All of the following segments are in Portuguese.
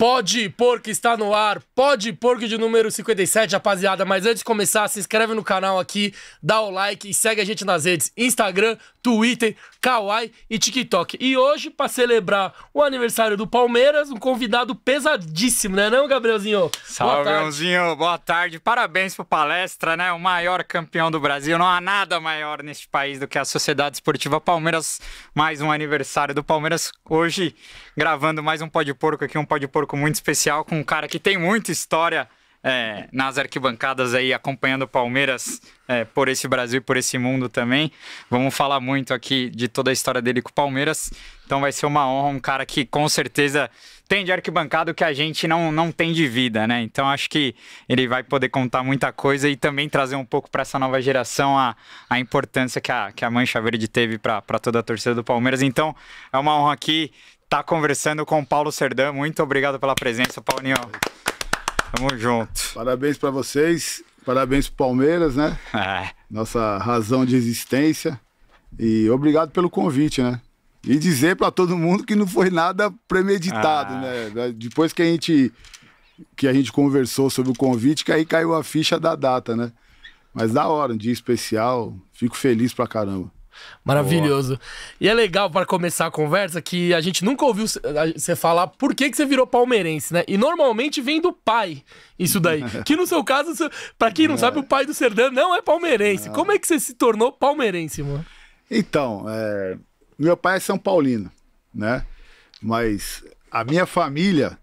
Pode Porco está no ar, Pode Porco de número 57, rapaziada. Mas antes de começar, se inscreve no canal aqui, dá o like e segue a gente nas redes Instagram, Twitter, Kawaii e TikTok. E hoje, para celebrar o aniversário do Palmeiras, um convidado pesadíssimo, né não, Gabrielzinho? Salve, Leãozinho, boa tarde. Parabéns pro Palestra, né? O maior campeão do Brasil. Não há nada maior neste país do que a Sociedade Esportiva Palmeiras. Mais um aniversário do Palmeiras. Hoje, gravando mais um Pode Porco aqui, um Pode Porco jogo muito especial com um cara que tem muita história é, nas arquibancadas aí, acompanhando o Palmeiras é, por esse Brasil e por esse mundo também. Vamos falar muito aqui de toda a história dele com o Palmeiras. Então vai ser uma honra, um cara que com certeza tem de arquibancada que a gente não, não tem de vida, né? Então acho que ele vai poder contar muita coisa e também trazer um pouco para essa nova geração a, a importância que a, que a Mancha Verde teve para toda a torcida do Palmeiras. Então é uma honra aqui tá conversando com Paulo Serdã. Muito obrigado pela presença, Paulinho. Tamo junto. Parabéns para vocês, parabéns pro Palmeiras, né? É. Nossa razão de existência. E obrigado pelo convite, né? E dizer para todo mundo que não foi nada premeditado, ah. né? Depois que a gente que a gente conversou sobre o convite, que aí caiu a ficha da data, né? Mas da hora, um dia especial, fico feliz pra caramba. Maravilhoso. Boa. E é legal para começar a conversa que a gente nunca ouviu você falar por que, que você virou palmeirense, né? E normalmente vem do pai isso daí. que no seu caso, para quem não é. sabe, o pai do Serdan não é palmeirense. Não. Como é que você se tornou palmeirense, mano? Então, é... meu pai é São Paulino, né? Mas a minha família,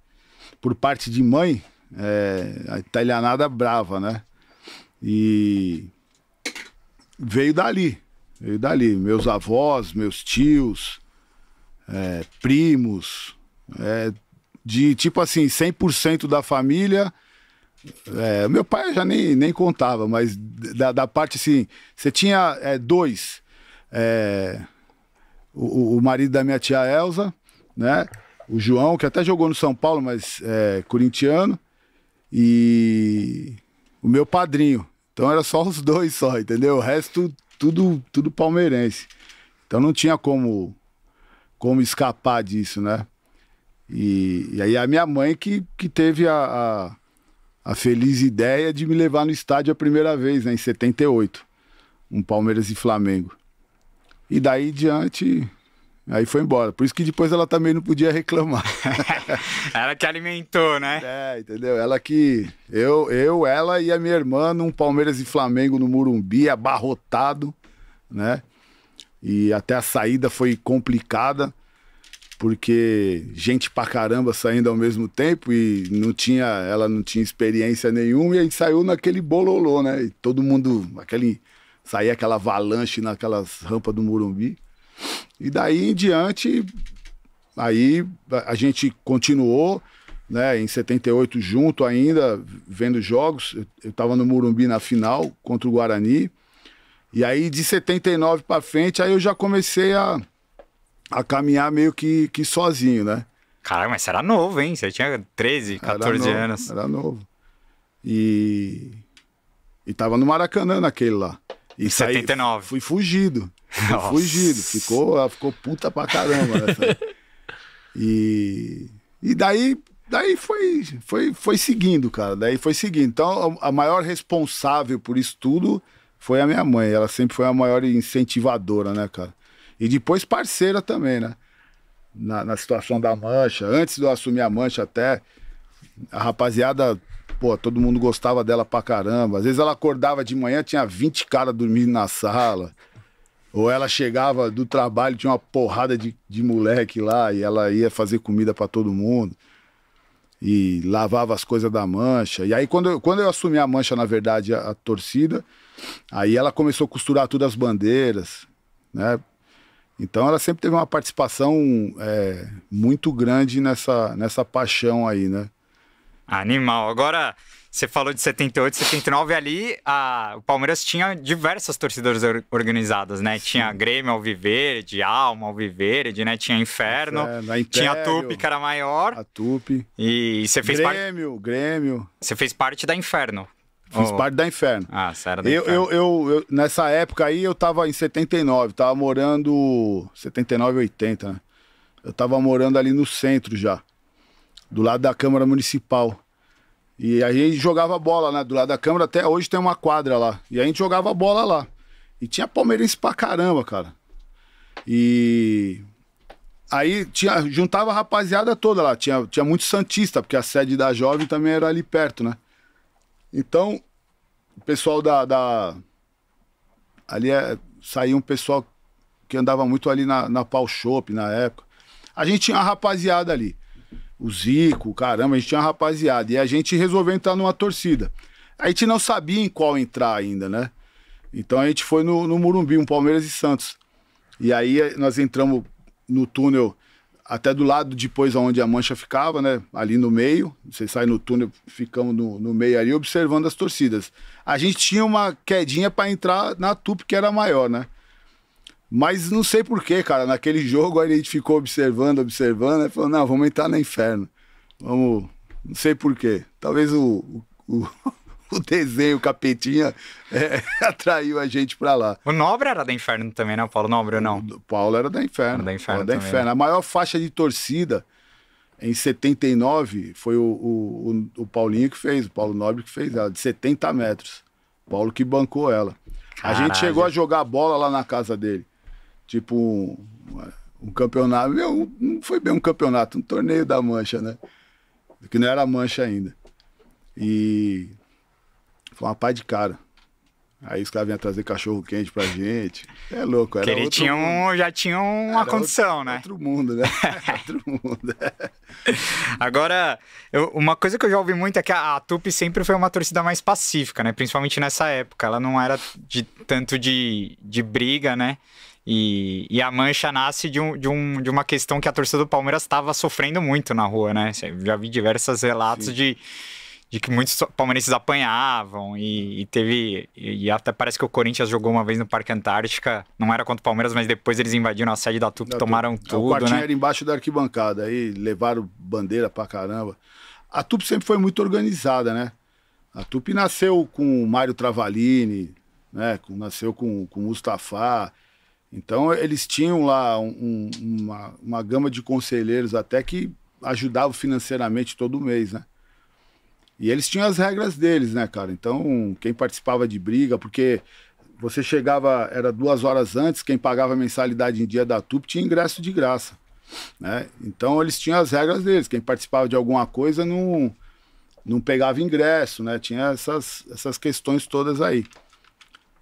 por parte de mãe, é... a italianada brava, né? E veio dali e dali. Meus avós, meus tios, é, primos. É, de tipo assim, 100% da família. É, meu pai já nem, nem contava, mas da, da parte assim, você tinha é, dois. É, o, o, marido da minha tia Elza, né? O João, que até jogou no São Paulo, mas é corintiano. E o meu padrinho. Então era só os dois só, entendeu? O resto tudo, tudo palmeirense. Então não tinha como, como escapar disso, né? E, e aí a minha mãe que, que teve a, a, a, feliz ideia de me levar no estádio a primeira vez, né? Em 78. Um Palmeiras e Flamengo. E daí diante Aí foi embora. Por isso que depois ela também não podia reclamar. ela que alimentou, né? É, entendeu? Ela que. Eu, eu, ela e a minha irmã num Palmeiras e Flamengo no Murumbi, abarrotado, né? E até a saída foi complicada, porque gente pra caramba saindo ao mesmo tempo e não tinha, ela não tinha experiência nenhuma e a gente saiu naquele bololô, né? E todo mundo, aquele, saía aquela avalanche naquelas rampas do Murumbi. E daí em diante, aí a gente continuou, né, em 78 junto ainda, vendo jogos. Eu estava no Murumbi na final contra o Guarani. E aí de 79 para frente, aí eu já comecei a, a caminhar meio que, que sozinho, né? Caralho, mas você era novo, hein? Você tinha 13, 14 era novo, anos. Era novo. E. E tava no Maracanã naquele lá. E 79. Saí, fui fugido fugido, ficou, ela ficou puta pra caramba. e, e daí, daí foi, foi, foi seguindo, cara. Daí foi seguindo. Então, a maior responsável por isso tudo foi a minha mãe. Ela sempre foi a maior incentivadora, né, cara? E depois parceira também, né? Na, na situação da mancha. Antes de eu assumir a mancha até, a rapaziada, pô, todo mundo gostava dela pra caramba. Às vezes ela acordava de manhã, tinha 20 caras dormindo na sala. Ou ela chegava do trabalho, tinha uma porrada de, de moleque lá e ela ia fazer comida para todo mundo. E lavava as coisas da mancha. E aí, quando eu, quando eu assumi a mancha, na verdade, a, a torcida, aí ela começou a costurar todas as bandeiras, né? Então ela sempre teve uma participação é, muito grande nessa, nessa paixão aí, né? Animal. Agora, você falou de 78, 79, ali a, o Palmeiras tinha diversas torcidas organizadas, né? Sim. Tinha Grêmio Alviverde, Alma Alviverde, né? Tinha Inferno, Inferno tinha a Tupi, que era maior. A Tupi. E você fez parte... Grêmio, par... Grêmio. Você fez parte da Inferno. Fiz oh. parte da Inferno. Ah, você era da eu, Inferno. Eu, eu, eu, nessa época aí, eu tava em 79, tava morando... 79, 80, né? Eu tava morando ali no centro já, do lado da Câmara Municipal. E aí jogava bola, né? Do lado da câmera, até hoje tem uma quadra lá. E a gente jogava bola lá. E tinha palmeirense pra caramba, cara. E aí tinha, juntava a rapaziada toda lá. Tinha, tinha muito Santista, porque a sede da Jovem também era ali perto, né? Então, o pessoal da. da... Ali é, um pessoal que andava muito ali na, na Pau Shop na época. A gente tinha uma rapaziada ali o Zico, caramba, a gente tinha uma rapaziada. E a gente resolveu entrar numa torcida. A gente não sabia em qual entrar ainda, né? Então a gente foi no, no Murumbi, um Palmeiras e Santos. E aí eh, nós entramos no túnel até do lado depois onde a mancha ficava, né? Ali no meio. Você sai no túnel, ficamos no, no meio ali observando as torcidas. A gente tinha uma quedinha para entrar na TUP, que era maior, né? Mas não sei porquê, cara. Naquele jogo a gente ficou observando, observando, e né? falou: não, vamos entrar no inferno. Vamos. Não sei porquê. Talvez o, o, o desenho, o capetinha, é, atraiu a gente pra lá. O Nobre era da inferno também, né? Paulo Nobre ou não? O Paulo era da inferno. Era da inferno. Era da né? inferno. A maior faixa de torcida em 79 foi o, o, o, o Paulinho que fez, o Paulo Nobre que fez ela, de 70 metros. Paulo que bancou ela. Caralho. A gente chegou a jogar bola lá na casa dele tipo um, um campeonato. Meu, não foi bem um campeonato, um torneio da mancha, né? Que não era mancha ainda. E foi uma pá de cara. Aí os caras vinham trazer cachorro quente pra gente. É louco, era que ele outro tinha um, Já tinha uma era condição, outro, né? Outro mundo, né? outro mundo. É. Agora, eu, uma coisa que eu já ouvi muito é que a, a Tupi sempre foi uma torcida mais pacífica, né? Principalmente nessa época. Ela não era de tanto de, de briga, né? E, e, a mancha nasce de, um, de, um, de uma questão que a torcida do Palmeiras estava sofrendo muito na rua, né? Já vi diversos relatos de, de que muitos palmeirenses apanhavam e, e teve. E, e, até parece que o Corinthians jogou uma vez no Parque Antártica, não era contra o Palmeiras, mas depois eles invadiram a sede da TUP, tomaram é, tudo. O quartinho né? era embaixo da arquibancada, aí levaram bandeira pra caramba. A TUP sempre foi muito organizada, né? A TUP nasceu com o Mário Travalini, né? Nasceu com, com o Mustafa então, eles tinham lá um, uma, uma gama de conselheiros até que ajudavam financeiramente todo mês, né? E eles tinham as regras deles, né, cara? Então, quem participava de briga, porque você chegava, era duas horas antes, quem pagava a mensalidade em dia da TUP tinha ingresso de graça. Né? Então eles tinham as regras deles, quem participava de alguma coisa não, não pegava ingresso, né? Tinha essas, essas questões todas aí.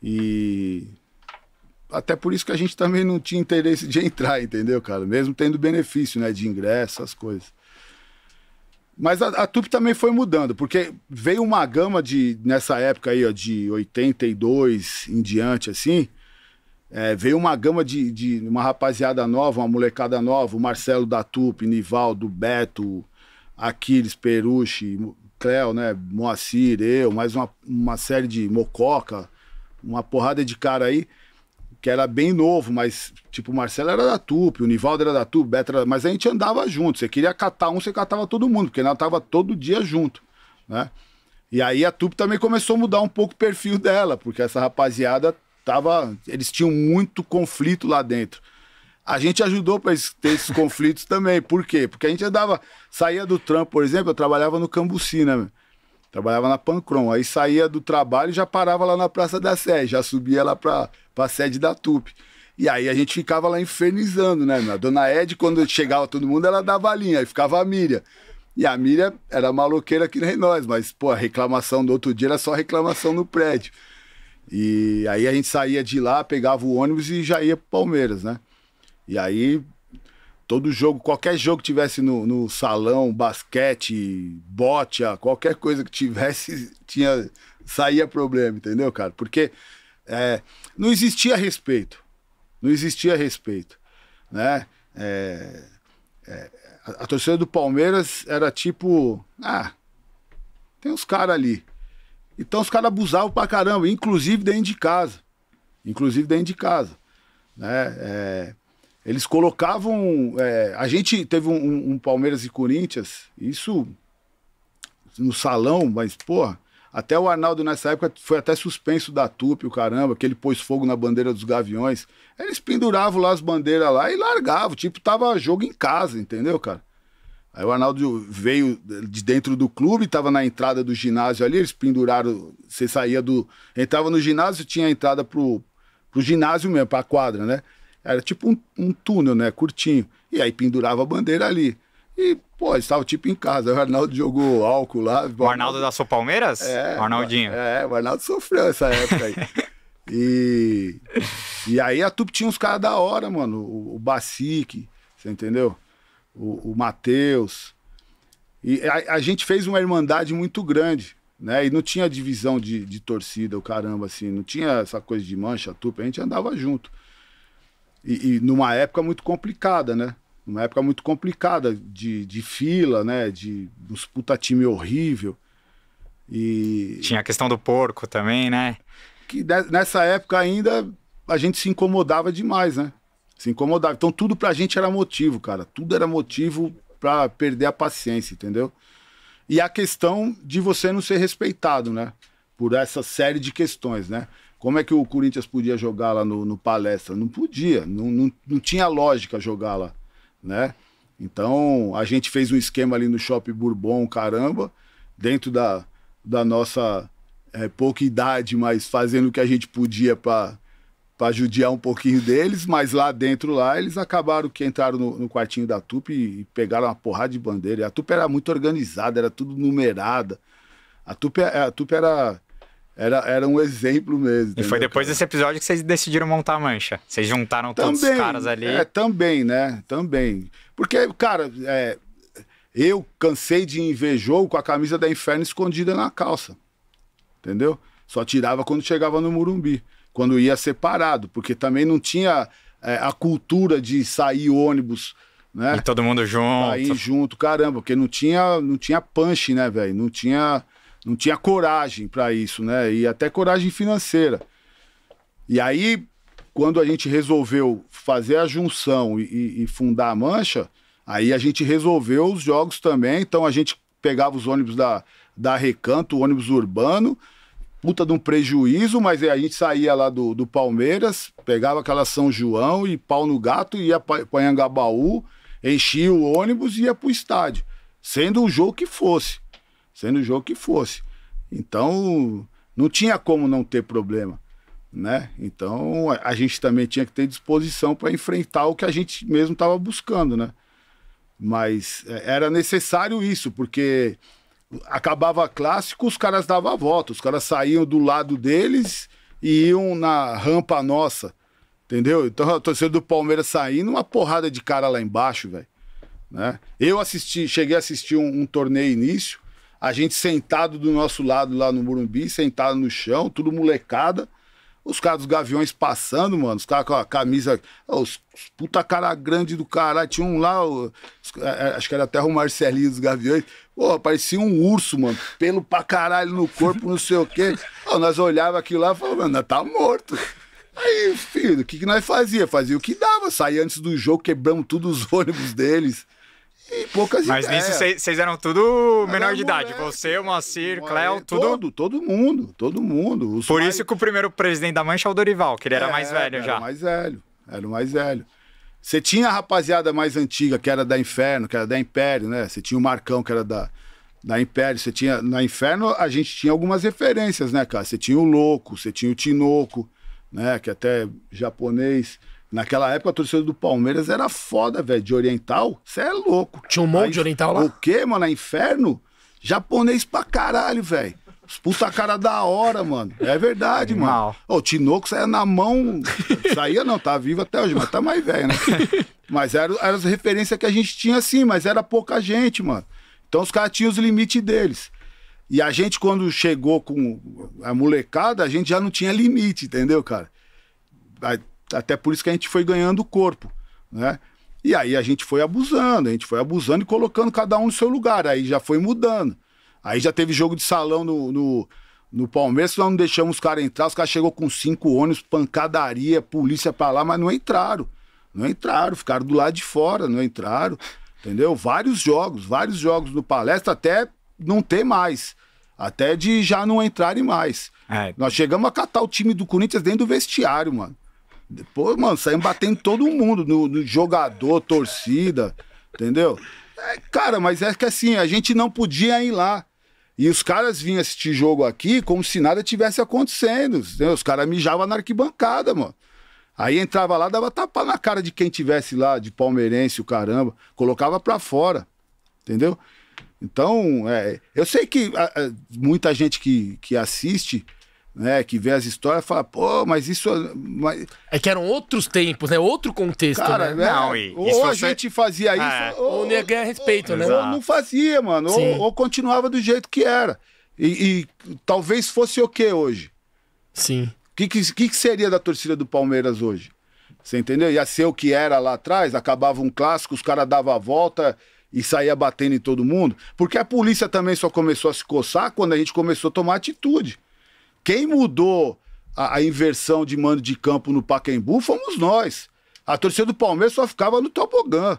E até por isso que a gente também não tinha interesse de entrar, entendeu, cara? Mesmo tendo benefício, né, de ingresso, as coisas. Mas a, a Tupi também foi mudando, porque veio uma gama de, nessa época aí, ó, de 82 em diante, assim, é, veio uma gama de, de uma rapaziada nova, uma molecada nova, o Marcelo da Tupi, Nivaldo, Beto, Aquiles, Peruche, Cleo, né, Moacir, eu, mais uma, uma série de Mococa, uma porrada de cara aí que era bem novo, mas, tipo, o Marcelo era da TUP, o Nivaldo era da TUP, o Beto era... Mas a gente andava junto. Você queria catar um, você catava todo mundo, porque nós estava todo dia junto, né? E aí a TUP também começou a mudar um pouco o perfil dela, porque essa rapaziada tava... Eles tinham muito conflito lá dentro. A gente ajudou para ter esses conflitos também. Por quê? Porque a gente andava... Saía do trampo, por exemplo, eu trabalhava no Cambuci, né, Trabalhava na Pancron. Aí saía do trabalho e já parava lá na Praça da Sé, já subia lá para para a sede da TUP. E aí a gente ficava lá infernizando, né? A dona Ed, quando chegava todo mundo, ela dava a linha, aí ficava a Miriam. E a Miriam era maloqueira que nem nós, mas, pô, a reclamação do outro dia era só reclamação no prédio. E aí a gente saía de lá, pegava o ônibus e já ia pro Palmeiras, né? E aí, todo jogo, qualquer jogo que tivesse no, no salão, basquete, bote, qualquer coisa que tivesse, tinha, saía problema, entendeu, cara? Porque é, não existia respeito. Não existia respeito. Né? É, é, a, a, torcida do Palmeiras era tipo. Ah, tem uns caras ali. Então os caras abusavam pra caramba, inclusive dentro de casa. Inclusive dentro de casa. Né? É, eles colocavam. É, a gente teve um, um Palmeiras e Corinthians, isso no salão, mas, porra, até o Arnaldo, nessa época, foi até suspenso da TUP, o caramba, que ele pôs fogo na bandeira dos Gaviões. Eles penduravam lá as bandeiras lá e largavam. Tipo, tava jogo em casa, entendeu, cara? Aí o Arnaldo veio de dentro do clube, tava na entrada do ginásio ali, eles penduraram. Você saía do. Entrava no ginásio, tinha a entrada pro, pro ginásio mesmo, pra quadra, né? Era tipo um, um túnel, né? Curtinho. E aí pendurava a bandeira ali. E Pô, estava tipo em casa. O Arnaldo jogou álcool lá. O Arnaldo é da sua Palmeiras? É. O Arnaldinho. É, o Arnaldo sofreu essa época aí. e, e aí a Tupi tinha uns caras da hora, mano. O, o Bacique, você entendeu? O, o Matheus. E a, a, gente fez uma irmandade muito grande, né? E não tinha divisão de, de torcida, o caramba, assim. Não tinha essa coisa de mancha, Tupi. A gente andava junto. E, e numa época muito complicada, né? uma época muito complicada de, de fila, né? De uns puta time horrível. E. Tinha a questão do porco também, né? Que nessa época ainda a gente se incomodava demais, né? Se incomodava. Então tudo pra gente era motivo, cara. Tudo era motivo pra perder a paciência, entendeu? E a questão de você não ser respeitado, né? Por essa série de questões, né? Como é que o Corinthians podia jogar lá no, no palestra? Não podia, não, não, não tinha lógica jogar lá né? Então, a gente fez um esquema ali no Shopping Bourbon, caramba, dentro da, da nossa é, pouca idade, mas fazendo o que a gente podia para para judiar um pouquinho deles, mas lá dentro lá eles acabaram que entraram no, no quartinho da Tupi e, e pegaram uma porrada de bandeira. E a Tupi era muito organizada, era tudo numerada. A Tup a Tupi era era, era um exemplo mesmo. E foi depois desse episódio que vocês decidiram montar a mancha. Vocês juntaram também, todos os caras ali. É, também, né? Também. Porque, cara, é, eu cansei de invejou com a camisa da Inferno escondida na calça. Entendeu? Só tirava quando chegava no Murumbi. Quando ia separado, porque também não tinha é, a cultura de sair ônibus. Né? E todo mundo junto. Aí junto, caramba, porque não tinha, não tinha punch, né, velho? Não tinha não tinha coragem para isso, né? E até coragem financeira. E aí, quando a gente resolveu fazer a junção e, e fundar a mancha, aí a gente resolveu os jogos também. Então a gente pegava os ônibus da, da Recanto, o ônibus urbano, puta de um prejuízo, mas a gente saía lá do, do Palmeiras, pegava aquela São João e pau no gato, ia para Anhangabaú, enchia o ônibus e ia para o estádio, sendo o jogo que fosse sendo o jogo que fosse. Então, não tinha como não ter problema, né? Então, a, gente também tinha que ter disposição para enfrentar o que a gente mesmo estava buscando, né? Mas é, era necessário isso, porque acabava clássico, os caras davam a volta, os caras saíam do lado deles e iam na rampa nossa, entendeu? Então, a torcida do Palmeiras saindo, uma porrada de cara lá embaixo, velho. Né? Eu assisti, cheguei a assistir um, um torneio início, a gente sentado do nosso lado lá no Burumbi, sentado no chão, tudo molecada. Os caras dos Gaviões passando, mano. Os caras com a camisa. Os, puta cara grande do caralho. Tinha um lá, é, é, acho que era até o Marcelinho dos Gaviões. Pô, parecia um urso, mano. Pelo pra caralho no corpo, não sei o quê. nós olhava aquilo lá e falava, mano, tá morto. Aí, filho, o que, que nós fazia? Fazia o que dava. Saía antes do jogo, quebramos todos os ônibus deles e poucas Mas ideias. nisso vocês eram tudo menor de idade. Moleque, Você, o Moacir, Cléo, tudo. Todo, todo mundo, todo mundo. Os Por mais... isso que o primeiro presidente da Mancha é o Dorival, que ele era é, mais velho era já. Era mais velho, era o mais velho. Você tinha a rapaziada mais antiga, que era da Inferno, que era da Império, né? Você tinha o Marcão, que era da, da Império. Você tinha. Na Inferno, a gente tinha algumas referências, né, cara? Você tinha o Louco, você tinha o Tinoco, né? Que é até japonês. Naquela época, a torcida do Palmeiras era foda, velho. De oriental, você é louco. Tinha um monte Aí, de oriental lá? O quê, mano? inferno? Japonês pra caralho, velho. Os puta cara da hora, mano. É verdade, mano. o Tinoco saía na mão. Saía não, tá vivo até hoje, mas tá mais velho, né? Mas eram era as referências que a gente tinha, assim, mas era pouca gente, mano. Então os caras tinham os limites deles. E a gente, quando chegou com a molecada, a gente já não tinha limite, entendeu, cara? Até por isso que a gente foi ganhando o corpo, né? E aí a gente foi abusando, a gente foi abusando e colocando cada um no seu lugar. Aí já foi mudando. Aí já teve jogo de salão no, no, no Palmeiras, nós não deixamos os caras entrar. Os caras chegou com cinco ônibus, pancadaria, polícia pra lá, mas não entraram. Não entraram, ficaram do lado de fora, não entraram. Entendeu? Vários jogos, vários jogos no palestra, até não ter mais. Até de já não entrarem mais. É. Nós chegamos a catar o time do Corinthians dentro do vestiário, mano depois mano, saímos batendo todo mundo, no, no jogador, torcida, entendeu? É, cara, mas é que assim, a gente não podia ir lá. E os caras vinham assistir jogo aqui como se nada tivesse acontecendo. Entendeu? Os caras mijavam na arquibancada, mano. Aí entrava lá, dava tapa na cara de quem tivesse lá, de palmeirense, o caramba. Colocava pra fora, entendeu? Então, é, eu sei que a, a, muita gente que, que assiste né, que vê as histórias, fala, pô, mas isso. Mas... É que eram outros tempos, né? Outro contexto, Cara, né? Não, né, e, ou a você... gente fazia é. isso, ah, ou, ia ganhar respeito, ou, né? Ou não fazia, mano. Ou, ou, continuava do jeito que era. E, e talvez fosse o que hoje? Sim. O que, que, que, seria da torcida do Palmeiras hoje? Você entendeu? Ia ser o que era lá atrás, acabava um clássico, os caras davam a volta e saía batendo em todo mundo. Porque a polícia também só começou a se coçar quando a gente começou a tomar atitude. Quem mudou a, a inversão de mando de campo no Pacaembu fomos nós. A torcida do Palmeiras só ficava no tobogã.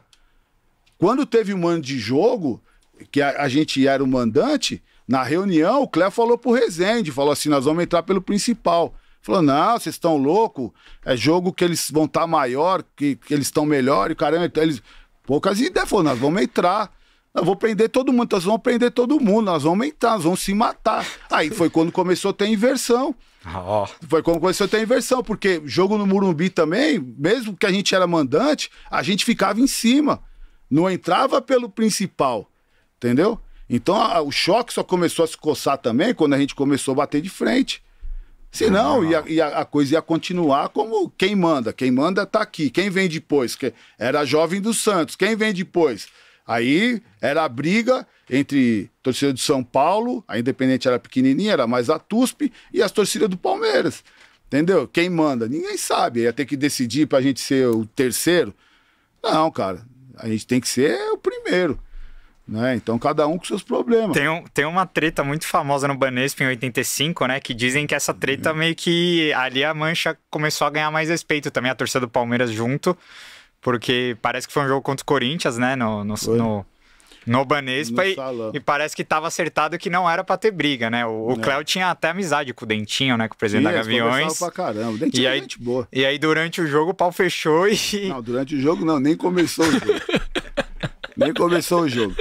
Quando teve o um mando de jogo, que a, a, gente era o mandante, na reunião o Cléo falou pro Rezende, falou assim, nós vamos entrar pelo principal. Falou, não, vocês estão louco é jogo que eles vão estar tá maior, que, que eles estão melhor, e caramba, eles... Poucas ideias, falou, nós vamos entrar. Eu vou prender todo mundo, nós então vamos prender todo mundo, nós vamos aumentar, nós vamos se matar. Aí foi quando começou a ter inversão. Oh. Foi quando começou a ter inversão, porque jogo no Murumbi também, mesmo que a gente era mandante, a gente ficava em cima. Não entrava pelo principal, entendeu? Então a, o choque só começou a se coçar também quando a gente começou a bater de frente. Senão, ah. ia, ia, a coisa ia continuar como quem manda. Quem manda tá aqui. Quem vem depois? Que era jovem do Santos. Quem vem depois? Aí era a briga entre a torcida de São Paulo, a Independente era pequenininha, era mais a TUSP, e as torcidas do Palmeiras. Entendeu? Quem manda? Ninguém sabe. Ia ter que decidir para a gente ser o terceiro. Não, cara. A gente tem que ser o primeiro. Né? Então, cada um com seus problemas. Tem, um, tem uma treta muito famosa no Banespa em 85, né? Que dizem que essa treta é. meio que. Ali a Mancha começou a ganhar mais respeito também, a torcida do Palmeiras junto. Porque parece que foi um jogo contra o Corinthians, né? No, no, no, no Banespa. No e, e, parece que estava acertado que não era para ter briga, né? O, o é. Cléo tinha até amizade com o Dentinho, né? Com o presidente Sim, da Gaviões. Pra caramba. Dentinho e é aí, gente boa. E aí, durante o jogo, o pau fechou e. Não, durante o jogo não, nem começou o jogo. nem começou o jogo.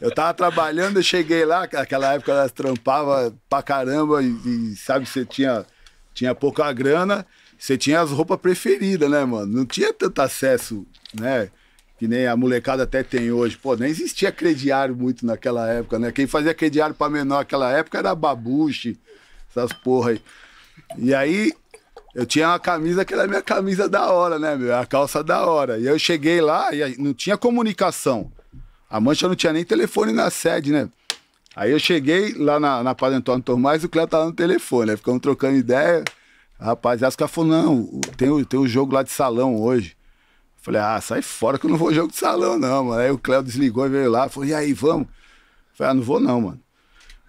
Eu tava trabalhando, eu cheguei lá, aquela época elas trampava, pra caramba e, e sabe, você tinha, tinha pouca grana você tinha as roupas preferidas, né, mano? Não tinha tanto acesso, né? Que nem a molecada até tem hoje. Pô, nem existia crediário muito naquela época, né? Quem fazia crediário para menor naquela época era babuche, essas porra aí. E aí, eu tinha uma camisa que era minha camisa da hora, né, meu? A calça da hora. E eu cheguei lá e não tinha comunicação. A mancha não tinha nem telefone na sede, né? Aí eu cheguei lá na, na Padre Antônio Tomás e o Cléo tava no telefone, né? Ficamos trocando ideia. Rapaz, Asca falou: não, tem o, tem o jogo lá de salão hoje. falei, ah, sai fora que eu não vou jogo de salão, não, mano. Aí o Cléo desligou e veio lá, falou, e aí, vamos? falei, ah, não vou não, mano.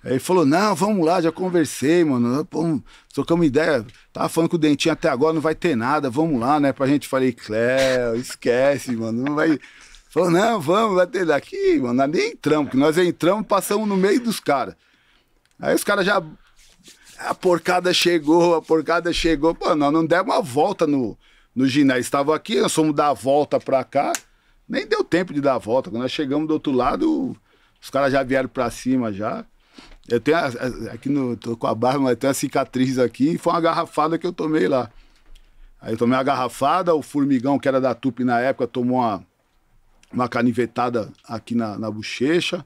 Aí ele falou, não, vamos lá, já conversei, mano. Pô, trocamos ideia. Tava falando com o Dentinho até agora, não vai ter nada, vamos lá, né? Pra gente. Falei, Cléo, esquece, mano. Não vai. Falou, não, vamos, vai ter daqui, mano. Nós nem entramos, porque nós entramos, passamos no meio dos caras. Aí os caras já a porcada chegou, a porcada chegou. Pô, nós não demos uma volta no, no ginásio. Estava aqui, nós fomos dar a volta para cá. Nem deu tempo de dar a volta. Quando nós chegamos do outro lado, os caras já vieram para cima já. Eu tenho a, aqui no tô com a barba, mas tem a cicatriz aqui, e foi uma garrafada que eu tomei lá. Aí eu tomei uma garrafada, o formigão que era da Tupi na época tomou uma uma canivetada aqui na, na bochecha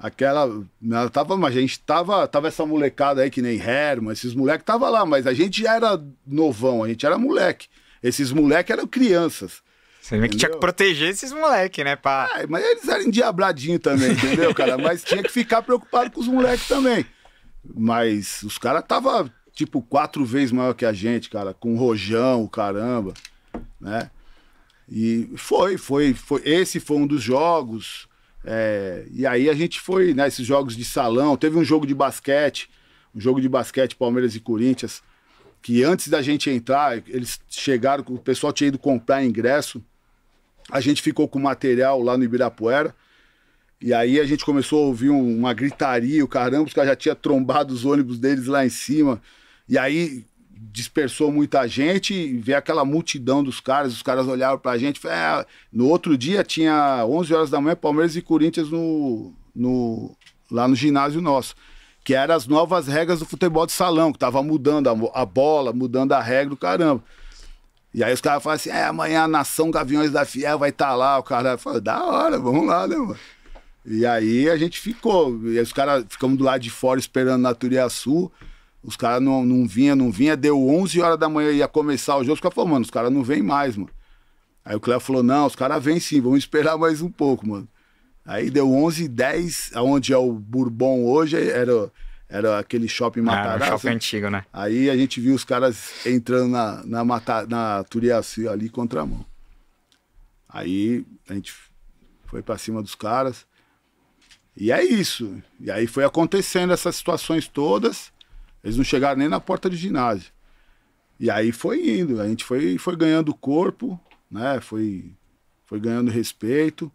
aquela. Ela né, tava, mas a gente tava, tava essa molecada aí que nem Herman, esses moleques tava lá, mas a gente já era novão, a gente era moleque. Esses moleques eram crianças. Você vê que tinha que proteger esses moleques, né, pá? É, mas eles eram endiabradinhos também, entendeu, cara? Mas tinha que ficar preocupado com os moleques também. Mas os caras tava tipo quatro vezes maior que a gente, cara, com rojão, caramba, né? E foi, foi, foi. Esse foi um dos jogos. É, e aí a gente foi nesses né, jogos de salão. Teve um jogo de basquete, um jogo de basquete Palmeiras e Corinthians, que antes da gente entrar, eles chegaram, o pessoal tinha ido comprar ingresso. A gente ficou com material lá no Ibirapuera. E aí a gente começou a ouvir uma gritaria, o caramba, os caras já tinha trombado os ônibus deles lá em cima. E aí dispersou muita gente, ver aquela multidão dos caras, os caras olhavam pra gente. É, no outro dia tinha 11 horas da manhã Palmeiras e Corinthians no, no, lá no ginásio nosso, que eram as novas regras do futebol de salão, que tava mudando a, a bola, mudando a regra do caramba. E aí os caras falam assim: é, amanhã a Nação Gaviões da Fiel vai estar tá lá. O cara fala: da hora, vamos lá, né, mano? E aí a gente ficou. E os caras ficamos do lado de fora esperando na Turiaçu. Sul. Os caras não, não vinha, não vinha, deu 11 horas da manhã, ia começar o jogo, os caras falaram, mano, os caras não vêm mais, mano. Aí o Cléo falou, não, os caras vêm sim, vamos esperar mais um pouco, mano. Aí deu 11 10 aonde é o Bourbon hoje, era, era aquele shopping Matarazzo. Era um né? shopping antigo, né? Aí a gente viu os caras entrando na, na, Mata, na Turiaci ali, mão Aí a gente foi para cima dos caras. E é isso. E aí foi acontecendo essas situações todas. Eles não chegaram nem na porta do ginásio. E aí foi indo, a gente foi, foi ganhando corpo, né? Foi, foi ganhando respeito.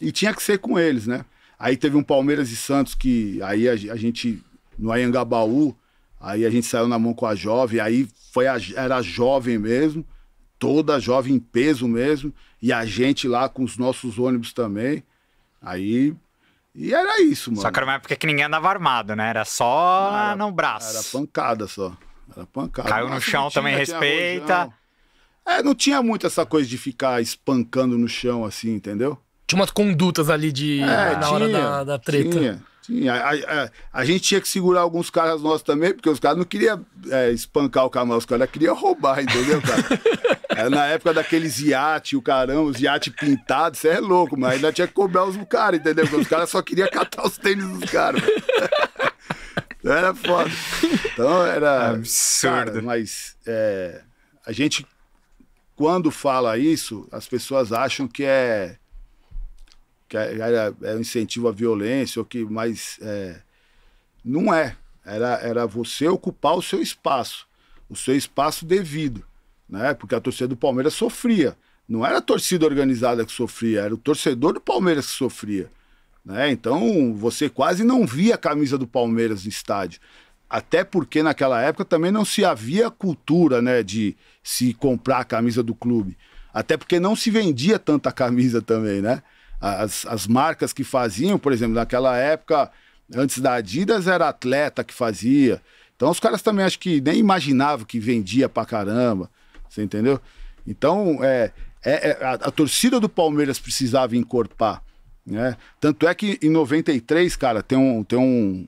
E tinha que ser com eles, né? Aí teve um Palmeiras e Santos que aí a, a gente, no Ayangabaú, aí a gente saiu na mão com a jovem, aí foi a, era jovem mesmo, toda jovem em peso mesmo, e a gente lá com os nossos ônibus também. Aí e era isso, mano. Só que era uma época que ninguém andava armado, né? Era só era, no braço. Era pancada só. Era pancada. Caiu no Nossa, chão tinha, também respeita. não. é, não tinha muito essa coisa de ficar espancando no chão assim, entendeu? Tinha umas condutas ali de é, na tinha, hora da, da treta. Tinha. Sim, a, a, a, gente tinha que segurar alguns caras nossos também, porque os caras não queriam é, espancar o Kamal, os caras queriam roubar, entendeu, cara? Era na época daqueles iate, o caramba, os iate pintados, você é louco, mas ainda tinha que cobrar os caras, entendeu? Porque os caras só queriam catar os tênis dos caras. Então, era foda. Então era. Absurdo. Cara, mas é, a gente, quando fala isso, as pessoas acham que é que era, um incentivo à violência, ou que mais. É, não é. Era, era você ocupar o seu espaço, o seu espaço devido, né? Porque a torcida do Palmeiras sofria. Não era a torcida organizada que sofria, era o torcedor do Palmeiras que sofria. Né? Então você quase não via a camisa do Palmeiras no estádio. Até porque naquela época também não se havia cultura né, de se comprar a camisa do clube. Até porque não se vendia tanta camisa também, né? as, as marcas que faziam, por exemplo, naquela época, antes da Adidas era atleta que fazia. Então os caras também acho que nem imaginavam que vendia pra caramba. Você entendeu? Então, é, é, é a, a, torcida do Palmeiras precisava encorpar. Né? Tanto é que em 93, cara, tem um, tem um,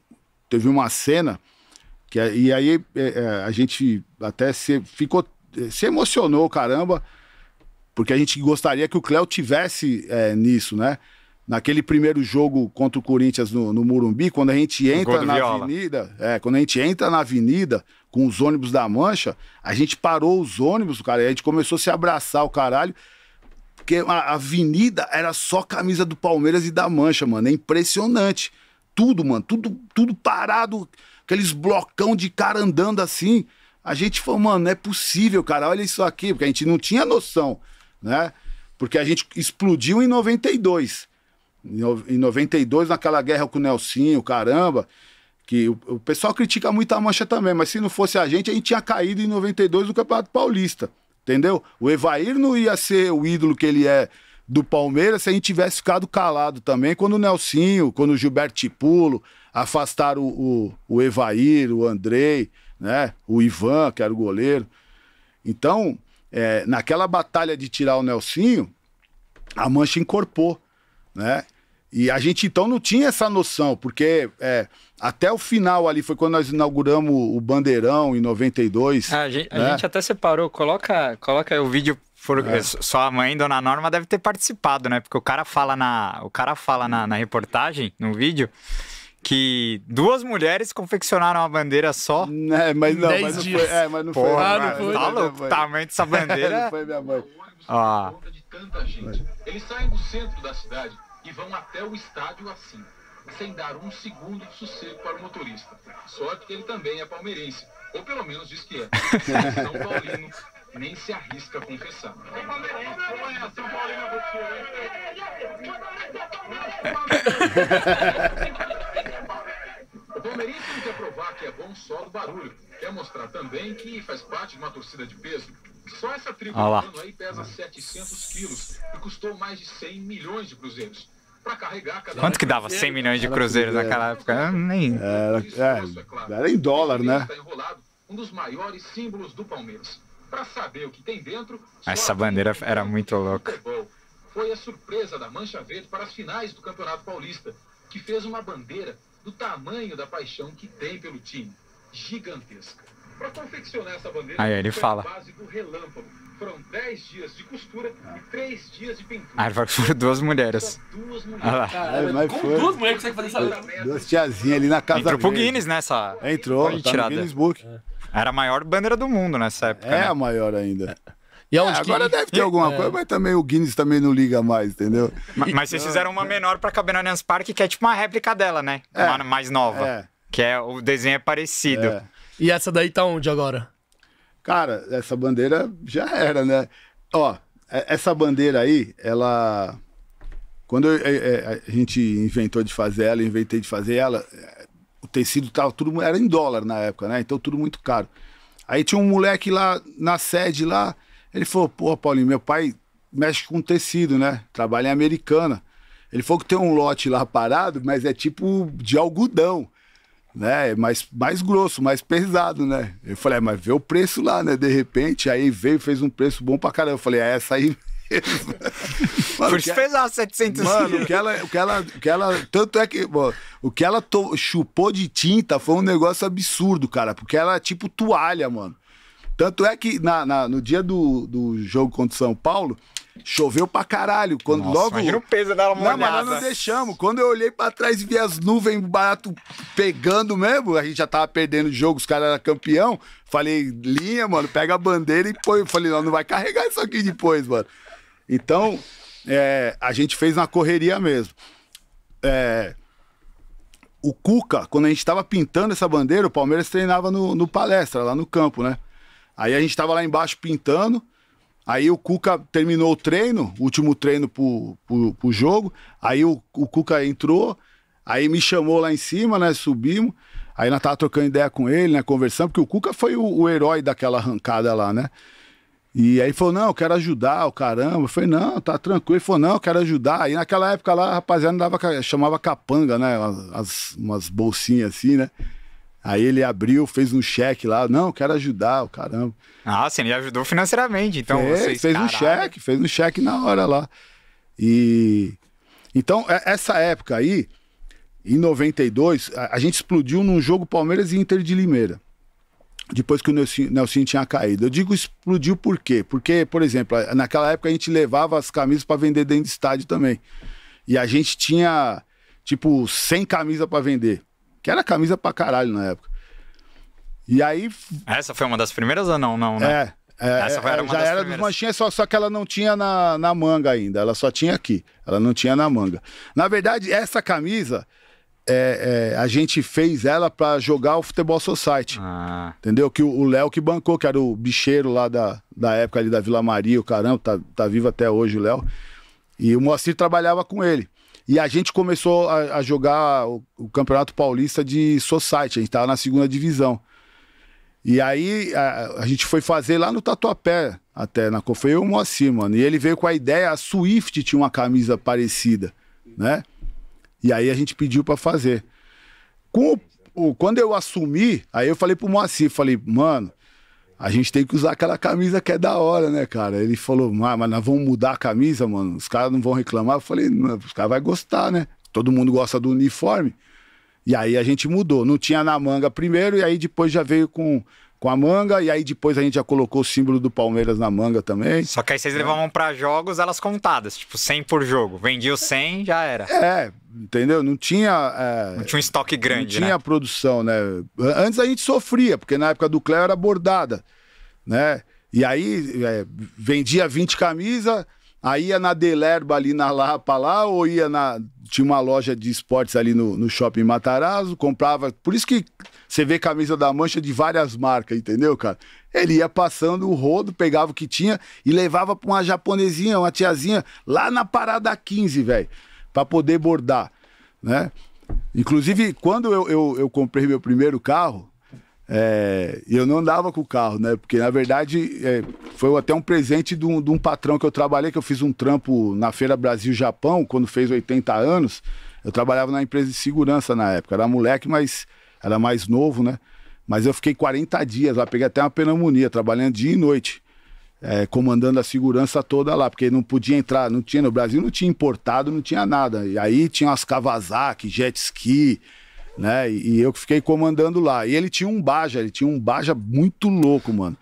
teve uma cena que, é, e aí é, é, a gente até se, ficou, se emocionou, caramba, porque a gente gostaria que o Cléo tivesse é, nisso, né? Naquele primeiro jogo contra o Corinthians no, no Murumbi, quando a gente entra na Viola. avenida, é, quando a gente entra na avenida com os ônibus da Mancha, a gente parou os ônibus, cara, e a gente começou a se abraçar o caralho. Porque a avenida era só camisa do Palmeiras e da Mancha, mano. É impressionante. Tudo, mano, tudo, tudo parado, aqueles blocão de cara andando assim. A gente falou, mano, não é possível, cara, olha isso aqui, porque a gente não tinha noção né? Porque a gente explodiu em 92. Em 92, naquela guerra com o Nelsinho, caramba, que o, o pessoal critica muito a Mancha também, mas se não fosse a gente, a gente tinha caído em 92 do Campeonato Paulista, entendeu? O Evair não ia ser o ídolo que ele é do Palmeiras se a gente tivesse ficado calado também quando o Nelsinho, quando o Gilberto Tipulo afastaram o, o, o Evair, o Andrei, né? O Ivan, que era o goleiro. Então, é, naquela batalha de tirar o Nelsinho, a mancha incorporou, né? E a gente então não tinha essa noção, porque é, até o final ali foi quando nós inauguramos o Bandeirão em 92. A gente, né? a gente até separou, coloca, coloca o vídeo é. só é. sua mãe, Dona Norma, deve ter participado, né? Porque o cara fala na, o cara fala na, na reportagem, no vídeo, que duas mulheres confeccionaram uma bandeira só. É, mas não, mas não dias. foi. É, mas não Porra, foi. Ah, não foi. Tá louco, tamanho dessa bandeira. não foi minha mãe. Ah. Eles saem do centro da cidade e vão até o estádio assim, sem dar um segundo de sossego para o motorista. Sorte que ele também é palmeirense, ou pelo menos diz que é. São Paulino nem se arrisca a confessar. Palmeirense não quer provar que é bom só do barulho. Quer mostrar também que faz parte de uma torcida de peso. Só essa tribo do aí pesa 700 quilos e custou mais de 100 milhões de cruzeiros. Pra carregar cada Quanto que dava 100 milhões de cruzeiros naquela época? É, nem. Era, é é, era em dólar, né? Tá um dos maiores símbolos do Palmeiras. Para saber o que tem dentro. Essa bandeira era muito louca. Foi a surpresa da Mancha Verde para as finais do Campeonato Paulista, que fez uma bandeira do tamanho da paixão que tem pelo time. Gigantesca. Para confeccionar essa bandeira, Aí ele fala. relâmpago. Foram 10 dias de costura ah. e 3 dias de pintura. Ah, vai duas mulheres. Duas mulheres. Ah, lá. mas com foi. duas mulheres conseguem fazer essa Duas tiazinhas ali na casa Entrou pro Guinness nessa. Né, Entrou, tá no Guinness Book. É. Era a maior bandeira do mundo nessa época. É né? a maior ainda. É. E é, agora que... deve ter alguma é. coisa, mas também o Guinness também não liga mais, entendeu? Mas, mas vocês fizeram uma menor pra caber no Allianz Parque, que é tipo uma réplica dela, né? É. Uma mais nova. É. Que é, o desenho é parecido. É. E essa daí tá onde agora? Cara, essa bandeira já era, né? Ó, é, essa bandeira aí, ela. Quando eu, a gente inventou de fazer ela, inventei de fazer ela, o tecido tava tudo. Era em dólar na época, né? Então tudo muito caro. Aí tinha um moleque lá na sede lá ele falou, pô, Paulinho, meu pai mexe com tecido, né? Trabalha em americana. Ele falou que tem um lote lá parado, mas é tipo de algodão, né? É mais, mais grosso, mais pesado, né? Eu falei, é, mas vê o preço lá, né? De repente, aí veio fez um preço bom pra caramba. Eu falei, é essa aí mesmo. Por isso que... É- fez lá 700 Mano, o que ela, o que ela, o que ela tanto é que, mano, o que ela to... chupou de tinta foi um negócio absurdo, cara, porque ela é tipo toalha, mano. Tanto é que na, na, no dia do, do jogo contra o São Paulo, choveu pra caralho. Quando Nossa, logo. Imagina o peso da Não, mas nós não deixamos. Quando eu olhei pra trás e vi as nuvens barato pegando mesmo, a gente já tava perdendo o jogo, os caras eram campeão. Falei, linha, mano, pega a bandeira e põe. Eu falei, não, não vai carregar isso aqui depois, mano. Então, é, a gente fez na correria mesmo. É, o Cuca, quando a gente tava pintando essa bandeira, o Palmeiras treinava no, no palestra, lá no campo, né? Aí a gente tava lá embaixo pintando. Aí o Cuca terminou o treino, o último treino pro, pro, pro jogo. Aí o, o, Cuca entrou, aí me chamou lá em cima, né? Subimos. Aí nós tava trocando ideia com ele, né? Conversando, porque o Cuca foi o, o herói daquela arrancada lá, né? E aí falou, não, eu quero ajudar, o caramba. Eu falei, não, tá tranquilo. Ele falou, não, eu quero ajudar. Aí naquela época lá, a rapaziada dava, chamava capanga, né? As, umas bolsinhas assim, né? Aí ele abriu, fez um cheque lá, não, quero ajudar, o caramba. Ah, sim, ele ajudou financeiramente, então fez, vocês... Fez um cheque, fez um cheque na hora lá. E... Então, é, essa época aí, em 92, a, gente explodiu num jogo Palmeiras e Inter de Limeira. Depois que o Nelson tinha caído. Eu digo explodiu por quê? Porque, por exemplo, naquela época a gente levava as camisas para vender dentro do estádio também. E a gente tinha, tipo, 100 camisas para vender. Que era camisa pra caralho na época. E aí. Essa foi uma das primeiras ou não? Não, né? É. é Essa foi, é, era uma já das era dos manchinhas, só, só que ela não tinha na, na manga ainda. Ela só tinha aqui. Ela não tinha na manga. Na verdade, essa camisa, é, é, a gente fez ela para jogar o Futebol Society. Ah. Entendeu? Que o Léo que bancou, que era o bicheiro lá da, da época ali da Vila Maria, o caramba, tá, tá vivo até hoje o Léo. E o Moacir trabalhava com ele. E a gente começou a, a jogar o, o, Campeonato Paulista de Society, a gente tava na segunda divisão. E aí a, a gente foi fazer lá no Tatuapé, até na Foi o Moacir, mano. E ele veio com a ideia, a Swift tinha uma camisa parecida, né? E aí a gente pediu para fazer. Com o, o, quando eu assumi, aí eu falei pro Moacir, falei, mano, a gente tem que usar aquela camisa que é da hora, né, cara? Ele falou, ah, mas, nós vamos mudar a camisa, mano. Os caras não vão reclamar. Eu falei, os caras vão gostar, né? Todo mundo gosta do uniforme. E aí a gente mudou. Não tinha na manga primeiro, e aí depois já veio com, com a manga, e aí depois a gente já colocou o símbolo do Palmeiras na manga também. Só que aí vocês é. levavam para jogos elas contadas, tipo 100 por jogo. Vendia o 100, já era. É, entendeu? Não tinha. É, não tinha um estoque grande. Não tinha né? produção, né? Antes a gente sofria, porque na época do Cléo era bordada, né? E aí é, vendia 20 camisas, aí ia na Delerba ali na Lapa lá, ou ia na. Tinha uma loja de esportes ali no, no shopping Matarazzo, comprava. Por isso que você vê camisa da mancha de várias marcas, entendeu, cara? Ele ia passando o rodo, pegava o que tinha e levava pra uma japonesinha, uma tiazinha, lá na Parada 15, velho para poder bordar, né? Inclusive, quando eu, eu, eu comprei meu primeiro carro, é, eu não andava com o carro, né? Porque, na verdade, é, foi até um presente de um, de um, patrão que eu trabalhei, que eu fiz um trampo na Feira Brasil-Japão, quando fez 80 anos. Eu trabalhava na empresa de segurança na época. Era moleque, mas era mais novo, né? Mas eu fiquei 40 dias lá, peguei até uma pneumonia, trabalhando dia e noite é, comandando a segurança toda lá, porque não podia entrar, não tinha no Brasil, não tinha importado, não tinha nada. E aí tinha as Kawasaki, jet ski, né? E, e eu que fiquei comandando lá. E ele tinha um Baja, ele tinha um Baja muito louco, mano.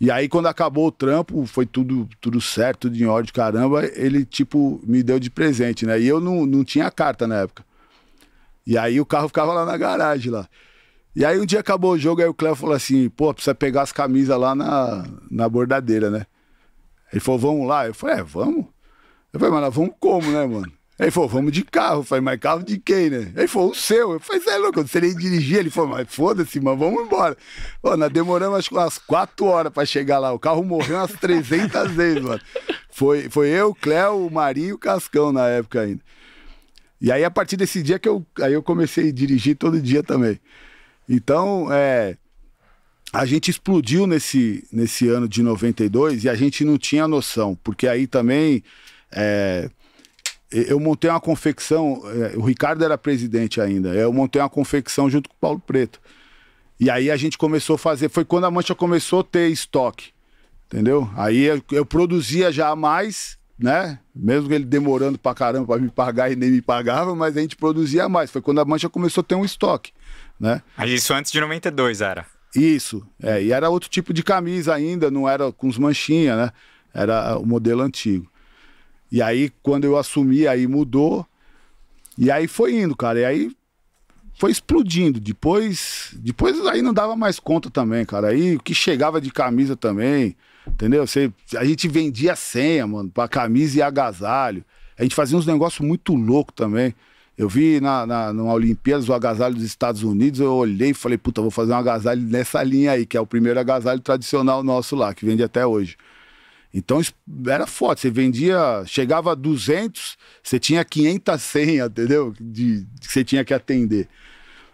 E aí, quando acabou o trampo, foi tudo, tudo certo, tudo em ordem, caramba. Ele, tipo, me deu de presente, né? E eu não, não tinha carta na época. E aí o carro ficava lá na garagem lá. E aí um dia acabou o jogo, aí o Cléo falou assim, pô, precisa pegar as camisas lá na, na bordadeira, né? Ele falou, vamos lá? Eu falei, é, vamos. Eu falei, mas nós vamos como, né, mano? Ele falou, vamos de carro. Eu falei, mas carro de quem, né? Ele falou, o seu. Eu falei, você é louco, eu não sei nem dirigir. Ele falou, mas foda-se, mano, vamos embora. Pô, nós demoramos acho, umas quatro horas pra chegar lá. O carro morreu umas 300 vezes, mano. Foi, foi eu, Cléo, o Marinho e o Cascão na época ainda. E aí, a partir desse dia que eu, aí eu comecei a dirigir todo dia também. Então, é, a gente explodiu nesse, nesse ano de 92 e a gente não tinha noção, porque aí também é, eu montei uma confecção, é, o Ricardo era presidente ainda, eu montei uma confecção junto com o Paulo Preto. E aí a gente começou a fazer, foi quando a mancha começou a ter estoque, entendeu? Aí eu, eu produzia já mais, né? Mesmo ele demorando pra caramba pra me pagar e nem me pagava, mas a gente produzia mais. Foi quando a mancha começou a ter um estoque né? Mas isso antes de 92 era? Isso, é, e era outro tipo de camisa ainda, não era com os manchinhas, né? Era o modelo antigo. E aí, quando eu assumi, aí mudou. E aí foi indo, cara. E aí foi explodindo. Depois, depois aí não dava mais conta também, cara. Aí o que chegava de camisa também, entendeu? Você, a gente vendia senha, mano, pra camisa e agasalho. A gente fazia uns negócios muito loucos também. Eu vi na, na, numa Olimpíadas o agasalho dos Estados Unidos, eu olhei e falei, puta, vou fazer um agasalho nessa linha aí, que é o primeiro agasalho tradicional nosso lá, que vende até hoje. Então era forte, você vendia, chegava a 200, você tinha 500 senhas, entendeu? De, que você tinha que atender.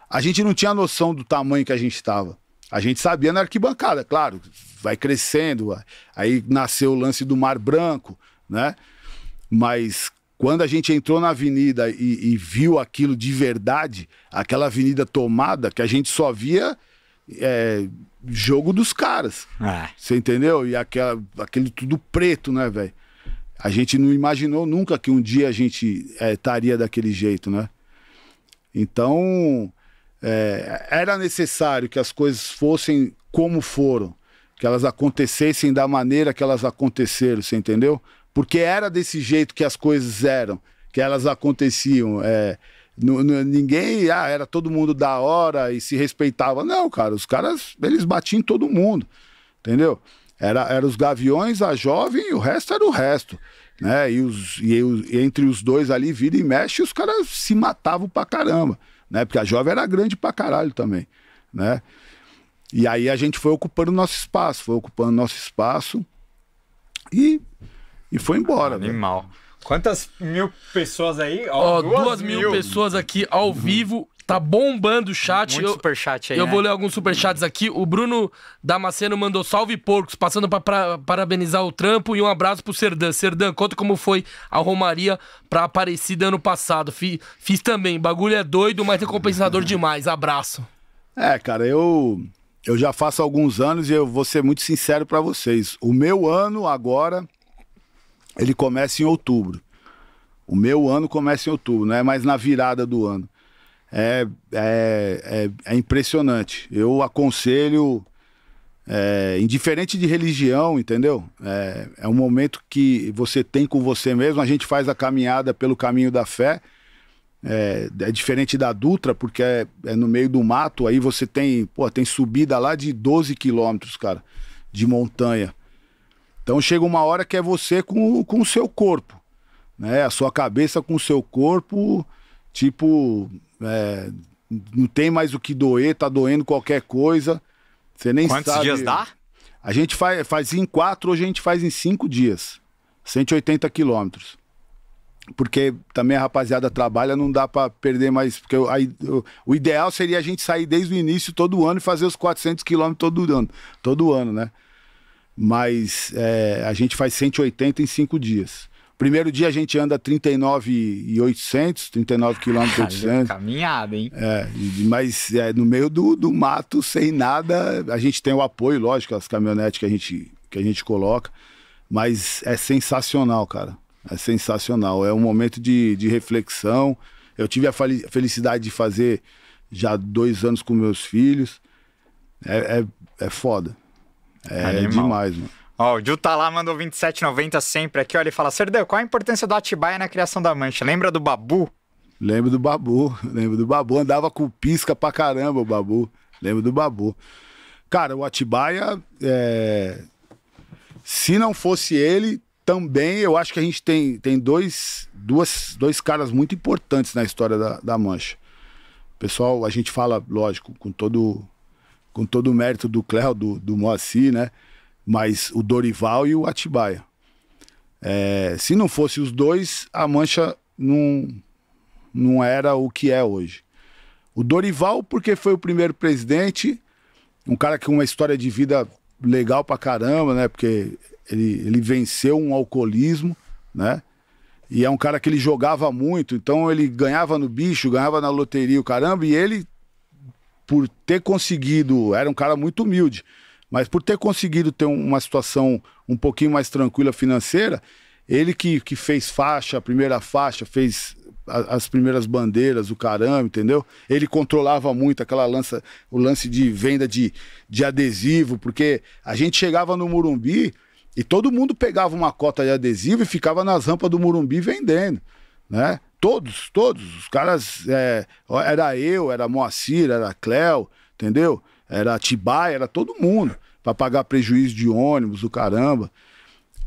A gente não tinha noção do tamanho que a gente estava. A gente sabia na arquibancada, claro, vai crescendo, aí nasceu o lance do Mar Branco, né? Mas quando a gente entrou na avenida e, e viu aquilo de verdade, aquela avenida tomada, que a gente só via é, jogo dos caras. É. Você entendeu? E aquela, aquele tudo preto, né, velho? A gente não imaginou nunca que um dia a gente é, estaria é, daquele jeito, né? Então, é, era necessário que as coisas fossem como foram, que elas acontecessem da maneira que elas aconteceram, você entendeu? porque era desse jeito que as coisas eram, que elas aconteciam. É, ninguém ah, era todo mundo da hora e se respeitava. Não, cara, os caras eles batiam em todo mundo, entendeu? Era, era os gaviões, a jovem e o resto era o resto. Né? E, os, e, os, entre os dois ali, vira e mexe, os caras se matavam pra caramba. Né? Porque a jovem era grande pra caralho também. Né? E aí a gente foi ocupando nosso espaço, foi ocupando nosso espaço. E e foi embora. Né? Animal. Véio. Quantas mil pessoas aí? Ó, oh, duas, duas mil, mil, pessoas aqui ao uhum. vivo. Tá bombando o chat. Muito eu, superchat aí. Eu né? vou ler alguns superchats aqui. O Bruno Damasceno mandou salve porcos, passando para parabenizar o trampo e um abraço pro Serdan. Serdan, conta como foi a Romaria pra Aparecida ano passado. Fiz, fiz também. Bagulho é doido, mas é compensador demais. Abraço. É, cara, eu eu já faço alguns anos e eu vou ser muito sincero para vocês. O meu ano agora ele começa em outubro. O meu ano começa em outubro, não é mais na virada do ano. É, é, é, é impressionante. Eu aconselho, é, indiferente de religião, entendeu? É, é um momento que você tem com você mesmo. A gente faz a caminhada pelo caminho da fé. É, é, diferente da Dutra, porque é, é, no meio do mato, aí você tem, pô, tem subida lá de 12 quilômetros, cara, de montanha. Então chega uma hora que é você com, com o seu corpo, né? A sua cabeça com o seu corpo, tipo, é, não tem mais o que doer, tá doendo qualquer coisa. Você nem Quantos sabe. Quantos dias dá? A gente faz, faz em quatro, hoje a gente faz em cinco dias. 180 quilômetros. Porque também a rapaziada trabalha, não dá para perder mais. Porque aí, o ideal seria a gente sair desde o início todo ano e fazer os 400 quilômetros todo ano, todo ano, né? mas é, a gente faz 180 em cinco dias. Primeiro dia a gente anda 39,800, 39 km 800. Caminhada, hein? É, mas é, no meio do, do mato, sem nada, a gente tem o apoio, lógico, as caminhonetes que a gente, que a gente coloca, mas é sensacional, cara. É sensacional. É um momento de, de reflexão. Eu tive a felicidade de fazer já dois anos com meus filhos. É, é, é foda. É Animal. demais, mano. Ó, o Ju tá lá, mandou 27,90 sempre aqui, olha, ele fala, Serdeu, qual a importância do Atibaia na criação da mancha? Lembra do Babu? Lembro do Babu, lembro do Babu, andava com pisca pra caramba o Babu, lembro do Babu. Cara, o Atibaia, é... se não fosse ele, também eu acho que a gente tem, tem dois, duas, dois caras muito importantes na história da, da mancha. Pessoal, a gente fala, lógico, com todo com todo o mérito do Cléo, do, do Moacir, né? Mas o Dorival e o Atibaia. É, se não fosse os dois, a mancha não, não era o que é hoje. O Dorival, porque foi o primeiro presidente, um cara com uma história de vida legal pra caramba, né? Porque ele, ele venceu um alcoolismo, né? E é um cara que ele jogava muito, então ele ganhava no bicho, ganhava na loteria, o caramba, e ele por ter conseguido, era um cara muito humilde, mas por ter conseguido ter uma situação um pouquinho mais tranquila financeira, ele que, que fez faixa, a primeira faixa, fez a, as primeiras bandeiras, o caramba, entendeu? Ele controlava muito aquela lança, o lance de venda de, de adesivo, porque a gente chegava no Murumbi e todo mundo pegava uma cota de adesivo e ficava nas rampas do Murumbi vendendo né? Todos, todos. Os caras. É, era eu, era Moacir, era Cléo, entendeu? Era Tibai, era todo mundo. para pagar prejuízo de ônibus, do caramba.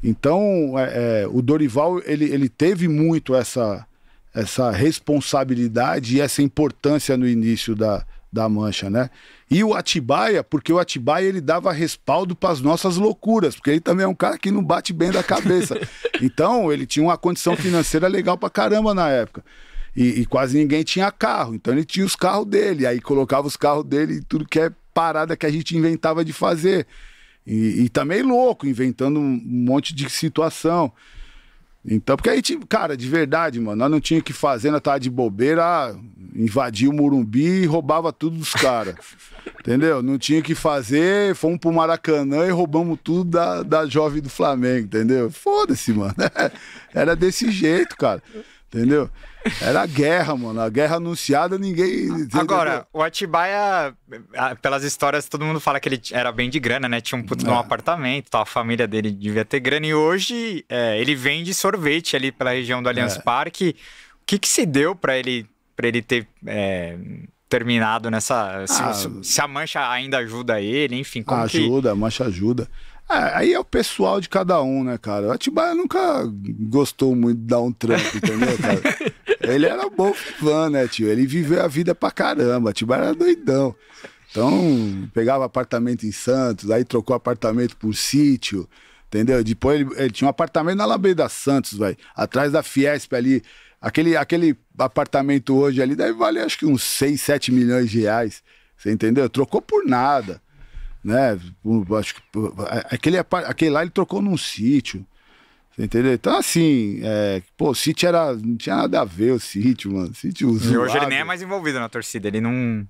Então, é, é, o Dorival, ele, ele teve muito essa, essa responsabilidade e essa importância no início da, da Mancha, né? E o Atibaia, porque o Atibaia ele dava respaldo para as nossas loucuras, porque ele também é um cara que não bate bem da cabeça. então, ele tinha uma condição financeira legal para caramba na época. E, e, quase ninguém tinha carro, então ele tinha os carros dele, aí colocava os carros dele e tudo que é parada que a gente inventava de fazer. E, e também louco, inventando um monte de situação. Então, porque aí gente, cara, de verdade, mano, nós não tinha que fazer, nós tava de bobeira, invadia o Murumbi e roubava tudo dos caras. entendeu? Não tinha que fazer, fomos pro Maracanã e roubamos tudo da, da jovem do Flamengo, entendeu? Foda-se, mano. Era desse jeito, cara. Entendeu? Era guerra, mano. A guerra anunciada, ninguém. Agora, o Atibaia, pelas histórias, todo mundo fala que ele era bem de grana, né? Tinha um puto é. um apartamento, tal, a família dele devia ter grana. E hoje é, ele vende sorvete ali pela região do Allianz é. Parque. O que, que se deu para ele, pra ele ter é, terminado nessa. Se, ah, se, a mancha ainda ajuda ele, enfim. Como ah, ajuda, que... a mancha ajuda. É, aí é o pessoal de cada um, né, cara? O Atibaia nunca gostou muito de dar um trampo, entendeu, cara? Ele era bom fã, né, tio? Ele viveu a vida pra caramba. Atibaia era doidão. Então, pegava apartamento em Santos, aí trocou apartamento por sítio, entendeu? Depois ele, ele tinha um apartamento na Alameda Santos, velho, atrás da Fiesp ali. Aquele, aquele apartamento hoje ali deve valer acho que uns 6, 7 milhões de reais. Você entendeu? Trocou por nada né? Acho que aquele, aquele lá ele trocou num sítio. Você entendeu? Então, assim, é, pô, o sítio era. Não tinha nada a ver o sítio mano. sítio E hoje ele nem é mais envolvido na torcida, ele não.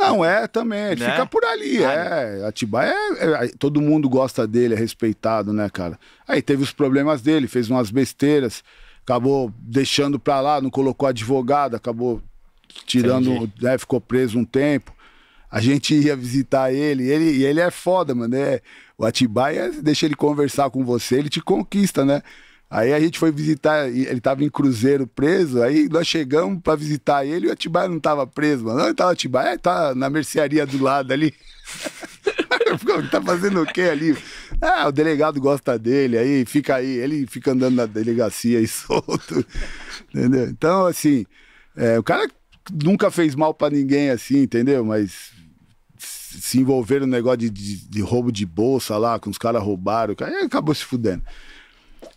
Não, é também. Ele né? fica por ali, ah, é. Né? Atibaia é, é, Todo mundo gosta dele, é respeitado, né, cara? Aí teve os problemas dele, fez umas besteiras, acabou deixando pra lá, não colocou advogado, acabou tirando. Né, ficou preso um tempo a gente ia visitar ele, ele e ele é foda, mano. É, o Atibaia deixa ele conversar com você, ele te conquista, né? Aí a gente foi visitar, ele tava em Cruzeiro preso, aí nós chegamos para visitar ele e o Atibaia não tava preso, mano. ele tava tá Atibaia, é, tá na mercearia do lado ali. tá fazendo o quê ali? Ah, o delegado gosta dele, aí fica aí, ele fica andando na delegacia e solto. Entendeu? Então, assim, é, o cara nunca fez mal para ninguém assim, entendeu? Mas se envolver no negócio de, de, de, roubo de bolsa lá, com os caras roubaram, aí acabou se fudendo.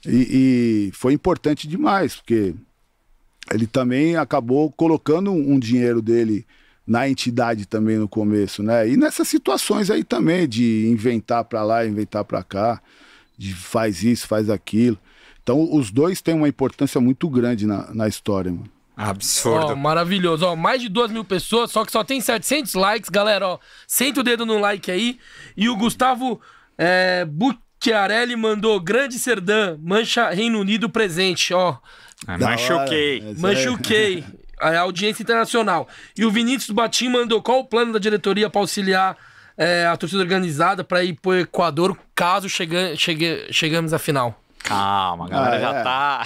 E, e, foi importante demais, porque ele também acabou colocando um dinheiro dele na entidade também no começo, né? E nessas situações aí também, de inventar para lá, inventar para cá, de faz isso, faz aquilo. Então, os dois têm uma importância muito grande na, na história, mano. Absurdo. Ó, maravilhoso. Ó, mais de duas mil pessoas, só que só tem 700 likes, galera. Ó, senta o dedo no like aí. E o Gustavo é, Bucchiarelli mandou Grande Serdã, Mancha Reino Unido presente. Ó, ah, manchuquei. Hora, manchuquei. A audiência internacional. E o Vinícius Batim mandou qual o plano da diretoria para auxiliar é, a torcida organizada para ir para o Equador caso chegue, chegue, chegamos à final. Calma, a galera ah, já é. tá.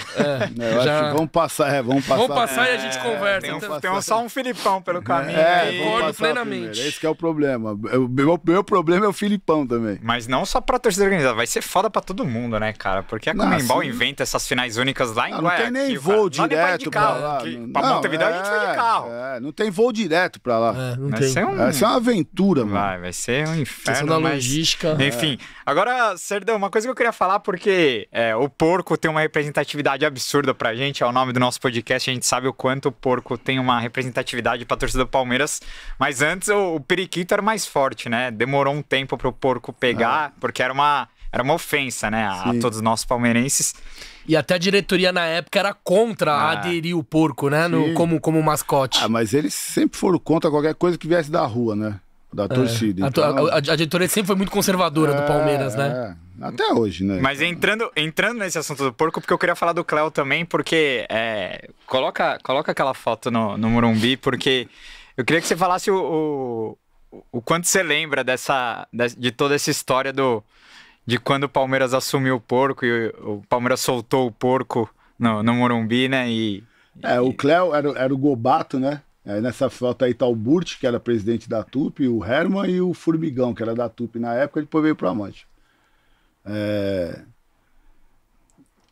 É, já... vamos passar, é, vamos passar. Vamos passar é, e a é, gente conversa. Tem, um, então, tem um, só um Filipão pelo é, caminho. É, concordo plenamente. Esse é o problema. O meu, meu problema é o Filipão também. Mas não só pra torcida organizada, vai ser foda pra todo mundo, né, cara? Porque a Comembol assim, inventa essas finais únicas lá em Não, não tem nem voo cara. direto pra lá. pra Montevideo a gente vai de é, carro. não tem voo direto pra lá. não vai tem. Ser um... Vai ser uma aventura, mano. Vai, vai ser um inferno. Questão da logística. Enfim, agora, Serdão, uma coisa que eu queria falar, porque. É, o porco tem uma representatividade absurda pra gente, é o nome do nosso podcast, a gente sabe o quanto o porco tem uma representatividade pra torcida do Palmeiras, mas antes o, o periquito era mais forte, né? Demorou um tempo pro porco pegar, ah. porque era uma, era uma ofensa, né, a, a todos os nossos palmeirenses. E até a diretoria na época era contra ah. aderir o porco, né? No, como, como mascote. Ah, mas eles sempre foram contra qualquer coisa que viesse da rua, né? da é. torcida. Então... A, a, a, diretoria sempre foi muito conservadora é, do Palmeiras, né? É. Até hoje, né? Mas entrando, entrando nesse assunto do porco, porque eu queria falar do Cléo também, porque é, coloca, coloca aquela foto no, no Morumbi, porque eu queria que você falasse o, o, o quanto você lembra dessa, de toda essa história do de quando o Palmeiras assumiu o porco e o, o Palmeiras soltou o porco no, no Morumbi, né? E, é, e... o Cléo era, era o Gobato, né? É, nessa foto aí tá o Burt, que era presidente da TUP, o Herman e o Formigão, que era da TUP na época, depois veio para Amante. É,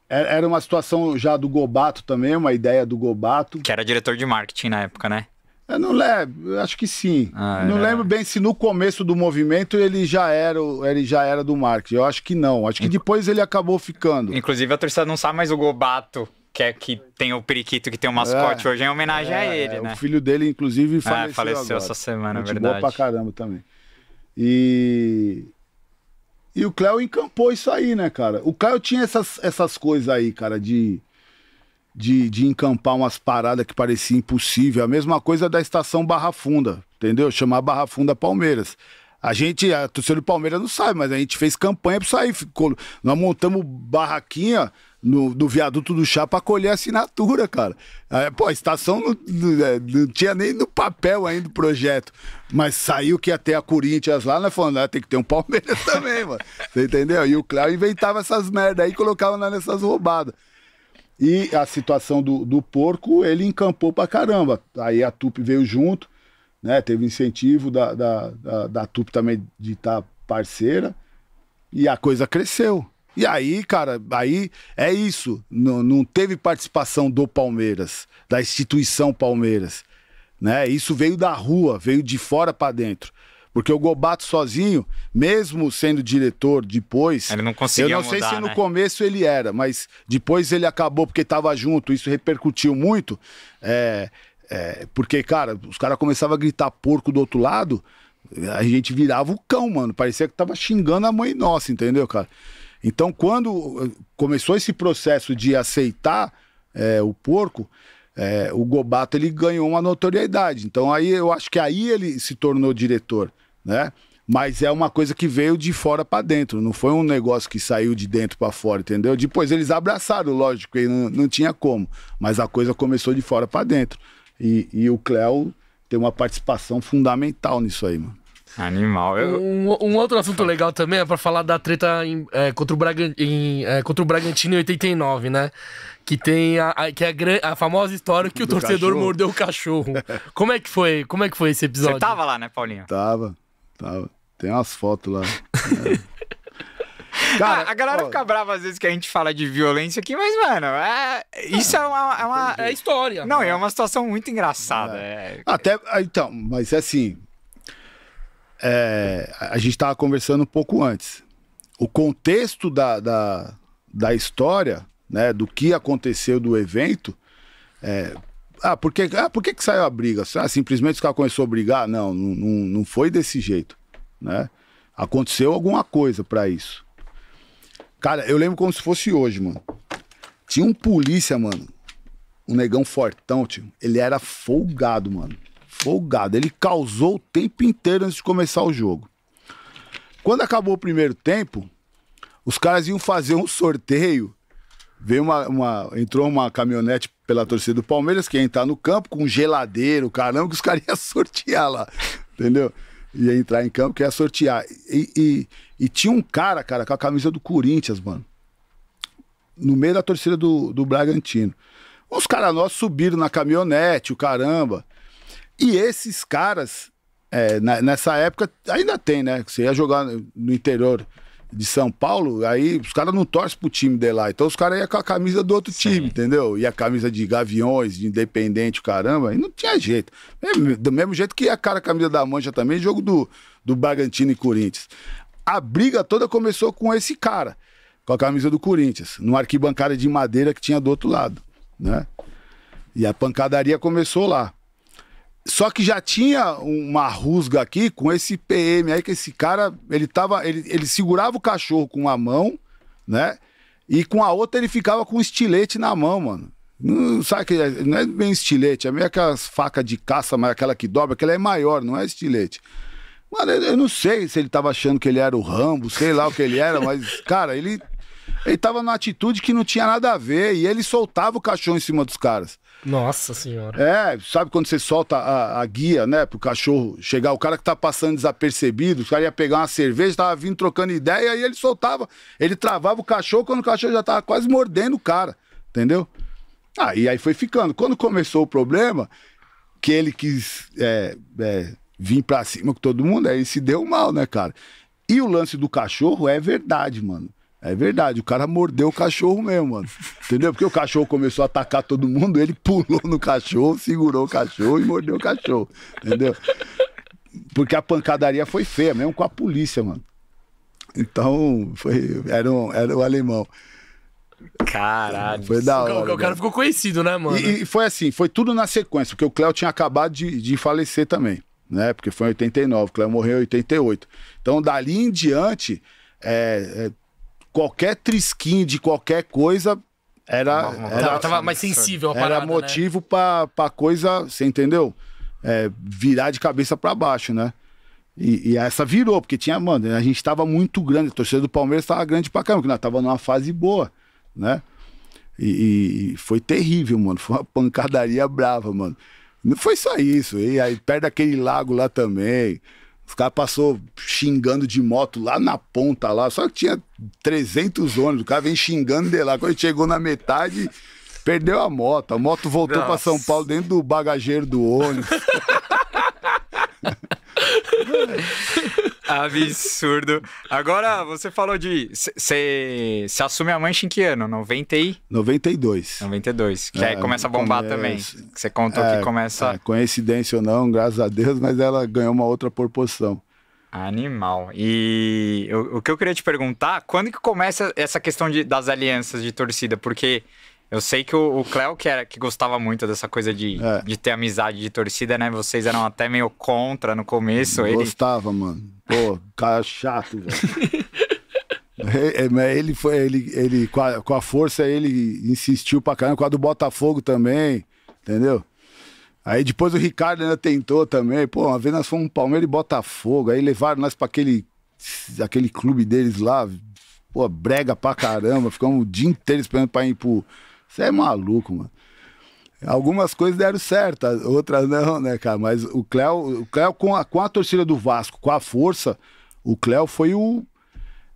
é... Era uma situação já do Gobato também, uma ideia do Gobato. Que era diretor de marketing na época, né? Eu não lembro, acho que sim. Ah, é não lembro bem se no começo do movimento ele já era, ele já era do marketing. Eu acho que não. Acho que depois ele acabou ficando. Inclusive a torcida não sabe mais o Gobato que, é, que tem o periquito que tem o mascote é, hoje, em homenagem é, a ele, né? O filho dele, inclusive, ah, faleceu. faleceu agora. essa semana, Gente verdade. Boa pra caramba também. E. E o Cléo encampou isso aí, né, cara? O Cléo tinha essas, essas coisas aí, cara, de, de, de encampar umas paradas que parecia impossível. A mesma coisa da estação Barra Funda, entendeu? Chamar Barra Funda Palmeiras. A gente, a torcida do Palmeiras não sabe, mas a gente fez campanha para sair. Ficou, nós montamos barraquinha no, no viaduto do chá para colher assinatura, cara. É, pô, a estação não, não, é, não, tinha nem no papel ainda o projeto. Mas saiu que até a Corinthians lá, né? Falando, ah, tem que ter um Palmeiras também, mano. Você entendeu? E o Cléo inventava essas merda aí e colocava nessas roubadas. E a situação do, do porco, ele encampou pra caramba. Aí a Tupi veio junto, né? Teve incentivo da, da, da, da Tupi também de estar tá parceira. E a coisa cresceu. E aí, cara, aí é isso. Não, não teve participação do Palmeiras, da instituição Palmeiras. Né? Isso veio da rua, veio de fora para dentro. Porque o Gobato sozinho, mesmo sendo diretor depois. Ele não conseguiu Eu não sei mudar, se no né? começo ele era, mas depois ele acabou porque estava junto, isso repercutiu muito. É, é, porque, cara, os caras começavam a gritar porco do outro lado, a gente virava o cão, mano. Parecia que tava xingando a mãe nossa, entendeu, cara? Então, quando eh, começou esse processo de aceitar é, o porco, é, o Gobato ele ganhou uma notoriedade. Então, aí eu acho que aí ele se tornou diretor, né? Mas é uma coisa que veio de fora para dentro, não foi um negócio que saiu de dentro para fora, entendeu? Depois eles abraçaram, lógico, e não, não tinha como, mas a coisa começou de fora para dentro. E, e o Cléo tem uma participação fundamental nisso aí, mano. Animal. Eu... Um, um, outro assunto legal também é pra falar da treta em, é, contra, o Bragan, em, é, contra o Bragantino em 89, né? Que tem a, a que é a, a, famosa história que Do o torcedor cachorro. mordeu o cachorro. Como é que foi? Como é que foi esse episódio? Você tava lá, né, Paulinho? Tava, tava. Tem umas fotos lá. Cara, a, ah, a galera ó, fica brava às vezes que a gente fala de violência aqui, mas, mano, é, isso é uma, é uma. É história. Não, mano. é uma situação muito engraçada. É. é. Até. Ah, então, mas é assim, é, a gente estava conversando um pouco antes. O contexto da, da, da história, né, do que aconteceu do evento, é, ah, por que, ah, por que, que saiu a briga? Ah, simplesmente os caras começaram a brigar? Não, não, não foi desse jeito, né? Aconteceu alguma coisa para isso. Cara, eu lembro como se fosse hoje, mano. Tinha um polícia, mano. Um negão fortão, tio. Ele era folgado, mano folgado. Ele causou o tempo inteiro antes de começar o jogo. Quando acabou o primeiro tempo, os caras iam fazer um sorteio. Veio uma, uma entrou uma caminhonete pela torcida do Palmeiras, que ia entrar no campo com um geladeiro, caramba, que os caras iam sortear lá. Entendeu? Ia entrar em campo, que ia sortear. E, e, e tinha um cara, cara, com a camisa do Corinthians, mano. No meio da torcida do, do Bragantino. os caras nossos subiram na caminhonete, o caramba. E esses caras, é, na, nessa época, ainda tem, né? Você ia jogar no interior de São Paulo, aí os caras não torcem pro time de lá. Então os caras iam com a camisa do outro Sim. time, entendeu? E a camisa de Gaviões, de Independente, caramba, e não tinha jeito. Do mesmo jeito que a cara a camisa da Mancha também, jogo do, do Bragantino e Corinthians. A briga toda começou com esse cara, com a camisa do Corinthians, numa arquibancada de madeira que tinha do outro lado, né? E a pancadaria começou lá. Só que já tinha uma rusga aqui com esse PM aí, que esse cara, ele tava. Ele, ele segurava o cachorro com uma mão, né? E com a outra ele ficava com um estilete na mão, mano. Não, sabe que é, não é bem estilete, é meio aquelas facas de caça, mas aquela que dobra, aquela é maior, não é estilete. Mano, eu, eu não sei se ele tava achando que ele era o Rambo, sei lá o que ele era, mas, cara, ele, ele tava numa atitude que não tinha nada a ver e ele soltava o cachorro em cima dos caras. Nossa senhora. É, sabe quando você solta a, a guia, né, pro cachorro chegar? O cara que tá passando desapercebido, o cara ia pegar uma cerveja, tava vindo trocando ideia, e ele soltava. Ele travava o cachorro quando o cachorro já tava quase mordendo o cara, entendeu? Ah, e aí foi ficando. Quando começou o problema, que ele quis é, é, vir pra cima com todo mundo, aí se deu mal, né, cara? E o lance do cachorro é verdade, mano. É verdade, o cara mordeu o cachorro mesmo, mano. Entendeu? Porque o cachorro começou a atacar todo mundo, ele pulou no cachorro, segurou o cachorro e mordeu o cachorro. Entendeu? Porque a pancadaria foi feia, mesmo com a polícia, mano. Então, foi, era, um, era o alemão. Caralho. Foi da hora. O cara, cara ficou conhecido, né, mano? E, e, foi assim, foi tudo na sequência, porque o Cléo tinha acabado de, de falecer também, né? Porque foi em 89, o Cléo morreu em 88. Então, dali em diante, é, é qualquer trisquinho de qualquer coisa era. era tava, tava mais sensível a parada, Era né? motivo né? pra, coisa, você entendeu? É, virar de cabeça para baixo, né? E, e, essa virou, porque tinha, mano, a gente tava muito grande, a torcida do Palmeiras tava grande pra caramba, que nós tava numa fase boa, né? E, e, foi terrível, mano. Foi uma pancadaria brava, mano. Não foi só isso. E aí, perto daquele lago lá também. O cara passou xingando de moto lá na ponta lá, só que tinha 300 ônibus, o cara vem xingando de lá. Quando ele chegou na metade, perdeu a moto. A moto voltou para São Paulo dentro do bagageiro do ônibus. Absurdo. Agora, você falou de. Você assume a mancha em que ano? 90 e... 92. 92. Que é, aí começa a bombar também. Você contou é, que começa. É, coincidência ou não, graças a Deus, mas ela ganhou uma outra proporção. Animal. E o que eu queria te perguntar, quando que começa essa questão de, das alianças de torcida? Porque eu sei que o, o Cléo, que, era, que gostava muito dessa coisa de, é. de ter amizade de torcida, né? Vocês eram até meio contra no começo. Gostava, ele... mano. Pô, cara é chato, velho. É, ele foi, ele, ele com a, com, a, força, ele insistiu pra caramba, com a do Botafogo também, entendeu? Aí depois o Ricardo ainda tentou também. Pô, uma vez nós fomos Palmeiras e Botafogo, aí levaram nós pra aquele, aquele clube deles lá, pô, brega pra caramba, ficamos o dia inteiro esperando pra ir pro. Você é maluco, mano. Algumas coisas deram certo, outras não, né, cara? Mas o Cléo, o Cléo com, a, com a torcida do Vasco, com a força, o Cléo foi o.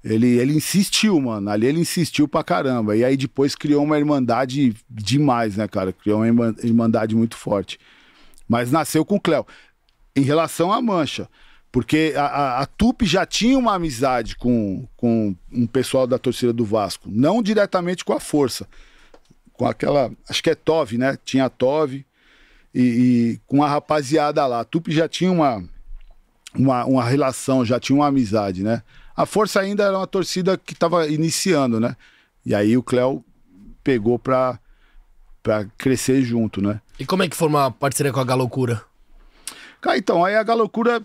Ele, ele insistiu, mano. Ali ele insistiu pra caramba. E aí depois criou uma irmandade demais, né, cara? Criou uma irmandade muito forte. Mas nasceu com o Cléo. Em relação à Mancha, porque a, a, a Tupi já tinha uma amizade com, com um pessoal da torcida do Vasco, não diretamente com a força com aquela. Acho que é Tove, né? Tinha a Tove e, e, com a rapaziada lá. A Tupi já tinha uma, uma, uma relação, já tinha uma amizade, né? A Força ainda era uma torcida que estava iniciando, né? E aí o Cléo pegou pra, pra crescer junto, né? E como é que foi uma parceria com a Galocura? Cara, então, aí a Galocura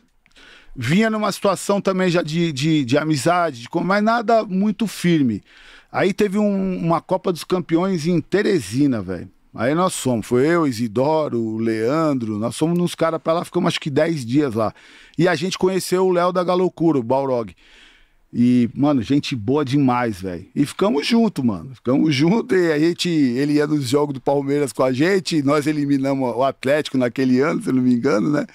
vinha numa situação também já de, de, de amizade, mas nada muito firme. Aí teve um, uma Copa dos Campeões em Teresina, velho. Aí nós somos, foi eu, Isidoro, o Leandro, nós somos uns caras pra lá, ficamos acho que 10 dias lá. E a gente conheceu o Léo da Galocura, o Balrog. E, mano, gente boa demais, velho. E ficamos junto, mano. Ficamos junto e a gente, ele ia nos jogos do Palmeiras com a gente, nós eliminamos o Atlético naquele ano, se não me engano, né?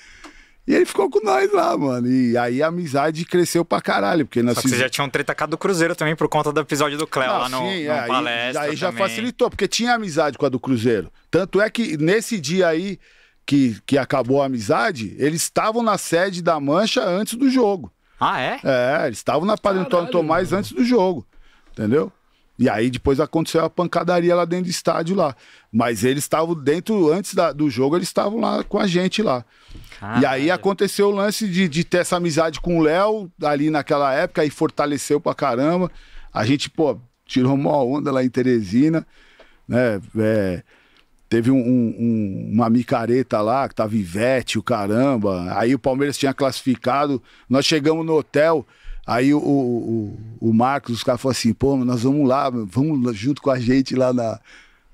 E ele ficou com nós lá, mano. E aí a amizade cresceu pra caralho. Porque nós Só que vocês já tinham tretacado do Cruzeiro também por conta do episódio do Cléo lá no, sim, é, palestra. Aí, aí já facilitou, porque tinha amizade com a do Cruzeiro. Tanto é que nesse dia aí que, que acabou a amizade, eles estavam na sede da Mancha antes do jogo. Ah, é? É, eles estavam na Padre Antônio Tomás mano. antes do jogo. Entendeu? E aí depois aconteceu a pancadaria lá dentro do estádio lá. Mas eles estavam dentro, antes da, do jogo, eles estavam lá com a gente lá. Ah, e aí aconteceu o lance de, de ter essa amizade com o Léo ali naquela época e fortaleceu pra caramba. A gente, pô, tirou uma onda lá em Teresina, né? É, teve um, um, uma micareta lá, que tava Ivete, o caramba. Aí o Palmeiras tinha classificado. Nós chegamos no hotel, aí o, o, o Marcos, os caras falaram assim, pô, nós vamos lá, vamos junto com a gente lá na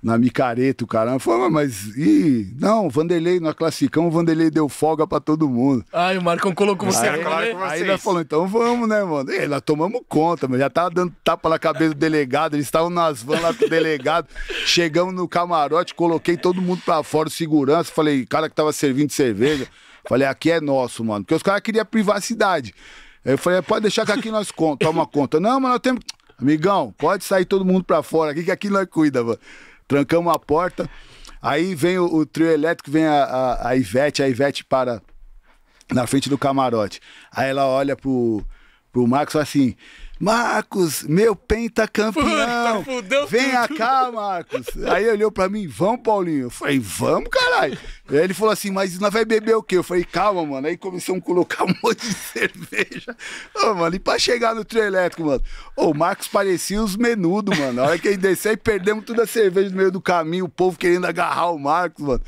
na micareta, o caramba. foi, mas e não, Vanderlei na classicão, o Vanderlei deu folga pra todo mundo. Ai, o Marcão colocou é você né? aí, claro Aí, aí ele falou, então vamos, né, mano? E nós tomamos conta, mas já tava dando tapa na cabeça do delegado, eles estavam nas vans lá do delegado. Chegamos no camarote, coloquei todo mundo pra fora, segurança. Falei, cara que tava servindo cerveja. Falei, aqui é nosso, mano. Porque os caras queriam privacidade. Aí eu falei, é, pode deixar que aqui nós conta, toma conta. Não, mas nós temos. Amigão, pode sair todo mundo pra fora aqui, que aqui nós cuida, mano trancamos a porta. Aí vem o, o trio elétrico, vem a, a, a, Ivete, a Ivete para na frente do camarote. Aí ela olha pro, pro Marcos assim: Marcos, meu pentacampeão! Puta, Vem tudo. cá, Marcos! Aí ele olhou pra mim, vamos, Paulinho? Eu falei, vamos, caralho! Aí ele falou assim, mas nós vai beber o quê? Eu falei, calma, mano. Aí começamos a colocar um monte de cerveja. Ô, mano, e pra chegar no trio elétrico, mano? o Marcos parecia os menudos, mano. Na hora que ele desceu, perdemos toda a cerveja no meio do caminho, o povo querendo agarrar o Marcos, mano.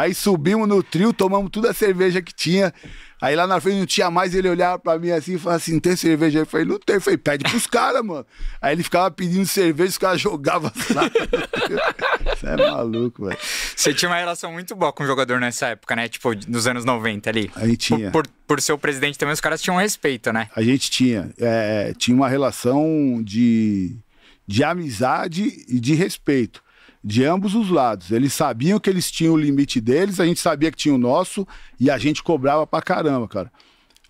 Aí subimos no trio, tomamos toda a cerveja que tinha. Aí lá na frente não tinha mais, ele olhava pra mim assim e falava assim: tem cerveja aí? Eu falei, não tem. Eu falei, pede pros caras, mano. Aí ele ficava pedindo cerveja, os caras jogavam Você é maluco, velho. Você tinha uma relação muito boa com o jogador nessa época, né? Tipo, nos anos 90 ali. A gente tinha. Por, por, por ser o presidente também, os caras tinham respeito, né? A gente tinha. É, tinha uma relação de, de amizade e de respeito de ambos os lados. Eles sabiam que eles tinham o limite deles, a gente sabia que tinha o nosso e a gente cobrava pra caramba, cara.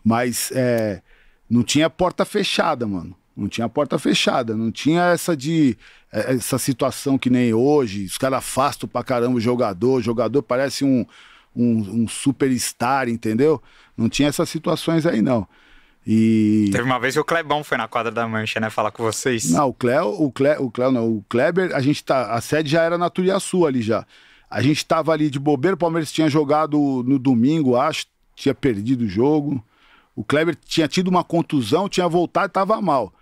Mas é, não tinha porta fechada, mano. Não tinha porta fechada, não tinha essa de é, essa situação que nem hoje, os caras afastam pra caramba o jogador, o jogador parece um, um, um superstar, entendeu? Não tinha essas situações aí, não. E... Teve uma vez que o Clebão foi na quadra da Mancha, né? Falar com vocês. Não, o Cleo, o Cleo, o Cleo não, o Kleber, a gente tá. A sede já era na Turiaçu ali já. A gente tava ali de bobeira, o Palmeiras tinha jogado no domingo, acho, tinha perdido o jogo. O Kleber tinha tido uma contusão, tinha voltado e tava mal.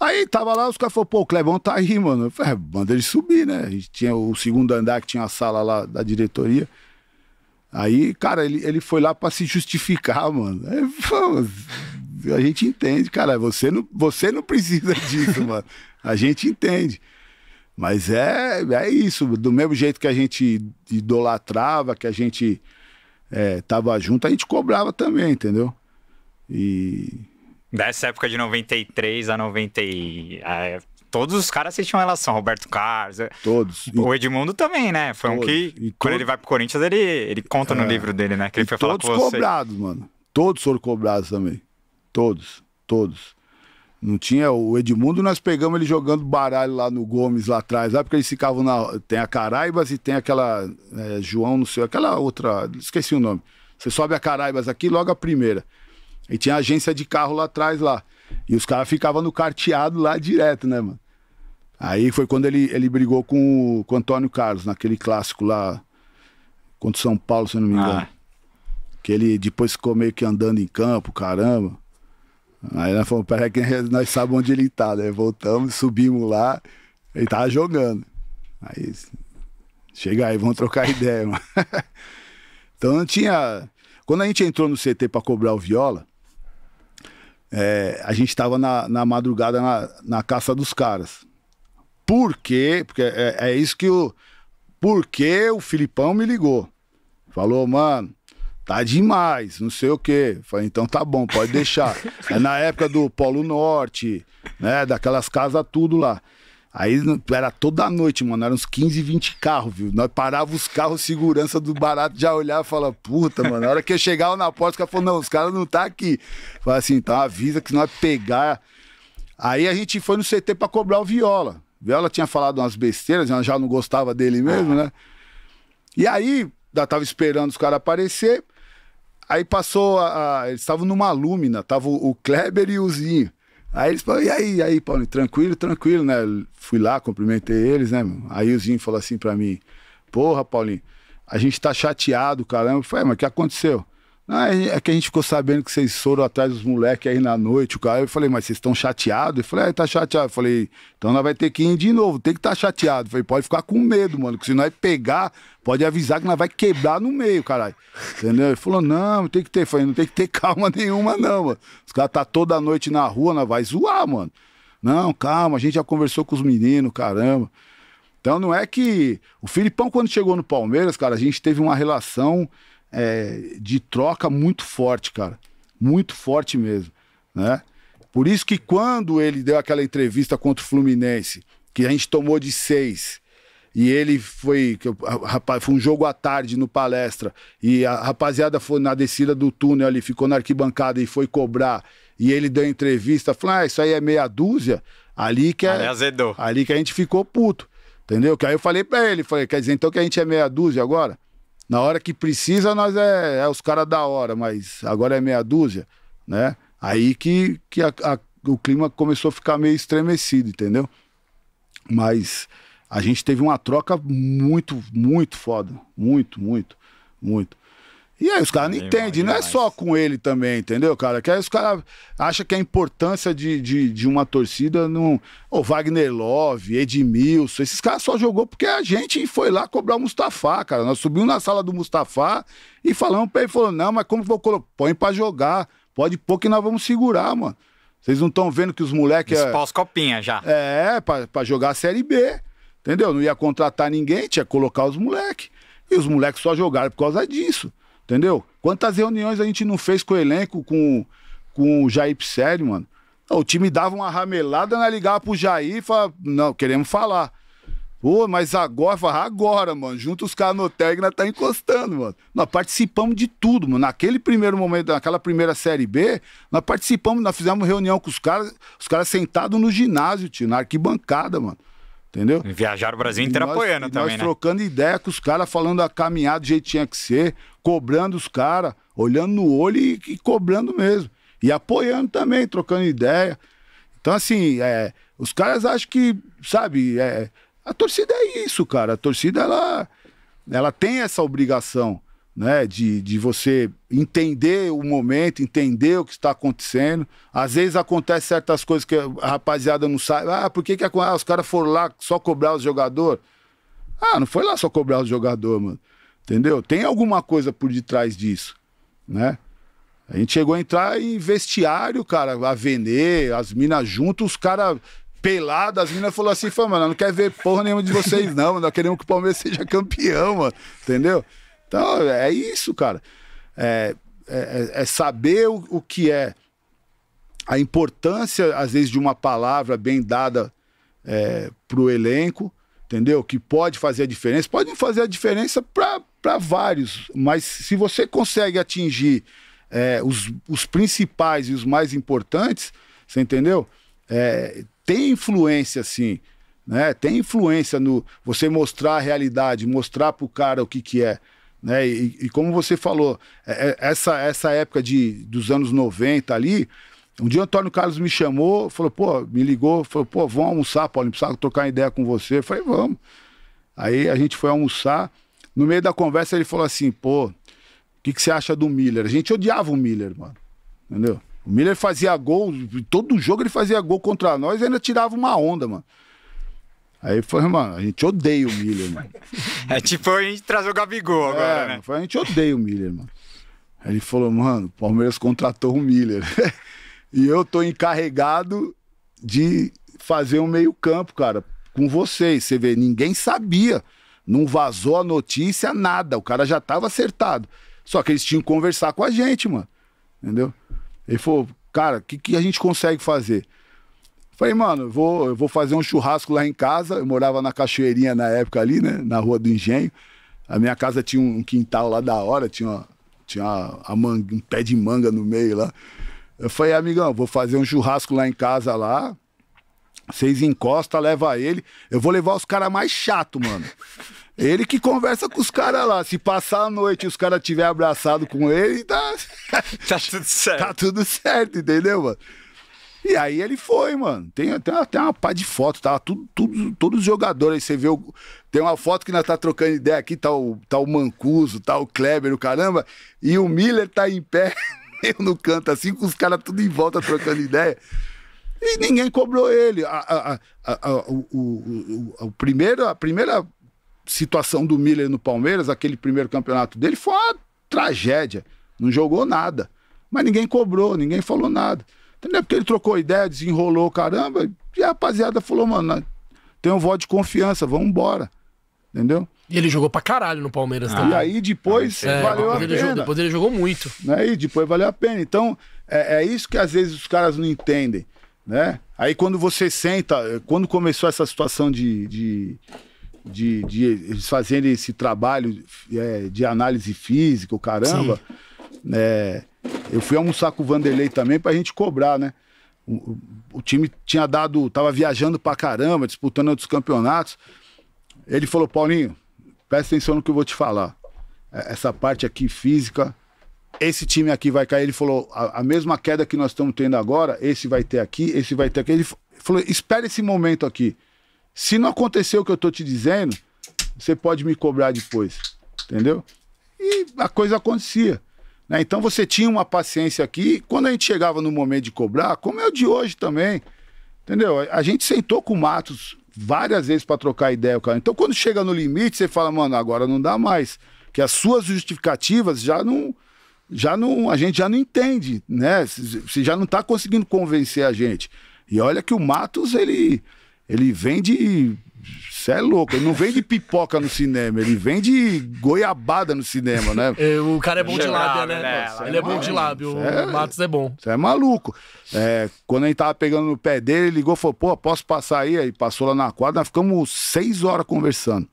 Aí tava lá, os caras falaram, pô, o Clebão tá aí, mano. Eu falei, é, manda ele subir, né? A gente tinha o segundo andar que tinha a sala lá da diretoria. Aí, cara, ele, ele foi lá para se justificar, mano. Aí, vamos a gente entende, cara. Você não, você não precisa disso, mano. A gente entende. Mas é, é isso. Do mesmo jeito que a gente idolatrava, que a gente é, tava junto, a gente cobrava também, entendeu? E. Dessa época de 93 a 90. A, é, todos os caras assistiam relação, Roberto Carlos. É, todos. O Edmundo também, né? Foi todos. um que. E quando ele vai pro Corinthians, ele, ele conta é... no livro dele, né? Que ele foi falar com você. Todos cobrados, mano. Todos foram cobrados também. Todos, todos. Não tinha. O Edmundo, nós pegamos ele jogando baralho lá no Gomes, lá atrás, lá porque eles ficavam na. Tem a Caraibas e tem aquela. É, João, não sei, aquela outra. Esqueci o nome. Você sobe a Caraibas aqui, logo a primeira. E tinha agência de carro lá atrás, lá. E os caras ficavam no carteado lá direto, né, mano? Aí foi quando ele, ele brigou com o, com o Antônio Carlos, naquele clássico lá contra São Paulo, se eu não me ah. engano. Ah. Que ele depois ficou meio que andando em campo, caramba. Aí nós falamos, peraí que nós sabemos onde ele tá, né? Voltamos, subimos lá, ele tava jogando. Aí, chega aí, vamos trocar ideia, mano. então não tinha... Quando a gente entrou no CT para cobrar o Viola, é, a gente tava na, na madrugada na, na, caça dos caras. Por quê? Porque é, é isso que o... Por que o Filipão me ligou? Falou, mano tá demais, não sei o quê. Falei, então tá bom, pode deixar. é na época do Polo Norte, né? Daquelas casas tudo lá. Aí era toda noite, mano. Eram uns 15, 20 carros, viu? Nós parava os carros, segurança do barato já olhava e falava, puta, mano. Na hora que eu chegava na porta, os caras falaram, não, os caras não tá aqui. Falei assim, então avisa que nós pegar. Aí a gente foi no CT pra cobrar o Viola. O Viola tinha falado umas besteiras, ela já não gostava dele mesmo, né? E aí, já tava esperando os caras aparecer. Aí passou, a, a, eles estavam numa lúmina, tava o, o Kleber e o Zinho. Aí eles falaram, e aí, e aí, Paulinho, tranquilo, tranquilo, né? Fui lá, cumprimentei eles, né? Aí o Zinho falou assim para mim, porra, Paulinho, a gente tá chateado, caramba. Eu falei, é, mas o que aconteceu? É, é que a gente ficou sabendo que vocês foram atrás dos moleques aí na noite. O cara, eu falei, mas vocês estão chateados? Ele falei, é, tá chateado. Eu falei, então nós vai ter que ir de novo, tem que estar tá chateado. Eu falei, pode ficar com medo, mano, que se nós pegar, pode avisar que nós vai quebrar no meio, caralho. Entendeu? Ele falou, não, tem que ter. Eu falei, não tem que ter calma nenhuma, não, mano. Os caras tá toda noite na rua, nós vai zoar, mano. Não, calma, a gente já conversou com os meninos, caramba. Então não é que. O Filipão, quando chegou no Palmeiras, cara, a gente teve uma relação é, de troca muito forte, cara. Muito forte mesmo, né? Por isso que quando ele deu aquela entrevista contra o Fluminense, que a gente tomou de seis, e ele foi, rapaz, foi um jogo à tarde no palestra, e a rapaziada foi na descida do túnel ali, ficou na arquibancada e foi cobrar, e ele deu entrevista, falou, ah, isso aí é meia dúzia, ali que, é, ali, ali que a gente ficou puto, entendeu? Que aí eu falei pra ele, falei, quer dizer então que a gente é meia dúzia agora? Na hora que precisa, nós é, é os caras da hora, mas agora é meia dúzia, né? Aí que, que a, a, o clima começou a ficar meio estremecido, entendeu? Mas a gente teve uma troca muito, muito foda. Muito, muito, muito. E aí os caras não entendem, não é só com ele também, entendeu, cara? Que aí os caras acham que a importância de, de, de uma torcida não. o Wagner Love, Edmilson, esses caras só jogou porque a gente foi lá cobrar o Mustafa, cara. Nós subimos na sala do Mustafa e falamos pra ele, falou, não, mas como vou colocar? Põe pra jogar, pode pôr que nós vamos segurar, mano. Vocês não estão vendo que os moleques... É Dispar copinha já. É, pra, pra jogar a Série B, entendeu? Não ia contratar ninguém, tinha que colocar os moleques. E os moleques só jogaram por causa disso. Entendeu? Quantas reuniões a gente não fez com o elenco, com, com o Jair Pisselli mano? o time dava uma ramelada, né? ligava pro Jair e falava, não, queremos falar. Pô, mas agora, falava, agora, mano, junto os caras no Tegna tá encostando, mano. Nós participamos de tudo, mano. Naquele primeiro momento, naquela primeira Série B, nós participamos, nós fizemos reunião com os caras, os caras sentados no ginásio, tio, na arquibancada, mano. Entendeu? Viajar o Brasil inteiro apoiando também. Nós né? trocando ideia com os caras, falando a caminhada do jeito que tinha que ser, cobrando os caras, olhando no olho e, e, cobrando mesmo. E apoiando também, trocando ideia. Então, assim, é, os caras acham que, sabe, é, a torcida é isso, cara. A torcida, ela, ela tem essa obrigação né? De, de você entender o momento, entender o que está acontecendo. Às vezes acontece certas coisas que a rapaziada não sabe. Ah, por que, que ah, os caras foram lá só cobrar os jogador? Ah, não foi lá só cobrar os jogador, mano. Entendeu? Tem alguma coisa por detrás disso, né? A gente chegou a entrar em vestiário, cara, a vender, as minas junto, os caras pelado, as minas falaram assim, mano, não quer ver porra nenhuma de vocês não, nós queremos que o Palmeiras seja campeão, mano, entendeu? Então, é isso, cara. É, é, é, é saber o, o, que é a importância, às vezes, de uma palavra bem dada é, para o elenco, entendeu? Que pode fazer a diferença. Pode fazer a diferença para vários, mas se você consegue atingir é, os, os, principais e os mais importantes, você entendeu? É, tem influência, sim. Né? Tem influência no você mostrar a realidade, mostrar para o cara o que, que é. Né? E, e como você falou, é, é, essa, essa época de, dos anos 90 ali, um dia o Antônio Carlos me chamou, falou, pô, me ligou, falou, pô, vamos almoçar, Paulo, precisava trocar ideia com você. Eu falei, vamos. Aí a gente foi almoçar. No meio da conversa ele falou assim, pô, o que, que você acha do Miller? A gente odiava o Miller, mano. Entendeu? O Miller fazia gol, todo jogo ele fazia gol contra nós e ainda tirava uma onda, mano. Aí foi, mano, a gente odeia o Miller, mano. É tipo a gente trazer o Gabigol é, agora, né? Foi, a gente odeia o Miller, mano. Aí ele falou, mano, o Palmeiras contratou o Miller. e eu tô encarregado de fazer um meio campo, cara, com vocês. Você vê, ninguém sabia. Não vazou a notícia, nada. O cara já tava acertado. Só que eles tinham que conversar com a gente, mano. Entendeu? Ele falou, cara, o que, que a gente consegue fazer? Falei, mano, vou, eu vou fazer um churrasco lá em casa. Eu morava na Cachoeirinha na época ali, né? Na Rua do Engenho. A minha casa tinha um quintal lá da hora, tinha, uma, tinha uma, a manga, um pé de manga no meio lá. Eu falei, amigão, vou fazer um churrasco lá em casa lá. Vocês encostam, leva ele. Eu vou levar os caras mais chato, mano. Ele que conversa com os caras lá. Se passar a noite e os caras tiver abraçado com ele, tá. Tá tudo certo. Tá tudo certo, entendeu, mano? E aí ele foi, mano. Tem, até uma, uma pá de foto, tava tá? tudo, tudo, todos os jogadores. Aí você vê, o, tem uma foto que nós tá trocando ideia aqui, tá o, tá o Mancuso, tá o Kleber, o caramba, e o Miller tá em pé, meio no canto assim, com os caras tudo em volta trocando ideia. E ninguém cobrou ele. A, a, a, o, o, o, o primeiro, a primeira situação do Miller no Palmeiras, aquele primeiro campeonato dele, foi uma tragédia. Não jogou nada. Mas ninguém cobrou, ninguém falou nada. Entendeu? Porque ele trocou ideia, desenrolou, caramba. E a rapaziada falou, mano, tem um voto de confiança, vamos embora. Entendeu? E ele jogou pra caralho no Palmeiras ah, também. E aí depois é, valeu a pena. Jogou, depois ele jogou muito. Aí né? depois valeu a pena. Então, é, é, isso que às vezes os caras não entendem, né? Aí quando você senta, eh, quando começou essa situação de, de, de, de fazer esse trabalho eh, de análise física, o caramba, né? Eu fui almoçar com o Vanderlei também pra gente cobrar, né? O, o time tinha dado, tava viajando pra caramba, disputando outros campeonatos. Ele falou, Paulinho, presta atenção no que eu vou te falar. É, essa parte aqui física, esse time aqui vai cair. Ele falou, a, a mesma queda que nós estamos tendo agora, esse vai ter aqui, esse vai ter aqui. Ele falou, espere esse momento aqui. Se não acontecer o que eu tô te dizendo, você pode me cobrar depois. Entendeu? E a coisa acontecia. Né? Então você tinha uma paciência aqui. Quando a gente chegava no momento de cobrar, como é o de hoje também, entendeu? A gente sentou com o Matos várias vezes para trocar ideia, cara. Então quando chega no limite, você fala, mano, agora não dá mais. Que as suas justificativas já não. Já não, a gente já não entende, né? Você já não está conseguindo convencer a gente. E olha que o Matos, ele, ele vem de você é louco, ele não vende pipoca no cinema, ele vende goiabada no cinema, né? É, o cara é bom de lábio, né? né? Ele é bom de é lábio, o Matos é bom. Você é maluco. É, quando a gente tava pegando no pé dele, ele ligou e falou, pô, posso passar aí? Aí passou lá na quadra, nós ficamos seis horas conversando.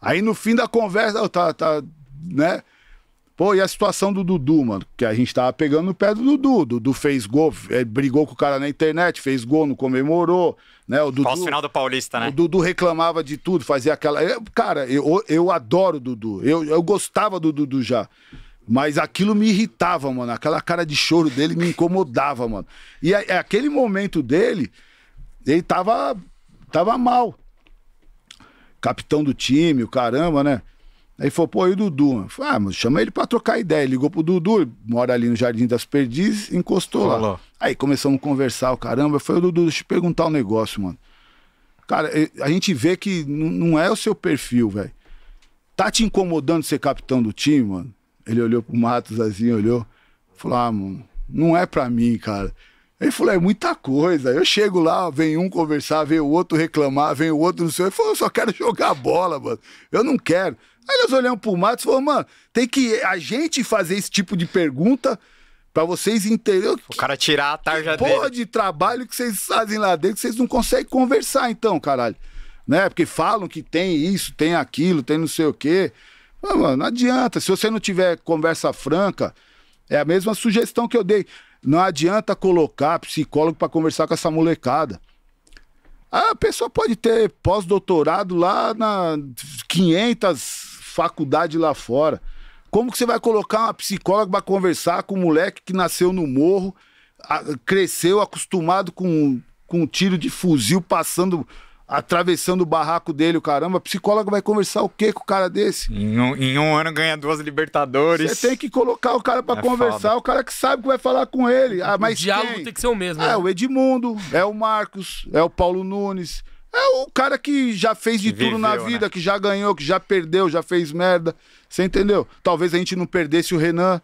Aí no fim da conversa, tá, tá, né? Pô, e a situação do Dudu, mano? Que a gente tava pegando no pé do Dudu. Dudu fez gol, é, brigou com o cara na internet, fez gol, não comemorou. Né? O Dudu, final do Paulista, né? O Dudu reclamava de tudo, fazia aquela. cara, eu, eu adoro o Dudu. Eu, eu gostava do Dudu já. Mas aquilo me irritava, mano. Aquela cara de choro dele me incomodava, mano. E a, aquele momento dele, ele tava, tava mal. Capitão do time, o caramba, né? Aí falou, pô, e o Dudu? Eu falei, ah, mas chama ele pra trocar ideia. Ele ligou pro Dudu, mora ali no Jardim das Perdizes, encostou lá. Aí começamos a conversar, o caramba. Foi o Dudu, deixa eu te perguntar um negócio, mano. Cara, a gente vê que não é o seu perfil, velho. Tá te incomodando ser capitão do time, mano? Ele olhou pro Matos assim, olhou. Falou, ah, mano, não é pra mim, cara. Ele falou, é muita coisa. Eu chego lá, vem um conversar, vem o outro reclamar, vem o outro não sei. Ele falou, eu só quero jogar bola, mano. Eu não quero. Aí nós olhamos pro Matos e falamos, mano, tem que a gente fazer esse tipo de pergunta para vocês entenderem. O cara tirar a tarja que dele. Porra de trabalho que vocês fazem lá dentro que vocês não conseguem conversar, então, caralho. Né? Porque falam que tem isso, tem aquilo, tem não sei o quê. Mas, ah, mano, não adianta. Se você não tiver conversa franca, é a mesma sugestão que eu dei. Não adianta colocar psicólogo para conversar com essa molecada. A pessoa pode ter pós-doutorado lá na 500 faculdade lá fora. Como que você vai colocar uma psicóloga para conversar com um moleque que nasceu no morro, cresceu acostumado com, com um tiro de fuzil passando, atravessando o barraco dele, o caramba? A psicóloga vai conversar o que com o cara desse? Em um, em um ano ganha duas Libertadores. Você tem que colocar o cara para é conversar, foda. o cara que sabe que vai falar com ele. Ah, mas o diálogo quem? tem que ser o mesmo. Ah, É né? o Edmundo, é o Marcos, é o Paulo Nunes. É o cara que já fez de Viveu, tudo na né? vida, né? que já ganhou, que já perdeu, já fez merda. Você entendeu? Talvez a gente não perdesse o Renan,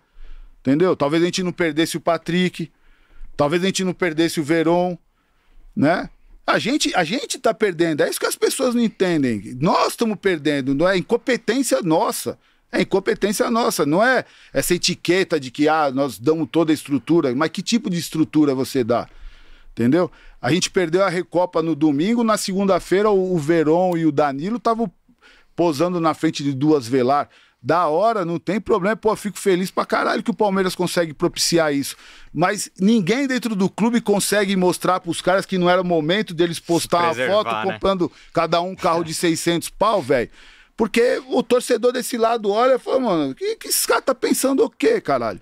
entendeu? Talvez a gente não perdesse o Patrick. Talvez a gente não perdesse o Veron, né? A gente, a gente tá perdendo. É isso que as pessoas não entendem. Nós estamos perdendo, não é incompetência nossa. É incompetência nossa, não é essa etiqueta de que ah, nós damos toda a estrutura, mas que tipo de estrutura você dá? Entendeu? A gente perdeu a Recopa no domingo, na segunda-feira o, o Verón e o Danilo estavam posando na frente de duas velar. Da hora, não tem problema. Pô, fico feliz pra caralho que o Palmeiras consegue propiciar isso. Mas ninguém dentro do clube consegue mostrar pros caras que não era o momento deles postar a foto né? comprando cada um carro de 600 pau, velho. Porque o torcedor desse lado olha e fala, mano, que, que esse cara tá pensando o quê, caralho?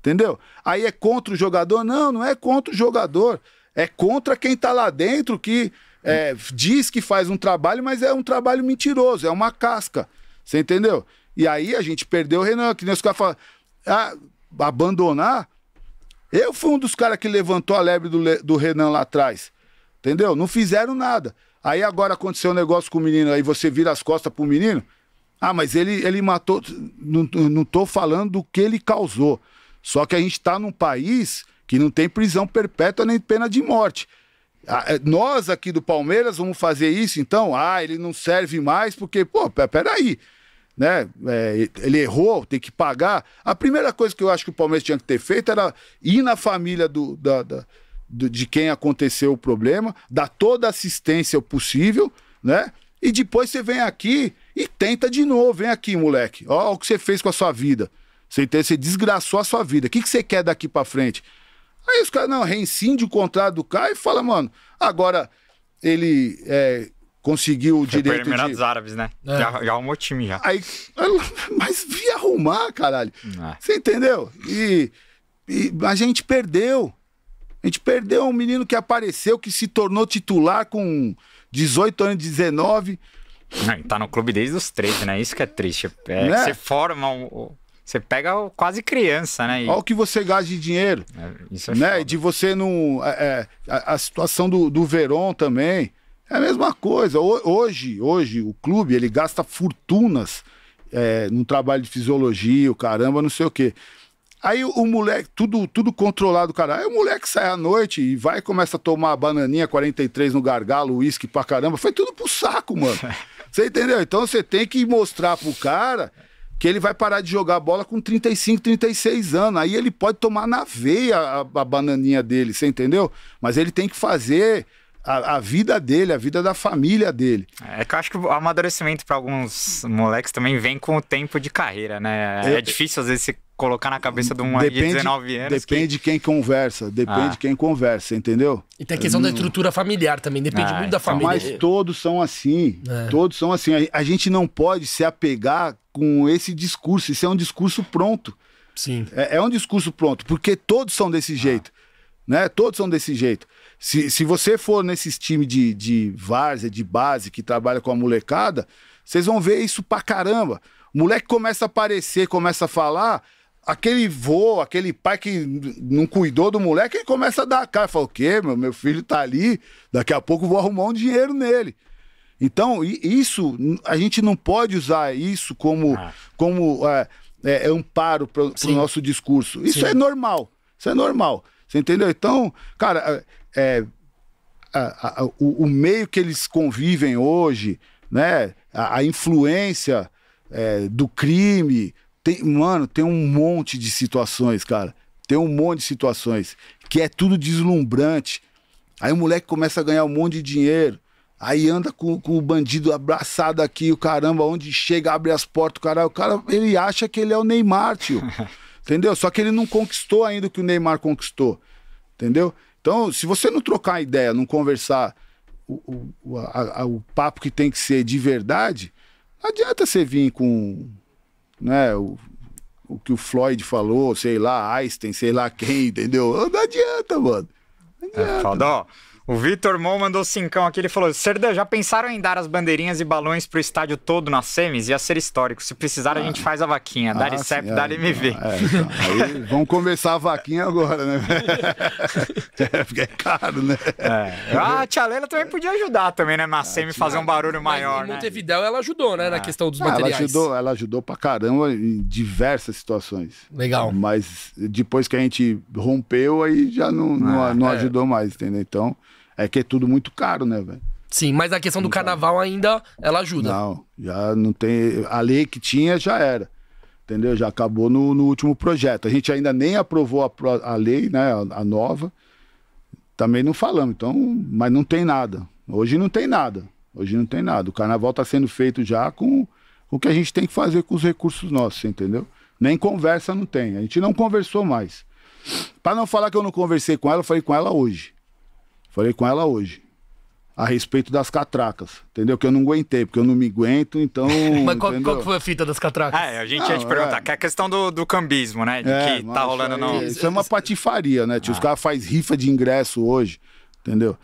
Entendeu? Aí é contra o jogador? Não, não é contra o jogador é contra quem está lá dentro que é, diz que faz um trabalho, mas é um trabalho mentiroso, é uma casca. Você entendeu? E aí a gente perdeu o Renan, que nem os caras falam, ah, abandonar. Eu fui um dos caras que levantou a lebre do, do Renan lá atrás. Entendeu? Não fizeram nada. Aí agora aconteceu um negócio com o menino, aí você vira as costas pro menino. Ah, mas ele, ele matou. Não, não tô falando do que ele causou. Só que a gente tá num país que não tem prisão perpétua nem pena de morte. Ah, é, nós aqui do Palmeiras vamos fazer isso, então, ah, ele não serve mais porque, pô, peraí, né? É, ele errou, tem que pagar. A primeira coisa que eu acho que o Palmeiras tinha que ter feito era ir na família do, da, da, de quem aconteceu o problema, dar toda a assistência possível, né? E depois você vem aqui e tenta de novo. Vem aqui, moleque. Olha o que você fez com a sua vida. Você, você desgraçou a sua vida. O que você quer daqui para frente? Aí os caras, não, reincide o contrato do cara e fala, mano, agora ele é, conseguiu o Foi direito de... Emirados Árabes, né? É. Já, já arrumou time, já. Aí, mas via arrumar, caralho. É. Você entendeu? E, e a gente perdeu. A gente perdeu um menino que apareceu, que se tornou titular com 18 anos, 19 não, tá no clube desde os 13, né? Isso que é triste. É né? que você forma um, você pega quase criança, né? E... Olha o que você gasta de dinheiro. É, isso é né? De você não. É, é, a, a, situação do, do Verón também é a mesma coisa. hoje, hoje, o clube ele gasta fortunas é, num trabalho de fisiologia, o caramba, não sei o quê. Aí o, moleque, tudo, tudo controlado, cara. Aí o moleque sai à noite e vai começa a tomar bananinha 43 no gargalo, uísque pra caramba. Foi tudo pro saco, mano. Você entendeu? Então você tem que mostrar pro cara que ele vai parar de jogar bola com 35, 36 anos. Aí ele pode tomar na veia a, a bananinha dele, você entendeu? Mas ele tem que fazer a, a, vida dele, a vida da família dele. É que eu acho que o amadurecimento para alguns moleques também vem com o tempo de carreira, né? É, é difícil às vezes você colocar na cabeça de um depende, de 19 anos. Depende de quem conversa, depende ah. de quem conversa, entendeu? E tem a questão da estrutura familiar também, depende ah, muito da então, família. Mas todos são assim, é. todos são assim. A, a, gente não pode se apegar com esse discurso, isso é um discurso pronto. Sim. É, é um discurso pronto, porque todos são desse ah. jeito, ah. né? Todos são desse jeito. Se, se você for nesses times de, de várzea, de base, que trabalha com a molecada, vocês vão ver isso pra caramba. O moleque começa a aparecer, começa a falar aquele vô, aquele pai que não cuidou do moleque, ele começa a dar a cara. Fala, o quê, meu? Meu filho tá ali, daqui a pouco vou arrumar um dinheiro nele. Então, isso, a gente não pode usar isso como, ah. como é, é, amparo é para o nosso discurso. Isso é Sim. é normal. Isso é normal. Você entendeu? Então, cara, é, a, a, o, o, meio que eles convivem hoje, né? A, a influência é, do crime, tem, mano, tem um monte de situações, cara. Tem um monte de situações que é tudo deslumbrante. Aí o moleque começa a ganhar um monte de dinheiro. Aí anda com, com o bandido abraçado aqui, o caramba, onde chega, abre as portas, o cara, o cara, ele acha que ele é o Neymar, tio. entendeu? Só que ele não conquistou ainda o que o Neymar conquistou. Entendeu? Então, se você não trocar ideia, não conversar o, o, a, a, o papo que tem que ser de verdade, não adianta você vir com né, o, o que o Floyd falou, sei lá, Einstein, sei lá quem, entendeu? Não adianta, mano. Não é adianta. É, ó. O Vitor Mon mandou cincão aqui, ele falou: Serdã, já pensaram em dar as bandeirinhas e balões pro estádio todo nas semis? Ia ser histórico. Se precisar, ah, a gente ah. faz a vaquinha. Dá ah, CEP, dá MV. Então, é, vamos conversar a vaquinha agora, né? É, porque é caro, né? É. Ah, a Tia Leila também podia ajudar também, né? Na ah, fazer um barulho maior. Mas, né? Montevidéu ela ajudou, né? Na ah. questão dos ah, materiais. Ela ajudou, ela ajudou pra caramba em diversas situações. Legal. Mas depois que a gente rompeu, aí já não, não, ah, não é. ajudou mais, entendeu? Então. É que é tudo muito caro, né, velho? Sim, mas a questão do carnaval ainda ela ajuda. Não, já não tem. A lei que tinha já era. Entendeu? Já acabou no, no último projeto. A gente ainda nem aprovou a, a lei, né? A, a, nova. Também não falamos, então, mas não tem nada. Hoje não tem nada. Hoje não tem nada. O carnaval está sendo feito já com o que a gente tem que fazer com os recursos nossos, entendeu? Nem conversa não tem. A gente não conversou mais. Para não falar que eu não conversei com ela, eu falei com ela hoje. Falei com ela hoje. A respeito das catracas, entendeu? Que eu não aguentei, porque eu não me aguento, então. Mas qual, qual, que foi a fita das catracas? É, a gente não, ia te perguntar, é... que é a questão do, do cambismo, né? De é, que tá rolando aí, não. Isso é uma patifaria, né? Ah. Os caras fazem rifa de ingresso hoje, entendeu?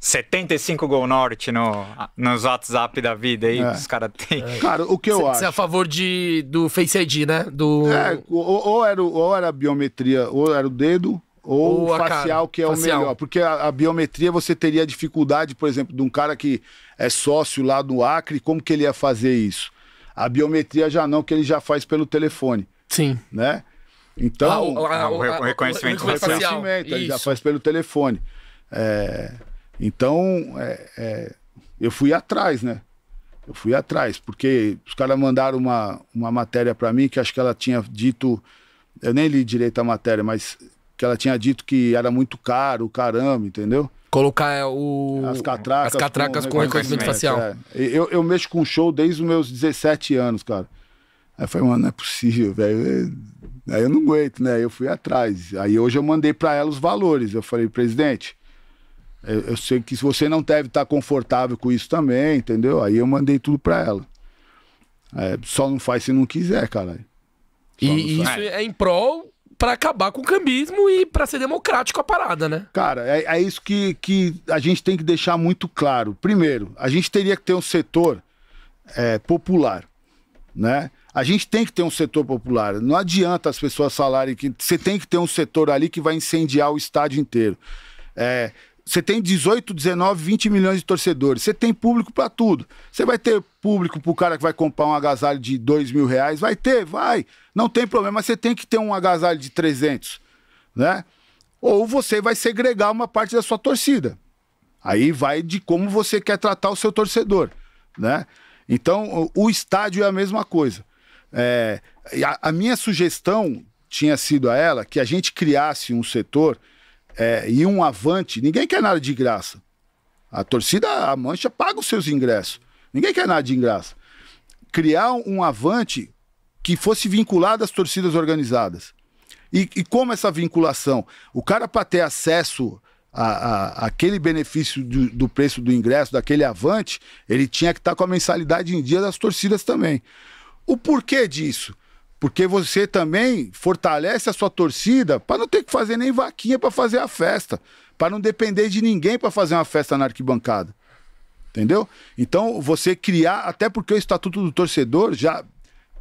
75 Gol Norte no, nos WhatsApp da vida aí, é. os caras têm. É. Cara, o que eu cê, é acho. Você é a favor de, do Face ID, né? Do... É, ou, ou, era, ou era a biometria, ou era o dedo, ou, ou facial, cara, que é facial. o melhor. Porque a, a, biometria você teria dificuldade, por exemplo, de um cara que é sócio lá do Acre, como que ele ia fazer isso? A biometria já não, que ele já faz pelo telefone. Sim. Né? Então. Ah, o, ah, reconhecimento, o reconhecimento, facial. ele já faz pelo telefone. É, então, é, é, eu fui atrás, né? Eu fui atrás, porque os caras mandaram uma, uma matéria para mim que acho que ela tinha dito eu nem li direito a matéria, mas que ela tinha dito que era muito caro, caramba, entendeu? Colocar é, o... as catracas, as catracas com, com reconhecimento facial. É. Eu, eu mexo com show desde os meus 17 anos, cara. Aí eu falei, mano, não é possível, velho. É, aí eu não aguento, né? Eu fui atrás. Aí hoje eu mandei para ela os valores. Eu falei, presidente, eu, eu sei que você não deve estar tá confortável com isso também, entendeu? Aí eu mandei tudo para ela. É, só não faz se não quiser, cara. e, isso é em prol para acabar com o cambismo e para ser democrático a parada, né? Cara, é, é isso que, que a gente tem que deixar muito claro. Primeiro, a gente teria que ter um setor é, popular, né? A gente tem que ter um setor popular. Não adianta as pessoas falarem que você tem que ter um setor ali que vai incendiar o estádio inteiro. É, você tem 18, 19, 20 milhões de torcedores. Você tem público para tudo. Você vai ter público para o cara que vai comprar um agasalho de 2 mil reais? Vai ter, vai. Não tem problema, mas você tem que ter um agasalho de 300, né? Ou você vai segregar uma parte da sua torcida. Aí vai de como você quer tratar o seu torcedor, né? Então, o estádio é a mesma coisa. É, a, a minha sugestão tinha sido a ela que a gente criasse um setor é, e um avante, ninguém quer nada de graça. A torcida, a mancha, paga os seus ingressos. Ninguém quer nada de graça. Criar um avante que fosse vinculado às torcidas organizadas. E, e como essa vinculação? O cara, para ter acesso a, a, aquele benefício do, do, preço do ingresso, daquele avante, ele tinha que estar tá com a mensalidade em dia das torcidas também. O porquê disso? Porque você também fortalece a sua torcida para não ter que fazer nem vaquinha para fazer a festa, para não depender de ninguém para fazer uma festa na arquibancada. Entendeu? Então, você criar, até porque o estatuto do torcedor já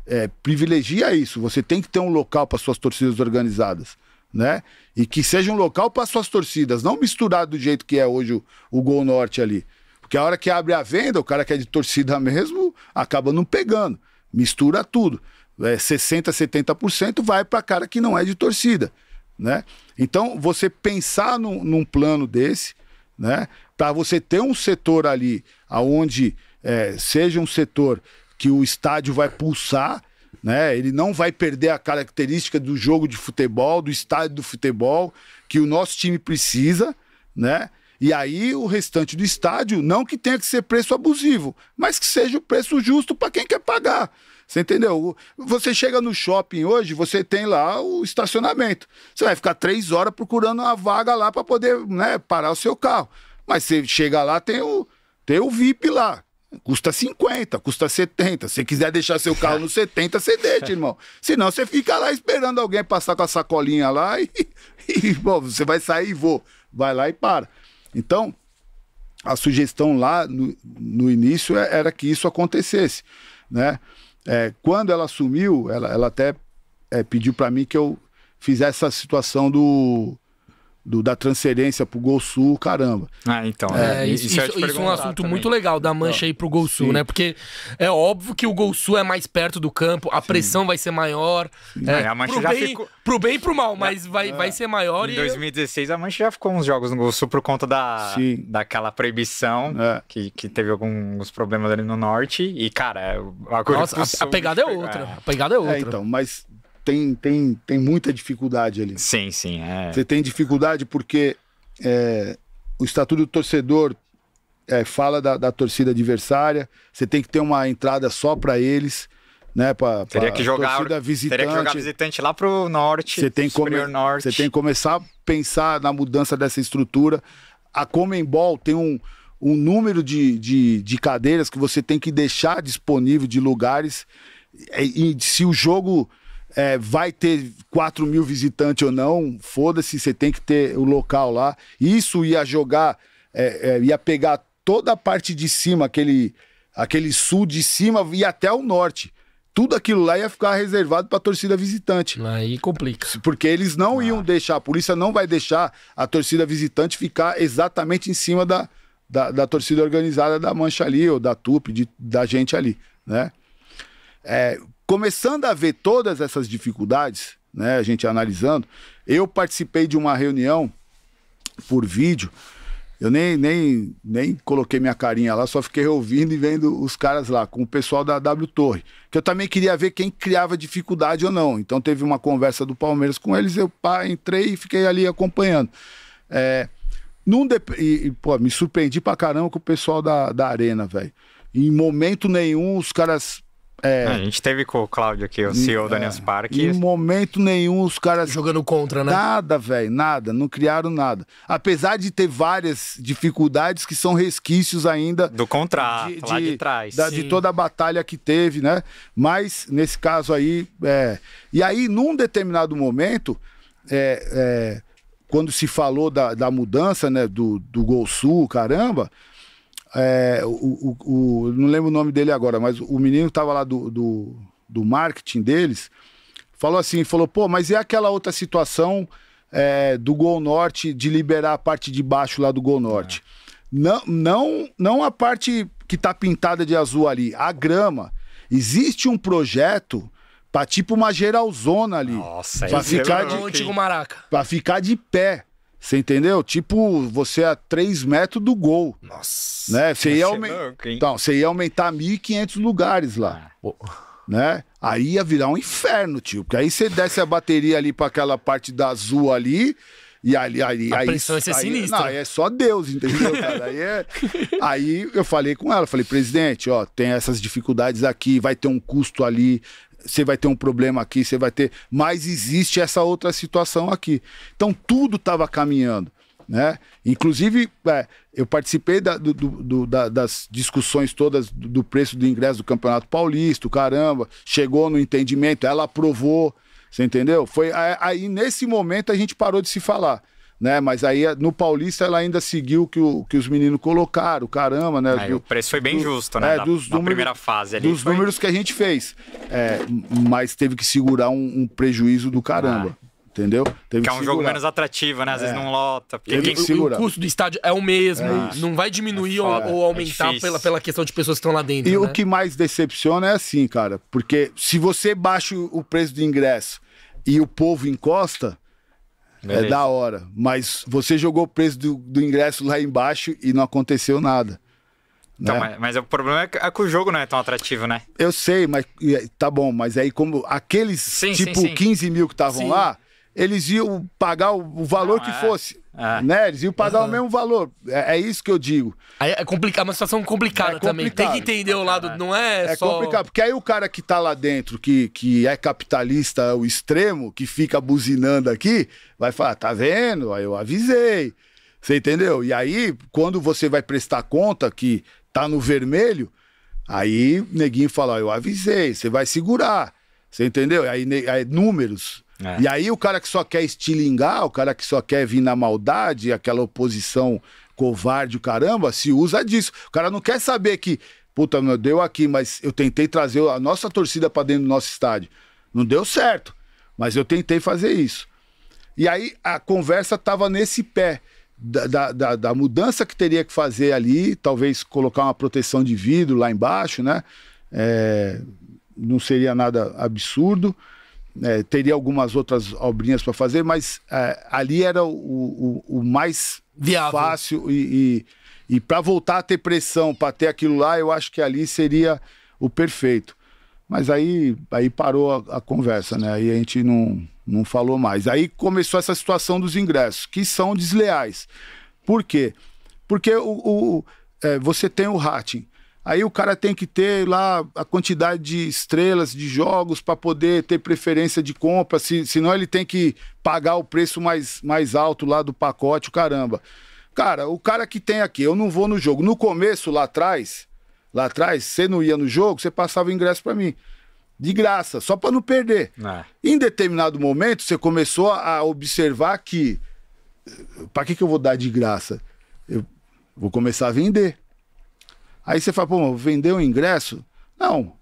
é, privilegia isso. Você tem que ter um local para suas torcidas organizadas, né? E que seja um local para suas torcidas, não misturado do jeito que é hoje o, o Gol Norte ali. Porque a hora que abre a venda, o cara que é de torcida mesmo acaba não pegando, mistura tudo é, 60%, 70% vai para cara que não é de torcida. Né? Então, você pensar num, num plano desse, né? para você ter um setor ali aonde é, seja um setor que o estádio vai pulsar, né? Ele não vai perder a característica do jogo de futebol, do estádio do futebol que o nosso time precisa, né? E aí o restante do estádio, não que tenha que ser preço abusivo, mas que seja o preço justo para quem quer pagar. Você entendeu? Você chega no shopping hoje, você tem lá o estacionamento. Você vai ficar três horas procurando uma vaga lá para poder né, parar o seu carro. Mas você chega lá, tem o, tem o VIP lá. Custa 50, custa 70. Se você quiser deixar seu carro no 70, você deixa, irmão. Senão você fica lá esperando alguém passar com a sacolinha lá e, e bom, você vai sair e vou. Vai lá e para. Então, a sugestão lá no, no início é, era que isso acontecesse, né? É, quando ela assumiu, ela, ela até é, pediu para mim que eu fizesse essa situação do do, da transferência pro Gol Sul, caramba. Ah, então. É, é, isso, isso, isso, é um assunto também. muito legal da mancha aí pro Gol Sul, Sim. né? Porque é óbvio que o Gol Sul é mais perto do campo, a Sim. pressão vai ser maior. É, é, a mancha pro, já bem, ficou... pro bem e pro mal, mas vai, é. vai ser maior. Em e... 2016, a mancha já ficou uns jogos no Gol Sul por conta da, daquela proibição é. que, que teve alguns problemas ali no norte. E, cara, a, Nossa, a, a pegada é outra. A pegada é outra. então, mas tem, tem, tem muita dificuldade ali. Sim, sim. É. Você tem dificuldade porque é, o estatuto do torcedor é, fala da, da, torcida adversária, você tem que ter uma entrada só para eles. Né, pra, teria, pra que jogar, torcida visitante. teria que jogar visitante lá pro norte, você tem come, norte. Você tem que começar a pensar na mudança dessa estrutura. A Comembol tem um, um número de, de, de cadeiras que você tem que deixar disponível de lugares é, e se o jogo é, vai ter 4 mil visitantes ou não, foda-se, você tem que ter o local lá. Isso ia jogar, é, é, ia pegar toda a parte de cima, aquele, aquele sul de cima e até o norte. Tudo aquilo lá ia ficar reservado para a torcida visitante. Aí complica. Porque eles não ah. iam deixar, a polícia não vai deixar a torcida visitante ficar exatamente em cima da, da, da torcida organizada da Mancha ali, ou da TUP, de, da gente ali, né? É, começando a ver todas essas dificuldades, né, a gente analisando, eu participei de uma reunião por vídeo. Eu nem, nem, nem coloquei minha carinha lá, só fiquei ouvindo e vendo os caras lá, com o pessoal da W Torre. Que eu também queria ver quem criava dificuldade ou não. Então teve uma conversa do Palmeiras com eles, eu pá, entrei e fiquei ali acompanhando. É, num de... e, pô, me surpreendi pra caramba com o pessoal da, da Arena, velho. Em momento nenhum os caras é. é. A gente teve com o Cláudio aqui, o CEO é. da Nias Park. Em momento nenhum os caras. Jogando contra, né? Nada, velho, nada. Não criaram nada. Apesar de ter várias dificuldades que são resquícios ainda. Do contrato, de, de, lá de trás. Da, de toda a batalha que teve, né? Mas, nesse caso aí. É... E aí, num determinado momento, é, é quando se falou da, da mudança, né? Do, do Gol Sul, caramba é, o, o, o, não lembro o nome dele agora, mas o menino que estava lá do, do, do, marketing deles falou assim: falou, pô, mas e aquela outra situação é, do Gol Norte de liberar a parte de baixo lá do Gol Norte? É. Não, não, não a parte que está pintada de azul ali, a grama. Existe um projeto para tipo uma geralzona ali. Nossa, pra é ficar é de, um antigo maraca. Pra ficar de pé. Você entendeu? Tipo, você a 3 metros do gol. Nossa. Né? Você, ia, é aumentar louco, então, ia aumentar 1.500 lugares lá. Ah. Né? Aí ia virar um inferno, tio. Porque aí você desce a bateria ali para aquela parte da azul ali. E ali, ali, a aí, pressão ia ser aí, sinistra. Não, aí é só Deus, entendeu, cara? Aí, é, aí eu falei com ela, falei, presidente, ó, tem essas dificuldades aqui, vai ter um custo ali, você vai ter um problema aqui, você vai ter. Mas existe essa outra situação aqui. Então tudo estava caminhando. Né? Inclusive, é, eu participei da, do, do, da, das discussões todas do, do, preço do ingresso do Campeonato Paulista, caramba, chegou no entendimento, ela aprovou, você entendeu? Foi aí nesse momento a gente parou de se falar né? Mas aí no Paulista ela ainda seguiu que o que os meninos colocaram, caramba, né? Aí, do, o preço foi bem do, justo, né? É, da, dos números, primeira fase ali. Dos foi... números que a gente fez. É, mas teve que segurar um, um prejuízo do caramba. Ah. Entendeu? Teve que é um segurar. jogo menos atrativo, né? Às é. vezes não lota. Porque quem... o, custo do estádio é o mesmo. É não vai diminuir é ou, ou, é aumentar pela, pela questão de pessoas que estão lá dentro. E né? o que mais decepciona é assim, cara. Porque se você baixa o preço do ingresso e o povo encosta, Beleza. É da hora. Mas você jogou o preço do, do ingresso lá embaixo e não aconteceu nada. Então, né? mas, mas, o problema é que, é que, o jogo não é tão atrativo, né? Eu sei, mas tá bom, mas aí como aqueles sim, tipo sim, sim. 15 mil que estavam lá, eles iam pagar o, o valor não, que é... fosse. Ah. Né? Eles iam pagar ah. uhum. É o mesmo valor. É, é, isso que eu digo. Aí é complicado, uma situação complicada é também. Tem que entender o lado, não é, é só... complicado, porque aí o cara que tá lá dentro, que, que é capitalista, o extremo, que fica buzinando aqui, vai falar, tá vendo? Aí eu avisei. Você entendeu? E aí, quando você vai prestar conta que tá no vermelho, aí neguinho fala, eu avisei, você vai segurar. Você entendeu? Aí, aí números é. E aí o cara que só quer estilingar, o cara que só quer vir na maldade, aquela oposição covarde, o caramba, se usa disso. O cara não quer saber que, puta, meu, deu aqui, mas eu tentei trazer a nossa torcida para dentro do nosso estádio. Não deu certo, mas eu tentei fazer isso. E aí a conversa tava nesse pé. Da, da, da, mudança que teria que fazer ali, talvez colocar uma proteção de vidro lá embaixo, né? É, não seria nada absurdo. É, teria algumas outras obrinhas para fazer, mas é, ali era o, o, o mais Viável. fácil e, e, e para voltar a ter pressão, para ter aquilo lá, eu acho que ali seria o perfeito. Mas aí, aí parou a, a, conversa, né? Aí a gente não, não falou mais. Aí começou essa situação dos ingressos, que são desleais. Por quê? Porque o, o é, você tem o rating. Aí o cara tem que ter lá a quantidade de estrelas, de jogos, para poder ter preferência de compra, se, senão ele tem que pagar o preço mais, mais alto lá do pacote, caramba. Cara, o cara que tem aqui, eu não vou no jogo. No começo, lá atrás, lá atrás, você não ia no jogo, você passava o ingresso para mim. De graça, só para não perder. Ah. Em determinado momento, você começou a observar que. Para que, que eu vou dar de graça? Eu vou começar a vender. Aí você fala, pô, vendeu o ingresso? Não.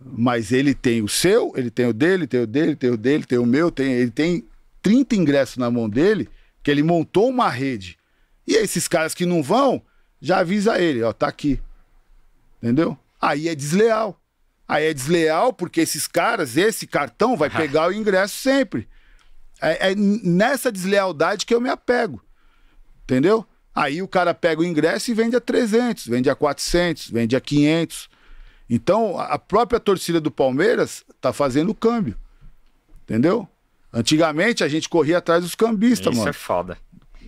Mas ele tem o seu, ele tem o dele, tem o dele, tem o dele, tem o meu, tem, ele tem 30 ingressos na mão dele, que ele montou uma rede. E esses caras que não vão, já avisa ele, ó, tá aqui. Entendeu? Aí é desleal. Aí é desleal porque esses caras, esse cartão vai pegar o ingresso sempre. É, é nessa deslealdade que eu me apego. Entendeu? Aí o cara pega o ingresso e vende a 300, vende a 400, vende a 500. Então, a própria torcida do Palmeiras está fazendo o câmbio. Entendeu? Antigamente a gente corria atrás dos cambistas, mano. Isso é foda.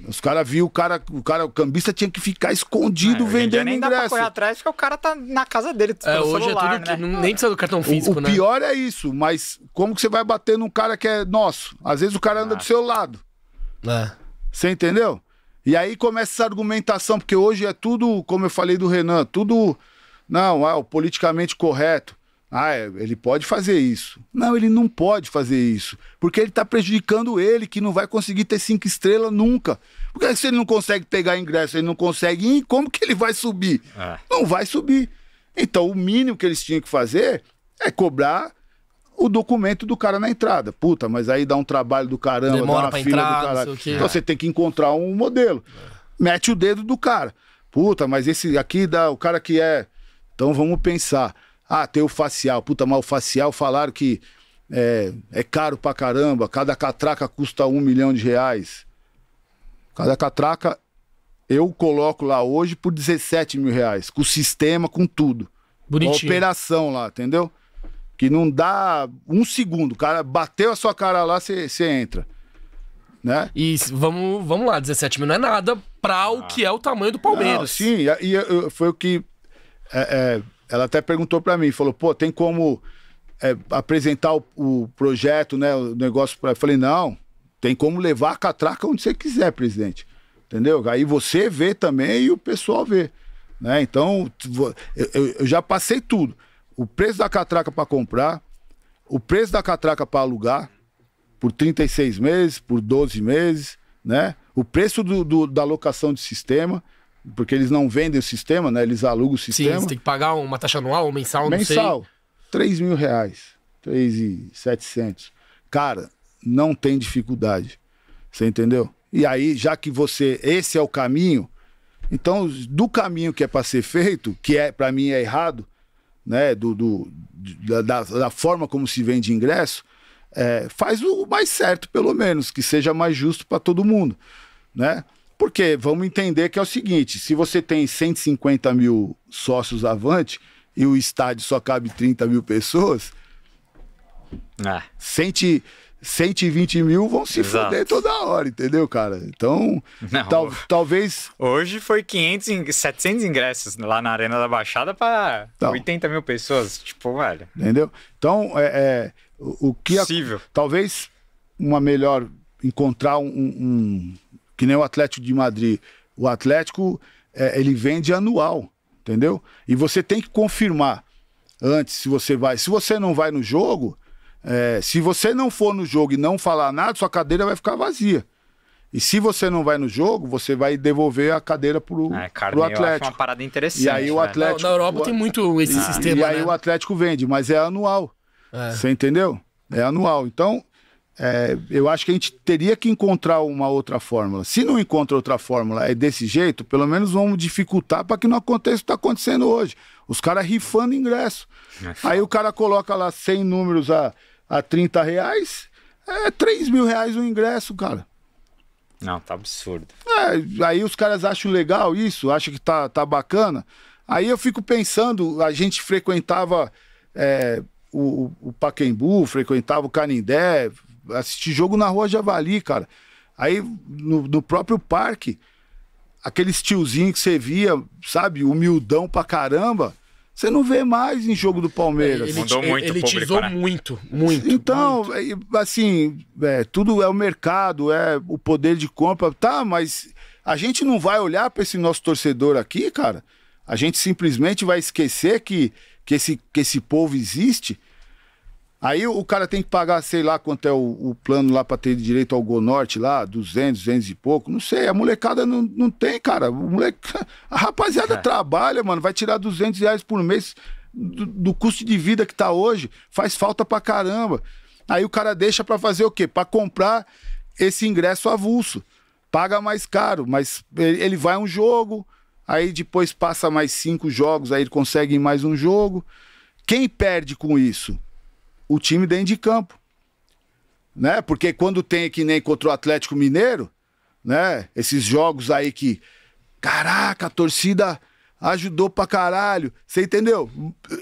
Os caras viu o cara, o cara, o cambista tinha que ficar escondido é, vendendo nem ingresso. Dá pra correr atrás porque o cara tá na casa dele. Tipo, é, hoje é celular, é tudo né? que, nem precisa do cartão físico, o, o né? O pior é isso, mas como que você vai bater num cara que é nosso? Às vezes o cara anda ah. do seu lado. É. Você entendeu? E aí começa essa argumentação, porque hoje é tudo, como eu falei do Renan, tudo. Não, é o politicamente correto. Ah, é, ele pode fazer isso. Não, ele não pode fazer isso. Porque ele está prejudicando ele, que não vai conseguir ter cinco estrelas nunca. Porque se ele não consegue pegar ingresso, ele não consegue ir, como que ele vai subir? Ah. Não vai subir. Então, o mínimo que eles tinham que fazer é cobrar o documento do cara na entrada. Puta, mas aí dá um trabalho do caramba, Demora dá uma pra fila entrar, do caralho. Que, então é. você tem que encontrar um modelo. É. Mete o dedo do cara. Puta, mas esse aqui dá o cara que é. Então vamos pensar. Ah, tem o facial. Puta, mas o facial falaram que é, é caro pra caramba. Cada catraca custa um milhão de reais. Cada catraca eu coloco lá hoje por 17 mil reais. Com o sistema, com tudo. Bonitinho. A operação lá, entendeu? que não dá um segundo. O cara bateu a sua cara lá, você entra. Né? E vamos, vamos lá, 17 mil não é nada para ah. o que é o tamanho do Palmeiras. Não, sim, e, e foi o que é, é, ela até perguntou para mim, falou, pô, tem como é, apresentar o, o, projeto, né, o negócio para? Falei, não, tem como levar a catraca onde você quiser, presidente, entendeu? Aí você vê também e o pessoal vê, né? Então eu, eu já passei tudo o preço da catraca para comprar, o preço da catraca para alugar, por 36 meses, por 12 meses, né? O preço do, do, da locação de sistema, porque eles não vendem o sistema, né? Eles alugam o sistema. Sim, tem que pagar uma taxa anual ou mensal, mensal, não sei. Mensal, 3 mil reais, 3,700. Cara, não tem dificuldade, você entendeu? E aí, já que você, esse é o caminho, então do caminho que é para ser feito, que é para mim é errado, né, do, do da, da, forma como se vende ingresso, é, faz o mais certo, pelo menos, que seja mais justo para todo mundo. Né? Porque vamos entender que é o seguinte: se você tem 150 mil sócios avante e o estádio só cabe 30 mil pessoas, ah. 120 mil vão se Exato. fuder toda hora, entendeu, cara? Então, tal, talvez. Hoje foi 500, 700 ingressos lá na Arena da Baixada para 80 então. mil pessoas. Tipo, velho. Entendeu? Então, é, é o, o, que. Possível. A, talvez uma melhor. Encontrar um, um. Que nem o Atlético de Madrid. O Atlético, é, ele vende anual, entendeu? E você tem que confirmar antes se você vai. Se você não vai no jogo é, se você não for no jogo e não falar nada, sua cadeira vai ficar vazia. E se você não vai no jogo, você vai devolver a cadeira pro, é, cara, pro Atlético. É uma parada interessante. E aí o Atlético. Na, na Europa o, tem muito esse e, ah, sistema. E aí né? o Atlético vende, mas é anual. É. Você entendeu? É anual. Então, é, eu acho que a gente teria que encontrar uma outra fórmula. Se não encontra outra fórmula é desse jeito, pelo menos vamos dificultar para que não aconteça o que está acontecendo hoje. Os caras rifando ingresso. Nossa. Aí o cara coloca lá 100 números a, a 30 reais, é 3 mil reais o ingresso, cara. Não, tá absurdo. É, aí os caras acham legal isso, acham que tá, tá bacana. Aí eu fico pensando, a gente frequentava é, o, o Paquembu, frequentava o Canindé, assistir jogo na Rua Javali, cara. Aí no, no próprio parque, aqueles tiozinhos que você via, sabe, humildão pra caramba. Você não vê mais em jogo do Palmeiras. Ele, Mudou muito ele público, né? muito, muito. Então, muito. É, assim, é, tudo é o mercado, é o poder de compra. Tá, mas a gente não vai olhar para esse nosso torcedor aqui, cara. A gente simplesmente vai esquecer que, que, esse, que esse povo existe Aí o cara tem que pagar, sei lá quanto é o, o plano lá para ter direito ao Gonorte lá, 200, 200 e pouco. Não sei, a molecada não, não tem, cara. O moleque, a rapaziada é. trabalha, mano, vai tirar 200 reais por mês do, do, custo de vida que tá hoje. Faz falta pra caramba. Aí o cara deixa para fazer o quê? Para comprar esse ingresso avulso. Paga mais caro, mas ele vai um jogo, aí depois passa mais cinco jogos, aí ele consegue mais um jogo. Quem perde com isso? o time dentro de campo. Né? Porque quando tem que nem contra o Atlético Mineiro, né? Esses jogos aí que caraca, a torcida ajudou pra caralho. Você entendeu?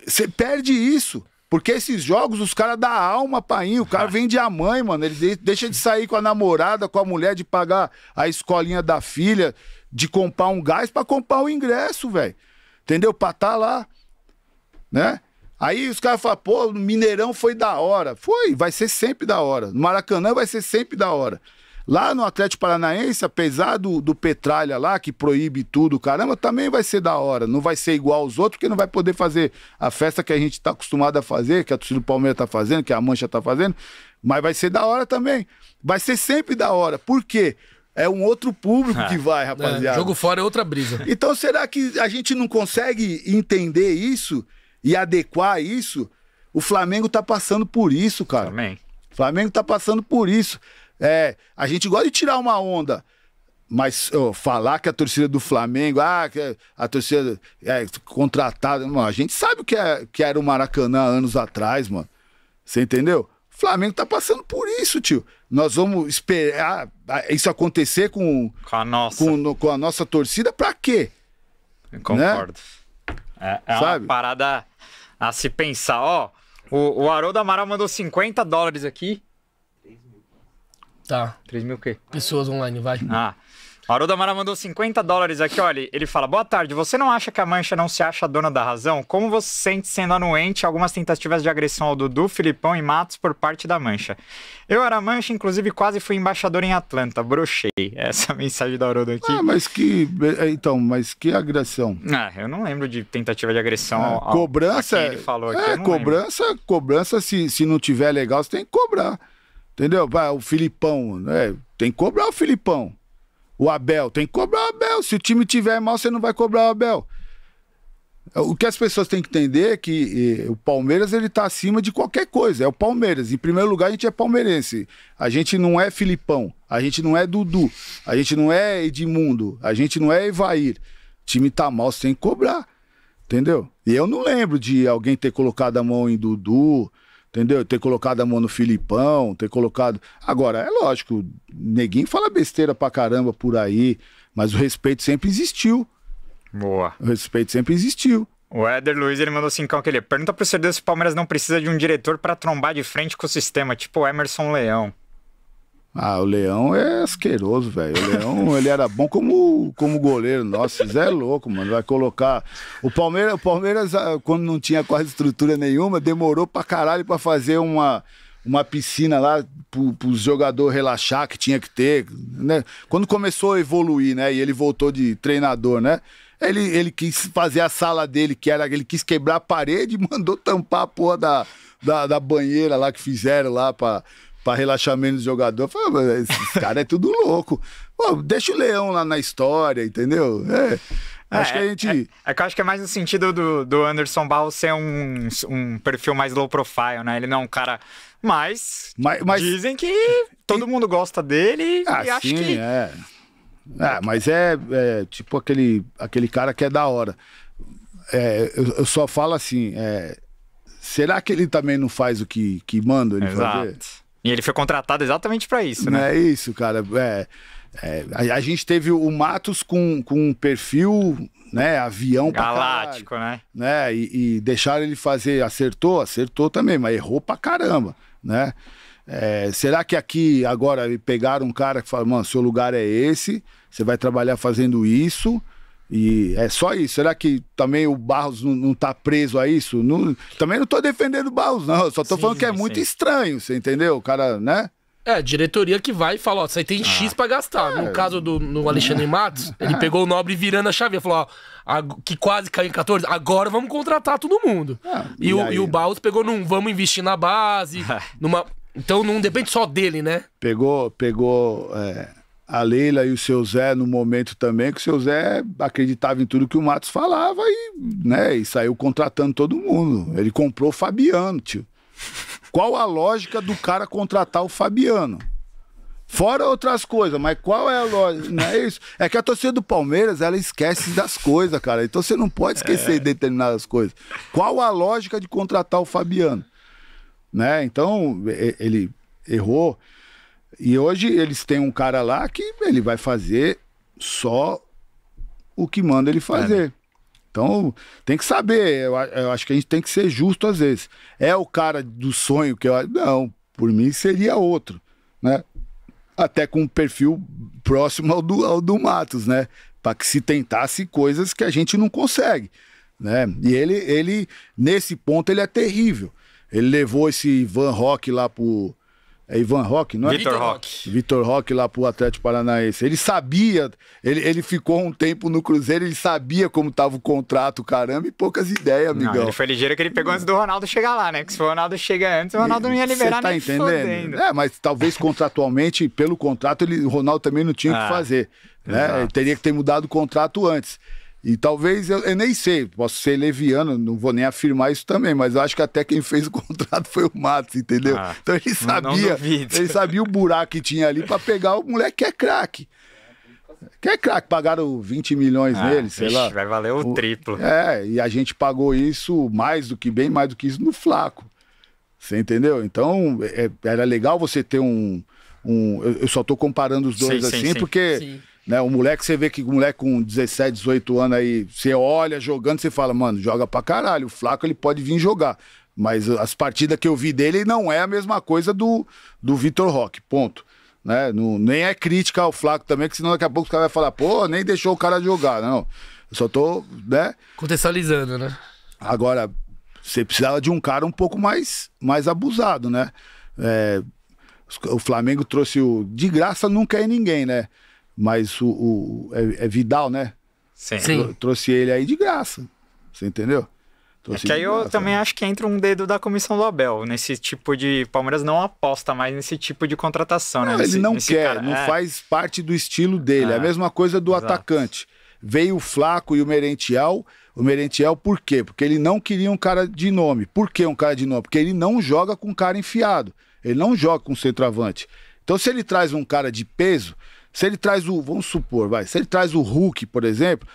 Você perde isso. Porque esses jogos, os caras dão alma, ir. O cara ah. vende a mãe, mano. Ele deixa de sair com a namorada, com a mulher, de pagar a escolinha da filha, de comprar um gás para comprar o ingresso, velho. Entendeu? Pra tá lá. Né? Aí os caras falam, pô, Mineirão foi da hora. Foi, vai ser sempre da hora. No Maracanã vai ser sempre da hora. Lá no Atlético Paranaense, apesar do, do Petralha lá, que proíbe tudo, caramba, também vai ser da hora. Não vai ser igual aos outros, porque não vai poder fazer a festa que a gente está acostumado a fazer, que a torcida do Palmeiras está fazendo, que a Mancha está fazendo. Mas vai ser da hora também. Vai ser sempre da hora. Por quê? É um outro público ah, que vai, rapaziada. É, jogo fora é outra brisa. Então, será que a gente não consegue entender isso? e adequar isso, o Flamengo tá passando por isso, cara. Também. O Flamengo tá passando por isso. É, a gente gosta de tirar uma onda. Mas ó, falar que a torcida do Flamengo, ah, que a torcida é contratada, mano, a gente sabe o que, é, que era o Maracanã anos atrás, mano. Você entendeu? O Flamengo tá passando por isso, tio. Nós vamos esperar ah, ah, isso acontecer com, com, a, nossa. com, com a nossa torcida pra quê? Eu concordo. Né? É, é Sabe? uma parada a se pensar. Ó, o, o Haroldo Amaral mandou 50 dólares aqui. 3 tá. mil. Tá. 3 mil o quê? Pessoas online, vai. Ah. Haroldo Mara mandou 50 dólares aqui, olha. Ele fala: Boa tarde, você não acha que a Mancha não se acha dona da razão? Como você sente sendo anuente algumas tentativas de agressão ao Dudu, Filipão e Matos por parte da Mancha? Eu era Mancha, inclusive quase fui embaixador em Atlanta, brochei. Essa mensagem da Haroldo aqui. Ah, mas que. Eh, então, mas que agressão? Ah, eu não lembro de tentativa de agressão. É, ao, cobrança. É ele falou aqui, é, cobrança, lembro. cobrança, se, se não tiver legal, você tem que cobrar. Entendeu? Vai, o Filipão, né? Tem que cobrar o Filipão. O Abel, tem que cobrar o Abel. Se o time tiver mal, você não vai cobrar o Abel. O que as pessoas têm que entender é que o Palmeiras ele está acima de qualquer coisa. É o Palmeiras. Em primeiro lugar, a gente é palmeirense. A gente não é Filipão, a gente não é Dudu, a gente não é Edmundo, a gente não é Evair. O time tá mal, você tem que cobrar. Entendeu? E eu não lembro de alguém ter colocado a mão em Dudu, Entendeu? Ter colocado a mão no Filipão, ter colocado. Agora, é lógico, neguinho fala besteira pra caramba por aí, mas o respeito sempre existiu. Boa. O respeito sempre existiu. O Éder Luiz ele mandou assim: que ele pergunta pro CD se o Palmeiras não precisa de um diretor para trombar de frente com o sistema, tipo o Emerson Leão. Ah, o Leão é asqueroso, velho. O Leão, ele era bom como, como goleiro. Nossa, Zé é louco, mano. Vai colocar. O Palmeiras, o Palmeiras, ah, quando não tinha quase estrutura nenhuma, demorou pra caralho pra fazer uma, uma piscina lá pro, pro jogador relaxar que tinha que ter. Né? Quando começou a evoluir, né? E ele voltou de treinador, né? Ele, ele quis fazer a sala dele, que era. Ele quis quebrar a parede e mandou tampar a porra da, da, da banheira lá que fizeram lá pra para relaxar menos o jogador. Falei, ah, mas esses caras é tudo louco. Pô, deixa o leão lá na história, entendeu? É. é acho que a é, gente. É, é, que eu acho que é mais no sentido do, do Anderson Barros ser um, um perfil mais low profile, né? Ele não é um cara. Mas, mas, mas... dizem que todo mundo gosta dele ah, e acho que. É. é mas é, é, tipo aquele, aquele cara que é da hora. É, eu, eu, só falo assim: será que ele também não faz o que, que manda ele Exato. fazer? E ele foi contratado exatamente para isso, né? É isso, cara. É, é, a, a, gente teve o Matos com, com um perfil, né, avião galáctico, caralho, né? né? E, e deixaram ele fazer, acertou, acertou também, mas errou pra caramba, né? É, será que aqui agora pegaram um cara que fala, mano, seu lugar é esse, você vai trabalhar fazendo isso? E é só isso. Será que também o Barros não, está preso a isso? Não, também não estou defendendo o Barros, não. Eu só estou falando que é sim. muito estranho, você entendeu? O cara, né? É, diretoria que vai e fala, ó, você tem ah. X ah, para gastar. É. No caso do no Alexandre Matos, ele ah. pegou o Nobre virando a chave, falou, ó, a, que quase caiu em 14, agora vamos contratar todo mundo. Ah, e, e, o, e o Barros pegou num, vamos investir na base, numa... Então não depende só dele, né? Pegou, pegou é, a Leila e o seu Zé no momento também, que o seu Zé acreditava em tudo que o Matos falava e, né, e saiu contratando todo mundo. Ele comprou o Fabiano, tio. Qual a lógica do cara contratar o Fabiano? Fora outras coisas, mas qual é a lógica? Não é isso? É que a torcida do Palmeiras, ela esquece das coisas, cara. Então você não pode esquecer é. determinadas coisas. Qual a lógica de contratar o Fabiano? Né? Então, ele errou. E hoje eles têm um cara lá que ele vai fazer só o que manda ele é. fazer. É, né? Então, tem que saber. Eu, eu, acho que a gente tem que ser justo às vezes. É o cara do sonho que eu. Não, por mim seria outro, né? Até com um perfil próximo ao do, ao do Matos, né? Para que se tentasse coisas que a gente não consegue, né? E ele, ele nesse ponto, ele é terrível. Ele levou esse Van Rock lá pro é Ivan Roque, não é? Vitor Roque. Vitor Roque lá pro Atlético Paranaense. Ele sabia, ele, ele ficou um tempo no Cruzeiro, ele sabia como tava o contrato, caramba, e poucas ideias, amigão. Não, ele foi ligeiro que ele pegou antes do Ronaldo chegar lá, né? Que se o Ronaldo chega antes, o Ronaldo não ia liberar tá nem entendendo? É, mas talvez contratualmente, pelo contrato, ele, o Ronaldo também não tinha o ah, que fazer. Né? Ele teria que ter mudado o contrato antes. E talvez, eu, eu, nem sei, posso ser leviano, não vou nem afirmar isso também, mas eu acho que até quem fez o contrato foi o Matos, entendeu? Ah, então ele sabia, ele sabia o buraco que tinha ali para pegar o moleque que é craque. Que é craque, pagaram 20 milhões ah, nele, sei ixi, lá. Vai valer o, o triplo. É, e a gente pagou isso mais do que, bem mais do que isso no Flaco. Você entendeu? Então, é, é era legal você ter um. um eu, só tô comparando os dois sim, assim, sim, porque. Sim né? O moleque, você vê que o moleque com 17, 18 anos aí, você olha jogando, você fala, mano, joga pra caralho. O Flaco ele pode vir jogar. Mas as partidas que eu vi dele não é a mesma coisa do, do Vitor Roque, ponto. Né? Não, nem é crítica ao Flaco também, que senão daqui a pouco os caras vão falar, pô, nem deixou o cara jogar. Não, eu só tô, né? Contextualizando, né? Agora, você precisava de um cara um pouco mais, mais abusado, né? É, o Flamengo trouxe o. De graça nunca é ninguém, né? Mas o, o é, é, Vidal, né? Sim. Sim. Trouxe ele aí de graça. Você entendeu? É que aí eu também né? acho que entra um dedo da comissão do Abel. Nesse tipo de. Palmeiras não aposta mais nesse tipo de contratação, né? não, né? Nesse, ele não quer, cara. não é. faz parte do estilo dele. É, a é. mesma coisa do Exato. atacante. Veio o Flaco e o Merentiel. O Merentiel, por quê? Porque ele não queria um cara de nome. Por que um cara de nome? Porque ele não joga com um cara enfiado. Ele não joga com um centroavante. Então, se ele traz um cara de peso, se ele traz o. Vamos supor, vai. Se ele traz o Hulk, por exemplo,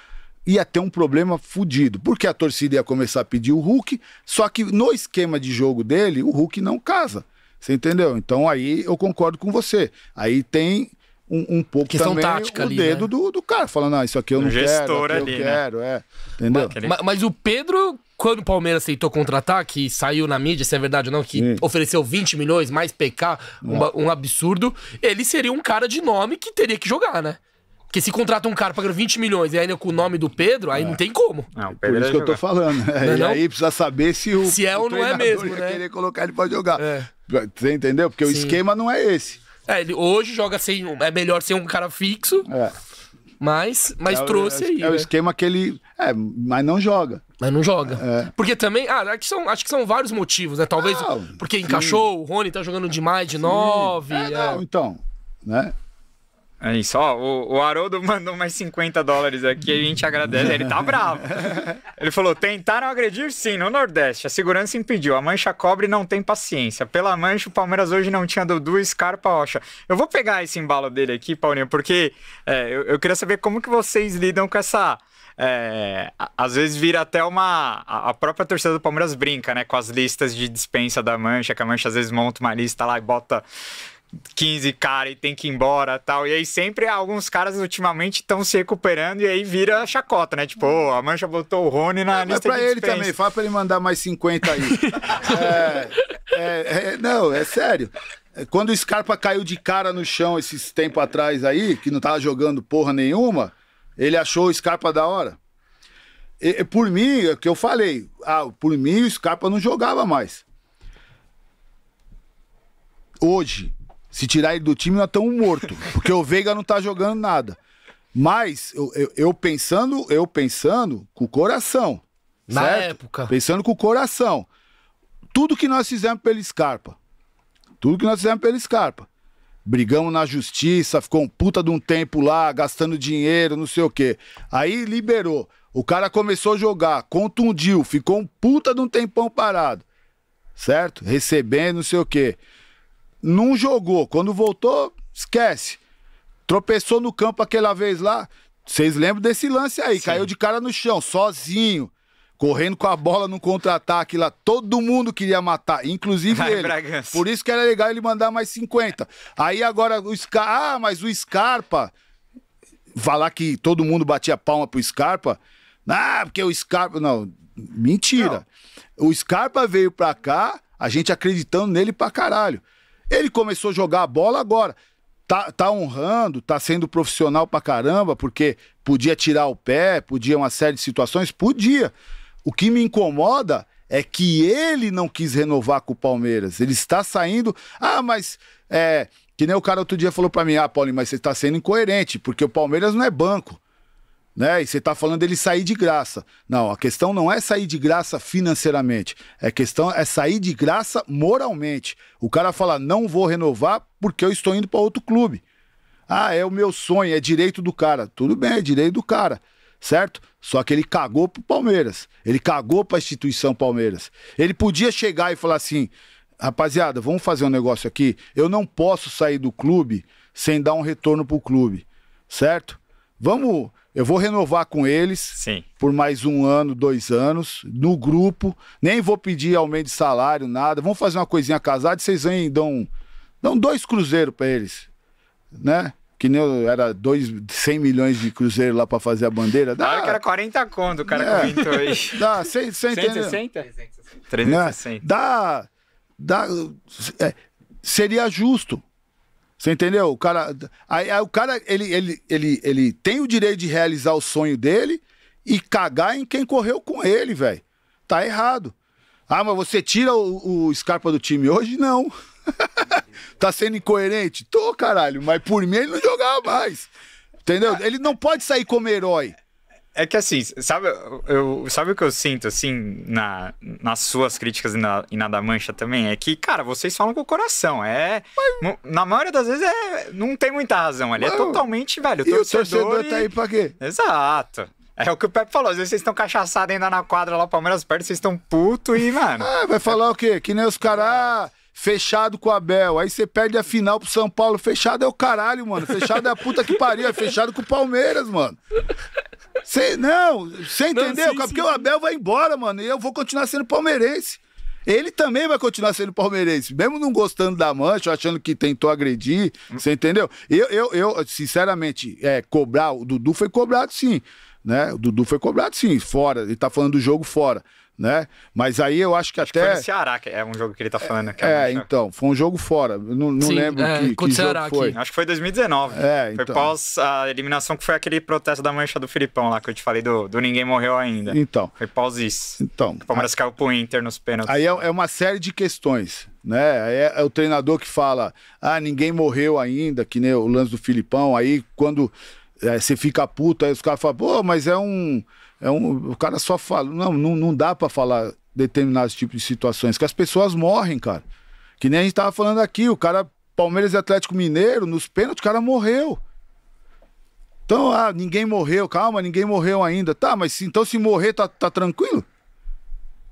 ia ter um problema fodido. Porque a torcida ia começar a pedir o Hulk, só que no esquema de jogo dele, o Hulk não casa. Você entendeu? Então aí eu concordo com você. Aí tem um, um pouco Questão também tática o ali, dedo né? do, do cara, falando, ah, isso aqui eu não Gestor quero, ali, eu né? quero, é. Entendeu? Mas, mas o Pedro quando o Palmeiras aceitou contratar, que saiu na mídia, se é verdade ou não, que Sim. Hum. ofereceu 20 milhões, mais PK, um, um, absurdo, ele seria um cara de nome que teria que jogar, né? Porque se contrata um cara pagando 20 milhões e ainda com o nome do Pedro, aí é. não tem como. Não, Por isso que jogar. eu tô falando. Né? Não, é e aí precisa saber se o. Se é ou não é mesmo. Né? querer colocar ele pra jogar. É. Você entendeu? Porque Sim. o esquema não é esse. É, ele hoje joga sem. É melhor ser um cara fixo. É. Mas, mas é, trouxe é, aí. É o né? esquema que ele. É, mas não joga. Mas não joga. É. Porque também. Ah, que são, acho que são vários motivos, né? Talvez. porque sim. encaixou, o Rony tá jogando demais de nove. É, não, é. então, né? É isso, ó, o, Haroldo mandou mais 50 dólares aqui, a gente agradece, ele tá bravo. Ele falou, tentaram agredir sim, no Nordeste, a segurança impediu, a Mancha Cobre não tem paciência. Pela Mancha, o Palmeiras hoje não tinha Dudu e Scarpa Rocha. Eu vou pegar esse embalo dele aqui, Paulinho, porque é, eu, eu queria saber como que vocês lidam com essa... É, às vezes vira até uma. A própria torcida do Palmeiras brinca, né? Com as listas de dispensa da Mancha, que a Mancha às vezes monta uma lista lá e bota 15 cara e tem que ir embora tal. E aí sempre alguns caras ultimamente estão se recuperando e aí vira chacota, né? Tipo, oh, a Mancha botou o Rony na é, lista pra de ele dispensa. também, fala pra ele mandar mais 50 aí. é, é, é, não, é sério. Quando o Scarpa caiu de cara no chão esses tempo atrás aí, que não tava jogando porra nenhuma, ele achou o Scarpa da hora. E, por mim, é o que eu falei. Ah, por mim o Scarpa não jogava mais. Hoje, se tirar ele do time, nós estamos morto, porque o Veiga não tá jogando nada. Mas eu, eu, eu pensando, eu pensando com o coração. Na certo? época. Pensando com o coração. Tudo que nós fizemos pelo Scarpa. Tudo que nós fizemos pelo Scarpa. Brigamos na justiça, ficou um puta de um tempo lá, gastando dinheiro, não sei o quê. Aí liberou. O cara começou a jogar, contundiu, ficou um puta de um tempão parado. Certo? Recebendo, não sei o quê não jogou. Quando voltou, esquece. Tropeçou no campo aquela vez lá. Vocês lembram desse lance aí? Sim. Caiu de cara no chão, sozinho. Correndo com a bola no contra-ataque lá. Todo mundo queria matar, inclusive Vai, ele. Bragança. Por isso que era legal ele mandar mais 50. Aí agora o Scarpa. Ah, mas o Scarpa. Falar que todo mundo batia palma pro Scarpa. Ah, porque o Scarpa. Não, mentira. Não. O Scarpa veio pra cá, a gente acreditando nele pra caralho. Ele começou a jogar a bola agora. Tá, tá, honrando, tá sendo profissional pra caramba, porque podia tirar o pé, podia uma série de situações, podia. O que me incomoda é que ele não quis renovar com o Palmeiras. Ele está saindo. Ah, mas é. Que nem o cara outro dia falou para mim, ah, Paulinho, mas você está sendo incoerente, porque o Palmeiras não é banco né? E você está falando dele sair de graça. Não, a questão não é sair de graça financeiramente. A é questão é sair de graça moralmente. O cara fala, não vou renovar porque eu estou indo para outro clube. Ah, é o meu sonho, é direito do cara. Tudo bem, é direito do cara, certo? Só que ele cagou pro Palmeiras. Ele cagou para a instituição Palmeiras. Ele podia chegar e falar assim: rapaziada, vamos fazer um negócio aqui. Eu não posso sair do clube sem dar um retorno pro clube, certo? Vamos eu vou renovar com eles Sim. por mais um ano, dois anos, no grupo. Nem vou pedir aumento de salário, nada. Vamos fazer uma coisinha casada e vocês vêm e dão, dão dois cruzeiros para eles, né? Que nem eu, era dois, 100 milhões de cruzeiro lá para fazer a bandeira. Dá, claro que era 40 conto, o cara é, comentou aí. Dá, cê, cê 160? 360. Né? Dá, dá é, seria justo. Você entendeu? O cara, aí, aí o cara ele, ele, ele, ele tem o direito de realizar o sonho dele e cagar em quem correu com ele, velho. Tá errado. Ah, mas você tira o, o Scarpa do time hoje? Não. tá sendo incoerente? Tô, caralho. Mas por mim ele não jogava mais. Entendeu? Ele não pode sair como herói. É que assim, sabe, eu, sabe o que eu sinto, assim, na, nas suas críticas e na, e na da Mancha também? É que, cara, vocês falam com o coração. É. Mas... Na maioria das vezes é, não tem muita razão. Ali Mas... é totalmente, velho. E o torcedor e... tá aí pra quê? Exato. É o que o Pepe falou, às vezes vocês estão cachaçados ainda na quadra lá, o Palmeiras perto, vocês estão puto e, mano. Ah, vai falar o quê? Que nem os caras. Ah, fechado com o Abel. Aí você perde a final pro São Paulo. Fechado é o caralho, mano. Fechado é a puta que pariu. É fechado com o Palmeiras, mano. Cê, não, você entendeu? Não, sim, Porque sim. o Abel vai embora, mano. E eu vou continuar sendo palmeirense. Ele também vai continuar sendo palmeirense, mesmo não gostando da mancha, achando que tentou agredir, você entendeu? Eu, eu, eu sinceramente, é, cobrar, o Dudu foi cobrado sim, né? O Dudu foi cobrado sim, fora, ele tá falando do jogo fora né? Mas aí eu acho que acho até. Que foi no Ceará, que é um jogo que ele tá falando. Né, é, é, é então, foi um jogo fora. Não, não Sim, lembro é, que, que Ceará jogo foi. Aqui. Acho que foi 2019. É, então... Foi pós a eliminação que foi aquele protesto da mancha do Filipão lá que eu te falei do, do Ninguém Morreu Ainda. Então. Foi pós isso. Então. O Palmeiras aí... caiu pro Inter nos pênaltis. Aí é, é uma série de questões né? É, é, o treinador que fala, ah, ninguém morreu ainda, que nem o lance do Filipão. Aí quando Aí é, você fica puto, aí os caras falam, pô, mas é um. É um o cara só fala. Não, não, não dá para falar determinados tipos de situações, que as pessoas morrem, cara. Que nem a gente tava falando aqui, o cara, Palmeiras e Atlético Mineiro, nos pênaltis, o cara morreu. Então, ah, ninguém morreu, calma, ninguém morreu ainda. Tá, mas então se morrer, tá, tá tranquilo?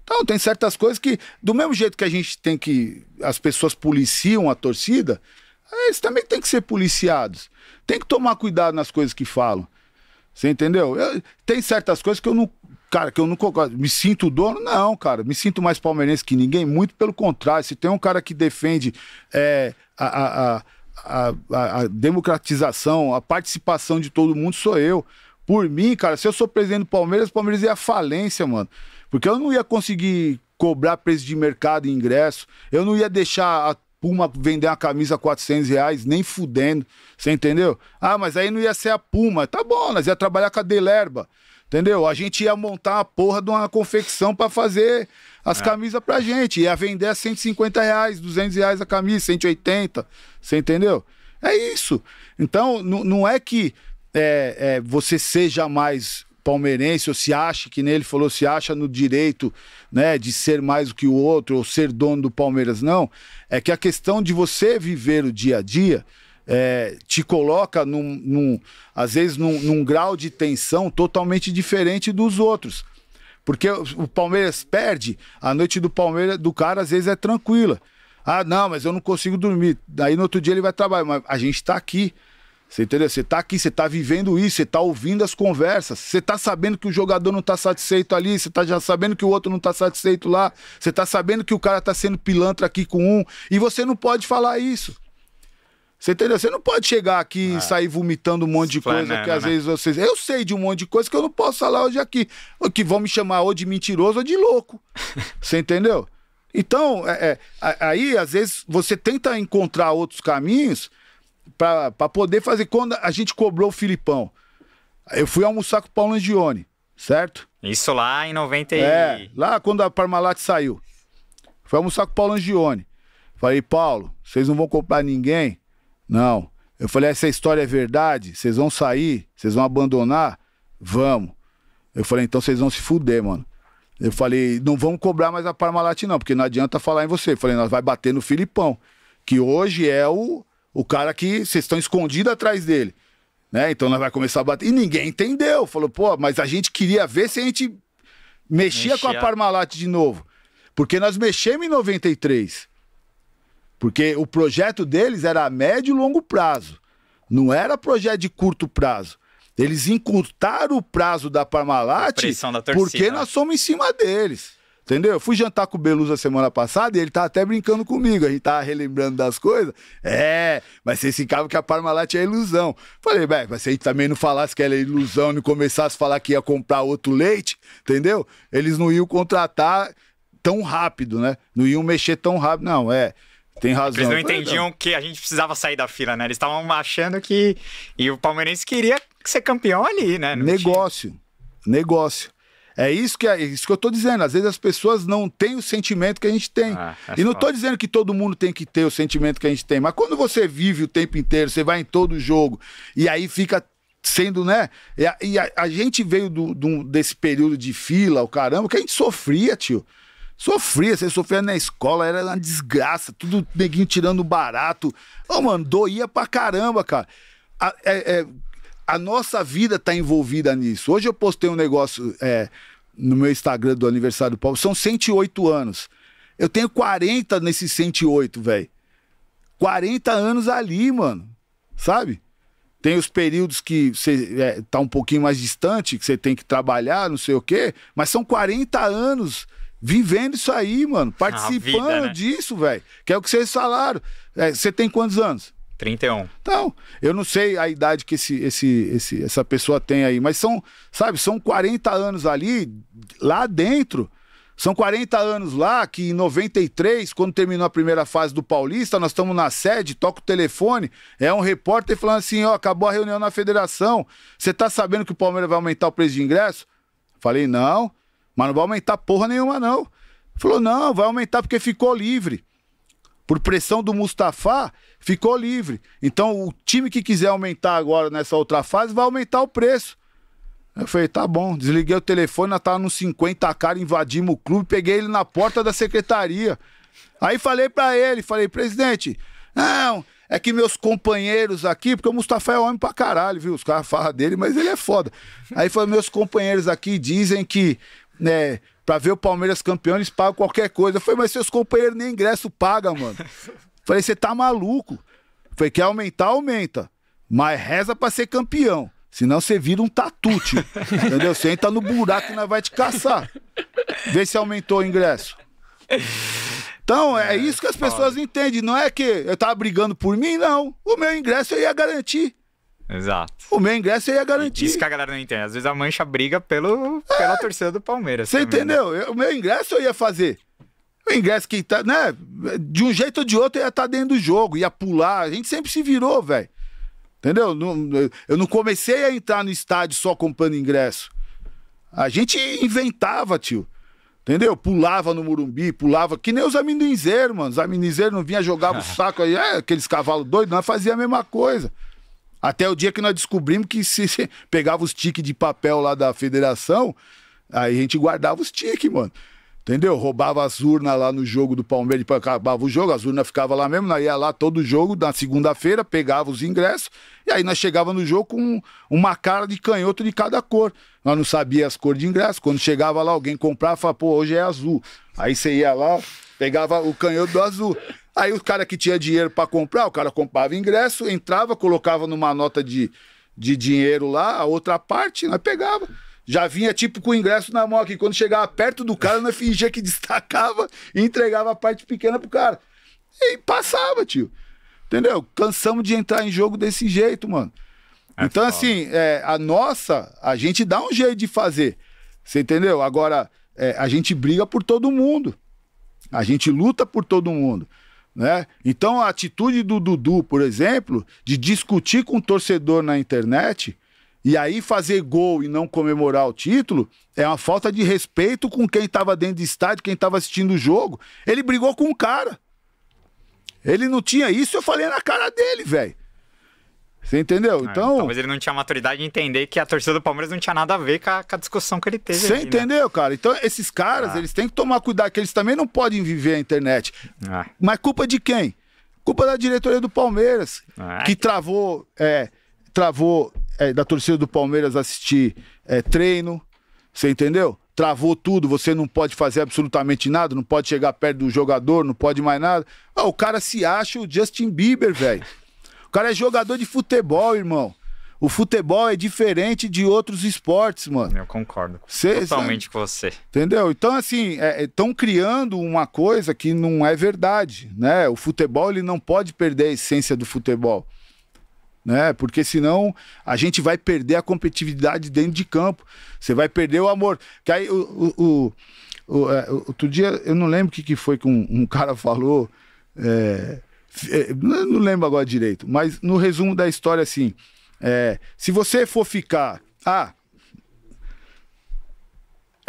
Então, tem certas coisas que, do mesmo jeito que a gente tem que. As pessoas policiam a torcida, eles é, também têm que ser policiados. Tem que tomar cuidado nas coisas que falam. Você entendeu? Eu, tem certas coisas que eu não. Cara, que eu não me sinto dono, não, cara. Me sinto mais palmeirense que ninguém, muito pelo contrário. Se tem um cara que defende é, a, a, a, a democratização, a participação de todo mundo, sou eu. Por mim, cara, se eu sou presidente do Palmeiras, o Palmeiras ia é falência, mano. Porque eu não ia conseguir cobrar preço de mercado e ingresso. Eu não ia deixar Puma vender uma camisa 400 reais, nem fudendo. Você entendeu? Ah, mas aí não ia ser a Puma. Tá bom, nós ia trabalhar com a Delerba. Entendeu? A gente ia montar a porra de uma confecção para fazer as é. camisas pra gente. Ia vender a 150 reais, 200 reais a camisa, 180. Você entendeu? É isso. Então, não é que é, é, você seja mais palmeirense ou se acha, que nele falou, se acha no direito né, de ser mais do que o outro ou ser dono do Palmeiras. Não. É que a questão de você viver o dia a dia é, te coloca, num, num, às vezes, num, num grau de tensão totalmente diferente dos outros. Porque o Palmeiras perde, a noite do Palmeiras do cara às vezes é tranquila. Ah, não, mas eu não consigo dormir. Daí no outro dia ele vai trabalhar. Mas a gente está aqui. Você entendeu? Você tá aqui, você tá vivendo isso, você tá ouvindo as conversas, você tá sabendo que o jogador não tá satisfeito ali, você tá já sabendo que o outro não tá satisfeito lá, você tá sabendo que o cara tá sendo pilantra aqui com um, e você não pode falar isso. Você entendeu? Você não pode chegar aqui ah. e é. sair vomitando um monte de coisa que às né? vezes vocês. Eu sei de um monte de coisa que eu não posso falar hoje aqui. Que vão me chamar ou de mentiroso ou de louco. você entendeu? Então, é, é, aí às vezes você tenta encontrar outros caminhos para poder fazer. Quando a gente cobrou o Filipão, eu fui almoçar com o Paulo Angione, certo? Isso lá em 90 e... É, lá quando a Parmalat saiu. Fui almoçar com o Paulo Angione. Falei, Paulo, vocês não vão comprar ninguém? Não. Eu falei, essa história é verdade? Vocês vão sair? Vocês vão abandonar? Vamos. Eu falei, então vocês vão se fuder, mano. Eu falei, não vamos cobrar mais a Parmalat não, porque não adianta falar em você. Eu falei, nós vai bater no Filipão, que hoje é o o cara que vocês estão escondidos atrás dele. Né? Então nós vai começar a bater. E ninguém entendeu. Falou, pô, mas a gente queria ver se a gente mexia, mexia. com a Parmalat de novo. Porque nós mexemos em 93. Porque o projeto deles era a médio e longo prazo. Não era projeto de curto prazo. Eles encurtaram o prazo da Parmalat porque nós né? somos em cima deles. Entendeu? Eu fui jantar com o Beluza semana passada e ele tá até brincando comigo. A gente tava tá relembrando das coisas. É, mas esse ficavam que a Parmalat é ilusão. Falei, bem, mas se a gente também não falasse que ela é ilusão, não começasse a falar que ia comprar outro leite, entendeu? Eles não iam contratar tão rápido, né? Não iam mexer tão rápido. Não, é. Tem é, razão. Eles não entendiam não. que a gente precisava sair da fila, né? Eles estavam achando que. E o palmeirense queria ser campeão ali, né? Negócio. Time. Negócio. É isso que, é isso que eu estou dizendo. Às vezes as pessoas não têm o sentimento que a gente tem. Ah, e não estou dizendo que todo mundo tem que ter o sentimento que a gente tem, mas quando você vive o tempo inteiro, você vai em todo jogo e aí fica sendo, né? E a, e a, a gente veio do, do, desse período de fila, o caramba, que a gente sofria, tio. Sofria, você sofria na escola, era uma desgraça, tudo neguinho tirando barato. Ô, oh, mano, doía pra caramba, cara. A, é, é, a nossa vida tá envolvida nisso. Hoje eu postei um negócio é, no meu Instagram do aniversário do Paulo, são 108 anos. Eu tenho 40 nesses 108, velho. 40 anos ali, mano. Sabe? Tem os períodos que você é, tá um pouquinho mais distante, que você tem que trabalhar, não sei o quê, mas são 40 anos vivendo isso aí, mano, participando vida, né? disso, velho. Que é o que vocês falaram. É, você tem quantos anos? 31. Então, eu não sei a idade que esse, esse, esse, essa pessoa tem aí, mas são, sabe, são 40 anos ali, lá dentro. São 40 anos lá que em 93, quando terminou a primeira fase do Paulista, nós estamos na sede, toca o telefone, é um repórter falando assim: ó, acabou a reunião na federação, você tá sabendo que o Palmeiras vai aumentar o preço de ingresso? Falei: não, mas não vai aumentar porra nenhuma, não. Falou: não, vai aumentar porque ficou livre por pressão do Mustafa, ficou livre. Então, o time que quiser aumentar agora nessa outra fase vai aumentar o preço. Eu falei, tá bom. Desliguei o telefone, ela tava nos 50 cara, invadimos o clube, peguei ele na porta da secretaria. Aí falei para ele, falei, presidente, não, é que meus companheiros aqui, porque o Mustafa é homem pra caralho, viu? Os caras falam dele, mas ele é foda. Aí falei, meus companheiros aqui dizem que, né, Pra ver o Palmeiras campeão, eles pagam qualquer coisa. Eu falei, mas seus companheiros nem ingresso pagam, mano. falei, você tá maluco. foi falei, quer aumentar, aumenta. Mas reza pra ser campeão. Senão você vira um tatu, tio. Entendeu? Você entra no buraco e nós vai te caçar. Vê se aumentou o ingresso. Então, é, é isso que as pessoas entendem. Não é que eu tava brigando por mim, não. O meu ingresso eu ia garantir. Exato. O meu ingresso eu ia garantir. Isso que a galera não entende. Às vezes a mancha briga pelo, é. pela torcida do Palmeiras. Você né? entendeu? Eu, o meu ingresso eu ia fazer. O ingresso que tá, né? De um jeito ou de outro eu ia estar tá dentro do jogo, ia pular. A gente sempre se virou, velho. Entendeu? eu não comecei a entrar no estádio só comprando ingresso. A gente inventava, tio. Entendeu? Pulava no Murumbi, pulava. Que nem os amendoinzeiros, mano. Os amendoinzeiros não vinham jogar o saco aí. É, aqueles cavalos doidos, nós fazia a mesma coisa. Até o dia que nós descobrimos que se, pegava os tiques de papel lá da federação, aí a gente guardava os tiques, mano. Entendeu? Roubava as urnas lá no jogo do Palmeiras, acabava o jogo, as urnas ficavam lá mesmo, nós ia lá todo jogo, na segunda-feira, pegava os ingressos, e aí nós chegava no jogo com uma cara de canhoto de cada cor. Nós não sabia as cores de ingresso. Quando chegava lá, alguém comprava, falava, pô, hoje é azul. Aí você ia lá, pegava o canhoto do azul. Aí o cara que tinha dinheiro para comprar, o cara comprava ingresso, entrava, colocava numa nota de, de dinheiro lá, a outra parte, nós pegava. Já vinha tipo com o ingresso na mão aqui. Quando chegava perto do cara, nós fingia que destacava e entregava a parte pequena pro cara. E passava, tio. Entendeu? Cansamos de entrar em jogo desse jeito, mano. É então, assim, é, a nossa, a gente dá um jeito de fazer. Você entendeu? Agora, é, a gente briga por todo mundo. A gente luta por todo mundo. Né? Então, a atitude do Dudu, por exemplo, de discutir com o torcedor na internet e aí fazer gol e não comemorar o título é uma falta de respeito com quem estava dentro do estádio, quem estava assistindo o jogo. Ele brigou com o cara. Ele não tinha isso, eu falei na cara dele, velho. Você entendeu? Ah, então. Talvez ele não tinha maturidade de entender que a torcida do Palmeiras não tinha nada a ver com a, com a discussão que ele teve. Você aí, né? entendeu, né? cara? Então, esses caras, ah. eles têm que tomar cuidado, que eles também não podem viver a internet. Ah. Mas culpa de quem? Culpa da diretoria do Palmeiras, ah. que travou, é, travou é, da torcida do Palmeiras assistir é, treino. Você entendeu? Travou tudo, você não pode fazer absolutamente nada, não pode chegar perto do jogador, não pode mais nada. Ah, o cara se acha o Justin Bieber, velho. O cara é jogador de futebol, irmão. O futebol é diferente de outros esportes, mano. Eu concordo Cê, totalmente com você. Entendeu? Então, assim, estão é, é criando uma coisa que não é verdade, né? O futebol, ele não pode perder a essência do futebol, né? Porque senão a gente vai perder a competitividade dentro de campo. Você vai perder o amor. Que aí, o, o, o, o é, outro dia, eu não lembro o que, que foi que um, um cara falou... É eh, não lembro agora direito, mas no resumo da história, assim, é, se você for ficar, ah,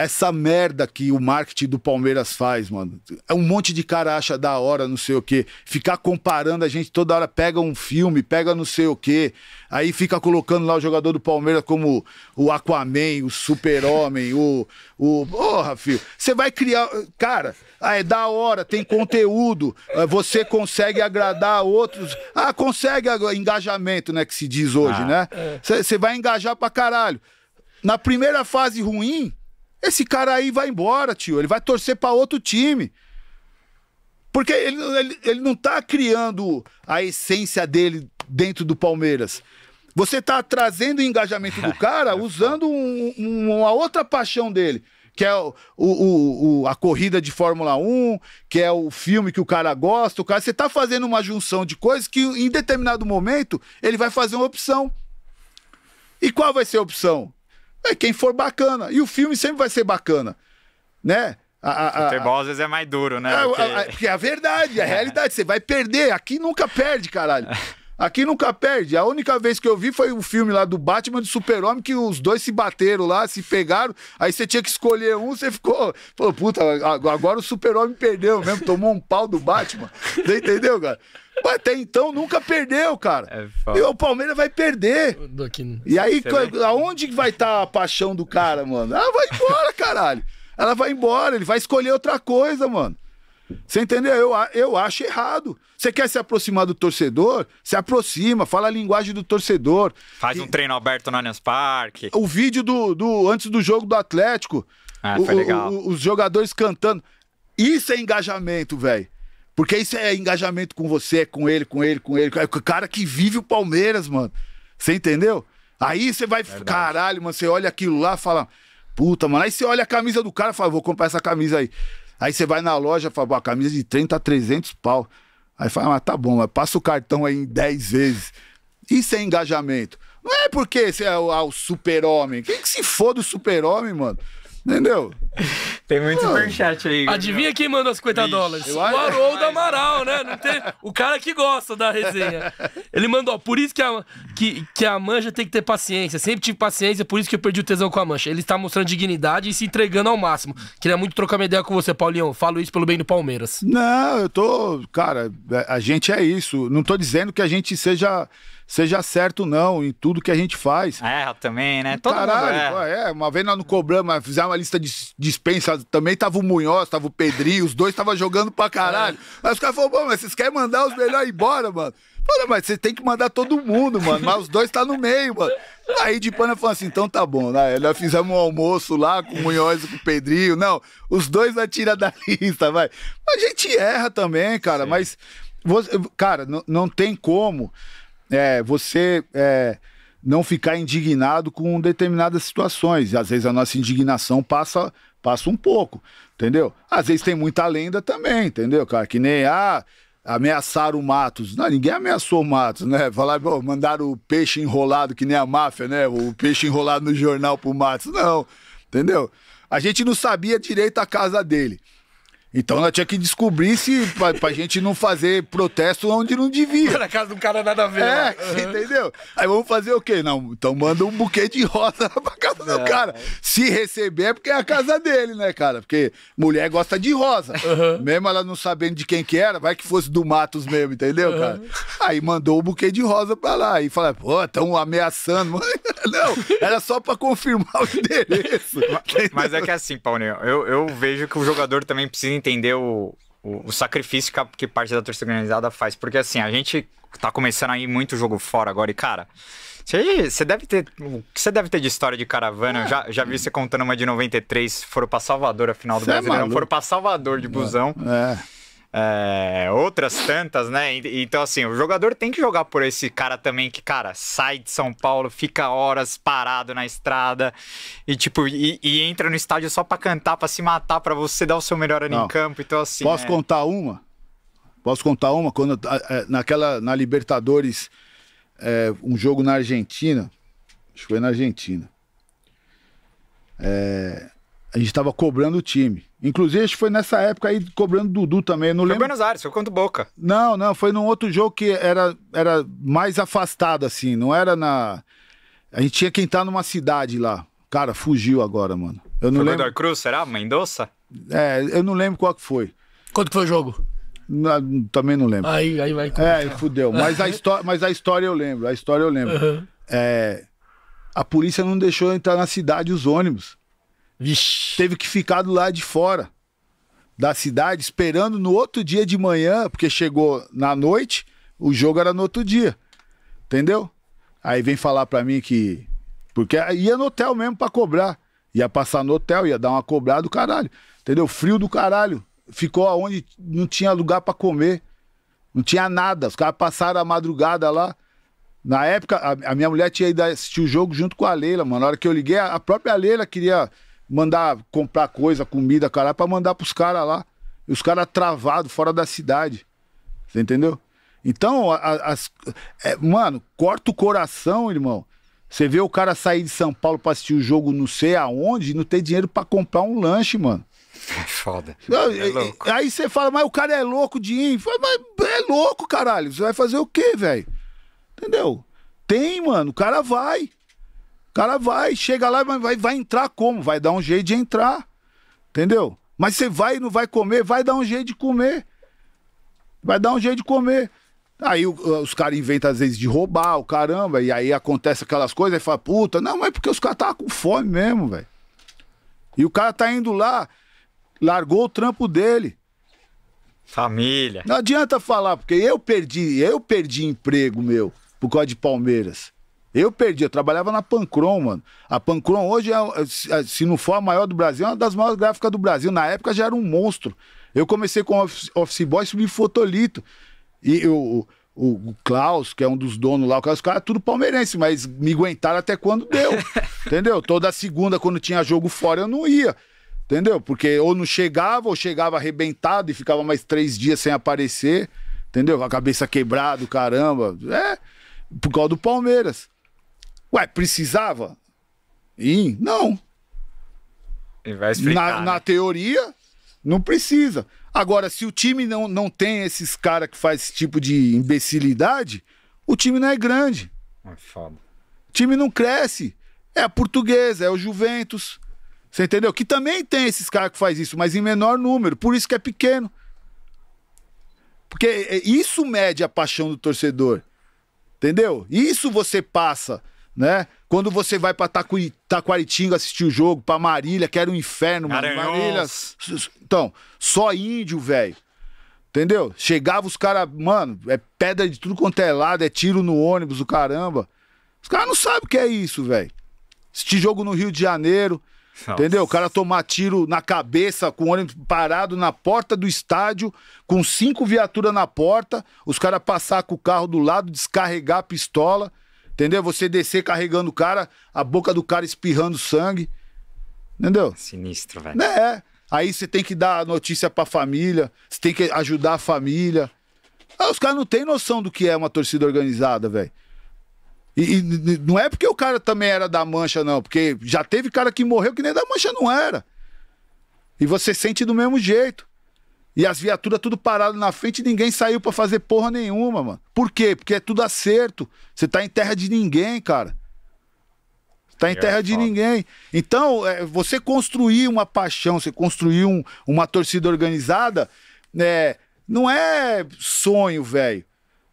essa merda que o marketing do Palmeiras faz, mano. É um monte de cara acha da hora, não sei o quê. Ficar comparando, a gente toda hora pega um filme, pega não sei o quê. Aí fica colocando lá o jogador do Palmeiras como o Aquaman, o Super-Homem, o. o... Porra, filho. Você vai criar. Cara, ah, é da hora, tem conteúdo. Ah, você consegue agradar outros. Ah, consegue engajamento, né? Que se diz hoje, ah, né? É. Você é. vai engajar pra caralho. Na primeira fase ruim esse cara aí vai embora, tio. Ele vai torcer para outro time. Porque ele, ele, ele não tá criando a essência dele dentro do Palmeiras. Você tá trazendo o engajamento do cara usando um, um, uma outra paixão dele que é o, o, o, a corrida de Fórmula 1, que é o filme que o cara gosta, o cara, você tá fazendo uma junção de coisas que em determinado momento ele vai fazer uma opção. E qual vai ser a opção? É quem for bacana. E o filme sempre vai ser bacana, né? A, a, Futebol às vezes é mais duro, né? É, porque... A, a, porque é a verdade, é a realidade. Você vai perder. Aqui nunca perde, caralho. Aqui nunca perde. A única vez que eu vi foi o filme lá do Batman de Super-Homem, que os dois se bateram lá, se pegaram. Aí você tinha que escolher um, você ficou. Falou, puta, agora o Super-Homem perdeu mesmo, tomou um pau do Batman. Você entendeu, cara? Mas até então nunca perdeu, cara. É e o Palmeiras vai perder. Aqui, e aí, aonde vai estar tá a paixão do cara, mano? Ela vai embora, caralho. Ela vai embora, ele vai escolher outra coisa, mano. Você entendeu? Eu, eu acho errado. Você quer se aproximar do torcedor? Se aproxima, fala a linguagem do torcedor. Faz e... um treino aberto no Allianz Parque. O vídeo do, do antes do jogo do Atlético. Ah, o, foi legal. O, o, os jogadores cantando. Isso é engajamento, velho. Porque isso é engajamento com você, com ele, com ele, com ele. É o cara que vive o Palmeiras, mano. Você entendeu? Aí você vai, Verdade. caralho, mano, você olha aquilo lá e fala, puta, mano. Aí você olha a camisa do cara e fala, vou comprar essa camisa aí. Aí você vai na loja e fala, a camisa de 30 a 300 pau. Aí fala, ah, tá bom, mas passa o cartão aí em 10 vezes. E sem engajamento? Não é porque você é o, ah, o super-homem. Quem que se foda o super-homem, mano? Entendeu? Tem muito superchat aí. Adivinha quem mandou as 50 dólares? O Haroldo é Amaral, né? Não tem... O cara que gosta da resenha. Ele mandou, por isso que a, que, que a mancha tem que ter paciência. Sempre tive paciência, por isso que eu perdi o tesão com a mancha. Ele está mostrando dignidade e se entregando ao máximo. Queria muito trocar uma ideia com você, Paulinho. Falo isso pelo bem do Palmeiras. Não, eu tô. Cara, a gente é isso. Não tô dizendo que a gente seja seja certo não em tudo que a gente faz. É, também, né? Todo Caralho, mundo é. é. Uma vez nós no cobramos, fizemos uma lista de dispensa, também tava o Munhoz, tava o Pedrinho, os dois tava jogando pra caralho. É. Aí os caras falaram, mas vocês querem mandar os melhores embora, mano? Fala, mas você tem que mandar todo mundo, mano. Mas os dois tá no meio, mano. Aí de pana falou assim, então tá bom, né? Nós fizemos um almoço lá com o Munhoz e com o Pedrinho. Não, os dois vai tirar da lista, vai. A gente erra também, cara, Sim. mas... Você, cara, não tem como é, você é, não ficar indignado com determinadas situações. E às vezes a nossa indignação passa passa um pouco, entendeu? Às vezes tem muita lenda também, entendeu, cara? Que nem ah, ameaçaram o Matos. Não, ninguém ameaçou o Matos, né? Falaram, pô, mandaram o peixe enrolado, que nem a máfia, né? O peixe enrolado no jornal pro Matos. Não, entendeu? A gente não sabia direito a casa dele. Então ela tinha que descobrir se pra, pra gente não fazer protesto onde não devia. Na casa do cara nada a ver. É, uhum. entendeu? Aí vamos fazer o quê? Não, então manda um buquê de rosa pra casa do é. cara. Se receber é porque é a casa dele, né, cara? Porque mulher gosta de rosa. Uhum. Mesmo ela não sabendo de quem que era, vai que fosse do Matos mesmo, entendeu, uhum. cara? Aí mandou o buquê de rosa pra lá. E fala, pô, tão ameaçando. Não, era só pra confirmar o endereço. Mas, mas é que é assim, Paulinho, eu, eu vejo que o jogador também precisa entender o, o, o, sacrifício que parte da torcida organizada faz. Porque assim, a gente tá começando a ir muito jogo fora agora e, cara. Você deve ter. O que você deve ter de história de caravana? É. Eu já, é. já vi você contando uma de 93. Foram pra Salvador, a final do ano é Brasileirão. É foram pra Salvador de é. busão. É. é é, outras tantas, né? Então, assim, o jogador tem que jogar por esse cara também que, cara, sai de São Paulo, fica horas parado na estrada e, tipo, e, e entra no estádio só pra cantar, pra se matar, pra você dar o seu melhor ali Não. em campo. Então, assim. Posso é... contar uma? Posso contar uma? Quando é, naquela, na Libertadores, é, um jogo na Argentina, acho que foi na Argentina. É, a gente tava cobrando o time. Inclusive, foi nessa época aí cobrando Dudu também. Eu não foi lembro... Buenos Aires, foi contra Boca. Não, não, foi num outro jogo que era, era mais afastado, assim. Não era na. A gente tinha que entrar numa cidade lá. Cara, fugiu agora, mano. Eu não foi lembro. Cruz, será? Mendoza? É, eu não lembro qual que foi. Quanto que foi o jogo? também não lembro. Aí, aí vai. É, fudeu. Mas a, mas a história eu lembro. A história eu lembro. Uhum. É, a polícia não deixou entrar na cidade os ônibus. Vixe. Teve que ficar do lado de fora da cidade, esperando no outro dia de manhã, porque chegou na noite, o jogo era no outro dia. Entendeu? Aí vem falar pra mim que. Porque ia no hotel mesmo pra cobrar. Ia passar no hotel, ia dar uma cobrada do caralho. Entendeu? Frio do caralho. Ficou aonde não tinha lugar para comer. Não tinha nada. Os caras passaram a madrugada lá. Na época, a, minha mulher tinha ido assistir o jogo junto com a Leila, mano. Na hora que eu liguei, a, própria Leila queria mandar comprar coisa, comida, caralho, pra mandar pros caras lá. E os caras travados, fora da cidade. Você entendeu? Então, as, é, mano, corta o coração, irmão. Você vê o cara sair de São Paulo pra assistir o jogo não sei aonde e não ter dinheiro para comprar um lanche, mano. É foda. É Aí você fala, mas o cara é louco de ir. Mas é louco, caralho. Você vai fazer o quê, velho? Entendeu? Tem, mano, o cara vai. O cara vai, chega lá, mas vai, vai entrar como? Vai dar um jeito de entrar. Entendeu? Mas você vai e não vai comer, vai dar um jeito de comer. Vai dar um jeito de comer. Aí os caras inventam, às vezes, de roubar o caramba, e aí acontece aquelas coisas, e fala, puta, não, é porque os caras estavam com fome mesmo, velho. E o cara tá indo lá, largou o trampo dele. Família. Não adianta falar, porque eu perdi, eu perdi emprego meu por causa de Palmeiras. Eu perdi, eu trabalhava na Pancron, mano. A Pancron hoje, é, é, é, se não for a maior do Brasil, é uma das maiores gráficas do Brasil. Na época já era um monstro. Eu comecei com Office, office Boy subi Fotolito. E eu, o, o, Klaus, que é um dos donos lá, os caras tudo palmeirense, mas me aguentaram até quando deu. entendeu? Toda segunda, quando tinha jogo fora, eu não ia. Entendeu? Porque ou não chegava, ou chegava arrebentado e ficava mais três dias sem aparecer. Entendeu? Com a cabeça quebrada, caramba. É, por causa do Palmeiras. Ué, precisava? Ir? Não. Ele vai explicar. Na, né? na teoria, não precisa. Agora, se o time não, não tem esses caras que faz esse tipo de imbecilidade, o time não é grande. É foda. O time não cresce. É a portuguesa, é o Juventus. Você entendeu? Que também tem esses caras que faz isso, mas em menor número. Por isso que é pequeno. Porque é, é, isso mede a paixão do torcedor. Entendeu? Isso você passa né? Quando você vai para Taquari, Taquaritinga assistir o jogo, para Marília, que era um inferno, mano. Marília. Então, só índio, velho. Entendeu? Chegava os caras, mano, é pedra de tudo quanto é lado, é tiro no ônibus, o caramba. Os caras não sabem o que é isso, velho. Este jogo no Rio de Janeiro, Nossa. entendeu? O cara tomar tiro na cabeça com o ônibus parado na porta do estádio, com cinco viaturas na porta, os caras passar com o carro do lado, descarregar a pistola. Entendeu? Você descer carregando o cara, a boca do cara espirrando sangue. Entendeu? Sinistro, velho. Né? É. Aí você tem que dar notícia pra família, você tem que ajudar a família. Ah, os caras não têm noção do que é uma torcida organizada, velho. E, e, não é porque o cara também era da mancha, não, porque já teve cara que morreu que nem da mancha não era. E você sente do mesmo jeito. E as viaturas tudo parado na frente e ninguém saiu para fazer porra nenhuma, mano. Por quê? Porque é tudo acerto. Você tá em terra de ninguém, cara. Tá em é, terra é de ninguém. Então, é, você construir uma paixão, você construir um, uma torcida organizada, é, não é sonho, velho.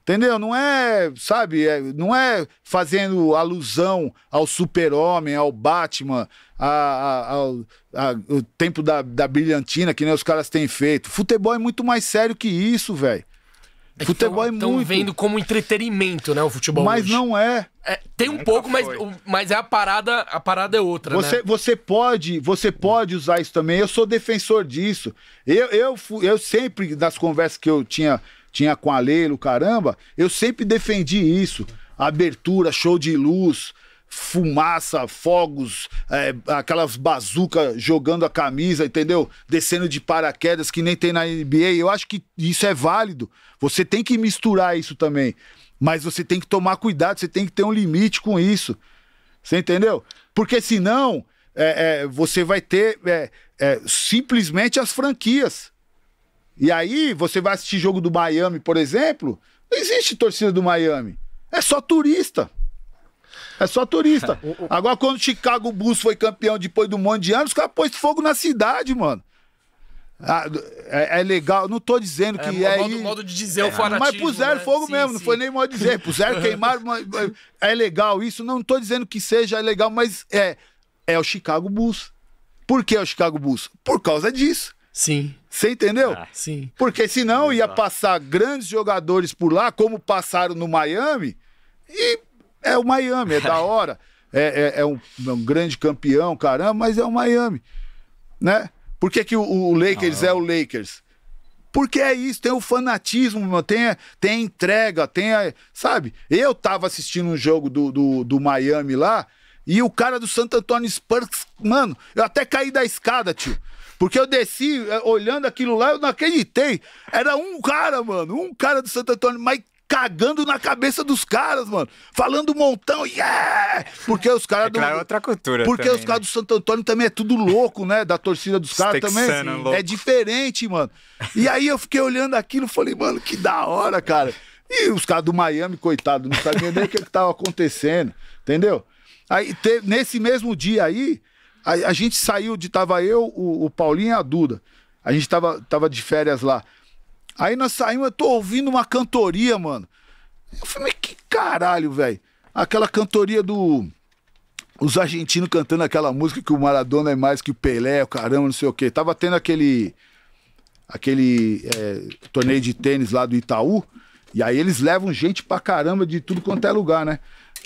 Entendeu? Não é, sabe, é, não é fazendo alusão ao super-homem, ao Batman, a o tempo da, da brilhantina, que nem os caras têm feito. Futebol é muito mais sério que isso, velho. É futebol tão, é muito. Estão vendo como entretenimento, né, o futebol. Mas hoje. não é. é tem um pouco, mas, mas é a parada, a parada é outra, né? você, né? Você pode, você pode usar isso também. Eu sou defensor disso. Eu, eu, eu sempre nas conversas que eu tinha tinha com a Leilo, caramba, eu sempre defendi isso. Abertura, show de luz, fumaça, fogos, é, aquelas bazucas jogando a camisa, entendeu? Descendo de paraquedas que nem tem na NBA. Eu acho que isso é válido. Você tem que misturar isso também. Mas você tem que tomar cuidado, você tem que ter um limite com isso. Você entendeu? Porque senão é, é, você vai ter é, é, simplesmente as franquias. E aí você vai assistir jogo do Miami, por exemplo. Não existe torcida do Miami. É só turista. É só turista. Agora, quando o Chicago Bulls foi campeão depois de um monte de anos, os caras pôs fogo na cidade, mano. Ah, é, é, legal, não tô dizendo é, que é. é modo, ir... modo de dizer é, o fanatismo. Mas puseram né? fogo sim, mesmo, sim. não foi nem modo de dizer. Puseram, queimaram. é legal isso, não tô dizendo que seja legal, mas é, é o Chicago Bulls. Por que é o Chicago Bulls? Por causa disso. Sim. Você entendeu? Ah, sim. Porque senão ia passar grandes jogadores por lá, como passaram no Miami, e é o Miami, é da hora. É, é, é, um, é, um, grande campeão, caramba, mas é o Miami. Né? Por que, que o, o Lakers ah, é o Lakers? Porque é isso, tem o fanatismo, tem, tem a entrega, tem a. Sabe? Eu tava assistindo um jogo do, do, do Miami lá, e o cara do Santo Antônio Spurs, mano, eu até caí da escada, tio. Porque eu desci é, olhando aquilo lá, eu não acreditei. Era um cara, mano, um cara do Santo Antônio, mas cagando na cabeça dos caras, mano. Falando um montão, yeah! Porque os caras é do. Claro, outra cultura. Porque também, os né? caras né? do Santo Antônio também é tudo louco, né? Da torcida dos caras também. Assim. Louco. É diferente, mano. E aí eu fiquei olhando aquilo falei, mano, que da hora, cara. E os caras do Miami, coitado, não sabiam nem o que, é que tava acontecendo, entendeu? Aí, te, nesse mesmo dia aí, a, a, gente saiu de. Tava eu, o, o Paulinho e a Duda. A gente tava, tava de férias lá. Aí nós saímos, eu tô ouvindo uma cantoria, mano. Eu falei, mas que caralho, velho. Aquela cantoria do. Os argentinos cantando aquela música que o Maradona é mais que o Pelé, o caramba, não sei o quê. Tava tendo aquele. aquele é, torneio de tênis lá do Itaú. E aí eles levam gente pra caramba de tudo quanto é lugar, né?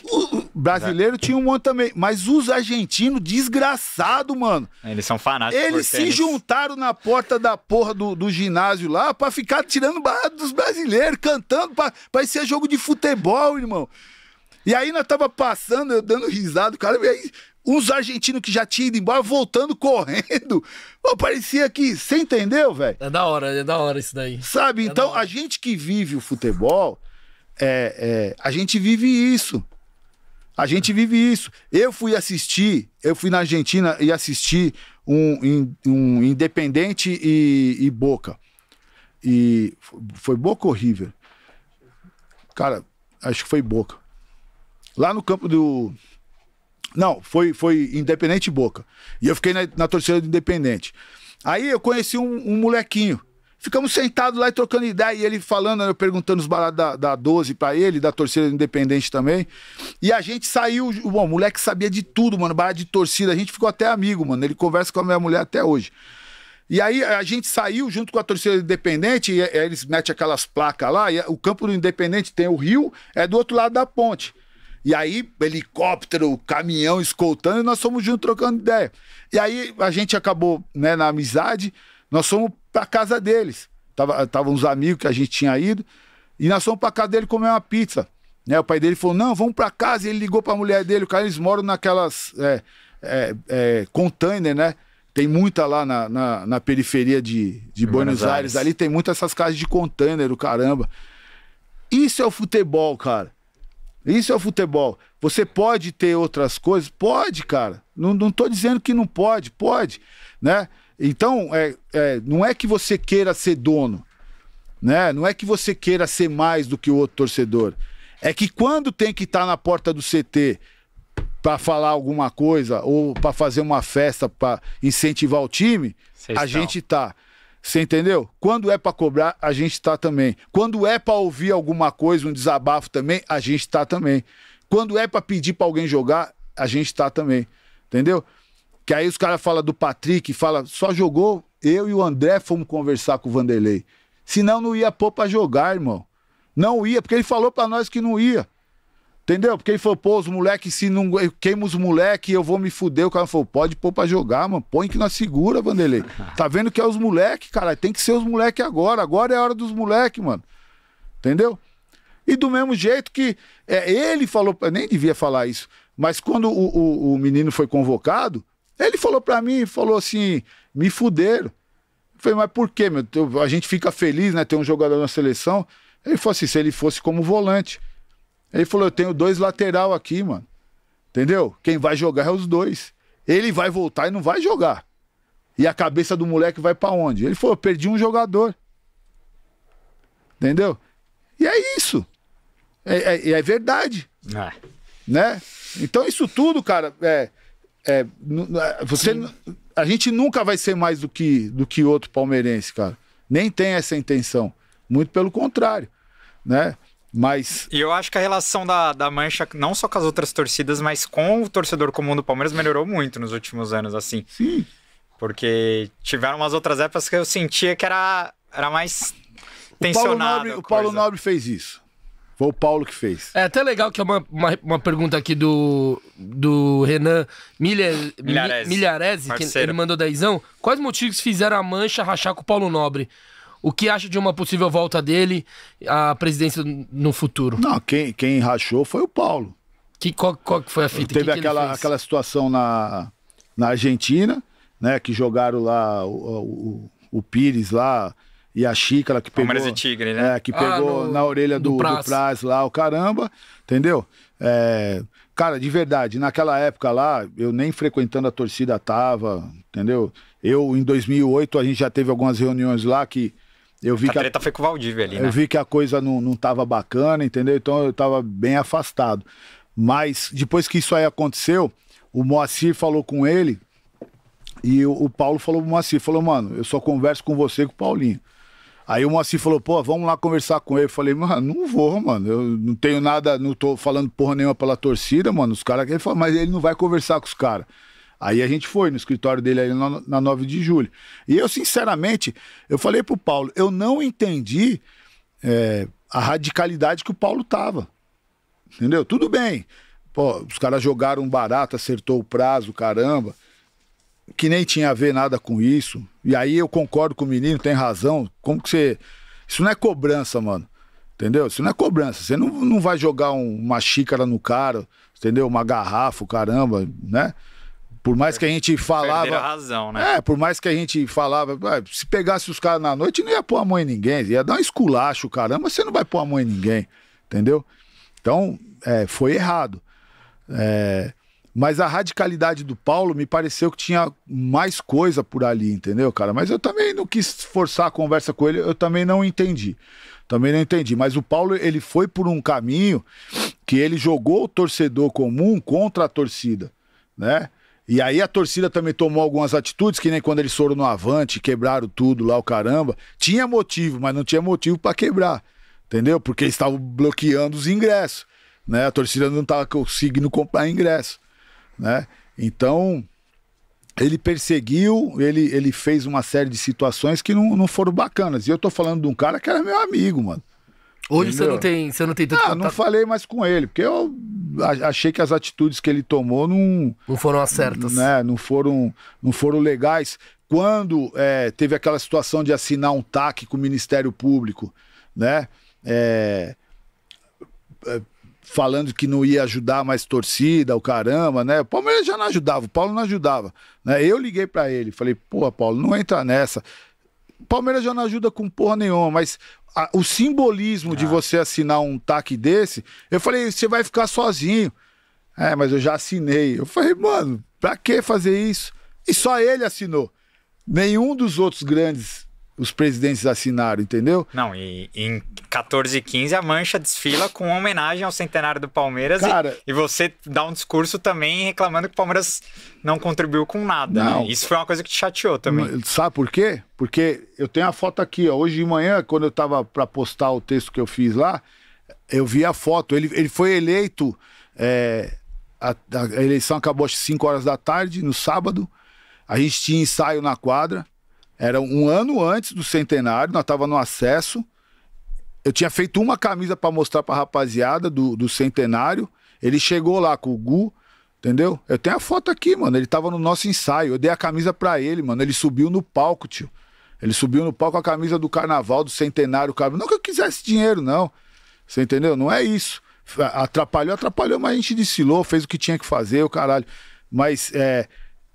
O brasileiro tinha um monte também, mas os argentinos, desgraçado, mano. Eles são fanáticos. Eles se tênis. juntaram na porta da porra do, do ginásio lá pra ficar tirando barra dos brasileiros, cantando, pra, parecia jogo de futebol, irmão. E aí nós tava passando, eu dando risada, cara, e aí uns argentinos que já tinham ido embora voltando correndo. Pô, parecia que. Você entendeu, velho? É da hora, é da hora isso daí. Sabe? É então, a gente que vive o futebol, é, é, a gente vive isso. A gente vive isso. Eu fui assistir, eu fui na Argentina e assisti um, um Independente e, e Boca. E foi Boca ou River? Cara, acho que foi Boca. Lá no campo do. Não, foi, foi Independente e Boca. E eu fiquei na, na torcida do Independente. Aí eu conheci um, um molequinho Ficamos sentados lá e trocando ideia. E ele falando, eu né, perguntando os baratos da, da 12 pra ele, da torcida independente também. E a gente saiu. o moleque sabia de tudo, mano. Barato de torcida. A gente ficou até amigo, mano. Ele conversa com a minha mulher até hoje. E aí a gente saiu junto com a torcida independente. E, e eles metem aquelas placas lá. E o campo do independente tem o rio, é do outro lado da ponte. E aí, helicóptero, caminhão escoltando, e nós fomos juntos trocando ideia. E aí a gente acabou, né, na amizade. Nós fomos pra casa deles. Tava, tava uns amigos que a gente tinha ido. E nós fomos pra casa dele comer uma pizza. Né? O pai dele falou: não, vamos pra casa. E ele ligou pra mulher dele. O cara, eles moram naquelas é, é, é, container, né? Tem muita lá na, na, na periferia de, de Buenos, Buenos Aires. Aires. Ali tem muitas essas casas de container, o caramba. Isso é o futebol, cara. Isso é o futebol. Você pode ter outras coisas? Pode, cara. Não, não tô dizendo que não pode, pode, né? Então, é, é, não é que você queira ser dono, né? Não é que você queira ser mais do que o outro torcedor. É que quando tem que estar tá na porta do CT para falar alguma coisa ou para fazer uma festa para incentivar o time, Cês a estão. gente tá. Você entendeu? Quando é para cobrar, a gente tá também. Quando é para ouvir alguma coisa, um desabafo também, a gente tá também. Quando é para pedir para alguém jogar, a gente tá também. Entendeu? Que aí os caras falam do Patrick, fala só jogou eu e o André fomos conversar com o Vanderlei. Senão não ia pôr pra jogar, irmão. Não ia, porque ele falou pra nós que não ia. Entendeu? Porque ele falou, pô, os moleques, se não queima os moleques, eu vou me fuder. O cara falou, pode pôr pra jogar, mano. Põe que nós segura, Vanderlei. Tá vendo que é os moleques, cara. Tem que ser os moleques agora. Agora é a hora dos moleques, mano. Entendeu? E do mesmo jeito que é, ele falou, eu nem devia falar isso, mas quando o, o, o menino foi convocado, ele falou para mim, falou assim, me fuderam. Eu falei, mas por quê, meu? A gente fica feliz, né? Ter um jogador na seleção. Ele falou assim, se ele fosse como volante. Ele falou, eu tenho dois lateral aqui, mano. Entendeu? Quem vai jogar é os dois. Ele vai voltar e não vai jogar. E a cabeça do moleque vai para onde? Ele falou, eu perdi um jogador. Entendeu? E é isso. É, é, é verdade. É. Né? Então isso tudo, cara, é, é, é, você, a gente nunca vai ser mais do que, do que outro palmeirense, cara. Nem tem essa intenção. Muito pelo contrário, né? Mas. E eu acho que a relação da, da Mancha, não só com as outras torcidas, mas com o torcedor comum do Palmeiras, melhorou muito nos últimos anos, assim. Sim. Porque tiveram umas outras épocas que eu sentia que era, era mais o tensionado. Paulo Nobre, o Paulo Nobre fez isso. Foi o Paulo que fez. É até legal que é uma, uma, uma pergunta aqui do, do Renan Milha, Milharese, que ele mandou dezão. Quais motivos fizeram a Mancha rachar com o Paulo Nobre? O que acha de uma possível volta dele à presidência no futuro? Não, quem, quem rachou foi o Paulo. Que, qual, qual foi a fita? Teve que aquela, que aquela situação na, na Argentina, né? Que jogaram lá o, o, o Pires lá e a xícara que pegou. e Tigre, né? É, que ah, pegou ah, no, na orelha do, do, Praz. lá, o caramba, entendeu? É, cara, de verdade, naquela época lá, eu nem frequentando a torcida tava, entendeu? Eu, em 2008, a gente já teve algumas reuniões lá que eu vi a que a treta foi com o Valdívia ali, né? Eu vi que a coisa não, não tava bacana, entendeu? Então eu tava bem afastado. Mas depois que isso aí aconteceu, o Moacir falou com ele, e o, Paulo falou pro Moacir, falou, mano, eu só converso com você e com o Paulinho. Aí o Moacir falou, pô, vamos lá conversar com ele. Eu falei, mano, não vou, mano. Eu não tenho nada, não tô falando porra nenhuma pela torcida, mano. Os caras. Ele falou, mas ele não vai conversar com os caras. Aí a gente foi no escritório dele aí na, na 9 de julho. E eu, sinceramente, eu falei pro Paulo, eu não entendi é, a radicalidade que o Paulo tava. Entendeu? Tudo bem. Pô, os caras jogaram barato, acertou o prazo, caramba que nem tinha a ver nada com isso. E aí eu concordo com o menino, tem razão. Como que você. Isso não é cobrança, mano. Entendeu? Isso não é cobrança. Você não, não vai jogar um, uma xícara no cara, entendeu? Uma garrafa, caramba, né? Por mais que a gente falava. a razão, né? É, por mais que a gente falava. Se pegasse os caras na noite, não ia pôr a mão em ninguém. Ia dar um esculacho, caramba, você não vai pôr a mão em ninguém. Entendeu? Então, é, foi errado. É, mas a radicalidade do Paulo me pareceu que tinha mais coisa por ali, entendeu, cara? Mas eu também não quis forçar a conversa com ele, eu também não entendi. Também não entendi. Mas o Paulo, ele foi por um caminho que ele jogou o torcedor comum contra a torcida, né? E aí a torcida também tomou algumas atitudes, que nem quando eles foram no Avante, quebraram tudo lá, o caramba. Tinha motivo, mas não tinha motivo para quebrar, entendeu? Porque eles estavam bloqueando os ingressos, né? A torcida não estava conseguindo comprar ingresso. Né? Então, ele perseguiu, ele, ele fez uma série de situações que não, não foram bacanas. E eu tô falando de um cara que era meu amigo, mano. Hoje você não tem, você não tem tanto ah, contato... não falei mais com ele, porque eu achei que as atitudes que ele tomou não não foram certas, né? Não foram, não foram legais. Quando é, teve aquela situação de assinar um TAC com o Ministério Público, né? É, é falando que não ia ajudar mais torcida, o caramba, né? O Palmeiras já não ajudava, o Paulo não ajudava. Né? Eu liguei para ele, falei, pô, Paulo, não entra nessa. O Palmeiras já não ajuda com porra nenhuma, mas a, o simbolismo ah. de você assinar um tac desse, eu falei, você vai ficar sozinho. É, mas eu já assinei. Eu falei, mano, pra que fazer isso? E só ele assinou. Nenhum dos outros grandes os presidentes assinaram, entendeu? Não, e em 14 e 15 a Mancha desfila com uma homenagem ao centenário do Palmeiras Cara, e, e, você dá um discurso também reclamando que o Palmeiras não contribuiu com nada. Né? Não, né? Isso foi uma coisa que te chateou também. Sabe por quê? Porque eu tenho a foto aqui, ó. hoje de manhã, quando eu tava para postar o texto que eu fiz lá, eu vi a foto. Ele, ele foi eleito. É, a, a, eleição acabou às 5 horas da tarde, no sábado. A gente tinha ensaio na quadra. Era um ano antes do centenário, nós tava no acesso. Eu tinha feito uma camisa para mostrar pra rapaziada do, do centenário. Ele chegou lá com o Gu, entendeu? Eu tenho a foto aqui, mano. Ele tava no nosso ensaio. Eu dei a camisa pra ele, mano. Ele subiu no palco, tio. Ele subiu no palco com a camisa do carnaval, do centenário, cara. Não que eu quisesse dinheiro, não. Você entendeu? Não é isso. Atrapalhou, atrapalhou, mas a gente desfilou, fez o que tinha que fazer, o caralho. Mas é,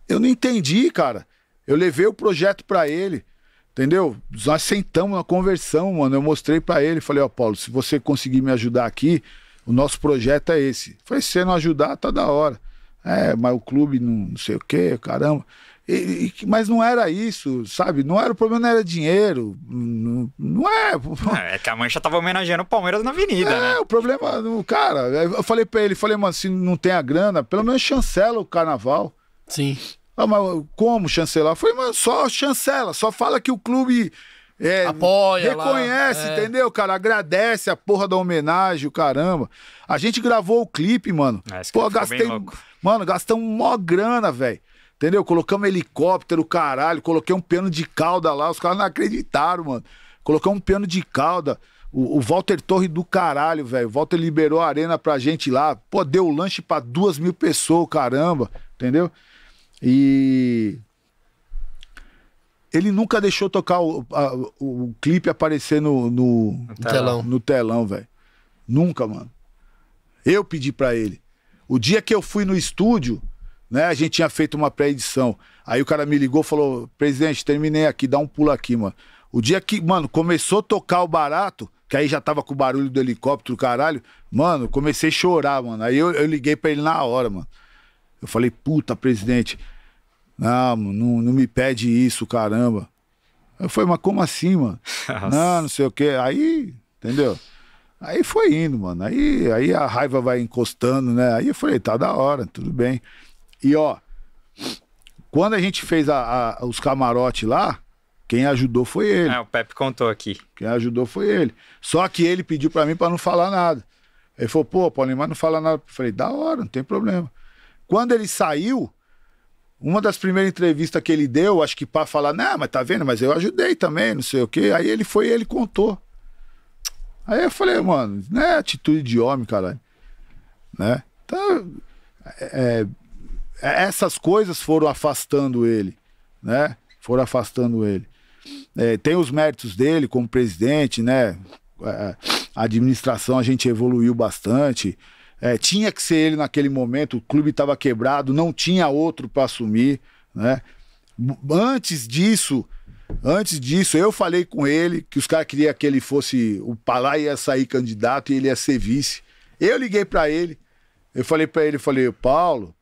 eu não entendi, cara. Eu levei o projeto para ele, entendeu? Nós sentamos na conversão, mano. Eu mostrei para ele, falei, ó, oh, Paulo, se você conseguir me ajudar aqui, o nosso projeto é esse. Foi se você não ajudar, tá da hora. É, mas o clube não, não sei o quê, caramba. E, e, mas não era isso, sabe? Não era o problema, não era dinheiro. Não, não é. É, é que a mancha tava homenageando o Palmeiras na avenida, é, né? o problema, cara, eu falei pra ele, falei, mano, se não tem a grana, pelo menos chancela o carnaval. Sim. Ah, mas como chancelar? Foi, só chancela, só fala que o clube é, Apoia reconhece, lá, é. entendeu, cara? Agradece a porra da homenagem, o caramba. A gente gravou o clipe, mano. É, Pô, gastei. Mano, gastamos mó grana, velho. Entendeu? Colocamos helicóptero, caralho. Coloquei um piano de cauda lá. Os caras não acreditaram, mano. Colocamos um piano de cauda. O, o Walter Torre do caralho, velho. O Walter liberou a arena pra gente lá. Pô, deu lanche pra duas mil pessoas, caramba. Entendeu? E ele nunca deixou tocar o, a, o clipe aparecer no, no, no telão, no telão, velho. Nunca, mano. Eu pedi para ele. O dia que eu fui no estúdio, né, a gente tinha feito uma pré-edição. Aí o cara me ligou, falou: "Presidente, terminei aqui, dá um pulo aqui, mano". O dia que, mano, começou a tocar o barato, que aí já tava com o barulho do helicóptero, caralho, mano, comecei a chorar, mano. Aí eu, eu liguei para ele na hora, mano. Eu falei, puta, presidente, não, não, não me pede isso, caramba. Eu falei, mas como assim, mano? Não, não sei o quê. Aí, entendeu? Aí foi indo, mano. Aí, aí a raiva vai encostando, né? Aí eu falei, tá da hora, tudo bem. E ó, quando a gente fez a, a, os camarotes lá, quem ajudou foi ele. É, o Pepe contou aqui. Quem ajudou foi ele. Só que ele pediu para mim para não falar nada. Ele falou, pô, Paulinho, mas não fala nada. Eu falei, da hora, não tem problema. Quando ele saiu, uma das primeiras entrevistas que ele deu, acho que para falar, não, mas tá vendo, mas eu ajudei também, não sei o quê. Aí ele foi e ele contou. Aí eu falei, mano, né, atitude de homem, caralho. Né? Então, é, é essas coisas foram afastando ele, né? Foram afastando ele. É, tem os méritos dele como presidente, né? É, a administração a gente evoluiu bastante. É, tinha que ser ele naquele momento, o clube estava quebrado, não tinha outro para assumir. Né? Antes disso, antes disso, eu falei com ele que os caras queriam que ele fosse. O Palá ia sair candidato e ele ia ser vice. Eu liguei para ele, eu falei para ele, falei, Paulo,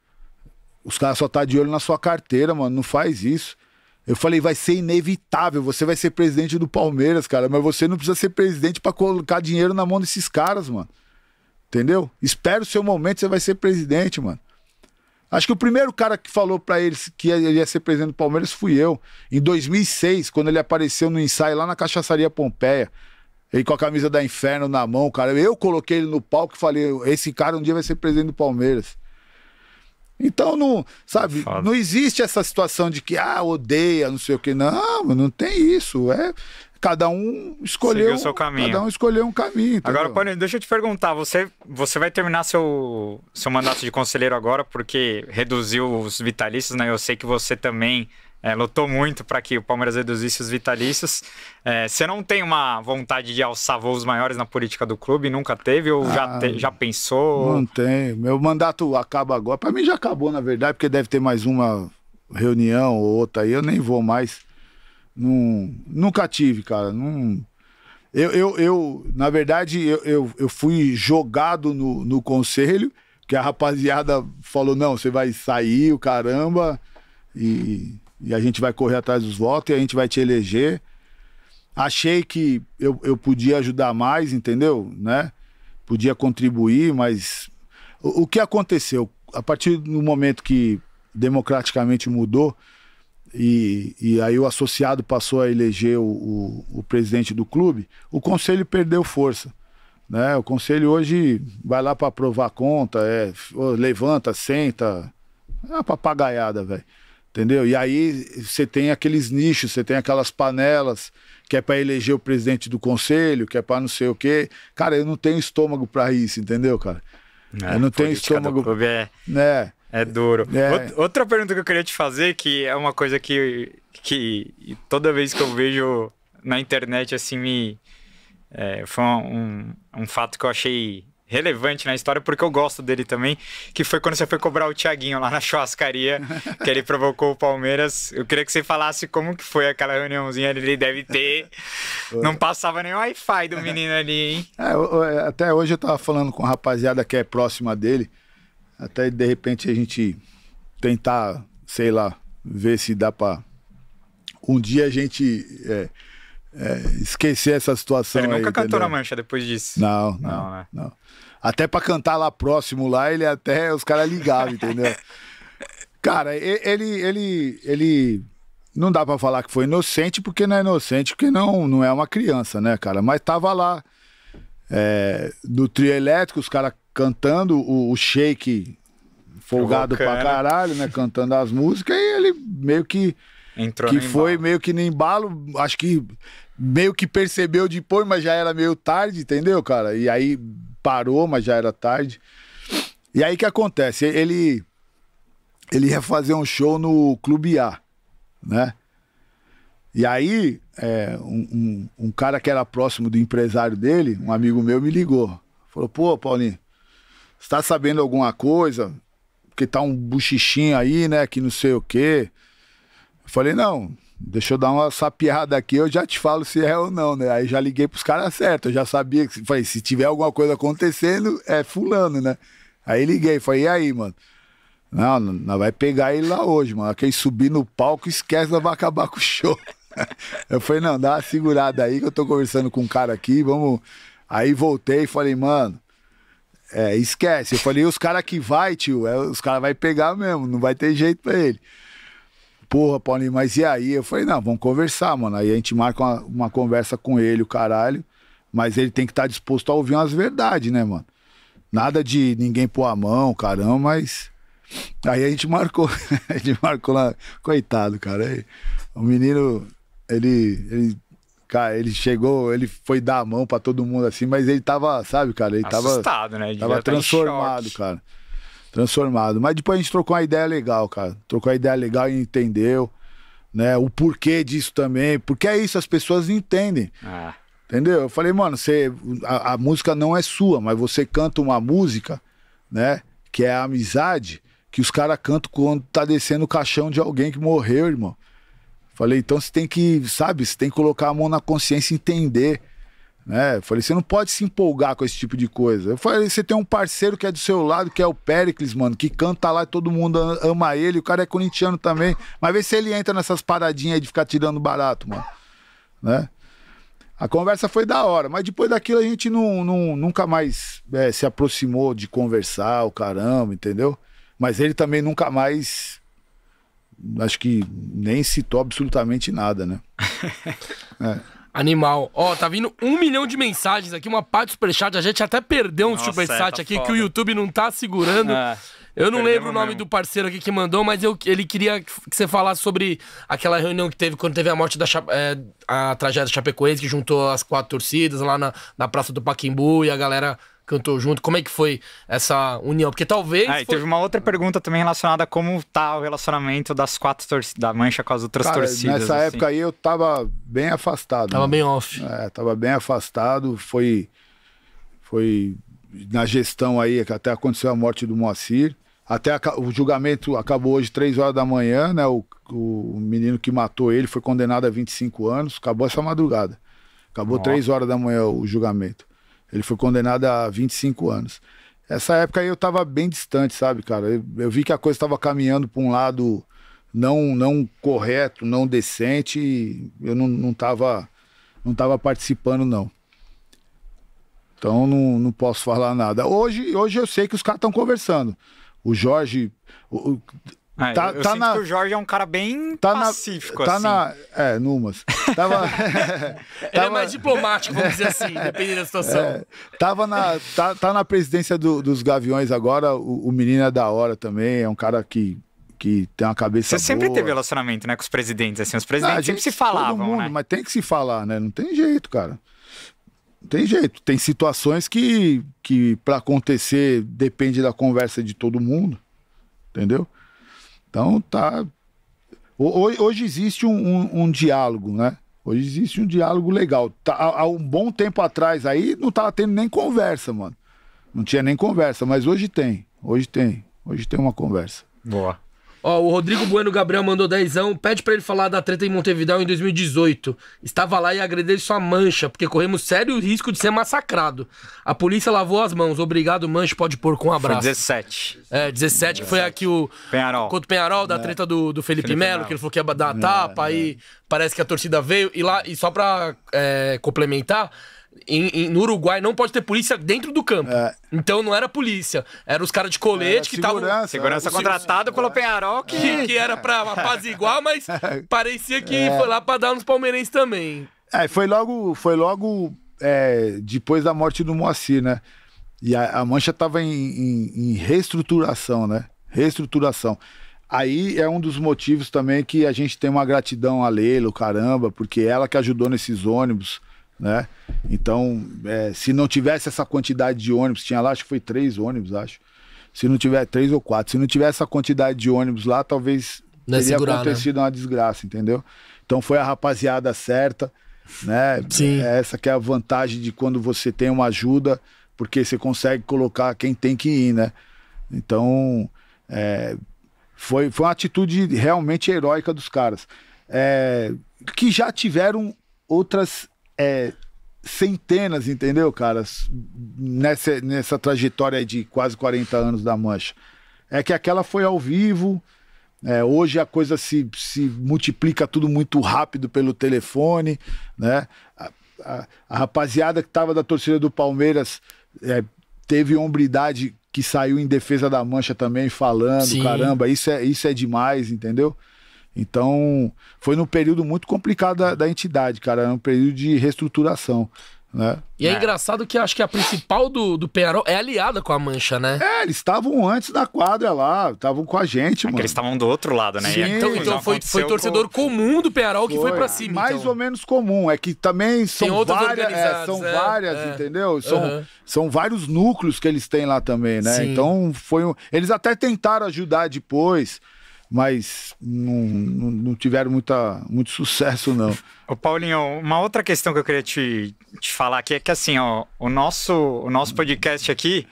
os caras só tá de olho na sua carteira, mano, não faz isso. Eu falei, vai ser inevitável, você vai ser presidente do Palmeiras, cara, mas você não precisa ser presidente para colocar dinheiro na mão desses caras, mano. Entendeu? Espera o seu momento, você vai ser presidente, mano. Acho que o primeiro cara que falou para eles que ele ia ser presidente do Palmeiras fui eu. Em 2006, quando ele apareceu no ensaio lá na Cachaçaria Pompeia. Ele com a camisa da Inferno na mão, cara. Eu coloquei ele no palco e falei: esse cara um dia vai ser presidente do Palmeiras. Então não, sabe, não existe essa situação de que ah, odeia, não sei o que. Não, não tem isso. É, cada um escolheu o seu caminho. cada um escolheu um caminho entendeu? agora Paulinho, deixa eu te perguntar você você vai terminar seu seu mandato de conselheiro agora porque reduziu os vitalícios né eu sei que você também é, lutou muito para que o Palmeiras reduzisse os vitalícios. É, você não tem uma vontade de alçar voos maiores na política do clube? Nunca teve ou ah, já, te, já pensou? Não tenho. Meu mandato acaba agora. Para mim já acabou, na verdade, porque deve ter mais uma reunião ou outra aí. Eu nem vou mais. Num, nunca tive, cara. Num, eu, eu, eu, na verdade, eu, eu, eu fui jogado no, no conselho, que a rapaziada falou: não, você vai sair, o caramba, e, e a gente vai correr atrás dos votos e a gente vai te eleger. Achei que eu, eu podia ajudar mais, entendeu? Né? Podia contribuir, mas o, o que aconteceu? A partir do momento que democraticamente mudou, e, e aí o associado passou a eleger o, o, o presidente do clube, o conselho perdeu força. Né? O conselho hoje vai lá para aprovar a conta, é, levanta, senta, é uma papagaiada, velho. Entendeu? E aí você tem aqueles nichos, você tem aquelas panelas, que é para eleger o presidente do conselho, que é para não sei o quê. Cara, eu não tenho estômago para isso, entendeu, cara? É, eu não tenho estômago. Do clube é... né? É duro. É. Outra pergunta que eu queria te fazer, que é uma coisa que, que toda vez que eu vejo na internet, assim, me. É, foi um, um fato que eu achei relevante na história, porque eu gosto dele também, que foi quando você foi cobrar o Thiaguinho lá na churrascaria, que ele provocou o Palmeiras. Eu queria que você falasse como que foi aquela reuniãozinha ele deve ter. Não passava nem o Wi-Fi do menino ali, hein? É, até hoje eu tava falando com a rapaziada que é próxima dele, até de repente a gente tentar, sei lá, ver se dá para um dia a gente é, é, esquecer essa situação. Ele nunca aí, cantou na mancha depois disso. Não, não, não. Né? não. Até para cantar lá próximo lá, ele até os caras ligavam, entendeu? Cara, ele, ele, ele não dá para falar que foi inocente porque não é inocente, porque não, não é uma criança, né, cara? Mas tava lá é, do trio elétrico, os caras cantando o, o shake folgado pra caralho, né? Cantando as músicas, e ele meio que. Entrou que foi embalo. meio que nem embalo, acho que meio que percebeu depois, mas já era meio tarde, entendeu, cara? E aí parou, mas já era tarde. E aí que acontece? Ele ele ia fazer um show no Clube A, né? E aí, é, um, um, um cara que era próximo do empresário dele, um amigo meu, me ligou. Falou, pô, Paulinho, está sabendo alguma coisa? Porque tá um buchichinho aí, né? Que não sei o quê. Eu falei, não, deixa eu dar uma sapiada aqui, eu já te falo se é ou não, né? Aí já liguei pros caras certo, eu já sabia que falei, se tiver alguma coisa acontecendo, é fulano, né? Aí liguei, falei, e aí, mano? Não, não vai pegar ele lá hoje, mano. Quem subir no palco, esquece, não vai acabar com o show. Eu falei, não, dá uma segurada aí que eu tô conversando com um cara aqui, vamos. Aí voltei e falei, mano, é, esquece. Eu falei, os caras que vai, tio, é, os caras vai pegar mesmo, não vai ter jeito pra ele. Porra, Paulinho, mas e aí? Eu falei, não, vamos conversar, mano. Aí a gente marca uma, uma conversa com ele, o caralho. Mas ele tem que estar tá disposto a ouvir umas verdades, né, mano? Nada de ninguém pôr a mão, caramba, mas. Aí a gente marcou. a gente marcou lá. Coitado, cara. O menino, ele, ele Cara, ele chegou, ele foi dar a mão para todo mundo assim, mas ele tava, sabe, cara, ele Assustado, né? Ele tava tá transformado, cara. Transformado. Mas depois a gente trocou uma ideia legal, cara. Trocou uma ideia legal e entendeu, né, o porquê disso também, porque é isso, as pessoas entendem. Ah. Entendeu? Eu falei, mano, você a, a música não é sua, mas você canta uma música, né, que é a amizade, que os caras cantam quando tá descendo o caixão de alguém que morreu, irmão. Falei, então você tem que, sabe, você tem que colocar a mão na consciência e entender. Né? Falei, você não pode se empolgar com esse tipo de coisa. Eu falei, você tem um parceiro que é do seu lado, que é o Pericles, mano, que canta lá e todo mundo ama ele. O cara é corintiano também. Mas vê se ele entra nessas paradinhas aí de ficar tirando barato, mano. Né? A conversa foi da hora, mas depois daquilo a gente não, não nunca mais é, se aproximou de conversar, o caramba, entendeu? Mas ele também nunca mais acho que nem citou absolutamente nada, né? é. Animal. Ó, tá vindo um milhão de mensagens aqui, uma parte do superchat. A gente até perdeu um superchat é, tá aqui foda. que o YouTube não tá segurando. É, eu não lembro o nome mesmo. do parceiro aqui que mandou, mas eu, ele queria que você falasse sobre aquela reunião que teve quando teve a morte da é, a tragédia Chapecoense, que juntou as quatro torcidas lá na, na Praça do Paquimbu e a galera cantou junto. Como é que foi essa união? Porque talvez. Ah, foi... teve uma outra pergunta também relacionada a como tá o relacionamento das quatro torcidas, da mancha com as outras Cara, torcidas. Nessa assim. época aí eu tava bem afastado. Tava mano. Né? bem off. É, tava bem afastado. Foi. Foi na gestão aí, que até aconteceu a morte do Moacir. Até a, o julgamento acabou hoje, três horas da manhã, né? O, o menino que matou ele foi condenado a 25 anos. Acabou essa madrugada. Acabou três horas da manhã o julgamento. Ele foi condenado a 25 anos. Essa época aí eu tava bem distante, sabe, cara? Eu, eu vi que a coisa estava caminhando para um lado não não correto, não decente, e eu não, não tava não tava participando não. Então não, não posso falar nada. Hoje, hoje eu sei que os caras estão conversando. O Jorge, o, é, tá, eu, eu tá na... o Jorge é um cara bem tá pacífico, tá na... Tá assim. na... É, numas. Tava... Ele é tava... é mais diplomático, vamos dizer assim, dependendo da situação. É, tava na... Tá, tá na presidência do, dos Gaviões agora, o, o menino é da hora também, é um cara que que tem uma cabeça Você sempre boa. teve relacionamento, né, com os presidentes, assim, os presidentes ah, gente, sempre se falavam, todo mundo, né? Mas tem que se falar, né? Não tem jeito, cara. Não tem jeito. Tem situações que, que para acontecer, depende da conversa de todo mundo, entendeu? Então tá. Hoje existe um, um, um diálogo, né? Hoje existe um diálogo legal. Tá, há um bom tempo atrás aí não tava tendo nem conversa, mano. Não tinha nem conversa, mas hoje tem. Hoje tem. Hoje tem uma conversa. Boa. Ó, o Rodrigo Bueno Gabriel mandou dezão. Pede para ele falar da treta em Montevidéu em 2018. Estava lá e agredei sua mancha, porque corremos sério risco de ser massacrado. A polícia lavou as mãos. Obrigado, mancha. Pode pôr com um abraço. Foi 17. É, 17, que foi aqui o... Penharol. Contra o Penharol, da é. treta do, do Felipe, Felipe Melo, que ele falou que ia dar a é, tapa. Aí é. parece que a torcida veio. E lá, e só pra é, complementar em, em, no Uruguai não pode ter polícia dentro do campo. É. Então não era polícia. Era os caras de colete que estavam. Segurança, segurança contratada pelo é. Penharol, que, é. que era pra igual, mas parecia que é. foi lá pra dar nos palmeirenses também. É, foi logo, foi logo é, depois da morte do Moacir, né? E a, a mancha tava em, em, em reestruturação, né? Reestruturação. Aí é um dos motivos também que a gente tem uma gratidão a Leila, caramba, porque ela que ajudou nesses ônibus né? Então, é, se não tivesse essa quantidade de ônibus, tinha lá, acho que foi três ônibus, acho. Se não tiver três ou quatro, se não tivesse essa quantidade de ônibus lá, talvez não teria segurar, né? acontecido né? uma desgraça, entendeu? Então foi a rapaziada certa, né? Sim. É essa que é a vantagem de quando você tem uma ajuda, porque você consegue colocar quem tem que ir, né? Então, é, foi, foi uma atitude realmente heróica dos caras. É, que já tiveram outras é, centenas, entendeu, caras, nessa, nessa trajetória de quase 40 anos da Mancha. É que aquela foi ao vivo. É, hoje a coisa se, se multiplica tudo muito rápido pelo telefone, né? A, a, a rapaziada que estava da torcida do Palmeiras é, teve hombridade que saiu em defesa da Mancha também, falando, Sim. caramba, isso é, isso é demais, entendeu? Então, foi num período muito complicado da, da entidade, cara. Era um período de reestruturação. Né? E é, é, engraçado que acho que a principal do, do Penarol é aliada com a Mancha, né? É, eles estavam antes da quadra lá, estavam com a gente, é eles estavam do outro lado, né? Sim, é, então, então foi, foi torcedor com... comum do Penarol que foi, foi pra cima. Mais então. ou menos comum, é que também são várias, é, são é, várias é. entendeu? São, uhum. são vários núcleos que eles têm lá também, né? Sim. Então foi um... Eles até tentaram ajudar depois, mas não, não, não, tiveram muita, muito sucesso, não. Ô Paulinho, uma outra questão que eu queria te, te falar aqui é que assim, ó, o nosso, o nosso podcast aqui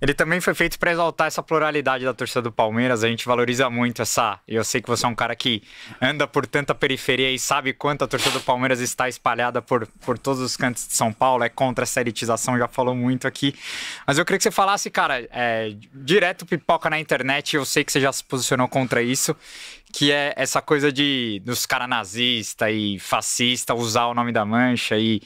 ele também foi feito para exaltar essa pluralidade da torcida do Palmeiras. A gente valoriza muito essa. Eu sei que você é um cara que anda por tanta periferia e sabe quanto a torcida do Palmeiras está espalhada por, por todos os cantos de São Paulo. É contra essa elitização, já falou muito aqui. Mas eu queria que você falasse, cara, é, direto pipoca na internet. Eu sei que você já se posicionou contra isso que é essa coisa de dos caras nazista e fascista usar o nome da mancha e,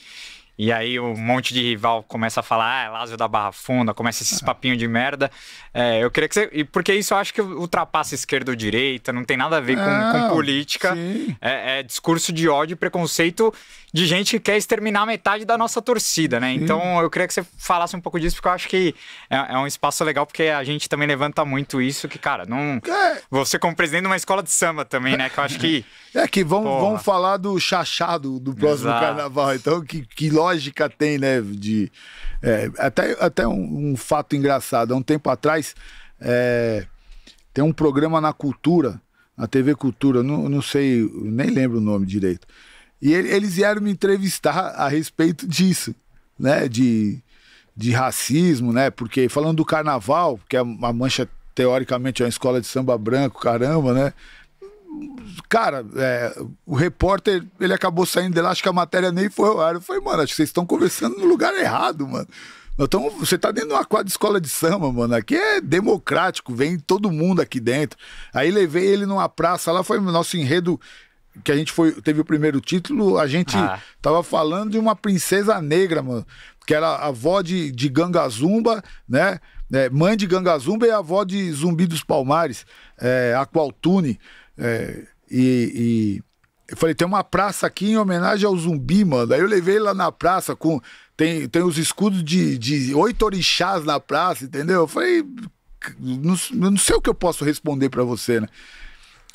e aí um monte de rival começa a falar, ah, é Lázio da Barra Funda, começa esses é. papinhos de merda. É, eu queria que você. Porque isso eu acho que ultrapassa esquerda ou direita, não tem nada a ver com, com política. É, é, discurso de ódio e preconceito de gente que quer exterminar metade da nossa torcida, né? Sim. Então eu queria que você falasse um pouco disso, porque eu acho que é, é, um espaço legal, porque a gente também levanta muito isso, que, cara, não. É. Você, como presidente de uma escola de samba também, né? Que eu acho que. É que vão, vão falar do chachado do próximo Exato. carnaval, então que, que lógica tem, né? De, é, até até um, um, fato engraçado, há um tempo atrás é, tem um programa na cultura, na TV Cultura, não, não sei, nem lembro o nome direito e ele, eles vieram me entrevistar a respeito disso, né? De, de racismo, né? Porque falando do carnaval, que é a, a Mancha teoricamente é uma escola de samba branco, caramba, né? Cara, é, o repórter, ele acabou saindo de lá, acho que a matéria nem foi ao ar. Eu falei, mano, acho que vocês estão conversando no lugar errado, mano. Então, você tá dentro de uma quadra de escola de samba, mano. Aqui é democrático, vem todo mundo aqui dentro. Aí levei ele numa praça lá, foi nosso enredo que a gente foi, teve o primeiro título, a gente ah. tava falando de uma princesa negra, mano. Que era a avó de, de Gangazumba, né? É, mãe de Gangazumba e avó de Zumbi dos Palmares, é, Aqualtune. É, e, e, eu falei, tem uma praça aqui em homenagem ao zumbi, mano. Aí eu levei lá na praça com. Tem, tem os escudos de, de oito orixás na praça, entendeu? Eu falei, não, não sei o que eu posso responder para você, né?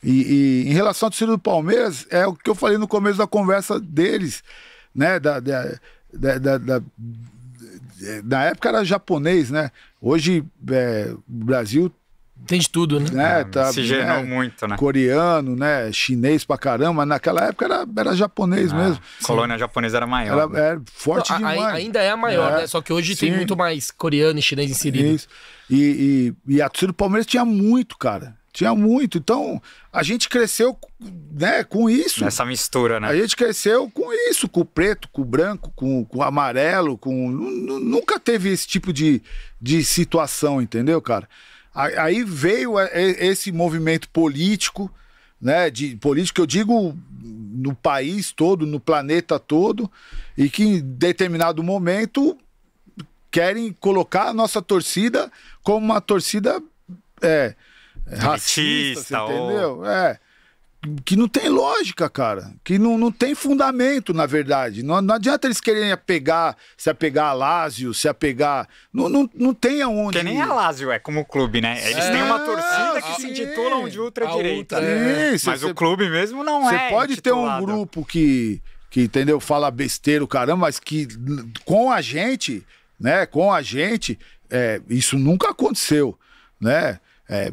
E, e em relação ao torcida do Palmeiras, é o que eu falei no começo da conversa deles, né? Da, da, da, da na época era japonês, né? Hoje é, o Brasil tem de tudo, né? né? tá, se gerou né? muito, né? Coreano, né? Chinês pra caramba. Naquela época era, era japonês ah, mesmo. colônia Sim. japonesa era maior. Era, era né? é, forte Não, demais. ainda é a maior, é. né? Só que hoje Sim. tem muito mais coreano e chinês inseridos. Isso. E, e, e a torcida do Palmeiras tinha muito, cara. Tinha muito. Então, a gente cresceu né, com isso. Essa mistura, né? A gente cresceu com isso, com o preto, com o branco, com, com o amarelo, com. Nunca teve esse tipo de, de situação, entendeu, cara? Aí veio esse movimento político, né? De político, eu digo no país todo, no planeta todo, e que em determinado momento querem colocar a nossa torcida como uma torcida. É, é racista, ou... entendeu? É. Que não tem lógica, cara. Que não, não tem fundamento, na verdade. Não, não adianta eles quererem apegar, se apegar a Lázio, se apegar. Não, não, não tem aonde. Porque nem a Lázio é como clube, né? Eles é, têm uma é, torcida que sim. se intitulam de ultradireita. Né? Mas cê, o clube mesmo não é. Você pode intitulado. ter um grupo que, que, entendeu, fala besteira o caramba, mas que com a gente, né? Com a gente, é, isso nunca aconteceu, né? É,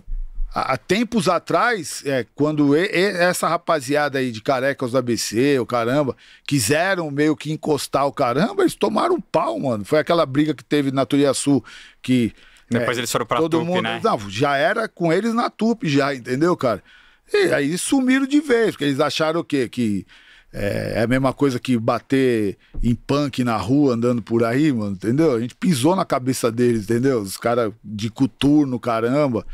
há tempos atrás, é, quando e, e essa rapaziada aí de carecas do ABC, o caramba, quiseram meio que encostar o caramba, eles tomaram um pau, mano. Foi aquela briga que teve na Turiaçu que. Depois é, eles foram pra todo tupi, mundo, né? Não, já era com eles na Tupi, já, entendeu, cara? E aí sumiram de vez, porque eles acharam o quê? Que é, é a mesma coisa que bater em punk na rua andando por aí, mano, entendeu? A gente pisou na cabeça deles, entendeu? Os caras de coturno, caramba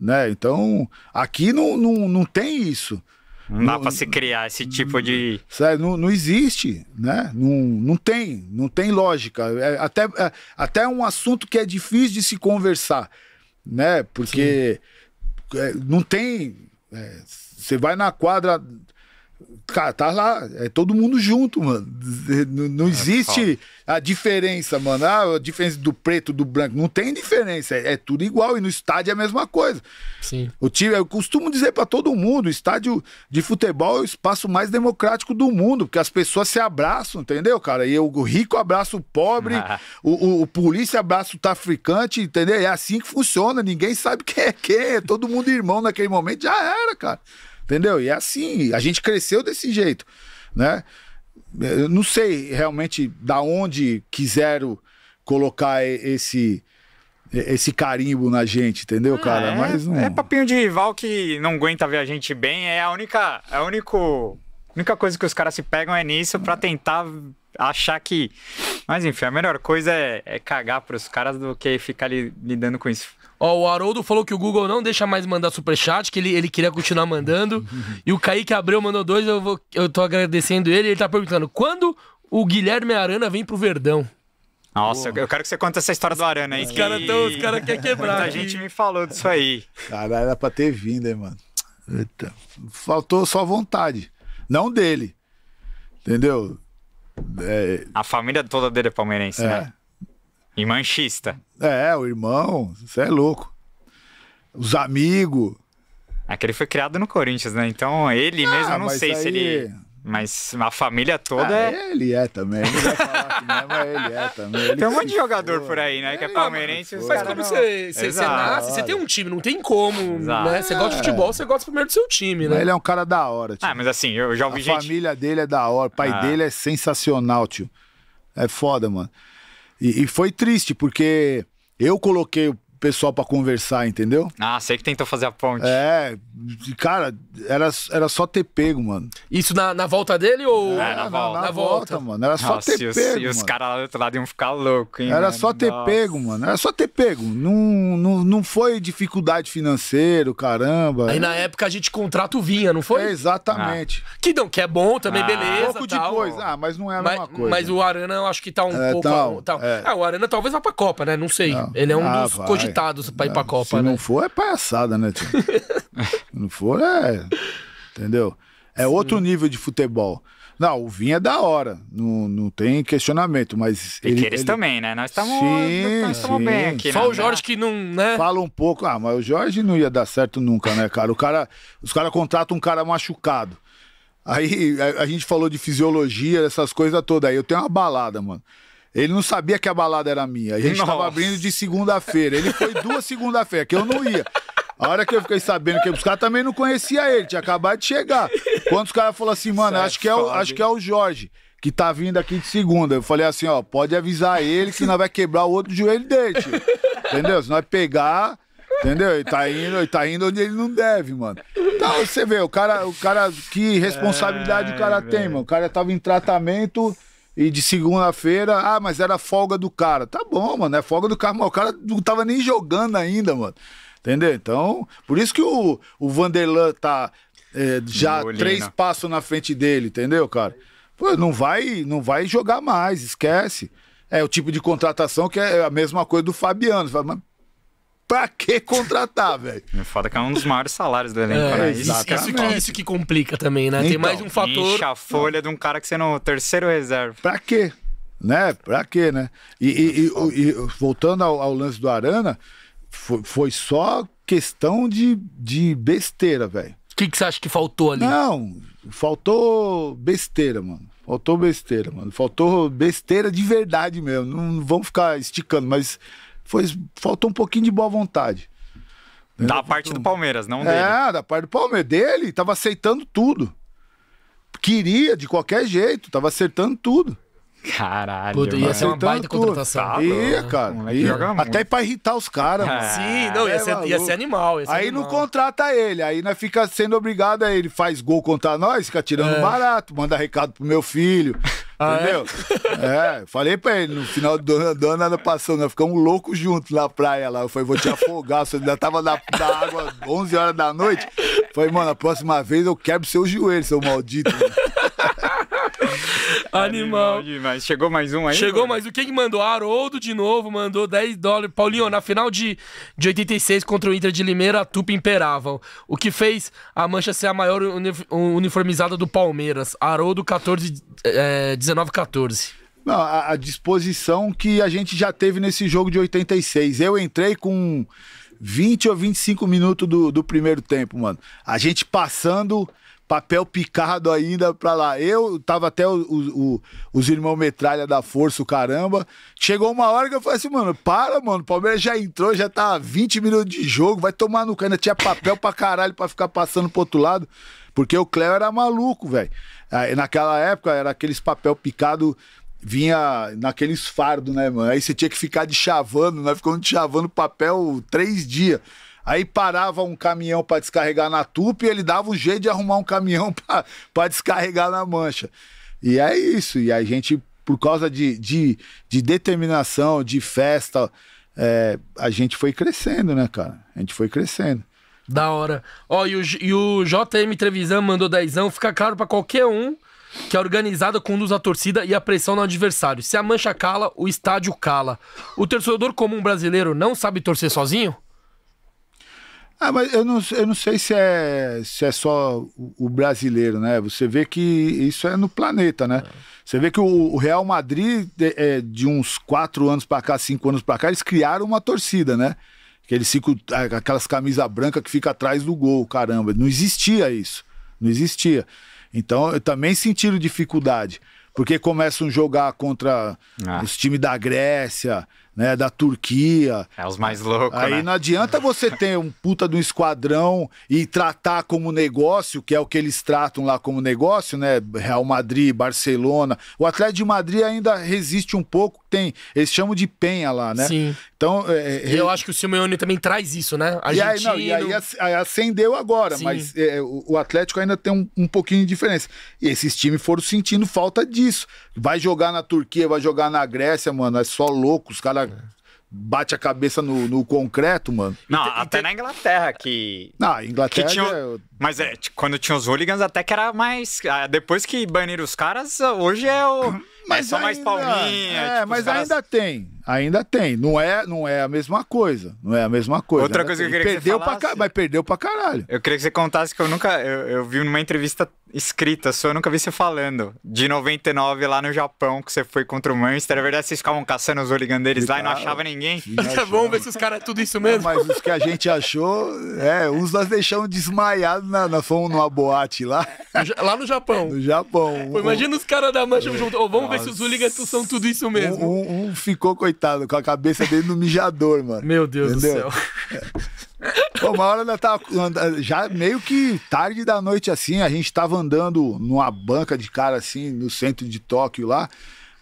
né? Então, aqui não, não, não tem isso. Não, dá para se criar esse tipo de. Sério, não, não existe, né? Não, não tem, não tem lógica. É, até, é, até um assunto que é difícil de se conversar, né? Porque é, não tem. É, você vai na quadra Cara, tá lá, é todo mundo junto, mano. Não, é, existe a diferença, mano. Ah, a diferença do preto, do branco, não tem diferença. É, é, tudo igual e no estádio é a mesma coisa. Sim. O time, eu costumo dizer para todo mundo, o estádio de futebol é o espaço mais democrático do mundo, porque as pessoas se abraçam, entendeu, cara? E o rico abraça o pobre, ah. o, o, o, polícia abraça o traficante, entendeu? É assim que funciona, ninguém sabe quem é quem, é todo mundo irmão naquele momento, já era, cara. Entendeu? E é assim, a gente cresceu desse jeito, né? Eu não sei realmente da onde quiseram colocar esse esse carimbo na gente, entendeu, ah, cara? É, Mas não... é papinho de rival que não aguenta ver a gente bem, é a única, é a único, única coisa que os caras se pegam é nisso para tentar achar que. Mas enfim, a melhor coisa é, é cagar pros caras do que ficar li, lidando com isso. Ó, o Haroldo falou que o Google não deixa mais mandar superchat, que ele, ele queria continuar mandando. e o Kaique Abreu mandou dois, eu, vou, eu tô agradecendo ele. Ele tá perguntando, quando o Guilherme Arana vem pro Verdão? Nossa, eu quero que você conte essa história do Arana aí. Os que... caras cara querem quebrar. Muita gente me falou disso aí. Caralho, era pra ter vindo, hein, mano. Eita. Faltou só vontade. Não dele. Entendeu? É... A família toda dele é palmeirense, é. né? E manchista. É, o irmão, você é louco. Os amigos. Aquele foi criado no Corinthians, né? Então ele ah, mesmo, eu não sei aí... se ele. Mas a família toda ah, é. Ele é também. Ele vai falar que não é, mas ele é também. Ele tem um monte de jogador por aí, né? que é, é palmeirense. Mas, mas como você, você, você nasce, você tem um time, não tem como. Né? Você gosta de é. futebol, você gosta primeiro do seu time, né? Mas ele é um cara da hora, tio. Ah, mas assim, eu já ouvi a gente. A família dele é da hora, o pai ah. dele é sensacional, tio. É foda, mano. E, e foi triste, porque eu coloquei pessoal para conversar, entendeu? Ah, sei que tentou fazer a ponte. É, cara, era, era só ter pego, mano. Isso na, na volta dele ou. É, na, volta. Na, na, volta, volta. mano. Era só Nossa, ter e pego. Os, e os caras lá do outro lado iam ficar loucos, hein? Era mano? só ter Nossa. pego, mano. Era só ter pego. Não, não, não foi dificuldade financeira, caramba. Aí na época a gente contrato vinha, não foi? É, exatamente. Ah. Que, não, que é bom também, ah. beleza. Um pouco tal. de coisa. Ah, mas não é a mesma coisa. Mas o Arana, eu acho que tá um é, pouco. Tal, tal. É. Ah, o Arana talvez vá pra Copa, né? Não sei. Ele é um ah, dos habilitados para ir pra ah, Copa, se né? Se não for, é palhaçada, né, tio? se não for, é. Entendeu? É Sim. outro nível de futebol. Não, o vinho é da hora, não, não tem questionamento, mas. E que eles ele... também, né? Nós estamos bem aqui. Só né? o Jorge que não. Né? Fala um pouco. Ah, mas o Jorge não ia dar certo nunca, né, cara? O cara os caras contratam um cara machucado. Aí a, a, gente falou de fisiologia, essas coisas todas. Aí eu tenho uma balada, mano. Ele não sabia que a balada era minha. A gente Nossa. tava abrindo de segunda-feira. Ele foi duas segunda-feira, que eu não ia. A hora que eu fiquei sabendo que os caras também não conhecia ele, tinha acabado de chegar. Quando os caras falaram assim, mano, é acho, que é o, acho que é o Jorge, que tá vindo aqui de segunda. Eu falei assim, ó, pode avisar ele que não vai quebrar o outro joelho dele, tio. Entendeu? Se nós pegar, entendeu? Ele tá indo, ele tá indo onde ele não deve, mano. Então você vê, o cara, o cara, que responsabilidade é, o cara tem, mano. O cara tava em tratamento e de segunda-feira, ah, mas era folga do cara. Tá bom, mano, é folga do cara, mas o cara não tava nem jogando ainda, mano. Entendeu? Então, por isso que o, o Vanderlan tá é, já Molina. três passos na frente dele, entendeu, cara? Pô, não vai, não vai jogar mais, esquece. É o tipo de contratação que é a mesma coisa do Fabiano. fala, mas pra que contratar, velho? É foda que é um dos maiores salários do elenco, é, né? Isso, isso que, isso, que, complica também, né? Então, Tem mais um então, fator. Enche a folha de um cara que você não. Terceiro reserva. Pra quê? Né? Pra quê, né? E, e, e, e voltando ao, ao, lance do Arana, foi, foi só questão de, de besteira, velho. O que, que você acha que faltou ali? Não, faltou besteira, mano. Faltou besteira, mano. Faltou besteira de verdade mesmo. Não, não vamos ficar esticando, mas foi faltou um pouquinho de boa vontade. Da faltou... parte do Palmeiras, não é, dele. É, da parte do Palmeiras. Dele, tava aceitando tudo. Queria, de qualquer jeito, tava acertando tudo. Caralho. Puta, ia ser uma baita tudo. contratação. Tá, ia, cara. Ia. Até pra irritar os caras. É. Ah, sim, não, ia, é ser, ia ser, animal. Ia ser aí animal. não contrata ele, aí nós fica sendo obrigado a ele. Faz gol contra nós, fica tirando é. barato, manda recado pro meu filho. Ah, é? entendeu? É? é? falei pra ele, no final do ano, do ano nós nós ficamos loucos juntos na praia lá. Eu falei, vou te afogar, você ainda tava na, na água 11 horas da noite. falei, mano, a próxima vez eu quebro seu joelho, seu maldito. Animal. Animal Chegou mais um aí? Chegou mano? mais um. Quem que mandou? Haroldo de novo, mandou 10 dólares. Paulinho, na final de, de 86 contra o Inter de Limeira, a Tupi imperava. O que fez a mancha ser a maior uniformizada do Palmeiras. Haroldo 14, é, 19, 14. Não, a, a, disposição que a gente já teve nesse jogo de 86. Eu entrei com 20 ou 25 minutos do, do primeiro tempo, mano. A gente passando papel picado ainda pra lá. Eu tava até o, o, o, os irmãos metralha da força, o caramba. Chegou uma hora que eu falei assim, mano, para, mano. O Palmeiras já entrou, já tá 20 minutos de jogo, vai tomar no cano. Tinha papel pra caralho pra ficar passando pro outro lado. Porque o Cléo era maluco, velho. Naquela época era aqueles papel picado vinha naqueles fardos, né, mano? Aí você tinha que ficar de chavando, nós né? ficamos de chavando papel três dias. Aí parava um caminhão para descarregar na tupa e ele dava um jeito de arrumar um caminhão para descarregar na mancha. E é isso. E a gente, por causa de, de, de determinação, de festa, é, a gente foi crescendo, né, cara? A gente foi crescendo. Da hora. Ó, e o, e o JM Trevisan mandou dezão. Fica claro para qualquer um que a é organizada conduz a torcida e a pressão no adversário. Se a mancha cala, o estádio cala. O torcedor comum brasileiro não sabe torcer sozinho? Ah, mas eu não, eu não sei se é, se é só o brasileiro, né? Você vê que isso é no planeta, né? Você vê que o, Real Madrid, de, é, de uns quatro anos para cá, cinco anos para cá, eles criaram uma torcida, né? Que eles aquelas camisas brancas que fica atrás do gol, caramba. Não existia isso. Não existia. Então, eu também sentiram dificuldade. Porque começam a jogar contra ah. os times da Grécia, né, da Turquia. É os mais loucos. Aí né? não adianta você ter um puta de um esquadrão e tratar como negócio, que é o que eles tratam lá como negócio, né? Real Madrid, Barcelona. O Atlético de Madrid ainda resiste um pouco, tem. Eles chamam de penha lá, né? Sim. Então. É, e eu é, acho que o Simeone também traz isso, né? Argentino... E aí, não, e aí, aí acendeu agora, Sim. mas é, o Atlético ainda tem um, um pouquinho de diferença. E esses times foram sentindo falta disso. Vai jogar na Turquia, vai jogar na Grécia, mano. É só louco, os caras né? bate a cabeça no, no concreto, mano. Não, e, até e, na Inglaterra que. Na Inglaterra. Que tinha, é... Mas é, quando tinha os hooligans, até que era mais. Ah, depois que baniram os caras, hoje é o. mas é só ainda, mais palminha. É, tipo, mas caras... ainda tem. Ainda tem. Não é, não é a mesma coisa. Não é a mesma coisa. Outra né? coisa que eu queria perdeu que você falasse. Pra, mas perdeu pra caralho. Eu queria que você contasse que eu nunca. Eu, eu vi numa entrevista escrita sua, eu nunca vi você falando. De 99 lá no Japão, que você foi contra o Manchester. Na verdade, vocês ficavam caçando os oligandeles lá e não achava ninguém. Tá bom ver se os caras é tudo isso mesmo. mas os que a gente achou, é, uns nós deixamos desmaiados, na, nós fomos numa boate lá. Lá no Japão. No Japão. Pô, imagina os caras da mancha junto. Oh, vamos Nossa. ver mas os hooligans são tudo isso mesmo. Um, um, um, ficou, coitado, com a cabeça dele no mijador, mano. Meu Deus Entendeu? do céu. Pô, uma hora tava. Já meio que tarde da noite assim, a gente tava andando numa banca de cara assim, no centro de Tóquio lá.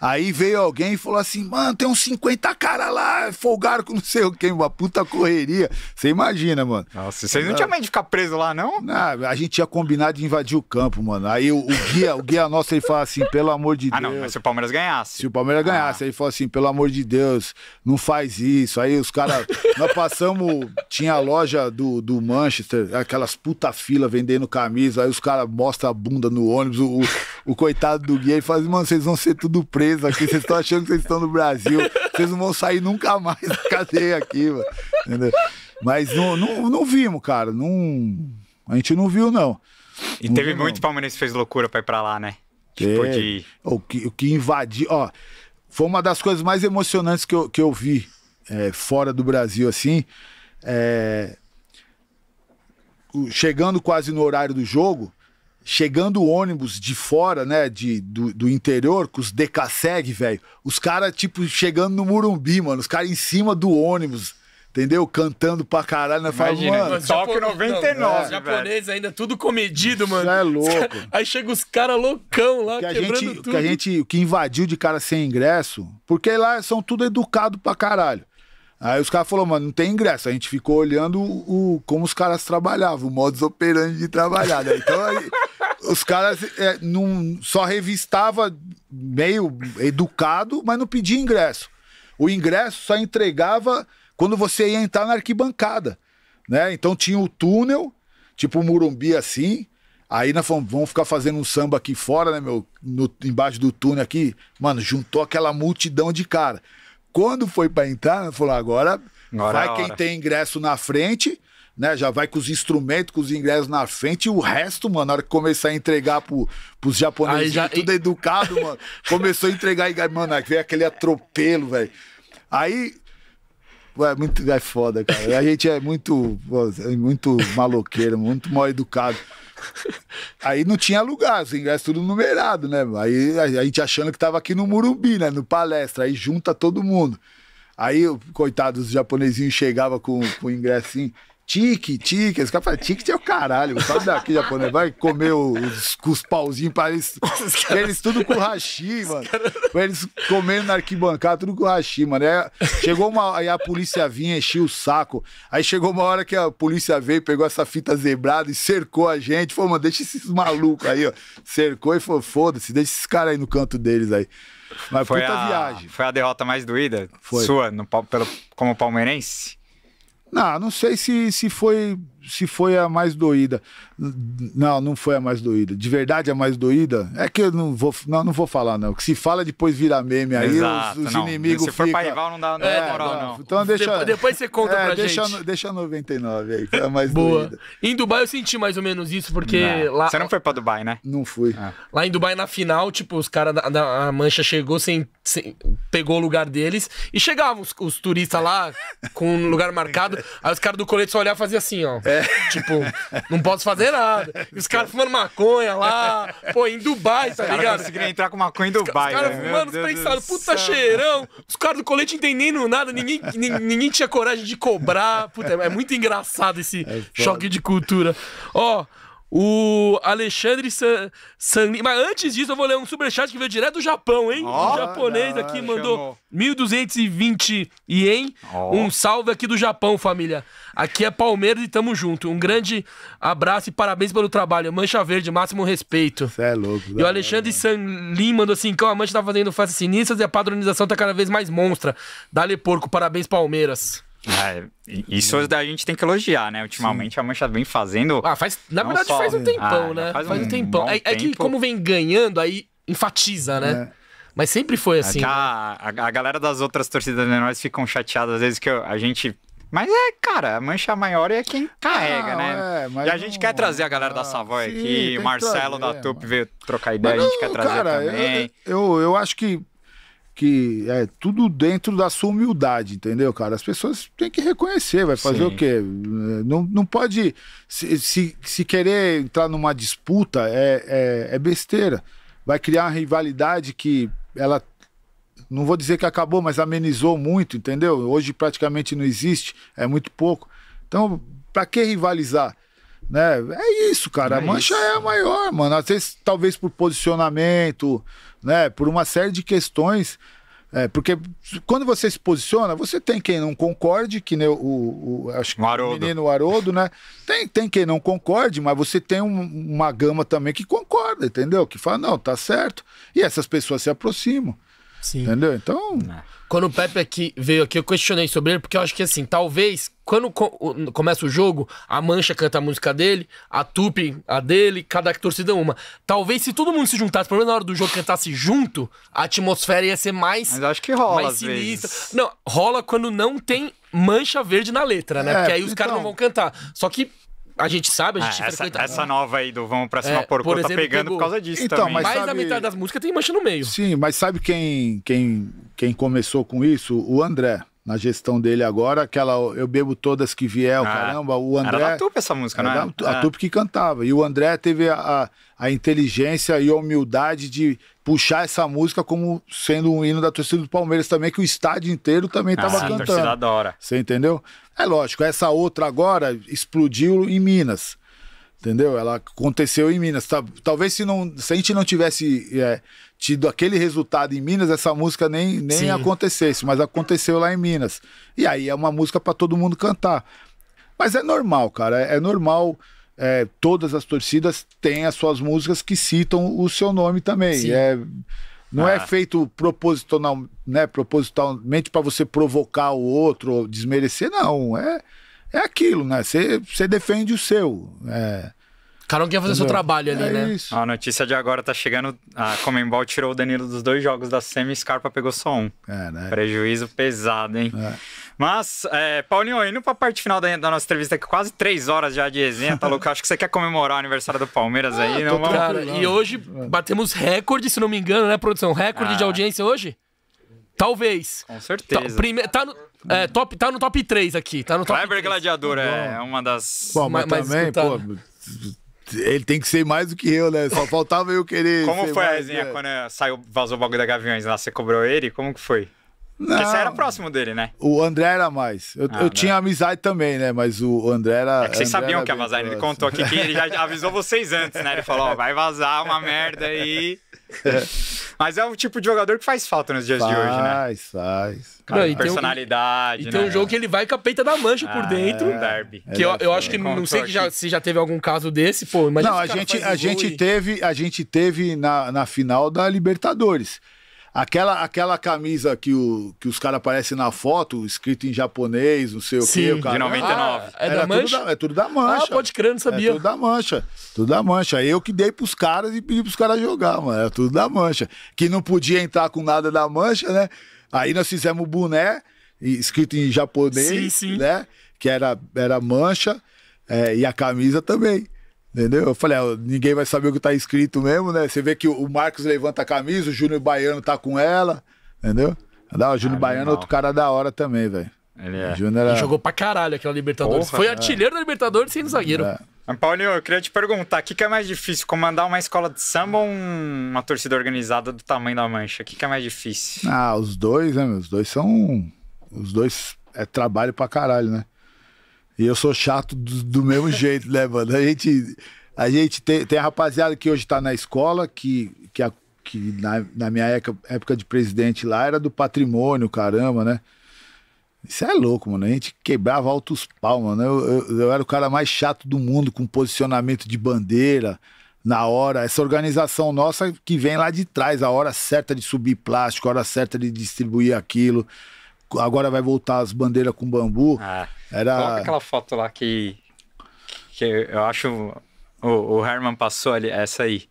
Aí veio alguém e falou assim: mano, tem uns 50 caras lá, folgaram com não sei o quê, uma puta correria. Você imagina, mano. Nossa, vocês não tinham medo de ficar preso lá, não? não? A gente tinha combinado de invadir o campo, mano. Aí o, o guia, o guia nosso, ele fala assim: pelo amor de ah, Deus. Ah, não, mas se o Palmeiras ganhasse. Se o Palmeiras ah. ganhasse, ele falou assim: pelo amor de Deus, não faz isso. Aí os caras, nós passamos, tinha a loja do, do Manchester, aquelas puta fila vendendo camisa. Aí os caras mostram a bunda no ônibus, o, o, o coitado do guia, ele fala assim: mano, vocês vão ser tudo preso presos aqui, vocês estão achando que vocês estão no Brasil, vocês não vão sair nunca mais da cadeia aqui, mano. Mas não, não, não vimos, cara. Não, a gente não viu, não. E não teve viu, muito palmeirense que fez loucura pra ir pra lá, né? Tipo é, de... O que, o que invadiu, ó. Foi uma das coisas mais emocionantes que eu, que eu vi é, fora do Brasil, assim. É, chegando quase no horário do jogo, chegando o ônibus de fora, né, de, do, do interior, com os Seg, velho, os caras, tipo, chegando no Murumbi, mano, os caras em cima do ônibus, entendeu? Cantando pra caralho, né? Imagina, Fala, mano, Tóquio 99, não, Os japoneses ainda tudo comedido, mano. Isso é louco. Aí chega os caras loucão lá, que quebrando gente, tudo. Que a gente, que invadiu de cara sem ingresso, porque lá são tudo educado pra caralho. Aí os caras falaram, mano, não tem ingresso. A gente ficou olhando o, o como os caras trabalhavam, o modus operandi de trabalhar. Né? Então aí, os caras é, só revistava meio educado, mas não pedia ingresso. O ingresso só entregava quando você ia entrar na arquibancada, né? Então tinha o túnel, tipo o Murumbi assim, Aí nós fomos, vamos ficar fazendo um samba aqui fora, né, meu? No, embaixo do túnel aqui. Mano, juntou aquela multidão de cara. Quando foi para entrar, falou: agora, agora é vai quem tem ingresso na frente né? Já vai com os instrumentos, com os ingressos na frente e o resto, mano, na hora que começar a entregar pro, pros japoneses, já... tudo educado, mano. Começou a entregar e, mano, aí veio aquele atropelo, velho. Aí é muito é foda, cara. A gente é muito, é muito maloqueiro, muito mal educado. Aí não tinha lugar, os ingressos tudo numerado, né? Aí a gente achando que tava aqui no Murumbi, né? No palestra, aí junta todo mundo. Aí, coitado, os japonesinhos chegava com, com o assim, Tique, tique, esse cara fala, tique é o caralho, sabe daqui japonês, vai comer os, os pauzinhos para eles, caras... eles tudo com hashi, mano, caras... eles comendo na arquibancada, tudo com hashi, mano, aí, chegou uma, aí a polícia vinha, enchia o saco, aí chegou uma hora que a polícia veio, pegou essa fita zebrada e cercou a gente, falou, mano, deixa esses malucos aí, ó, cercou e falou, foda-se, deixa esses caras aí no canto deles aí. Mas foi a, viagem. Foi a derrota mais doída foi. sua, no, pelo, como palmeirense? Não, ah, não sei se, se foi se foi a mais doída. Não, não foi a mais doída. De verdade, a mais doída é que eu não vou, não, não vou falar, não. Que se fala depois vira meme aí, Exato, os, os não. inimigos. Se for fica... pra rival, não dá, não é, moral, não. não. Então deixa. Depois, depois você conta é, pra deixa, gente. Deixa 99 aí, que é a mais Boa. doída. Em Dubai eu senti mais ou menos isso, porque não. lá. Você não foi pra Dubai, né? Não fui. Lá em Dubai, na final, tipo, os caras da, da mancha chegou sem pegou o lugar deles e chegavam os, os turistas lá com um lugar marcado. Aí os caras do colete só olhavam e faziam assim, ó. É. Tipo, não posso fazer nada. E os caras fumando maconha lá. Pô, em Dubai, tá ligado? Conseguiram entrar com maconha em Dubai. Né? Os caras fumando fumando, pensaram, puta cheirão. Os caras do colete entendendo nada, ninguém, ninguém tinha coragem de cobrar. Puta, é muito engraçado esse é choque de cultura. Ó. Oh, o Alexandre San... San... Mas antes disso, eu vou ler um superchat que veio direto do Japão, hein? Oh, um japonês aqui mandou 1.220 ien. Oh. Um salve aqui do Japão, família. Aqui é Palmeiras e tamo junto. Um grande abraço e parabéns pelo trabalho. Mancha Verde, máximo respeito. Você é louco. E o né? Alexandre Sanlim mandou assim: que a mancha tá fazendo festas sinistras e a padronização tá cada vez mais monstra. Dá-lhe porco, parabéns, Palmeiras. É, isso hum. da gente tem que elogiar, né? Ultimamente Sim. a Mancha vem fazendo. Ah, faz, na verdade, só... faz um hum, tempão, ah, né? Faz, faz um, um tempão. É, é, que, como vem ganhando, aí enfatiza, né? É. Mas sempre foi assim. A, a, galera das outras torcidas menores ficam chateadas às vezes que eu, a gente mas é, cara, a mancha maior é quem carrega, ah, né? É, e a gente não, quer é. trazer a galera da Savoy aqui, o Marcelo da Tup veio trocar ideia, não, a gente quer trazer cara, também. Eu, eu, eu, acho que que é tudo dentro da sua humildade, entendeu, cara? As pessoas têm que reconhecer, vai fazer Sim. o quê? É, não, não pode. Se, se, se querer entrar numa disputa é, é, é, besteira. Vai criar uma rivalidade que ela. Não vou dizer que acabou, mas amenizou muito, entendeu? Hoje praticamente não existe, é muito pouco. Então, para que rivalizar? Né? É isso, cara. É a mancha isso. é a maior, mano. Às vezes, talvez por posicionamento, né? Por uma série de questões. É, porque quando você se posiciona, você tem quem não concorde, que nem o, o, acho que o menino Haroldo, né? Tem, tem quem não concorde, mas você tem um, uma gama também que concorda, entendeu? Que fala, não, tá certo. E essas pessoas se aproximam. Sim. Entendeu? Então. É. Quando o Pepe aqui veio aqui, eu questionei sobre ele, porque eu acho que assim, talvez, quando começa o jogo, a Mancha canta a música dele, a Tupi a dele, cada torcida uma. Talvez se todo mundo se juntasse, pelo menos na hora do jogo cantasse junto, a atmosfera ia ser mais. Mas acho que rola. Mais sinistra. Vezes. Não, rola quando não tem mancha verde na letra, né? É, porque aí os então... caras não então. vão cantar. Só que a gente sabe, a gente ah, essa, essa, nova aí do Vamos Pra Cima é, Porco por exemplo, tá pegando pegou... por causa disso então, também. Mais sabe... da metade das músicas tem mancha no meio. Sim, mas sabe quem, quem, quem começou com isso? O André na gestão dele agora, aquela Eu Bebo Todas Que Vier, ah, caramba, o André... Era da Tupi essa música, não era? É? a ah. Tupi que cantava. E o André teve a, a, inteligência e a humildade de puxar essa música como sendo um hino da torcida do Palmeiras também, que o estádio inteiro também estava ah, cantando. A torcida adora. Você entendeu? É lógico, essa outra agora explodiu em Minas, entendeu? Ela aconteceu em Minas. Talvez se, não, se a gente não tivesse... É, tido aquele resultado em Minas, essa música nem, nem acontecesse, mas aconteceu lá em Minas. E aí é uma música para todo mundo cantar. Mas é normal, cara, é, é normal. É, todas as torcidas têm as suas músicas que citam o seu nome também. É, não é ah. é feito proposital, né, propositalmente para você provocar o outro, desmerecer, não. É, é aquilo, né? Você defende o seu. É cara não quer fazer Entendeu? seu trabalho ali, é né? Isso. A notícia de agora tá chegando. A Comembol tirou o Danilo dos dois jogos da Semi e Scarpa pegou só um. É, né? Prejuízo pesado, hein? É. Mas, é, Paulinho, indo pra parte final da, da nossa entrevista, que quase três horas já de resenha, tá louco? Acho que você quer comemorar o aniversário do Palmeiras ah, aí, não vamos... Cara, e hoje batemos recorde, se não me engano, né, produção? Recorde ah. de audiência hoje? Talvez. Com certeza. Tá, prime... tá no... É, top, tá no top 3 aqui. Tá no top Kleber 3. Gladiador é uma das. Bom, mas, mas também, pô ele tem que ser mais do que eu, né? Só faltava eu querer. Como foi mais, a resenha né? quando saiu, vazou o bagulho da Gaviões lá? Você cobrou ele? Como que foi? Não. Porque você era próximo dele, né? O André era mais. Eu, ah, eu tinha amizade também, né? Mas o André era. É que vocês André sabiam que ia vazar. Ele contou aqui que ele já avisou vocês antes, né? Ele falou: ó, vai vazar uma merda aí. Mas é o tipo de jogador que faz falta nos dias faz, de hoje, né? Faz, faz. Cara, personalidade. Um, e tem um né, jogo que ele vai com a peita da mancha ah, por dentro. É, derby. Que eu, é eu acho que não sei que já, se já teve algum caso desse, pô. Imagina não, a gente, a gente e... teve, a gente teve na, na final da Libertadores. Aquela, aquela camisa que, o, que os caras aparecem na foto, escrito em japonês, não sei Sim, o quê. O de 99. Ah, é, da mancha? Tudo da, é tudo da mancha. Ah, pode crer, não sabia. É tudo da mancha. Tudo da mancha. Eu que dei pros caras e pedi pros caras jogar, mano. Era tudo da mancha. Que não podia entrar com nada da mancha, né? Aí nós fizemos o boné, escrito em japonês, sim, sim. né? Que era, era mancha. É, e a camisa também. Entendeu? Eu falei, ah, ninguém vai saber o que tá escrito mesmo, né? Você vê que o Marcos levanta a camisa, o Júnior Baiano tá com ela, entendeu? Ah, não, o Júnior ah, Baiano é outro cara da hora também, velho. Ele é. Era... Ele jogou pra caralho aquela Libertadores. Porra, Foi é. artilheiro é. da Libertadores sendo zagueiro. É. Paulinho, eu queria te perguntar, o que, que, é mais difícil, comandar uma escola de samba ou uma torcida organizada do tamanho da mancha? O que, que é mais difícil? Ah, os dois, né, meu? Os dois são... Os dois é trabalho pra caralho, né? E eu sou chato do, do mesmo jeito, né, mano? A gente, a gente tem, tem a rapaziada que hoje tá na escola, que, que, a, que na, na minha época, época de presidente lá era do patrimônio, caramba, né? Isso é louco, mano. A gente quebrava altos pau, mano. Eu, eu, eu, era o cara mais chato do mundo com posicionamento de bandeira na hora. Essa organização nossa que vem lá de trás, a hora certa de subir plástico, a hora certa de distribuir aquilo agora vai voltar as bandeiras com bambu. É. era... Coloca aquela foto lá que, que eu acho o, o Herman passou ali, essa aí.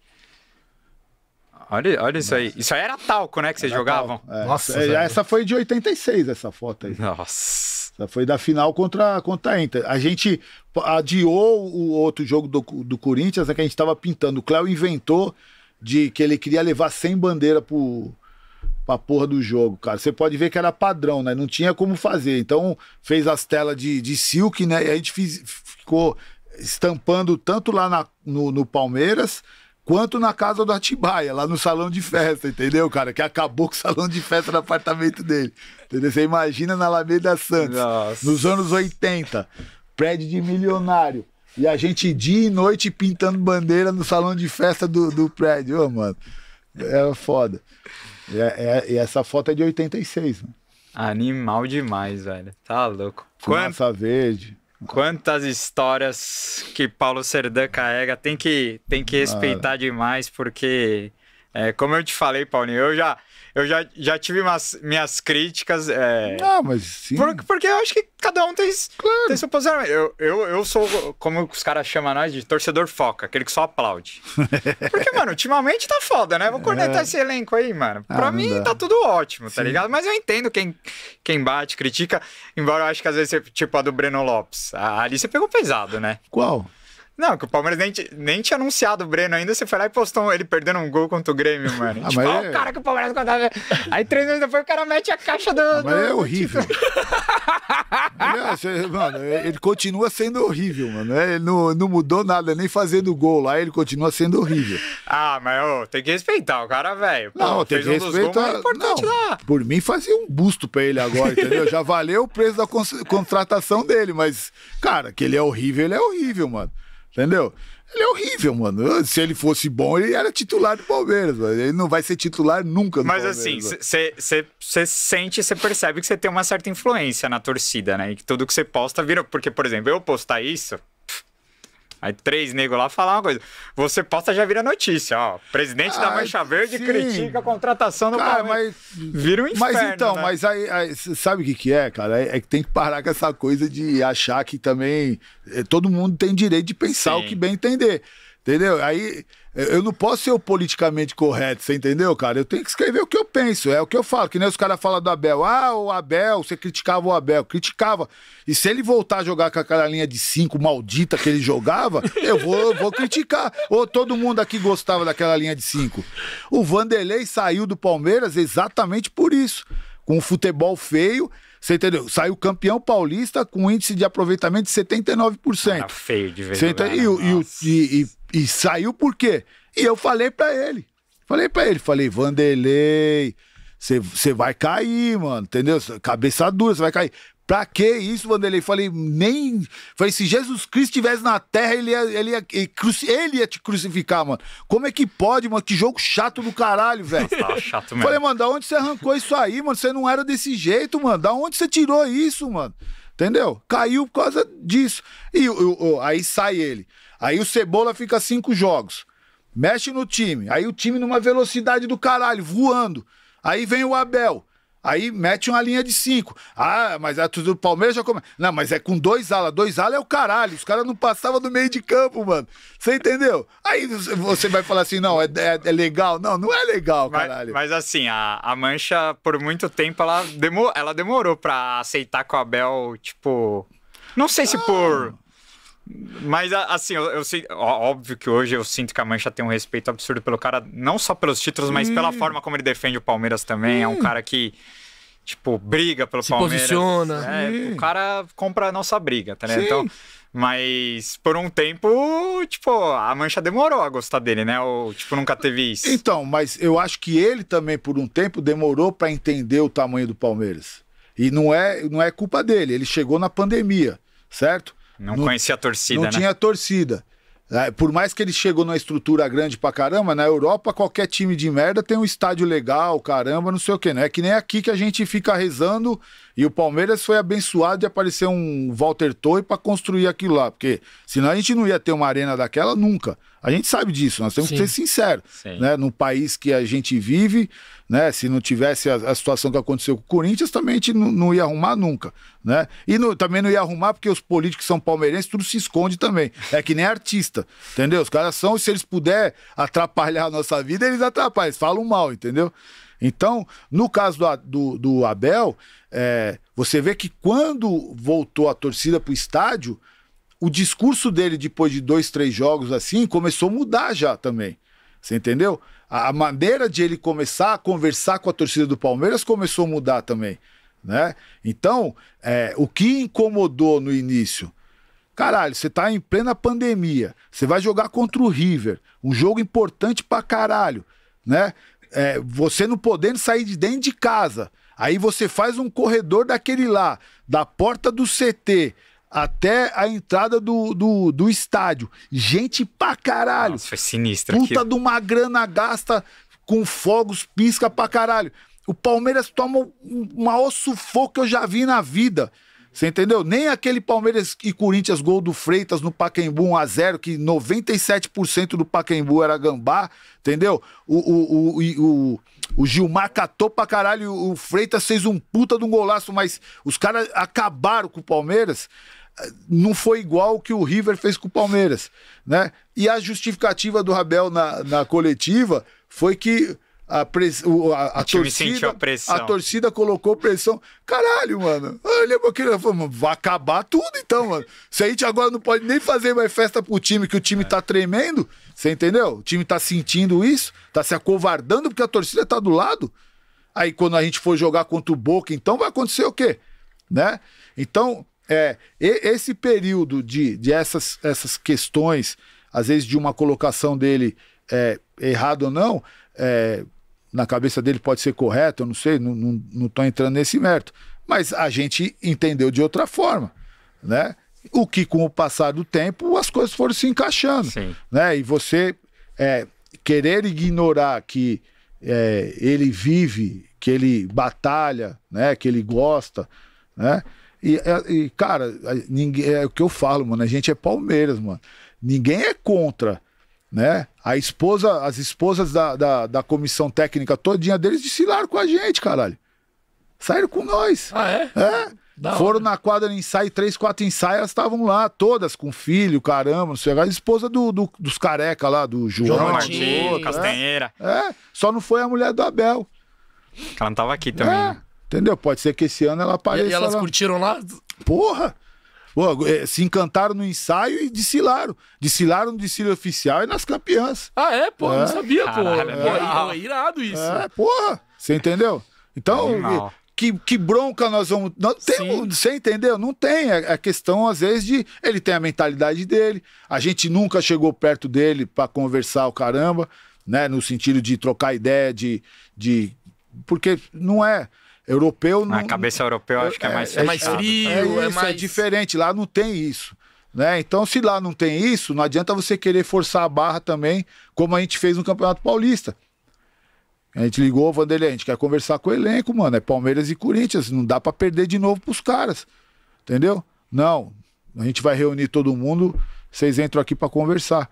Olha, olha isso aí. Isso aí era talco, né? Que vocês era jogavam. É. Nossa. É, essa foi de 86, essa foto aí. Nossa. Essa foi da final contra, contra a Inter. A gente adiou o outro jogo do, do Corinthians, é que a gente estava pintando. O Cléo inventou de que ele queria levar 100 bandeira pro, pra porra do jogo, cara. Você pode ver que era padrão, né? Não tinha como fazer. Então, fez as telas de, de silk, né? E a gente fiz, ficou estampando tanto lá na, no, no Palmeiras quanto na casa do Atibaia, lá no salão de festa, entendeu, cara? Que acabou com o salão de festa no apartamento dele. Entendeu? Você imagina na Alameda Santos, Nossa. nos anos 80, prédio de milionário. E a gente dia e noite pintando bandeira no salão de festa do, do prédio, Ô, mano. Era foda. E, é, é, e essa foto é de 86, né? Animal demais, velho. Tá louco. Fumaça Quant... verde. Quantas histórias que Paulo Serdã carrega. Tem que, tem que respeitar demais, porque, é, como eu te falei, Paulinho, eu já, eu já, já tive umas, minhas críticas. É... Não, ah, mas sim. Por, porque eu acho que cada um tem, claro. tem seu posicionamento. Eu, eu, eu sou, como os caras chamam nós, de torcedor foca, aquele que só aplaude. Porque, mano, ultimamente tá foda, né? Vou é. cornetar é. esse elenco aí, mano. Ah, pra ah, mim dá. tá tudo ótimo, tá sim. tá ligado? Mas eu entendo quem, quem bate, critica. Embora eu acho que às vezes, tipo a do Breno Lopes. Ali você pegou pesado, né? Qual? Não, que o Palmeiras nem, nem tinha anunciado o Breno ainda, você foi lá e postou ele perdendo um gol contra o Grêmio, mano. Ah, tipo, é... o cara que o Palmeiras contava. Aí três meses depois o cara mete a caixa do. Ah, do... é horrível. ele, ah, mano, é, ele continua sendo horrível, mano. É, ele não, não mudou nada, nem fazendo gol lá, ele continua sendo horrível. Ah, mas ô, tem que respeitar o cara, velho. Não, tem que um respeitar. Gols, não, Por mim, fazia um busto pra ele agora, entendeu? Já valeu o preço da contratação dele, mas, cara, que ele é horrível, ele é horrível, mano. Entendeu? Ele é horrível, mano. Se ele fosse bom, ele era titular do Palmeiras. Mano. Ele não vai ser titular nunca do Mas assim, Palmeiras, assim, você sente, você percebe que você tem uma certa influência na torcida, né? E que tudo que você posta vira. Porque, por exemplo, eu postar isso, Aí três negros lá falar uma coisa. Você posta já vira notícia, ó. Presidente ah, da Mancha Verde sim. critica a contratação do cara, Palmeiras. Mas, vira um inferno, Mas então, né? mas aí, aí sabe o que que é, cara? É, é, que tem que parar com essa coisa de achar que também é, todo mundo tem direito de pensar sim. o que bem entender. Entendeu? Aí eu não posso ser o politicamente correto, você entendeu, cara? Eu tenho que escrever o que eu penso, é o que eu falo. Que nem os caras falam do Abel. Ah, o Abel, você criticava o Abel. Criticava. E se ele voltar a jogar com aquela linha de cinco maldita que ele jogava, eu vou, eu vou criticar. Ou todo mundo aqui gostava daquela linha de cinco. O Vanderlei saiu do Palmeiras exatamente por isso. Com o futebol feio, você entendeu? Saiu campeão paulista com índice de aproveitamento de 79%. Era feio de verdade. Né? E, e, e, e e saiu por quê? E eu falei para ele. Falei para ele, falei, Vanderlei, você vai cair, mano, entendeu? Cabeça dura, você vai cair. Pra que isso, Vanderlei? Falei, nem. Falei, se Jesus Cristo estivesse na terra, ele ia, ele, ia, ele, ele ia te crucificar, mano. Como é que pode, mano? Que jogo chato do caralho, velho. Tá chato mesmo. Falei, mano, da onde você arrancou isso aí, mano? Você não era desse jeito, mano. Da onde você tirou isso, mano? Entendeu? Caiu por causa disso. E eu, eu, eu, aí sai ele. Aí o Cebola fica cinco jogos. Mexe no time. Aí o time numa velocidade do caralho, voando. Aí vem o Abel. Aí mete uma linha de cinco. Ah, mas a é tudo do Palmeiras já começa. Não, mas é com dois alas. Dois alas é o caralho. Os caras não passavam do meio de campo, mano. Você entendeu? Aí você vai falar assim, não, é, é, é legal. Não, não é legal, caralho. Mas, mas assim, a, a, Mancha, por muito tempo, ela, demor, ela demorou pra aceitar com o Abel, tipo... Não sei se ah. por mas, assim, eu, sinto óbvio que hoje eu sinto que a Mancha tem um respeito absurdo pelo cara, não só pelos títulos, mas hum. pela forma como ele defende o Palmeiras também. Hum. É um hum. cara que, tipo, briga pelo Se Palmeiras. Posiciona. É, hum. O cara compra a nossa briga, tá ligado? Então. Mas por um tempo, tipo, a Mancha demorou a gostar dele, né? Ou, tipo, nunca teve isso. Então, mas eu acho que ele também, por um tempo, demorou para entender o tamanho do Palmeiras. E não é, não é culpa dele, ele chegou na pandemia, certo? Não, conhecia a torcida, não né? tinha torcida. É, por mais que ele chegou numa estrutura grande pra caramba, na Europa qualquer time de merda tem um estádio legal, caramba, não sei o que. né é que nem aqui que a gente fica rezando e o Palmeiras foi abençoado de aparecer um Walter Toy para construir aquilo lá, porque senão a gente não ia ter uma arena daquela nunca. A gente sabe disso, nós temos Sim. que ser sinceros. Né? No país que a gente vive, né? se não tivesse a, a situação que aconteceu com o Corinthians, também a gente não, não ia arrumar nunca. Né? E no, também não ia arrumar porque os políticos são palmeirenses, tudo se esconde também. É que nem artista, entendeu? Os caras são, se eles puderem atrapalhar a nossa vida, eles atrapalham, eles falam mal, entendeu? Então, no caso do, do, do Abel, é, você vê que quando voltou a torcida para o estádio, o discurso dele depois de dois, três jogos assim começou a mudar já também. Você entendeu? A, a maneira de ele começar a conversar com a torcida do Palmeiras começou a mudar também. Né? Então, é, o que incomodou no início? Caralho, você tá em plena pandemia. Você vai jogar contra o River. Um jogo importante pra caralho, né? É, você não podendo sair de dentro de casa. Aí você faz um corredor daquele lá, da porta do CT até a entrada do, do, do, estádio. Gente pra caralho. Nossa, foi sinistro. Puta aqui. de uma grana gasta com fogos, pisca pra caralho. O Palmeiras toma o maior sufoco que eu já vi na vida. Você entendeu? Nem aquele Palmeiras e Corinthians gol do Freitas no Pacaembu 1x0, que 97% do Pacaembu era gambá, entendeu? O, o, o, o, o Gilmar catou pra caralho, o Freitas fez um puta de um golaço, mas os caras acabaram com o Palmeiras. Não foi igual o que o River fez com o Palmeiras, né? E a justificativa do Rabel na, na coletiva foi que a, pres, o, a, a o torcida, A torcida colocou pressão. Caralho, mano. Eu lembro que vai acabar tudo então, mano. Se a gente agora não pode nem fazer mais festa pro time, que o time é. tá tremendo, você entendeu? O time tá sentindo isso, tá se acovardando porque a torcida tá do lado. Aí quando a gente for jogar contra o Boca, então vai acontecer o quê? Né? Então, é, esse período de, de essas, essas questões, às vezes de uma colocação dele é, errado ou não, é, na cabeça dele pode ser correto, eu não sei, não, não, não tô entrando nesse mérito. Mas a gente entendeu de outra forma, né? O que com o passar do tempo as coisas foram se encaixando, Sim. né? E você é, querer ignorar que é, ele vive, que ele batalha, né? Que ele gosta, né? E, é, e cara, ninguém, é o que eu falo, mano. A gente é Palmeiras, mano. Ninguém é contra né? A esposa, as esposas da, da, da comissão técnica todinha deles desfilaram com a gente, caralho. Saíram com nós. Ah, é? É. Da Foram hora. na quadra de ensaio, três, quatro ensaios, estavam lá, todas, com filho, caramba, não sei A esposa do, do, dos careca lá, do João, João Martins, né? Castanheira. é, só não foi a mulher do Abel. Ela não tava aqui também. É, né? entendeu? Pode ser que esse ano ela apareça. E, e elas lá. curtiram lá? Porra! Pô, é, se encantaram no ensaio e desfilaram. Desfilaram no desfile oficial e nas campeãs. Ah, é? Pô, é. não sabia, pô. Caralho, é. irado isso. É, porra. Você entendeu? Então, é que, que bronca nós vamos. Nós temos, você entendeu? Não tem. É a é questão, às vezes, de. Ele tem a mentalidade dele. A gente nunca chegou perto dele para conversar o caramba, né? No sentido de trocar ideia, de. de porque não é. Europeu não. cabeça europeu acho que é, é mais, é, mais frio, é, isso, é, é mais... é diferente. Lá não tem isso. Né? Então, se lá não tem isso, não adianta você querer forçar a barra também, como a gente fez no Campeonato Paulista. A gente ligou, Vanderlei, a gente quer conversar com o elenco, mano. É Palmeiras e Corinthians, não dá para perder de novo pros caras. Entendeu? Não, a gente vai reunir todo mundo, vocês entram aqui para conversar.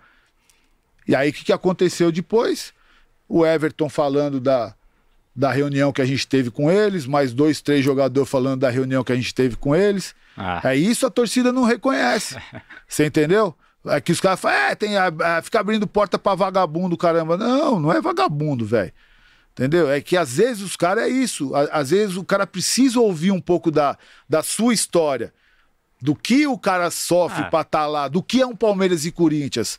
E aí, o que, que aconteceu depois? O Everton falando da, da reunião que a gente teve com eles, mais dois, três jogadores falando da reunião que a gente teve com eles. Ah. É isso a torcida não reconhece. Você entendeu? É que os caras falam, é, tem fica abrindo porta para vagabundo, caramba. Não, não é vagabundo, velho. Entendeu? É que às vezes os caras é isso. Às vezes o cara precisa ouvir um pouco da, da sua história. Do que o cara sofre ah. pra estar tá lá, do que é um Palmeiras e Corinthians.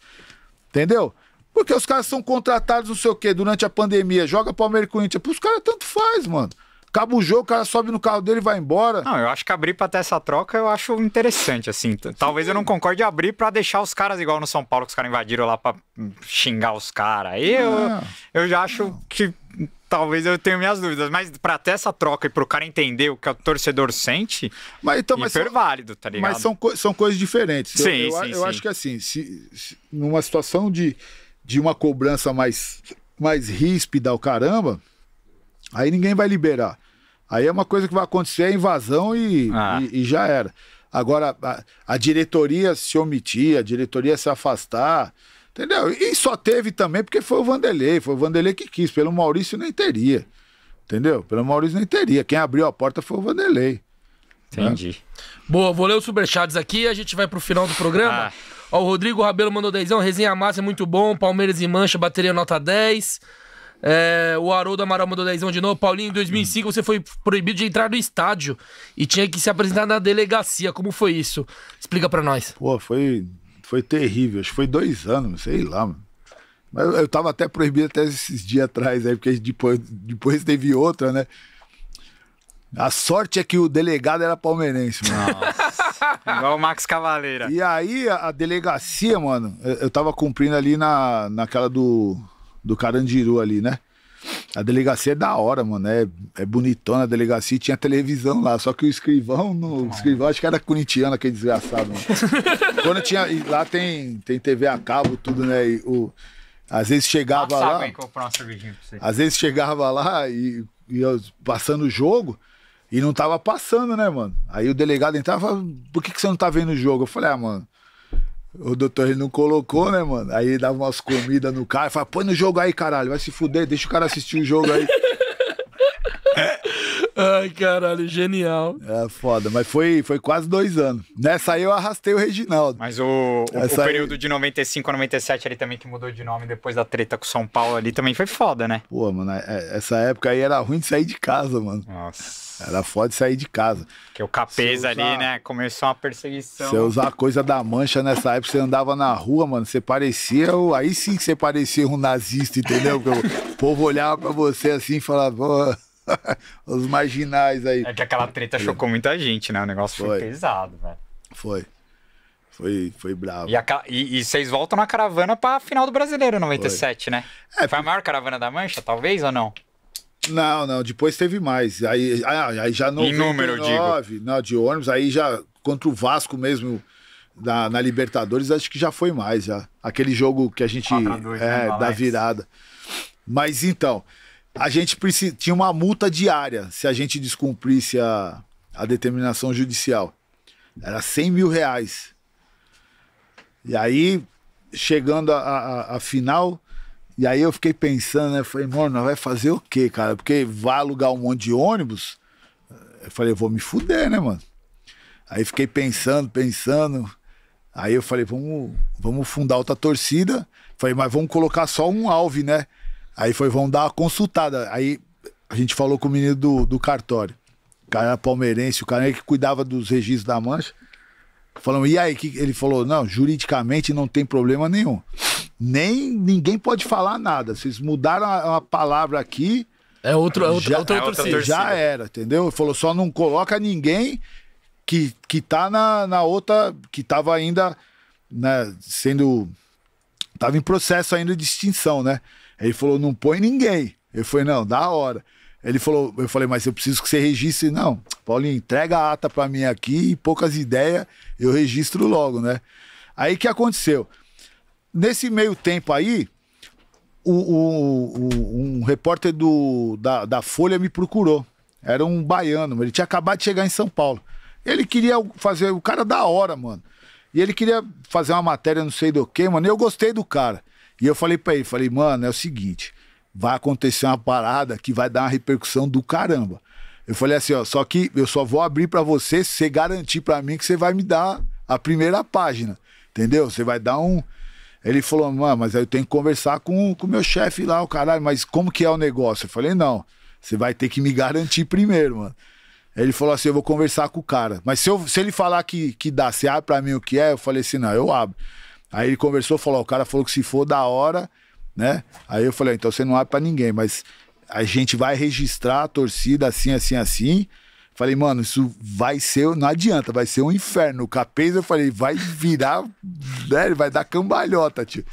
Entendeu? Porque os caras são contratados, não sei o quê, durante a pandemia, joga Palmeiras e Corinthians. os caras tanto faz, mano. Acaba o jogo, o cara sobe no carro dele e vai embora. Não, eu acho que abrir pra ter essa troca eu acho interessante, assim. Talvez eu não concorde abrir pra deixar os caras igual no São Paulo, que os caras invadiram lá pra xingar os caras. Aí eu, ah. eu já acho não. que talvez eu tenha minhas dúvidas, mas pra ter essa troca e pro cara entender o que o torcedor sente, mas, então, mas hiper são, válido, tá ligado? Mas são, co são coisas diferentes. Sim, eu, eu, sim, eu sim. acho que assim, se, se, numa situação de de uma cobrança mais, mais ríspida ao caramba, aí ninguém vai liberar. Aí é uma coisa que vai acontecer, é invasão e, ah. e, e, já era. Agora, a, a, diretoria se omitir, a diretoria se afastar, entendeu? E só teve também porque foi o Vanderlei, foi o Vanderlei que quis, pelo Maurício nem teria, entendeu? Pelo Maurício nem teria, quem abriu a porta foi o Vanderlei. Entendi. Né? Boa, vou ler os superchats aqui e a gente vai pro final do programa. Ah. Ó, o Rodrigo Rabelo mandou dezão, resenha massa, é muito bom. Palmeiras e Mancha, bateria nota 10. É, o Haroldo Amaral mandou dezão de novo. Paulinho, em 2005 você foi proibido de entrar no estádio e tinha que se apresentar na delegacia. Como foi isso? Explica para nós. Pô, foi, foi terrível. Acho que foi dois anos, sei lá, mano. Mas eu tava até proibido até esses dias atrás, aí, porque depois, depois teve outra, né? A sorte é que o delegado era palmeirense, mano. Nossa. Igual o Max Cavaleira. E aí a, a delegacia, mano, eu, eu tava cumprindo ali na, naquela do, do Carandiru ali, né? A delegacia é da hora, mano. É, é bonitona a delegacia. Tinha televisão lá, só que o escrivão, no, o escrivão acho que era corintiano, aquele desgraçado, mano. Quando tinha. Lá tem, tem TV a cabo, tudo, né? E, o, às vezes chegava Nossa, lá. você. às vezes chegava lá e, e eu, passando o jogo. E não tava passando, né, mano? Aí o delegado entrava e falava, por que, que você não tá vendo o jogo? Eu falei, ah, mano, o doutor ele não colocou, né, mano? Aí ele dava umas comidas no cara e falava, põe no jogo aí, caralho, vai se fuder, deixa o cara assistir o jogo aí. Ai, caralho, genial. É foda, mas foi, foi quase dois anos. Nessa aí eu arrastei o Reginaldo. Mas o, o, o período aí... de 95 a 97 ali também, que mudou de nome depois da treta com São Paulo ali, também foi foda, né? Pô, mano, é, essa época aí era ruim de sair de casa, mano. Nossa. Era foda sair de casa. Que o capês usar... ali, né? Começou uma perseguição. Você usar a coisa da mancha nessa época, você andava na rua, mano, você parecia. Aí sim que você parecia um nazista, entendeu? Porque o povo olhava pra você assim e falava. Os marginais aí. É que aquela treta chocou muita gente, né? O negócio foi, foi pesado, velho. Foi. Foi, foi bravo. E, a, e, e, vocês voltam na caravana pra final do Brasileiro 97, foi. né? É, foi a maior caravana da Mancha, talvez ou não? Não, não, depois teve mais. Aí, ah, aí já não. Em número, digo. Não, de ônibus, aí já contra o Vasco mesmo. Na, na, Libertadores, acho que já foi mais já. Aquele jogo que a gente dois, é, né? da virada. Mas então, a gente tinha uma multa diária se a gente descumprisse a, a determinação judicial. Era 100 mil reais. E aí, chegando a, a, a final, e aí eu fiquei pensando, né? Falei, mano, vai fazer o quê, cara? Porque vai alugar um monte de ônibus? Eu falei, eu vou me fuder, né, mano? Aí fiquei pensando, pensando. Aí eu falei, vamos, vamos fundar outra torcida. Falei, mas vamos colocar só um alve, né? Aí foi, vamos dar uma consultada. Aí a gente falou com o menino do, do cartório. O cara era palmeirense, o cara é que cuidava dos registros da mancha. Falamos, e aí? Que... Ele falou, não, juridicamente não tem problema nenhum nem ninguém pode falar nada. Vocês mudaram a, a palavra aqui. É outro, é outro, já, é torcida. Já era, entendeu? Falou só não coloca ninguém que, que tá na, na outra, que tava ainda né, sendo. Tava em processo ainda de extinção, né? Ele falou, não põe ninguém. Eu falei, não, da hora. Ele falou, eu falei, mas eu preciso que você registre. Não, Paulinho, entrega a ata para mim aqui e poucas ideias, eu registro logo, né? Aí que aconteceu? Nesse meio tempo aí, o, o, o, um repórter do, da, da Folha me procurou. Era um baiano, ele tinha acabado de chegar em São Paulo. Ele queria fazer. O cara é da hora, mano. E ele queria fazer uma matéria, não sei do que, mano. E eu gostei do cara. E eu falei pra ele: falei, mano, é o seguinte. Vai acontecer uma parada que vai dar uma repercussão do caramba. Eu falei assim: ó, só que eu só vou abrir para você se você garantir para mim que você vai me dar a primeira página. Entendeu? Você vai dar um. Ele falou, mano, mas eu tenho que conversar com o meu chefe lá, o caralho, mas como que é o negócio? Eu falei, não, você vai ter que me garantir primeiro, mano. Ele falou assim: eu vou conversar com o cara. Mas se, eu, se ele falar que, que dá, se abre pra mim o que é, eu falei assim: não, eu abro. Aí ele conversou, falou: o cara falou que se for da hora, né? Aí eu falei: ah, então você não abre pra ninguém, mas a gente vai registrar a torcida assim, assim, assim. Falei, mano, isso vai ser, não adianta, vai ser um inferno. O Capês, eu falei, vai virar, né, vai dar cambalhota, tio.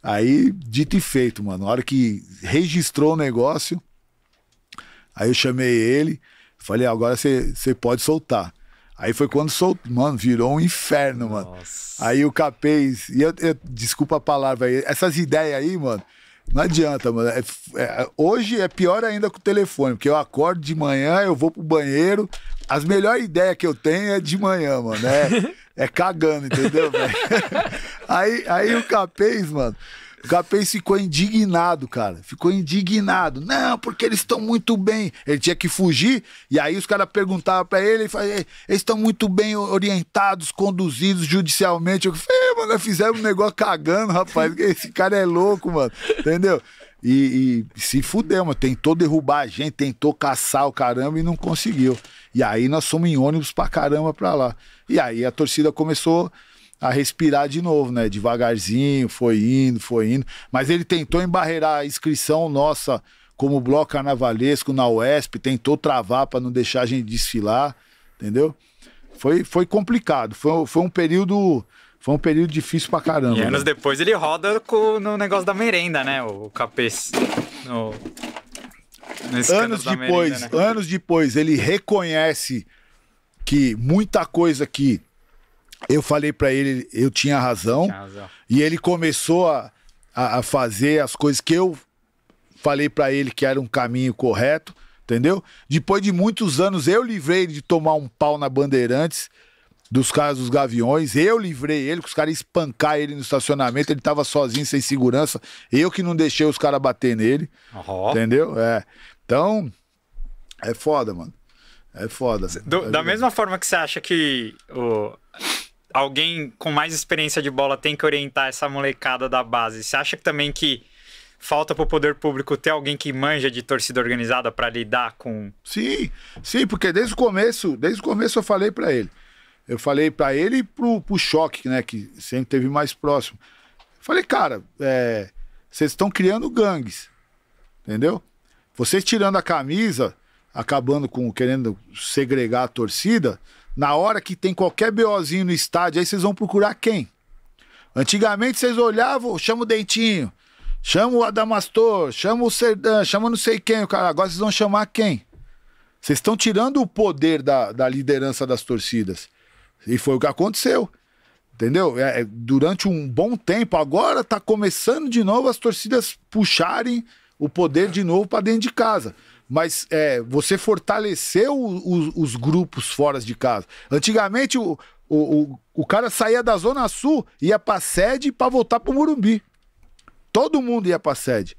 Aí, dito e feito, mano. Na hora que registrou o negócio, aí eu chamei ele, falei, ah, agora você pode soltar. Aí foi quando soltou, mano, virou um inferno, mano. Nossa. Aí o Capês, e eu, eu, desculpa a palavra aí, essas ideias aí, mano, não adianta, mano. É, é, hoje é pior ainda com o telefone, porque eu acordo de manhã, eu vou pro banheiro. As melhores ideias que eu tenho é de manhã, mano. É, é cagando, entendeu, velho? aí, aí o capês, mano. O Capês ficou indignado, cara. Ficou indignado. Não, porque eles estão muito bem. Ele tinha que fugir, e aí os caras perguntavam pra ele, ele falava, eles estão muito bem orientados, conduzidos judicialmente. Eu falei, mano, fizeram um negócio cagando, rapaz. Esse cara é louco, mano. Entendeu? E, e, se fudeu, mano. Tentou derrubar a gente, tentou caçar o caramba e não conseguiu. E aí nós fomos em ônibus pra caramba pra lá. E aí a torcida começou a respirar de novo, né? Devagarzinho, foi indo, foi indo. Mas ele tentou embarreirar a inscrição nossa como bloco carnavalesco na UESP, tentou travar para não deixar a gente desfilar, entendeu? Foi, foi complicado, foi, foi um período foi um período difícil pra caramba. E né? anos né? depois ele roda com, no negócio da merenda, né? O capês. No, anos depois, merenda, né? anos depois, ele reconhece que muita coisa que eu falei para ele, eu tinha razão, tinha razão, E ele começou a, a, a fazer as coisas que eu falei para ele que era um caminho correto, entendeu? Depois de muitos anos, eu livrei ele de tomar um pau na Bandeirantes dos caras dos Gaviões. Eu livrei ele, que os caras espancar ele no estacionamento. Ele tava sozinho, sem segurança. Eu que não deixei os caras bater nele. Uhum. Entendeu? É. Então, é foda, mano. É foda. Do, é da legal. mesma forma que você acha que o, alguém com mais experiência de bola tem que orientar essa molecada da base. Você acha que também que falta para o poder público ter alguém que manja de torcida organizada para lidar com? Sim, sim, porque desde o começo, desde o começo eu falei para ele, eu falei para ele e pro, pro choque, né, que sempre teve mais próximo. Falei, cara, é, vocês estão criando gangues, entendeu? Vocês tirando a camisa, acabando com querendo segregar a torcida, na hora que tem qualquer BOzinho no estádio, aí vocês vão procurar quem? Antigamente vocês olhavam, chama o Dentinho, chama o Adamastor, chama o Serdan, chama não sei quem, o cara. Agora vocês vão chamar quem? Vocês estão tirando o poder da, da liderança das torcidas. E foi o que aconteceu. Entendeu? É, é durante um bom tempo, agora está começando de novo as torcidas puxarem o poder de novo para dentro de casa mas é, você fortaleceu os, os, grupos fora de casa. Antigamente, o, o, o, cara saía da Zona Sul, ia pra sede para voltar pro Morumbi. Todo mundo ia pra sede.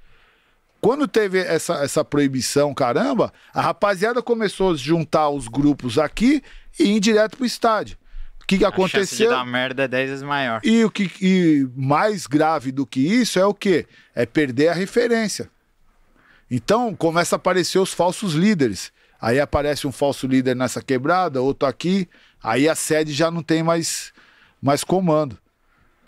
Quando teve essa, essa proibição, caramba, a rapaziada começou a juntar os grupos aqui e ir direto pro estádio. O que, que aconteceu? A chance de dar merda é 10 vezes maior. E o que e mais grave do que isso é o quê? É perder a referência. Então começa a aparecer os falsos líderes. Aí aparece um falso líder nessa quebrada, outro aqui, aí a sede já não tem mais, mais comando.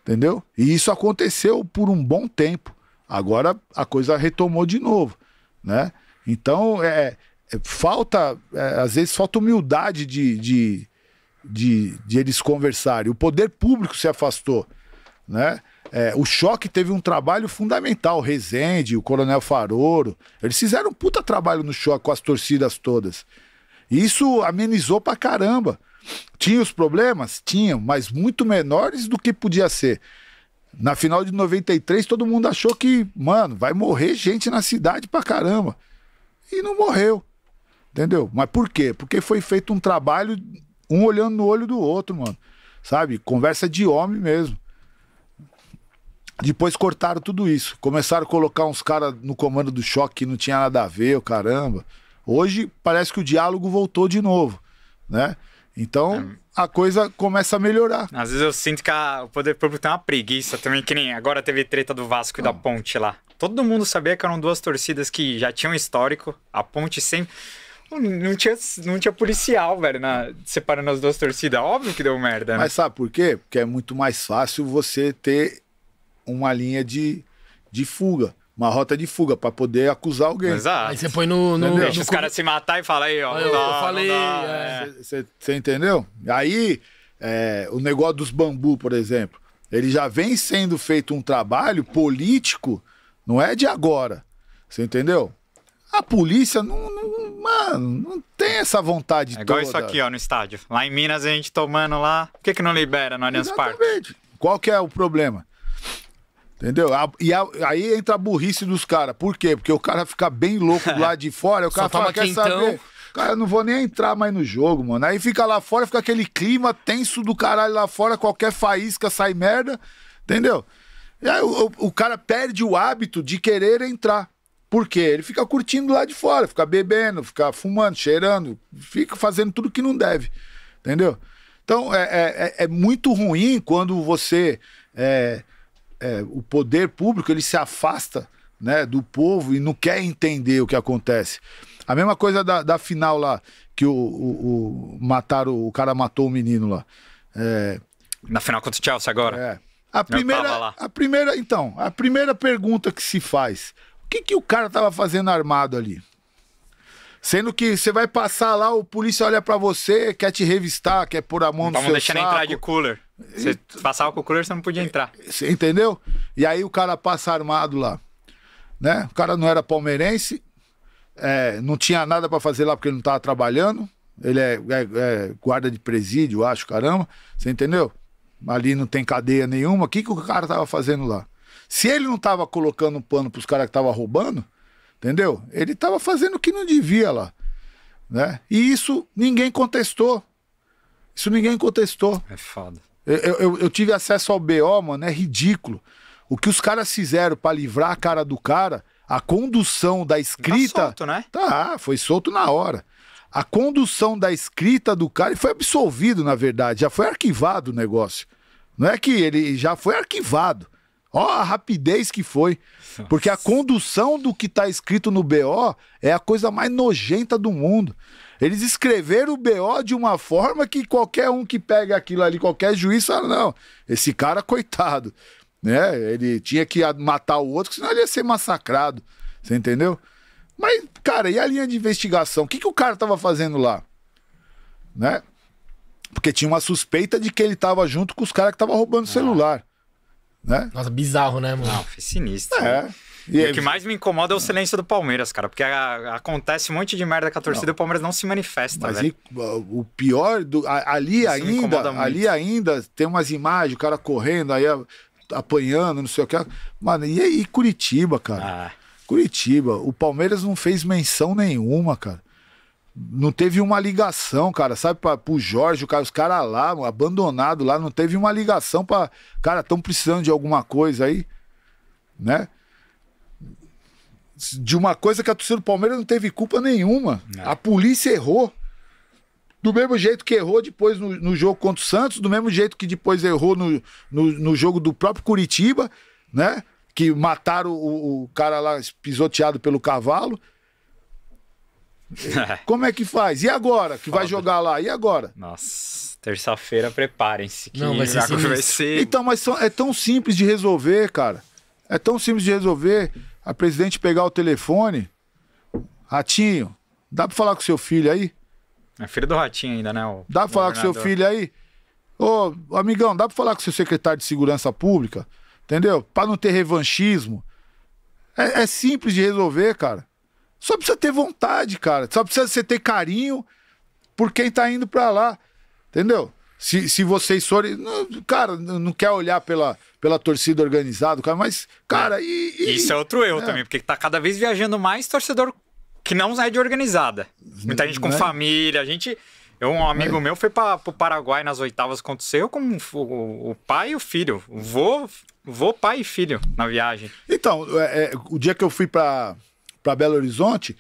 Entendeu? E isso aconteceu por um bom tempo. Agora a coisa retomou de novo, né? Então, é, é falta, é, às vezes falta humildade de, de, de, de eles conversarem. O poder público se afastou, né? É, o Choque teve um trabalho fundamental, o Rezende, o Coronel Faroro. Eles fizeram um puta trabalho no Choque com as torcidas todas. isso amenizou pra caramba. Tinha os problemas? Tinha, mas muito menores do que podia ser. Na final de 93, todo mundo achou que, mano, vai morrer gente na cidade pra caramba. E não morreu. Entendeu? Mas por quê? Porque foi feito um trabalho, um olhando no olho do outro, mano. Sabe? Conversa de homem mesmo. Depois cortaram tudo isso. Começaram a colocar uns caras no comando do choque que não tinha nada a ver, o caramba. Hoje parece que o diálogo voltou de novo, né? Então é. a coisa começa a melhorar. Às vezes eu sinto que a, o poder público tem uma preguiça também, que nem agora teve treta do Vasco e da ah. Ponte lá. Todo mundo sabia que eram duas torcidas que já tinham histórico. A Ponte sempre. Não tinha, não tinha policial, velho, na, separando as duas torcidas. Óbvio que deu merda, né? Mas sabe por quê? Porque é muito mais fácil você ter uma linha de, de fuga uma rota de fuga para poder acusar alguém. Exato. Aí você põe no. no Deixa no... os caras se matar e fala aí, ó. Eu, eu falei. Você é. entendeu? Aí, é, o negócio dos bambu, por exemplo, ele já vem sendo feito um trabalho político, não é de agora. Você entendeu? A polícia não, não, mano, não tem essa vontade é igual toda. isso aqui, ó, no estádio. Lá em Minas, a gente tomando lá. Por que, que não libera no Allianz Parque? Qual que é o problema? Entendeu? e aí entra a burrice dos caras. Por quê? Porque o cara fica bem louco lá de fora, o cara fala, quer então... saber? Cara, eu não vou nem entrar mais no jogo, mano. Aí fica lá fora, fica aquele clima tenso do caralho lá fora, qualquer faísca sai merda, entendeu? E aí o, o, o cara perde o hábito de querer entrar. Por quê? Ele fica curtindo lá de fora, fica bebendo, fica fumando, cheirando, fica fazendo tudo que não deve, entendeu? Então é, é, é, é muito ruim quando você é, é, o poder público ele se afasta né, do povo e não quer entender o que acontece. A mesma coisa da, da final lá, que o, o, o mataram, o cara matou o menino lá. É... Na final contra o Chelsea agora. É. A primeira, a primeira, então, a primeira pergunta que se faz: o que, que o cara estava fazendo armado ali? Sendo que você vai passar lá, o polícia olha para você, quer te revistar, quer pôr a mão no Tava seu deixar saco. entrar de cooler. Você e... passava com o cooler, você não podia entrar. entendeu? E aí o cara passa armado lá. Né? O cara não era palmeirense, é, não tinha nada para fazer lá porque ele não tava trabalhando. Ele é, é, é, guarda de presídio, acho, caramba. Você entendeu? Ali não tem cadeia nenhuma. O que, que o cara tava fazendo lá? Se ele não tava colocando um pano pros caras que tava roubando, Entendeu? Ele estava fazendo o que não devia lá. Né? E isso ninguém contestou. Isso ninguém contestou. É foda. Eu, eu, eu tive acesso ao BO, mano, é ridículo. O que os caras fizeram para livrar a cara do cara, a condução da escrita. Tá solto, né? Tá, foi solto na hora. A condução da escrita do cara, e foi absolvido, na verdade. Já foi arquivado o negócio. Não é que ele já foi arquivado. Ó a rapidez que foi. Nossa. Porque a condução do que está escrito no BO é a coisa mais nojenta do mundo. Eles escreveram o BO de uma forma que qualquer um que pega aquilo ali, qualquer juiz, fala, não, esse cara, coitado, né? Ele tinha que matar o outro, senão ele ia ser massacrado. Você entendeu? Mas, cara, e a linha de investigação? O que, que o cara tava fazendo lá? Né? Porque tinha uma suspeita de que ele tava junto com os caras que estavam roubando o ah. celular. Né? Nossa, bizarro, né, mano? Não, foi sinistro. É. E, e o que mais me incomoda é o silêncio do Palmeiras, cara, porque a, acontece um monte de merda com a torcida não. e o Palmeiras não se manifesta, Mas velho. E, o pior do a, ali Isso ainda, ali ainda tem umas imagens, o cara correndo aí apanhando, não sei o que. Mano, e aí Curitiba, cara? Ah. Curitiba, o Palmeiras não fez menção nenhuma, cara não teve uma ligação, cara, sabe, pra, pro Jorge, cara, os caras lá, abandonado lá, não teve uma ligação pra. Cara, estão precisando de alguma coisa aí, né? De uma coisa que a torcida do Palmeiras não teve culpa nenhuma. Não. É. A polícia errou. Do mesmo jeito que errou depois no, no, jogo contra o Santos, do mesmo jeito que depois errou no, no, no jogo do próprio Curitiba, né? Que mataram o, o cara lá pisoteado pelo cavalo. Como é que faz? E agora? Que Foda. vai jogar lá? E agora? Nossa, terça-feira preparem-se. Não, vai ser, vai ser. Então, mas é tão simples de resolver, cara. É tão simples de resolver. A presidente pegar o telefone. Ratinho, dá pra falar com seu filho aí? É filho do Ratinho ainda, né? O dá pra falar com seu filho aí? Ô, amigão, dá pra falar com seu secretário de Segurança Pública? Entendeu? Pra não ter revanchismo. É, é simples de resolver, cara. Só precisa ter vontade, cara. Só precisa você ter carinho por quem tá indo pra lá. Entendeu? Se, se vocês forem. cara, não quer olhar pela, pela torcida organizada, cara, mas, cara, é. e, e, Isso é outro erro é. também, porque tá cada vez viajando mais torcedor que não é de organizada. Muita gente com né? família, a gente. Eu, um amigo é. meu foi para o Paraguai nas oitavas, aconteceu com o, o, o pai e o filho. Vou, vou pai e filho na viagem. Então, é, é, o dia que eu fui para para Belo Horizonte,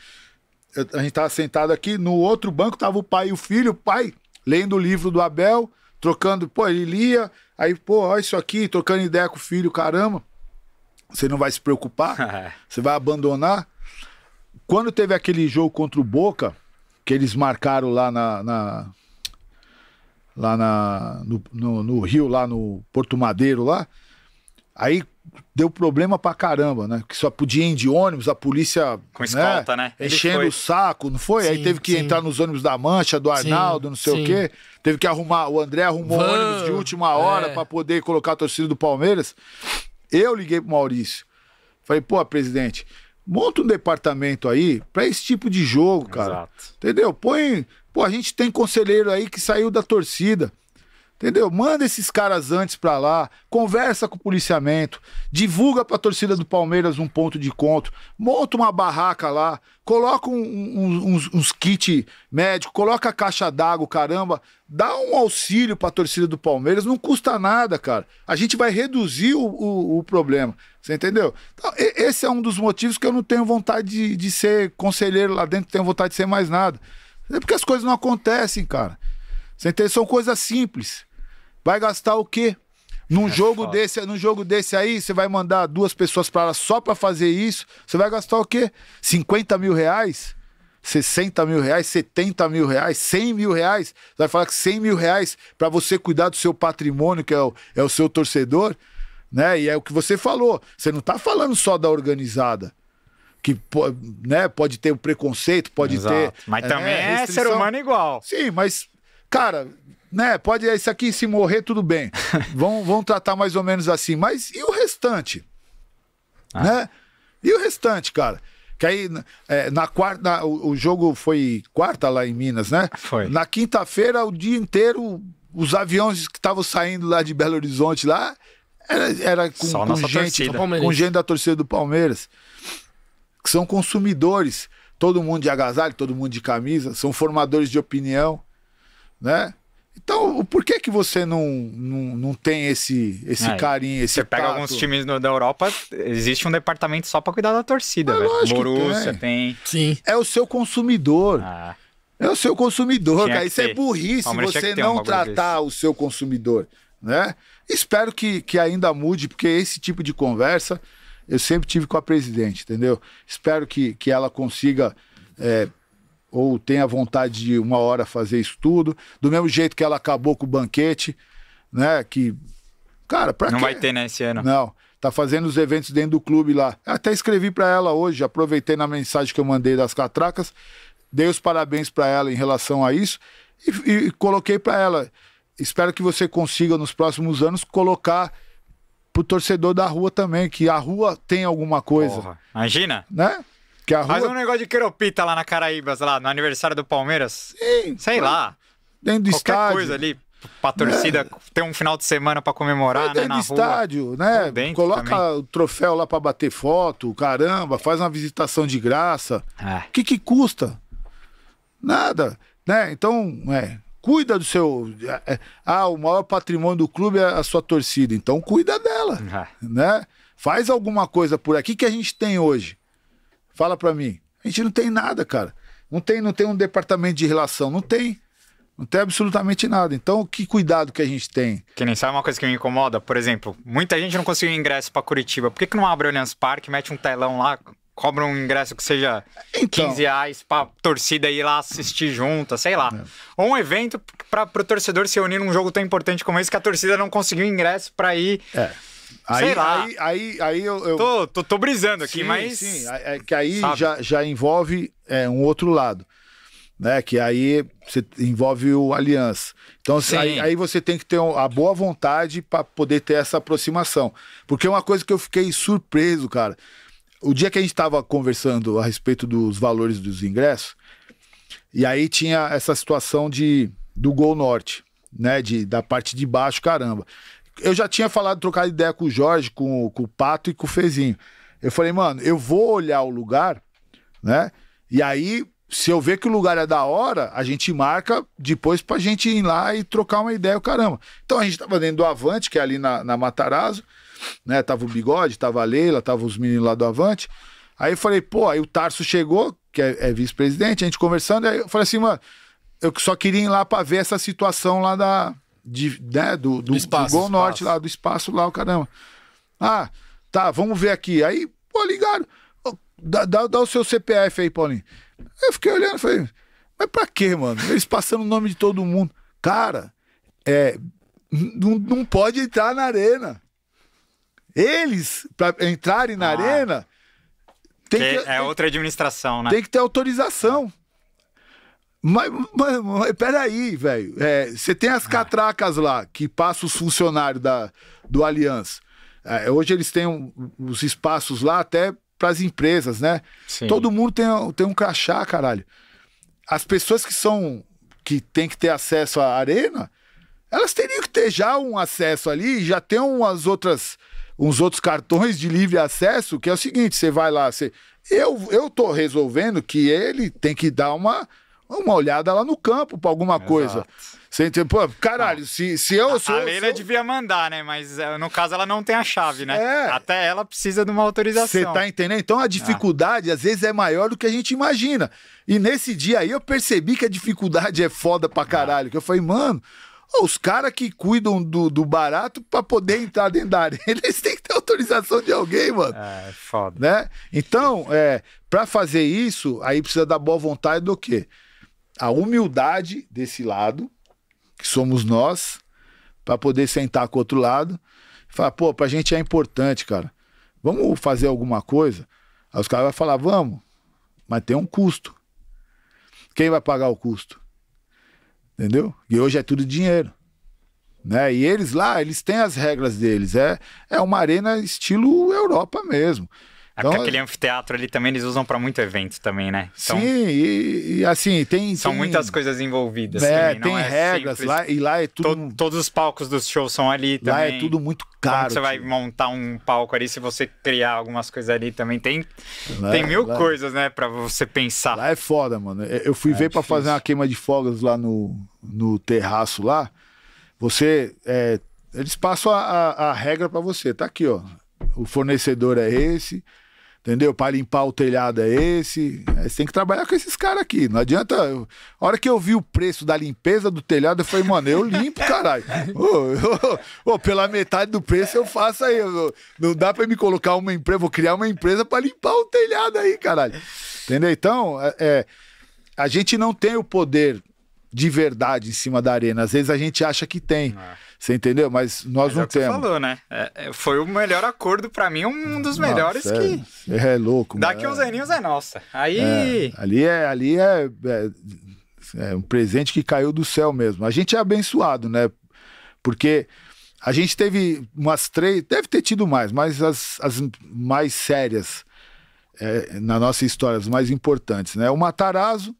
a gente estava sentado aqui, no outro banco tava o pai e o filho, o pai lendo o livro do Abel, trocando, pô, ele lia, aí, pô, olha isso aqui, trocando ideia com o filho, caramba. Você não vai se preocupar? É. você vai abandonar? Quando teve aquele jogo contra o Boca, que eles marcaram lá na, na lá na, no, no, no, Rio, lá no Porto Madeiro, lá. Aí deu problema pra caramba, né? Que só podia ir de ônibus, a polícia. Com né, escolta, né? né? Enchendo foi... o saco, não foi? Sim, Aí teve que sim. entrar nos ônibus da Mancha, do Arnaldo, sim, não sei o quê. Teve que arrumar. O André arrumou ônibus de última hora é. para poder colocar a torcida do Palmeiras. Eu liguei pro Maurício. Falei, pô, presidente, monta um departamento aí para esse tipo de jogo, cara. Exato. Entendeu? Põe. Pô, a gente tem conselheiro aí que saiu da torcida. Entendeu? Manda esses caras antes para lá, conversa com o policiamento, divulga para a torcida do Palmeiras um ponto de encontro, monta uma barraca lá, coloca um, um, uns, uns kits médicos, coloca a caixa d'água, caramba, dá um auxílio para a torcida do Palmeiras, não custa nada, cara. A gente vai reduzir o, o, o problema, você entendeu? Então, esse é um dos motivos que eu não tenho vontade de, de ser conselheiro lá dentro, não tenho vontade de ser mais nada. É porque as coisas não acontecem, cara. Você entende? São coisas simples. Vai gastar o quê? Num é jogo, foda. desse, num jogo desse aí, você vai mandar duas pessoas para lá só para fazer isso. Você vai gastar o quê? 50 mil reais? 60 mil reais, 70 mil reais, 100 mil reais? Você vai falar que 100 mil reais para você cuidar do seu patrimônio, que é o, é o seu torcedor? Né? E é o que você falou. Você não está falando só da organizada que né, pode ter o um preconceito, pode Exato. ter. Mas é, também é, é ser humano igual. Sim, mas, cara, né? Pode isso aqui se morrer tudo bem. vão, vão tratar mais ou menos assim. Mas e o restante, ah. né? E o restante, cara? Que aí é, na quarta o, o, jogo foi quarta lá em Minas, né? Foi. Na quinta-feira o dia inteiro os aviões que estavam saindo lá de Belo Horizonte lá era, era com, Só com gente, com gente da torcida do Palmeiras que são consumidores todo mundo de agasalho, todo mundo de camisa, são formadores de opinião, né? Então, por que que você não, não, não tem esse, esse carinho, esse Você pega alguns times no, da Europa, existe um departamento só para cuidar da torcida, é Borussia tem. tem. Sim. É o seu consumidor. Ah. É o seu consumidor, cara. Isso é ter. é burrice você não um tratar desse. o seu consumidor, né? Espero que, que ainda mude, porque esse tipo de conversa eu sempre tive com a presidente, entendeu? Espero que, que ela consiga... É, ou tem a vontade de uma hora fazer isso tudo. Do mesmo jeito que ela acabou com o banquete, né? Que. Cara, pra Não quê? vai ter, né, esse ano. Não. Tá fazendo os eventos dentro do clube lá. Até escrevi para ela hoje, aproveitei na mensagem que eu mandei das catracas, dei os parabéns para ela em relação a isso e, e coloquei para ela. Espero que você consiga nos próximos anos colocar pro torcedor da rua também, que a rua tem alguma coisa. Porra. Imagina? Né? Que a rua... Mas um negócio de queropita lá na Caraíbas, lá no aniversário do Palmeiras. Sim, Sei lá. Dentro do Qualquer estádio. coisa ali pra torcida é. ter um final de semana para comemorar, é né, na estádio, rua. né? Dentro Coloca também. o troféu lá para bater foto, caramba, faz uma visitação de graça. É. O que que custa? Nada, né? Então, é, cuida do seu é, ah, o maior patrimônio do clube é a sua torcida, então cuida dela, né? Faz alguma coisa por aqui que a gente tem hoje. Fala para mim. A gente não tem nada, cara. Não tem, não tem um departamento de relação, não tem. Não tem absolutamente nada. Então, que cuidado que a gente tem. Que nem sabe uma coisa que me incomoda? Por exemplo, muita gente não conseguiu ingresso para Curitiba. Por que, que não abre o Allianz Parque, mete um telão lá, cobra um ingresso que seja então, 15 reais pra torcida ir lá assistir junta, sei lá. É. Ou um evento para o torcedor se unir num jogo tão importante como esse que a torcida não conseguiu ingresso para ir. É. Aí, Sei lá. Aí, aí, aí eu, eu... Tô, tô, tô, brisando aqui, sim, mas. Sim, é que aí já, já envolve é, um outro lado. Né, que aí você envolve o aliança. Então assim, aí, aí, você tem que ter a boa vontade para poder ter essa aproximação. Porque é uma coisa que eu fiquei surpreso, cara. O dia que a gente estava conversando a respeito dos valores dos ingressos, e aí tinha essa situação de do Gol Norte, né? De, da parte de baixo, caramba eu já tinha falado, trocado ideia com o Jorge, com, com o Pato e com o Fezinho. Eu falei, mano, eu vou olhar o lugar, né? E aí, se eu ver que o lugar é da hora, a gente marca depois pra gente ir lá e trocar uma ideia, o caramba. Então a gente tava dentro do Avante, que é ali na, na Matarazzo, né? Tava o Bigode, tava a Leila, tava os meninos lá do Avante. Aí eu falei, pô, aí o Tarso chegou, que é, é vice-presidente, a gente conversando, aí eu falei assim, mano, eu só queria ir lá pra ver essa situação lá da, de, né, do, do, do, espaço, do Gol Norte lá, do espaço lá, o caramba. Ah, tá, vamos ver aqui. Aí, pô, ligaram. Dá, dá, dá o seu CPF aí, Paulinho. Eu fiquei olhando e falei, mas pra quê, mano? Eles passando o nome de todo mundo. Cara, é, não, não pode entrar na arena. Eles, pra entrarem na ah, arena. Tem é, que, é outra administração, né? Tem que ter autorização. Mas, mas, mas peraí, velho. É, você é, tem as ah. catracas lá que passa os funcionários da, do Aliança. É, hoje eles têm um, os espaços lá até para as empresas, né? Sim. Todo mundo tem, tem um crachá, caralho. As pessoas que são. que tem que ter acesso à arena, elas teriam que ter já um acesso ali, já tem umas outras. Uns outros cartões de livre acesso, que é o seguinte: você vai lá, você. Eu, eu tô resolvendo que ele tem que dar uma uma olhada lá no campo para alguma Exato. coisa. Você entende? Pô, caralho, se, se eu sou. A Leila devia mandar, né? Mas é, no caso ela não tem a chave, né? É. Até ela precisa de uma autorização. Você tá entendendo? Então a dificuldade ah. às vezes é maior do que a gente imagina. E nesse dia aí eu percebi que a dificuldade é foda pra caralho. Ah. Que eu falei, mano, os caras que cuidam do, do barato para poder entrar dentro da arena, eles têm que ter autorização de alguém, mano. É, foda. Né? Então, é, para fazer isso, aí precisa da boa vontade do quê? a humildade desse lado, que somos nós, para poder sentar com o outro lado e falar, pô, pra gente é importante, cara. Vamos fazer alguma coisa? Aí os caras vão falar, vamos, mas tem um custo. Quem vai pagar o custo? Entendeu? E hoje é tudo dinheiro. Né? E eles lá, eles têm as regras deles. É, é uma arena estilo Europa mesmo. Então, Aquele é- anfiteatro ali também eles usam para muito evento também, né? Então, sim, e, e, assim, tem... São tem, muitas coisas envolvidas é, também, Tem é regras simples. lá, e lá é tudo... To, todos os palcos dos shows são ali também. Lá é tudo muito caro. Como você tipo. vai montar um palco ali, se você criar algumas coisas ali também, tem, lá, tem é, mil lá, é. coisas, né, para você pensar. Lá é foda, mano. Eu fui é ver para fazer uma queima de fogos lá no, no terraço lá, você... eles passam a, a, a regra para você, tá aqui, ó. O fornecedor é esse, Entendeu? Para limpar o telhado é esse. Aí você tem que trabalhar com esses caras aqui. Não adianta. A hora que eu vi o preço da limpeza do telhado, eu falei, mano, eu limpo, caralho. Oh, oh, oh, pela metade do preço eu faço aí. Não dá para me colocar uma empresa, vou criar uma empresa para limpar o telhado aí, caralho. Entendeu? Então, é, é, a gente não tem o poder de verdade em cima da arena. Às vezes a gente acha que tem. Ah. Você entendeu? Mas nós Mas não é temos. Você falou, né? É, é, foi o melhor acordo para mim, um dos nossa, melhores é, que. É louco. Daqui uns é. aninhos é nossa. Aí. É, ali é, ali é, é um presente que caiu do céu mesmo. A gente é abençoado, né? Porque a gente teve umas três, deve ter tido mais, mas as, as mais sérias é, na nossa história, as mais importantes, né? O Matarazzo,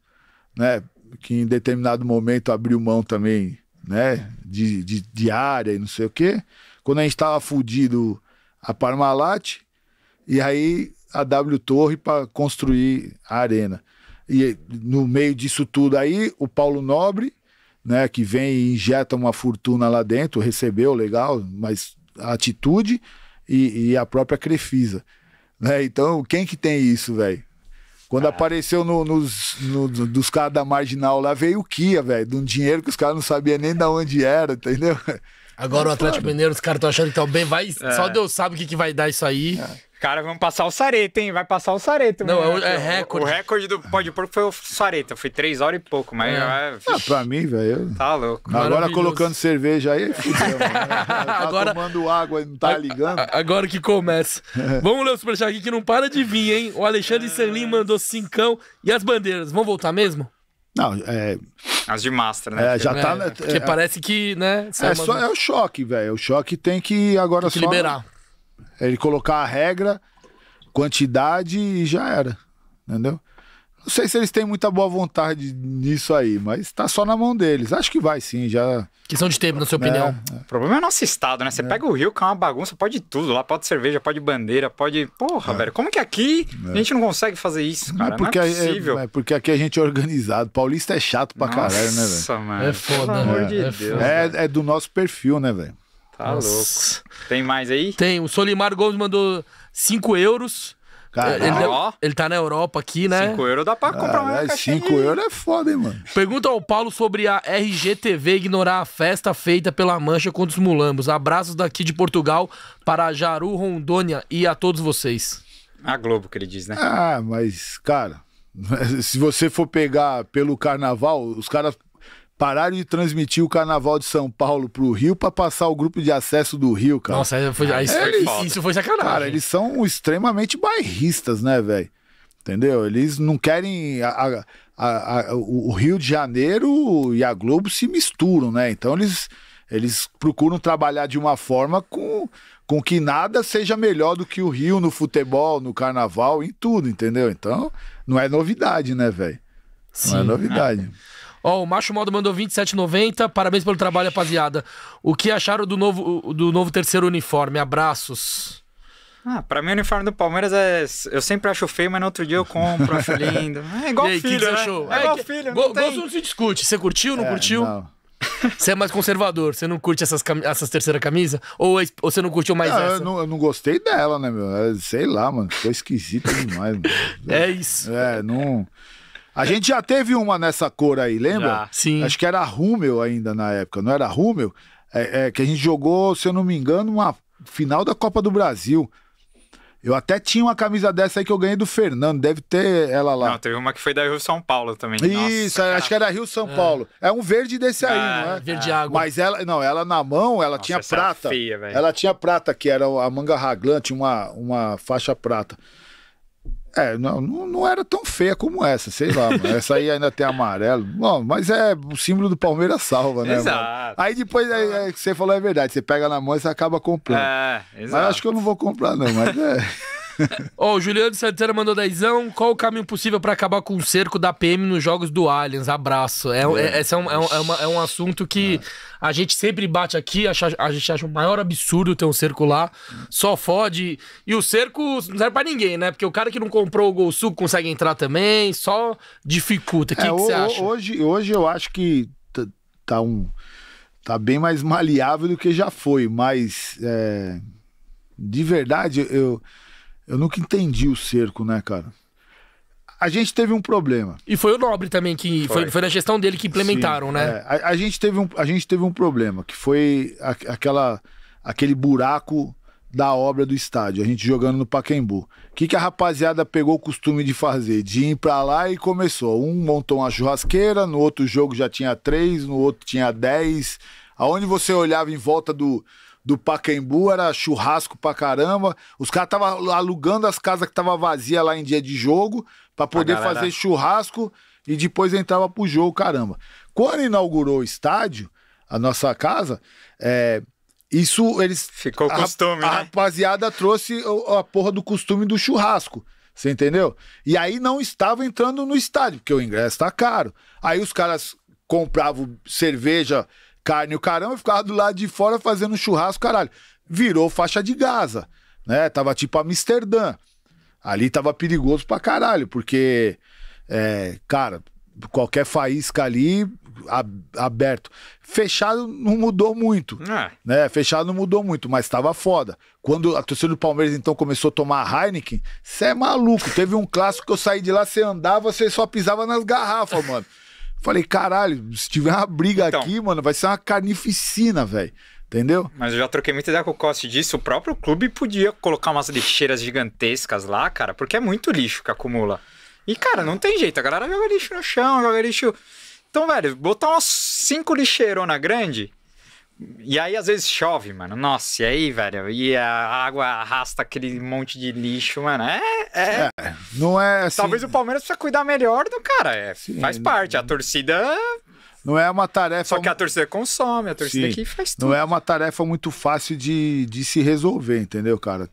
né? Que em determinado momento abriu mão também né? De, de, área e não sei o quê. Quando a gente tava fudido a Parmalat, e aí a W Torre para construir a arena. E no meio disso tudo aí, o Paulo Nobre, né, que vem e injeta uma fortuna lá dentro, recebeu, legal, mas a atitude e, e a própria Crefisa. Né? Então, quem que tem isso, velho? Quando apareceu no, nos, no, dos caras da Marginal lá, veio o Kia, velho, de um dinheiro que os caras não sabiam nem de onde era, entendeu? Agora é, o Atlético claro. Mineiro, os caras estão achando que estão bem, vai, é. só Deus sabe o que, que vai dar isso aí. É. Cara, vamos passar o Sareta, hein? Vai passar o Sareta. Não, mesmo. Né? É, é, recorde. O, recorde do Pode Porco foi o Sareta. Foi três horas e pouco, mas... É. é ah, pra mim, velho... Tá louco. Agora colocando cerveja aí, fudeu, tá agora tomando água e não tá ligando. Agora que começa. Vamos ler o superchat aqui que não para de vir, hein? O Alexandre Serlin mandou cincão. E as bandeiras, vão voltar mesmo? Não, é... As de Master, né? É, já é, tá... Né? Porque é, parece que, né... É, só, é o choque, velho. O choque tem que agora tem que só... liberar ele colocar a regra, quantidade e já era. Entendeu? Não sei se eles têm muita boa vontade nisso aí, mas tá só na mão deles. Acho que vai sim, já. Questão de tempo, na sua né? opinião. É, é. O problema é nosso estado, né? Você é. pega o Rio, que é uma bagunça, pode tudo. Lá pode cerveja, pode bandeira, pode. Porra, é. velho. Como que aqui é. a gente não consegue fazer isso, cara? Não é, porque não é, possível. É, porque aqui a gente é organizado. Paulista é chato pra Nossa, caralho, né, velho? Nossa, mano. É foda, Pelo amor né? de Deus. É, é do nosso perfil, né, velho? Tá Nossa. louco. Tem mais aí? Tem. O Solimar Gomes mandou 5 euros. Cara, Ele, ele tá na Europa aqui, né? 5 euros dá pra comprar Caralho, uma 5 euros é foda, hein, mano? Pergunta ao Paulo sobre a RGTV ignorar a festa feita pela Mancha contra os mulambos. Abraços daqui de Portugal para Jaru, Rondônia e a todos vocês. A Globo que ele diz, né? Ah, mas, cara, se você for pegar pelo carnaval, os caras Pararam de transmitir o Carnaval de São Paulo pro Rio para passar o grupo de acesso do Rio, cara. Nossa, foi, isso, eles, foi isso foi sacanagem. Cara, eles são extremamente bairristas, né, velho? Entendeu? Eles não querem. A, a, a, o Rio de Janeiro e a Globo se misturam, né? Então eles, eles procuram trabalhar de uma forma com, com que nada seja melhor do que o Rio no futebol, no carnaval, em tudo, entendeu? Então não é novidade, né, velho? Não é novidade. Ah. Ó, o Macho Modo mandou 27,90. Parabéns pelo trabalho, rapaziada. O que acharam do novo, do novo terceiro uniforme? Abraços. Ah, pra mim o uniforme do Palmeiras é. Eu sempre acho feio, mas no outro dia eu compro, acho lindo. É igual aí, filho. né? achou? É, é igual filho. Go, não tem... Gosto não se discute. Você curtiu, não é, curtiu? Não. Você é mais conservador, você não curte essas, cam... essas terceira camisa? Ou, é Ou você não curtiu mais não, essa? Eu não, eu não, gostei dela, né, meu? É, sei lá, mano. Ficou esquisito demais. Mano. É isso. É, não. A gente já teve uma nessa cor aí, lembra? Já. Sim. Acho que era rúmel ainda na época, não era rúmel? É, é, que a gente jogou, se eu não me engano, uma final da Copa do Brasil. Eu até tinha uma camisa dessa aí que eu ganhei do Fernando, deve ter ela lá. Não, teve uma que foi da Rio São Paulo também. Isso, Nossa, é, acho que era Rio São é. Paulo. É um verde desse é, aí, ah, não é? Verde água. Mas ela, não, ela na mão, ela Nossa, tinha prata. Feia, ela tinha prata, que era a manga raglan, tinha uma, uma faixa prata. É, não, não era tão feia como essa, sei lá, mano. Essa aí ainda tem amarelo. Bom, mas é o símbolo do Palmeiras salva, né? Exato. Mano? Aí depois aí, que você falou é verdade. Você pega na mão e você acaba comprando. É, exato. Mas acho que eu não vou comprar, não, mas é. Ó, oh, o Juliano Santana mandou dezão. Qual o caminho possível para acabar com o cerco da PM nos jogos do Aliens? Abraço. É, é. é. Esse é um, é, um, é, uma, é um assunto que é. a gente sempre bate aqui, acha, a gente acha o maior absurdo ter um cerco lá. Só fode. E o cerco não serve pra ninguém, né? Porque o cara que não comprou o Gol Sul consegue entrar também, só dificulta. O que é, você acha? Hoje, hoje eu acho que tá um. Tá bem mais maleável do que já foi, mas de verdade, eu, eu nunca entendi o cerco, né, cara? A gente teve um problema. E foi o Nobre também que foi, foi, foi na gestão dele que implementaram, Sim, né? É. A, a, gente teve um, a gente teve um problema que foi a, aquela aquele buraco da obra do estádio, a gente jogando no paquembu. O que, que a rapaziada pegou o costume de fazer? De ir para lá e começou. Um montou uma churrasqueira, no outro jogo já tinha três, no outro tinha dez. Aonde você olhava em volta do, do Pacaembu, era churrasco pra caramba. Os caras estavam alugando as casas que estavam vazias lá em dia de jogo para poder galera... fazer churrasco e depois entrava pro jogo, caramba. Quando inaugurou o estádio, a nossa casa, é, isso eles. Ficou costume, a, né? A rapaziada trouxe a porra do costume do churrasco. Você entendeu? E aí não estava entrando no estádio, porque o ingresso tá caro. Aí os caras compravam cerveja carne, o caramba ficava do lado de fora fazendo churrasco, caralho. Virou faixa de Gaza, né? Tava tipo Amsterdã. Ali tava perigoso pra caralho, porque, é, cara, qualquer faísca ali aberto. Fechado não mudou muito. É. Né? Fechado não mudou muito, mas tava foda. Quando a torcida do Palmeiras então começou a tomar Heineken, você é maluco. Teve um clássico que eu saí de lá, você andava, você só pisava nas garrafas, mano. Falei, caralho, se tiver uma briga então, aqui, mano, vai ser uma carnificina, velho. Entendeu? Mas eu já troquei muita ideia com o Costa disso. O próprio clube podia colocar umas lixeiras gigantescas lá, cara, porque é muito lixo que acumula. E, cara, não tem jeito. A galera joga lixo no chão, joga lixo. Então, velho, botar umas cinco lixeirona grande e aí, às vezes, chove, mano. Nossa, e aí, velho? E a água arrasta aquele monte de lixo, mano. É. é... é não é assim... Talvez o Palmeiras precisa cuidar melhor do cara. É, Sim, faz parte. Não... A né? torcida. Não é uma tarefa. Só que a torcida consome, a torcida Sim. aqui faz tudo. Não é uma tarefa muito fácil de, de se resolver, entendeu, cara?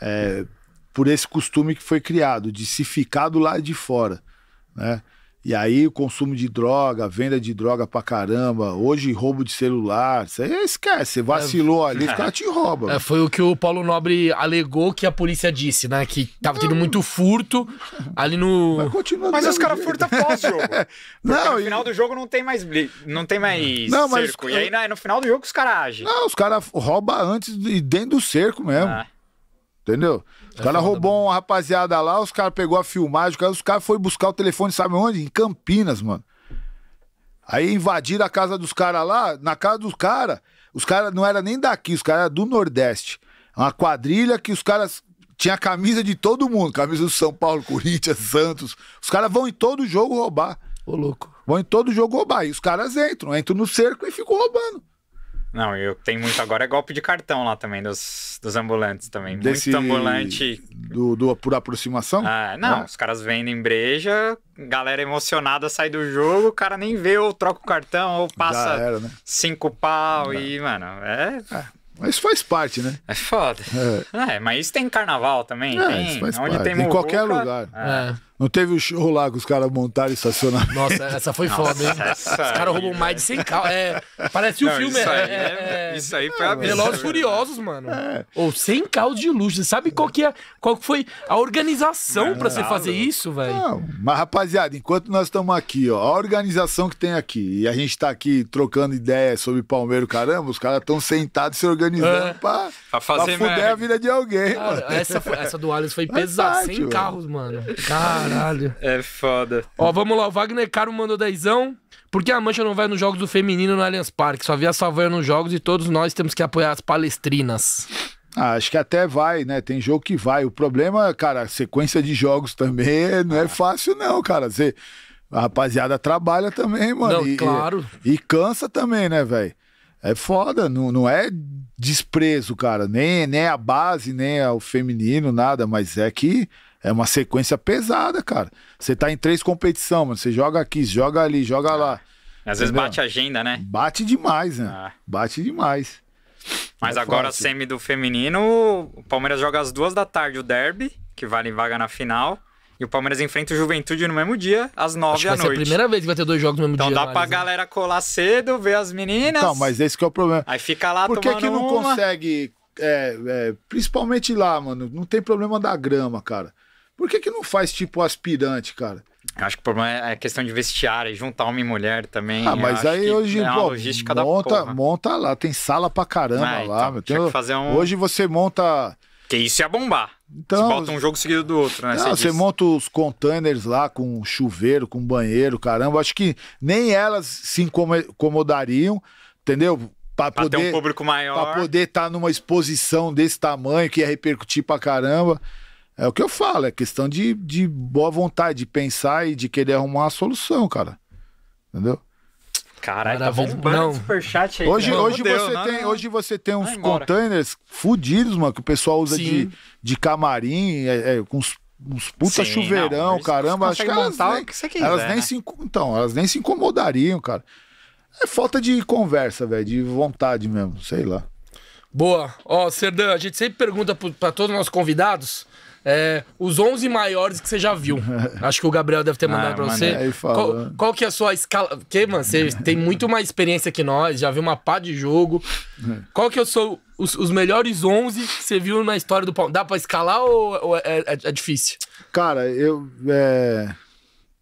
É, por esse costume que foi criado, de se ficar do lado de fora. Né? E aí o consumo de droga, venda de droga pra caramba, hoje roubo de celular, você esquece, você é. vacilou ali, os caras te roubam. É, foi o que o Paulo Nobre alegou que a polícia disse, né? Que tava tendo muito furto ali no. Mas, continua Mas os caras furtam pós-jogo. É. Não, no e... final do jogo não tem mais não tem mais não, cerco. Mas... E aí né, no final do jogo os caras agem. Não, os caras roubam antes e dentro do cerco mesmo. Ah. Entendeu? O é roubou uma rapaziada lá, os caras pegou a filmagem, os caras cara foi buscar o telefone, sabe onde? Em Campinas, mano. Aí invadiram a casa dos caras lá, na casa dos caras, os caras não era nem daqui, os caras eram do Nordeste. Uma quadrilha que os caras tinha camisa de todo mundo, camisa do São Paulo, Corinthians, Santos. Os caras vão em todo jogo roubar. Ô louco. Vão em todo jogo roubar. E os caras entram, entram no cerco e ficam roubando. Não, eu tenho muito agora é golpe de cartão lá também, dos, dos ambulantes também. Desse, muito ambulante. Do, do, por aproximação? Ah, não, ah. os caras vendem breja, galera emocionada sai do jogo, o cara nem vê, ou troca o cartão, ou passa era, né? cinco pau e, mano, é. é. Mas faz parte, né? É foda. É. é mas isso tem carnaval também, é, tem. Isso faz onde parte. tem em qualquer lugar. É. é. Não teve o show lá que os caras montaram estacionamento? Nossa, essa foi foda, hein? Os caras roubam mais de 100 né? carros. É, parece um filme. Isso é, aí, é, é, é, isso aí foi absurdo. Velozes Furiosos, mano. Ou é. 100 carros de luxo. Você sabe qual que, é, qual que foi a organização para você fazer isso, velho? Não, mas rapaziada, enquanto nós estamos aqui, ó, a organização que tem aqui, e a gente tá aqui trocando ideias sobre Palmeiras, caramba, os caras estão sentados se organizando é. pra, pra, fazer pra fuder merda. a vida de alguém, cara, Essa, foi, essa do Alisson foi pesada. 100 mano. carros, mano. Cara. Caralho. É foda. Ó, vamos lá. O Wagner Caro mandou dezão. Por que a Mancha não vai nos jogos do feminino no Allianz Parque? Só via Savoia nos jogos e todos nós temos que apoiar as palestrinas. Ah, acho que até vai, né? Tem jogo que vai. O problema, cara, a sequência de jogos também não é fácil, não, cara. Você, a rapaziada trabalha também, mano. Não, e, claro. E, e cansa também, né, velho? É foda, não, não é desprezo, cara. Nem, nem a base, nem o feminino, nada, mas é que é uma sequência pesada, cara. Você tá em três competições, mano. Você joga aqui, joga ali, joga lá. Às Entendeu? vezes bate agenda, né? Bate demais, né? Ah. Bate demais. Mas é agora fácil. semi do feminino, o Palmeiras joga às duas da tarde o derby, que vale vaga na final. E o Palmeiras enfrenta o Juventude no mesmo dia, às nove da noite. É a primeira vez que vai ter dois jogos no mesmo então dia. Então dá pra analisar. É. galera colar cedo, ver as meninas. Então, mas esse que é o problema. Aí fica lá Por que que não uma? consegue... É, é, principalmente lá, mano, não tem problema da grama, cara. Por que, que não faz tipo aspirante, cara? Acho que o problema é a questão de vestiário, juntar homem e mulher também. Ah, mas aí hoje é pô, logística monta, monta lá, tem sala pra caramba ah, lá. Então, tem, fazer um... Hoje você monta. Que isso ia bombar. Então, você bota um jogo seguido do outro, né? Não, ah, você, monta os containers lá com chuveiro, com banheiro, caramba. Acho que nem elas se incomodariam, entendeu? Pra poder, pra ter um público maior. Pra poder estar tá numa exposição desse tamanho que ia repercutir pra caramba. É o que eu falo, é questão de, de boa vontade, de pensar e de querer arrumar uma solução, cara. Entendeu? Caralho, tá bombando superchat aí. Hoje, hoje, Deus, você não, tem, não. hoje você tem uns containers fudidos, mano, que o pessoal usa de, de camarim, é, é, com uns, uns puta Sim, chuveirão, não, caramba. Acho que elas, nem, que quiser, elas né? nem né? se, então, elas nem se incomodariam, cara. É falta de conversa, velho, de vontade mesmo, sei lá. Boa. Ó, Serdan, a gente sempre pergunta para todos os nossos convidados é, os 11 maiores que você já viu. Acho que o Gabriel deve ter ah, mandado ah, pra você. Qual, qual, que é a sua escala? Porque, mano, você tem muito mais experiência que nós, já viu uma pá de jogo. É. Qual que é eu sou os, os, melhores 11 que você viu na história do Palmeiras? Dá pra escalar ou, ou é, é, é, difícil? Cara, eu. É,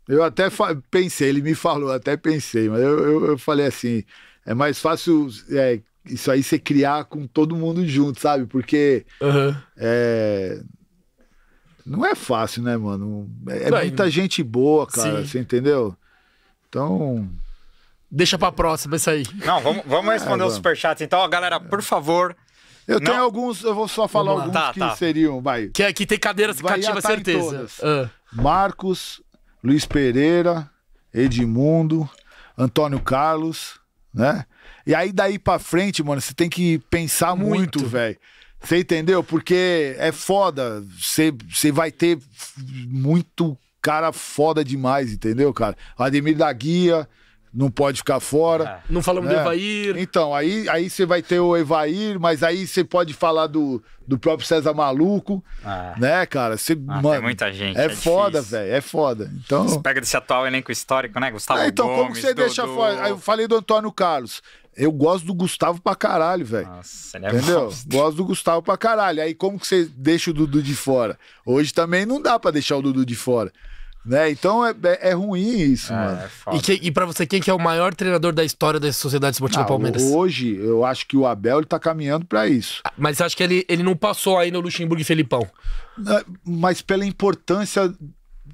eu até pensei, ele me falou, até pensei, mas eu, eu, eu falei assim: é mais fácil isso aí você criar com todo mundo junto, sabe? Porque. Uhum. É não é fácil, né, mano? É muita gente boa, cara, você entendeu? Então. Deixa pra próxima isso aí. Não, vamos, vamos responder é, os superchats. Então, galera, por favor, eu não. tenho alguns, eu vou só falar alguns tá, que tá. seriam, vai. Que aqui tem cadeiras vai cativa, certeza. Uh. Marcos, Luiz Pereira, Edmundo, Antônio Carlos, né? E aí daí para frente, mano, você tem que pensar muito velho. Você entendeu? Porque é foda. Você vai ter muito cara foda demais, entendeu, cara? Ademir da Guia não pode ficar fora. É. Não falamos né? do é. Evair. Então, aí aí você vai ter o Evair, mas aí você pode falar do, do próprio César Maluco, ah. né, cara? Você, ah, mano, muita gente. É, é foda, velho, é foda. Então... Você pega desse atual elenco histórico, né? Gustavo é, então, Gomes, como você do, deixa do... fora? eu falei do Antônio Carlos. Eu gosto do Gustavo pra caralho, velho. Nossa, ele é Entendeu? Gosto do Gustavo pra caralho. Aí como que você deixa o Dudu de fora? Hoje também não dá para deixar o Dudu de fora. Né? Então é, é, é ruim isso, é, mano. É e, que, e para você, quem que é o maior treinador da história da Sociedade Esportiva ah, Palmeiras? Hoje, eu acho que o Abel ele tá caminhando para isso. Ah, mas você acha que ele, ele não passou ainda o Luxemburgo e Felipão? É, mas pela importância.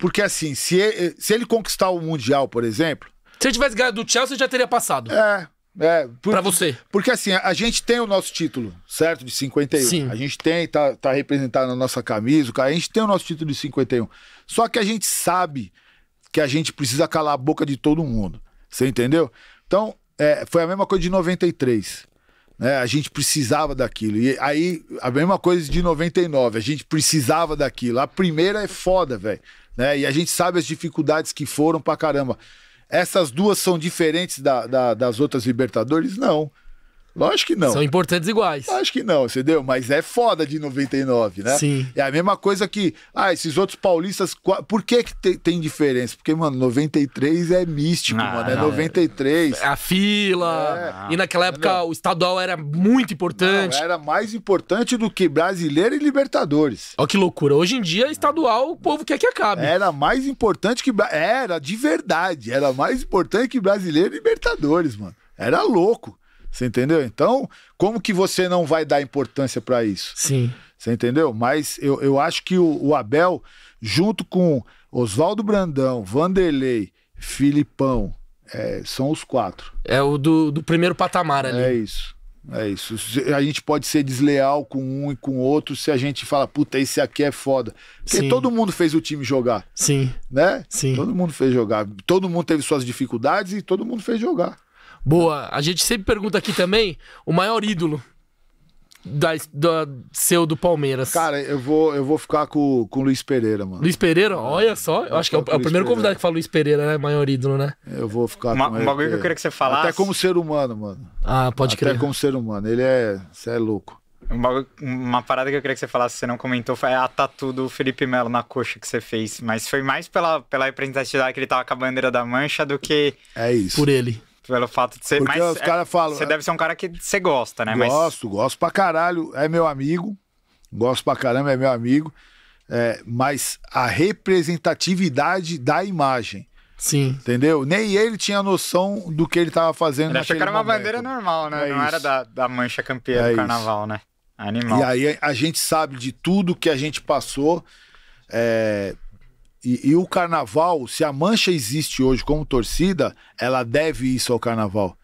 Porque assim, se ele, se ele conquistar o Mundial, por exemplo. Se ele tivesse ganho do Chelsea, já teria passado. É, é, para você. Porque assim, a gente tem o nosso título, certo? De 51. Sim. A gente tem, tá, tá representado na nossa camisa, a gente tem o nosso título de 51. Só que a gente sabe que a gente precisa calar a boca de todo mundo. Você entendeu? Então, é, foi a mesma coisa de 93. Né? A gente precisava daquilo. E aí, a mesma coisa de 99. A gente precisava daquilo. A primeira é foda, velho. Né? E a gente sabe as dificuldades que foram pra caramba essas duas são diferentes da, da, das outras Libertadores? Não. Lógico que não. São importantes iguais. Lógico que não, entendeu? Mas é foda de 99, né? Sim. É a mesma coisa que, ah, esses outros paulistas, por que que tem, tem diferença? Porque, mano, 93 é místico, ah, mano, é não, 93. É. É a fila, é. e naquela época não. o estadual era muito importante. Não, era mais importante do que brasileiro e libertadores. Olha que loucura, hoje em dia estadual o povo quer que acabe. Era mais importante que, era de verdade, era mais importante que brasileiro e libertadores, mano. Era louco. Você entendeu? Então, como que você não vai dar importância para isso? Sim. Você entendeu? Mas eu, eu acho que o, o Abel, junto com Oswaldo Brandão, Vanderlei, Filipão, é, são os quatro. É o do, do primeiro patamar ali. É isso. É isso. A gente pode ser desleal com um e com outro se a gente fala, puta, esse aqui é foda. Porque Sim. todo mundo fez o time jogar. Sim. Né? Sim. Todo mundo fez jogar. Todo mundo teve suas dificuldades e todo mundo fez jogar. Boa. A gente sempre pergunta aqui também o maior ídolo da, da, seu do Palmeiras. Cara, eu vou, eu vou ficar com, com o Luiz Pereira, mano. Luiz Pereira, olha só. Eu, eu acho que é o, é o primeiro convidado que fala Luiz Pereira, né? Maior ídolo, né? Eu vou ficar Uma, com ele. Um bagulho que eu queria que você falasse. Até como ser humano, mano. Ah, pode Até crer. Até como ser humano. Ele é. Você é louco. Uma, uma parada que eu queria que você falasse, você não comentou, foi a tatu do Felipe Melo na coxa que você fez. Mas foi mais pela, pela representatividade que ele tava com a bandeira da mancha do que. É isso. Por ele pelo fato de ser Porque mais. Os caras é, falam. Você é, deve ser um cara que você gosta, né? Gosto, mas... gosto pra caralho. É meu amigo. Gosto pra caramba, é meu amigo. É, mas a representatividade da imagem. Sim. Entendeu? Nem ele tinha noção do que ele tava fazendo. Ele achou que era uma bandeira normal, né? É Não isso. era da, da mancha campeã é do carnaval, isso. né? Animal. E aí a gente sabe de tudo que a gente passou. É, e, e, o carnaval, se a mancha existe hoje como torcida, ela deve isso ao carnaval.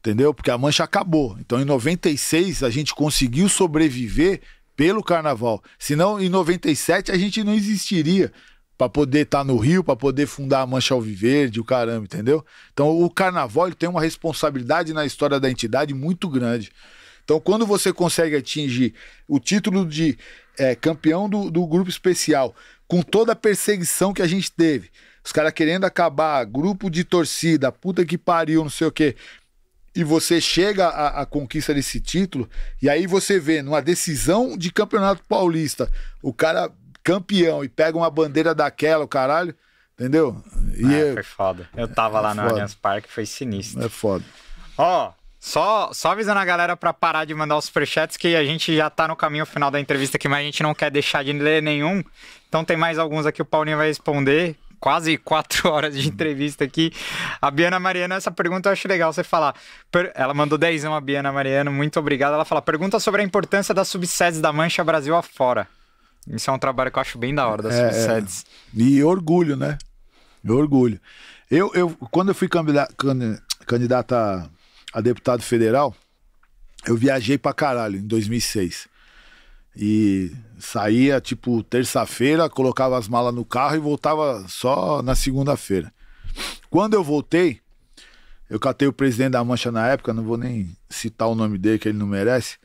Entendeu? Porque a mancha acabou. Então, em 96, a gente conseguiu sobreviver pelo carnaval. Senão, em 97, a gente não existiria para poder estar tá no Rio, para poder fundar a Mancha Alviverde, o caramba, entendeu? Então, o carnaval tem uma responsabilidade na história da entidade muito grande. Então, quando você consegue atingir o título de é, campeão do, do grupo especial com toda a perseguição que a gente teve. Os caras querendo acabar, grupo de torcida, puta que pariu, não sei o quê. E você chega à, à conquista desse título, e aí você vê numa decisão de campeonato paulista, o cara campeão e pega uma bandeira daquela, o caralho, entendeu? E ah, eu... É foi foda. Eu tava é lá no Allianz Parque, foi sinistro. É foda. Ó, oh, só, só avisando a galera para parar de mandar os superchats, que a gente já tá no caminho final da entrevista aqui, mas a gente não quer deixar de ler nenhum. Então tem mais alguns aqui, o Paulinho vai responder. Quase quatro horas de entrevista aqui. A Biana Mariana, essa pergunta eu acho legal você falar. Ela mandou dezão a Biana Mariana, muito obrigado. Ela fala: pergunta sobre a importância das subsedes da Mancha Brasil afora. Isso é um trabalho que eu acho bem da hora das é, é. subsedes. É. E orgulho, né? Orgulho. Eu, eu, quando eu fui candidata a deputado federal, eu viajei pra caralho em 2006. E saía tipo terça-feira, colocava as malas no carro e voltava só na segunda-feira. Quando eu voltei, eu catei o presidente da Mancha na época, não vou nem citar o nome dele que ele não merece,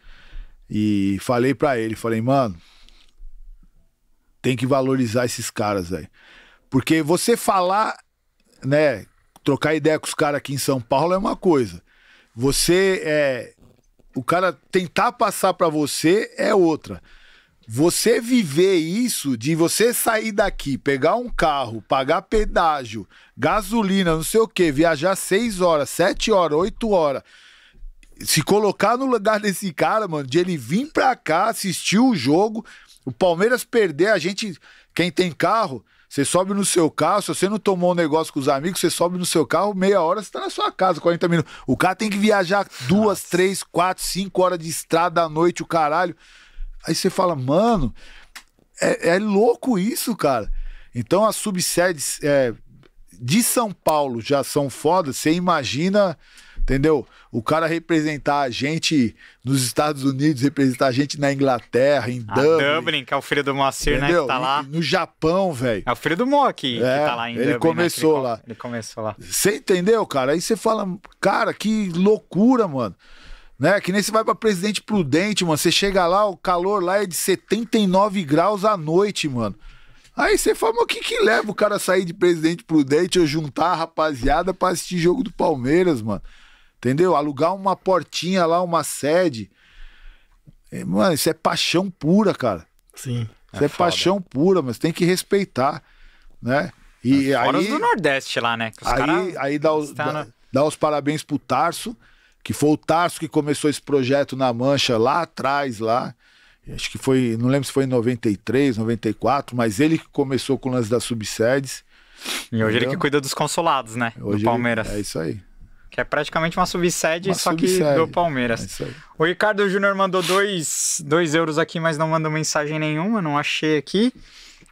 e falei para ele, falei: "Mano, tem que valorizar esses caras aí. Porque você falar, né, trocar ideia com os caras aqui em São Paulo é uma coisa. Você é. O cara tentar passar para você é outra. Você viver isso, de você sair daqui, pegar um carro, pagar pedágio, gasolina, não sei o quê, viajar seis horas, sete horas, oito horas. Se colocar no lugar desse cara, mano, de ele vir pra cá, assistir o jogo, o Palmeiras perder, a gente, quem tem carro, você sobe no seu carro, se você não tomou um negócio com os amigos, você sobe no seu carro, meia hora você tá na sua casa, 40 minutos. O cara tem que viajar duas, Nossa. três, quatro, cinco horas de estrada à noite, o caralho. Aí você fala, mano, é, é louco isso, cara. Então as subsedes é, de São Paulo já são foda, você imagina Entendeu? O cara representar a gente nos Estados Unidos, representar a gente na Inglaterra, em ah, Dublin. A Dublin, que é o filho do Moacir, entendeu? né? Que tá lá. No, Japão, velho. É o filho do Mo que, é, que tá lá em ele Dublin. Né, começou né? lá. ele começou lá. Você entendeu, cara? Aí você fala, cara, que loucura, mano. Né? Que nem você vai pra Presidente Prudente, mano. Você chega lá, o calor lá é de 79 graus à noite, mano. Aí você fala, mas o que que leva o cara a sair de Presidente Prudente ou juntar a rapaziada pra assistir jogo do Palmeiras, mano? Entendeu? Alugar uma portinha lá, uma sede. É, mano, isso é paixão pura, cara. Sim. Isso é, é paixão pura, mas tem que respeitar, né? E é, aí do Nordeste lá, né? aí, aí dá, os, tá dá, dá os parabéns pro Tarso, que foi o Tarso que começou esse projeto na Mancha lá atrás, lá. Acho que foi, não lembro se foi em 93, 94, mas ele que começou com o lance das subsedes. E hoje entendeu? ele que cuida dos consulados, né? Hoje do Palmeiras. Ele, é isso aí. Que é praticamente uma subsede, uma só subsede. que do Palmeiras. É o Ricardo Júnior mandou 2 dois, dois euros aqui, mas não mandou mensagem nenhuma, não achei aqui.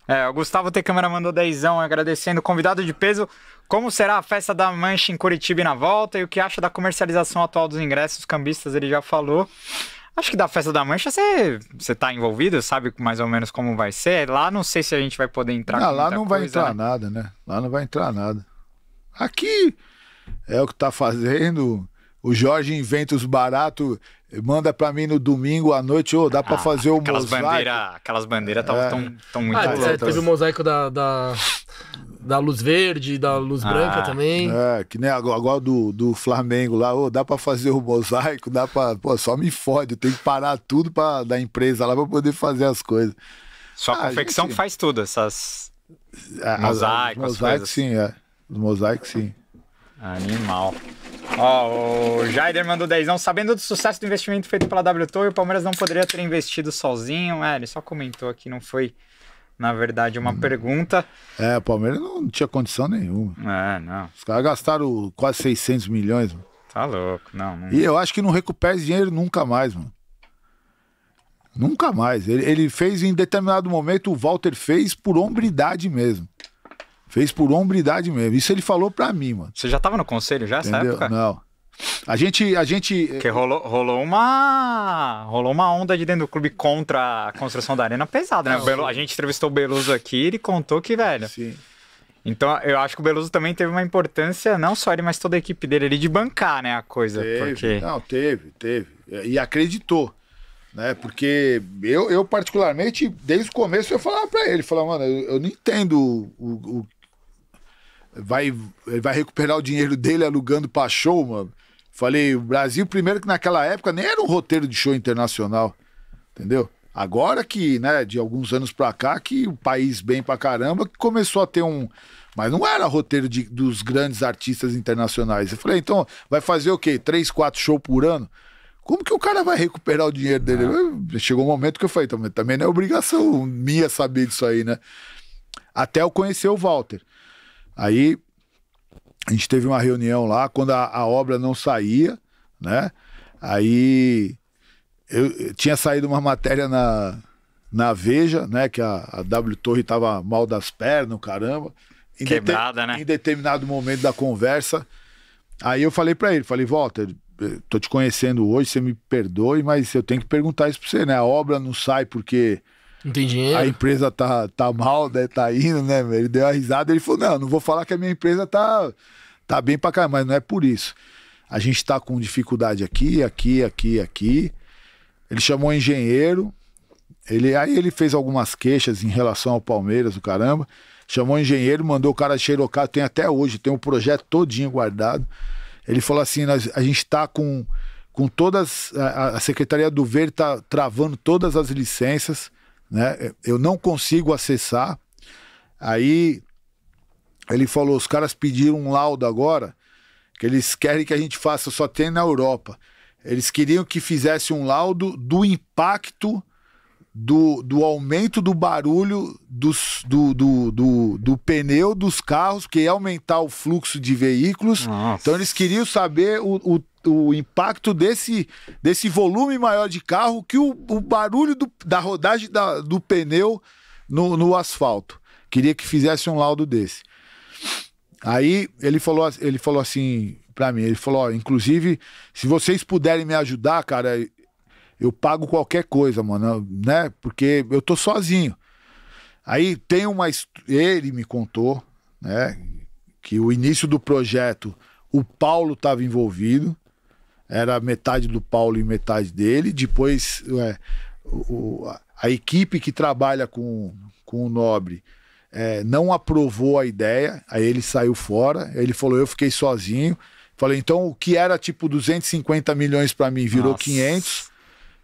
É, o Gustavo T. Câmara mandou dezão agradecendo. Convidado de peso, como será a festa da Mancha em Curitiba e na volta? E o que acha da comercialização atual dos ingressos? Os cambistas, ele já falou. Acho que da festa da Mancha você está envolvido, sabe mais ou menos como vai ser. Lá não sei se a gente vai poder entrar. Ah, não, lá não coisa, vai entrar né? nada, né? Lá não vai entrar nada. Aqui, é o que está fazendo. O Jorge inventa os baratos, manda para mim no domingo à noite, ô, oh, dá para ah, fazer o aquelas mosaico. Bandeira, aquelas bandeiras estão é. tão, tão muito ah, é, Teve o mosaico da, da, da, luz verde, da luz ah. branca também. É, que nem agora, agora do, do Flamengo lá, ô, oh, dá para fazer o mosaico, dá para, pô, só me fode, Tem que parar tudo pra, da empresa lá para poder fazer as coisas. Só a ah, confecção gente... faz tudo, essas mosaico, é, mosaico, sim, é. Mosaico, sim. Animal. Ó, oh, o Jaider mandou 10. Não, sabendo do sucesso do investimento feito pela WTO, o Palmeiras não poderia ter investido sozinho. É, ele só comentou aqui, não foi, na verdade, uma hum. pergunta. É, o Palmeiras não tinha condição nenhuma. É, não. Os caras gastaram quase 600 milhões. Mano. Tá louco, não, não. E eu acho que não recupera esse dinheiro nunca mais, mano. Nunca mais. Ele, ele fez em determinado momento, o Walter fez por hombridade mesmo. Fez por hombridade mesmo. Isso ele falou pra mim, mano. Você já tava no conselho já Entendeu? época? Não. A gente, a gente. É, porque rolou, rolou uma. Rolou uma onda de dentro do clube contra a construção da arena pesada, né? Belo, a gente entrevistou o Beluso aqui e ele contou que, velho. Sim. Então, eu acho que o Beluso também teve uma importância, não só ele, mas toda a equipe dele ali, de bancar, né, a coisa. Teve, porque... Não, teve, teve. E acreditou, né? Porque eu, eu particularmente, desde o começo, eu falava pra ele, falava, mano, eu, eu não entendo o, o, vai, vai recuperar o dinheiro dele alugando pra show, mano. Falei, o Brasil, primeiro que naquela época nem era um roteiro de show internacional, entendeu? Agora que, né, de alguns anos pra cá, que o país bem pra caramba, que começou a ter um. Mas não era roteiro de, dos grandes artistas internacionais. Eu falei, então, vai fazer o quê? Três, quatro shows por ano? Como que o cara vai recuperar o dinheiro dele? É. chegou um momento que eu falei, também, então, também não é obrigação minha saber disso aí, né? Até eu conhecer o Walter. Aí a gente teve uma reunião lá, quando a, a obra não saía, né? Aí eu, eu, tinha saído uma matéria na, na Veja, né? Que a, a W Torre estava mal das pernas, caramba. Em Quebrada, né? Em determinado momento da conversa. Aí eu falei para ele, falei, Walter, eh, tô te conhecendo hoje, você me perdoe, mas eu tenho que perguntar isso para você, né? A obra não sai porque não tem dinheiro. A empresa tá, tá mal, né? Tá indo, né? Ele deu a risada ele falou: não, não vou falar que a minha empresa tá, tá bem pra cá mas não é por isso. A gente tá com dificuldade aqui, aqui, aqui, aqui. Ele chamou o engenheiro. Ele, aí ele fez algumas queixas em relação ao Palmeiras, o caramba. Chamou o engenheiro, mandou o cara xerocar, tem até hoje, tem o um projeto todinho guardado. Ele falou assim: nós, a gente está com, com todas. A, a Secretaria do Verde está travando todas as licenças né? Eu não consigo acessar. Aí ele falou: os caras pediram um laudo agora que eles querem que a gente faça, só tem na Europa. Eles queriam que fizesse um laudo do impacto do, do aumento do barulho dos, do, do, do, do, pneu dos carros, que ia aumentar o fluxo de veículos. Nossa. Então eles queriam saber o, o o impacto desse, desse volume maior de carro que o, o barulho do, da rodagem da, do pneu no, no asfalto. Queria que fizesse um laudo desse. Aí ele falou, ele falou assim para mim, ele falou, ó, inclusive, se vocês puderem me ajudar, cara, eu pago qualquer coisa, mano, né? Porque eu tô sozinho. Aí tem uma ele me contou, né, que o início do projeto o Paulo estava envolvido, era metade do Paulo e metade dele. Depois é, o, a equipe que trabalha com, com o Nobre é, não aprovou a ideia, aí ele saiu fora, ele falou: eu fiquei sozinho. Falei, então o que era tipo 250 milhões para mim virou Nossa. 500.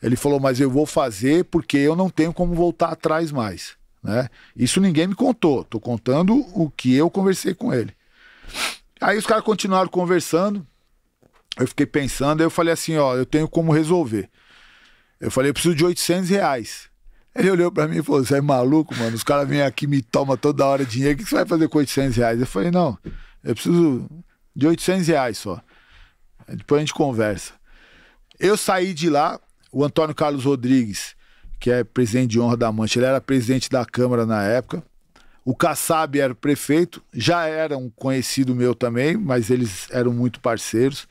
Ele falou, mas eu vou fazer porque eu não tenho como voltar atrás mais. Né? Isso ninguém me contou, tô contando o que eu conversei com ele. Aí os caras continuaram conversando, eu fiquei pensando, aí eu falei assim, ó, eu tenho como resolver. Eu falei, eu preciso de 800 reais. Ele olhou para mim e falou, você é maluco, mano? Os caras vêm aqui me tomam toda hora dinheiro, o que você vai fazer com 800 reais? Eu falei, não, eu preciso de 800 reais só. Depois a gente conversa. Eu saí de lá, o Antônio Carlos Rodrigues, que é presidente de honra da Mancha, ele era presidente da Câmara na época. O Kassab era prefeito, já era um conhecido meu também, mas eles eram muito parceiros.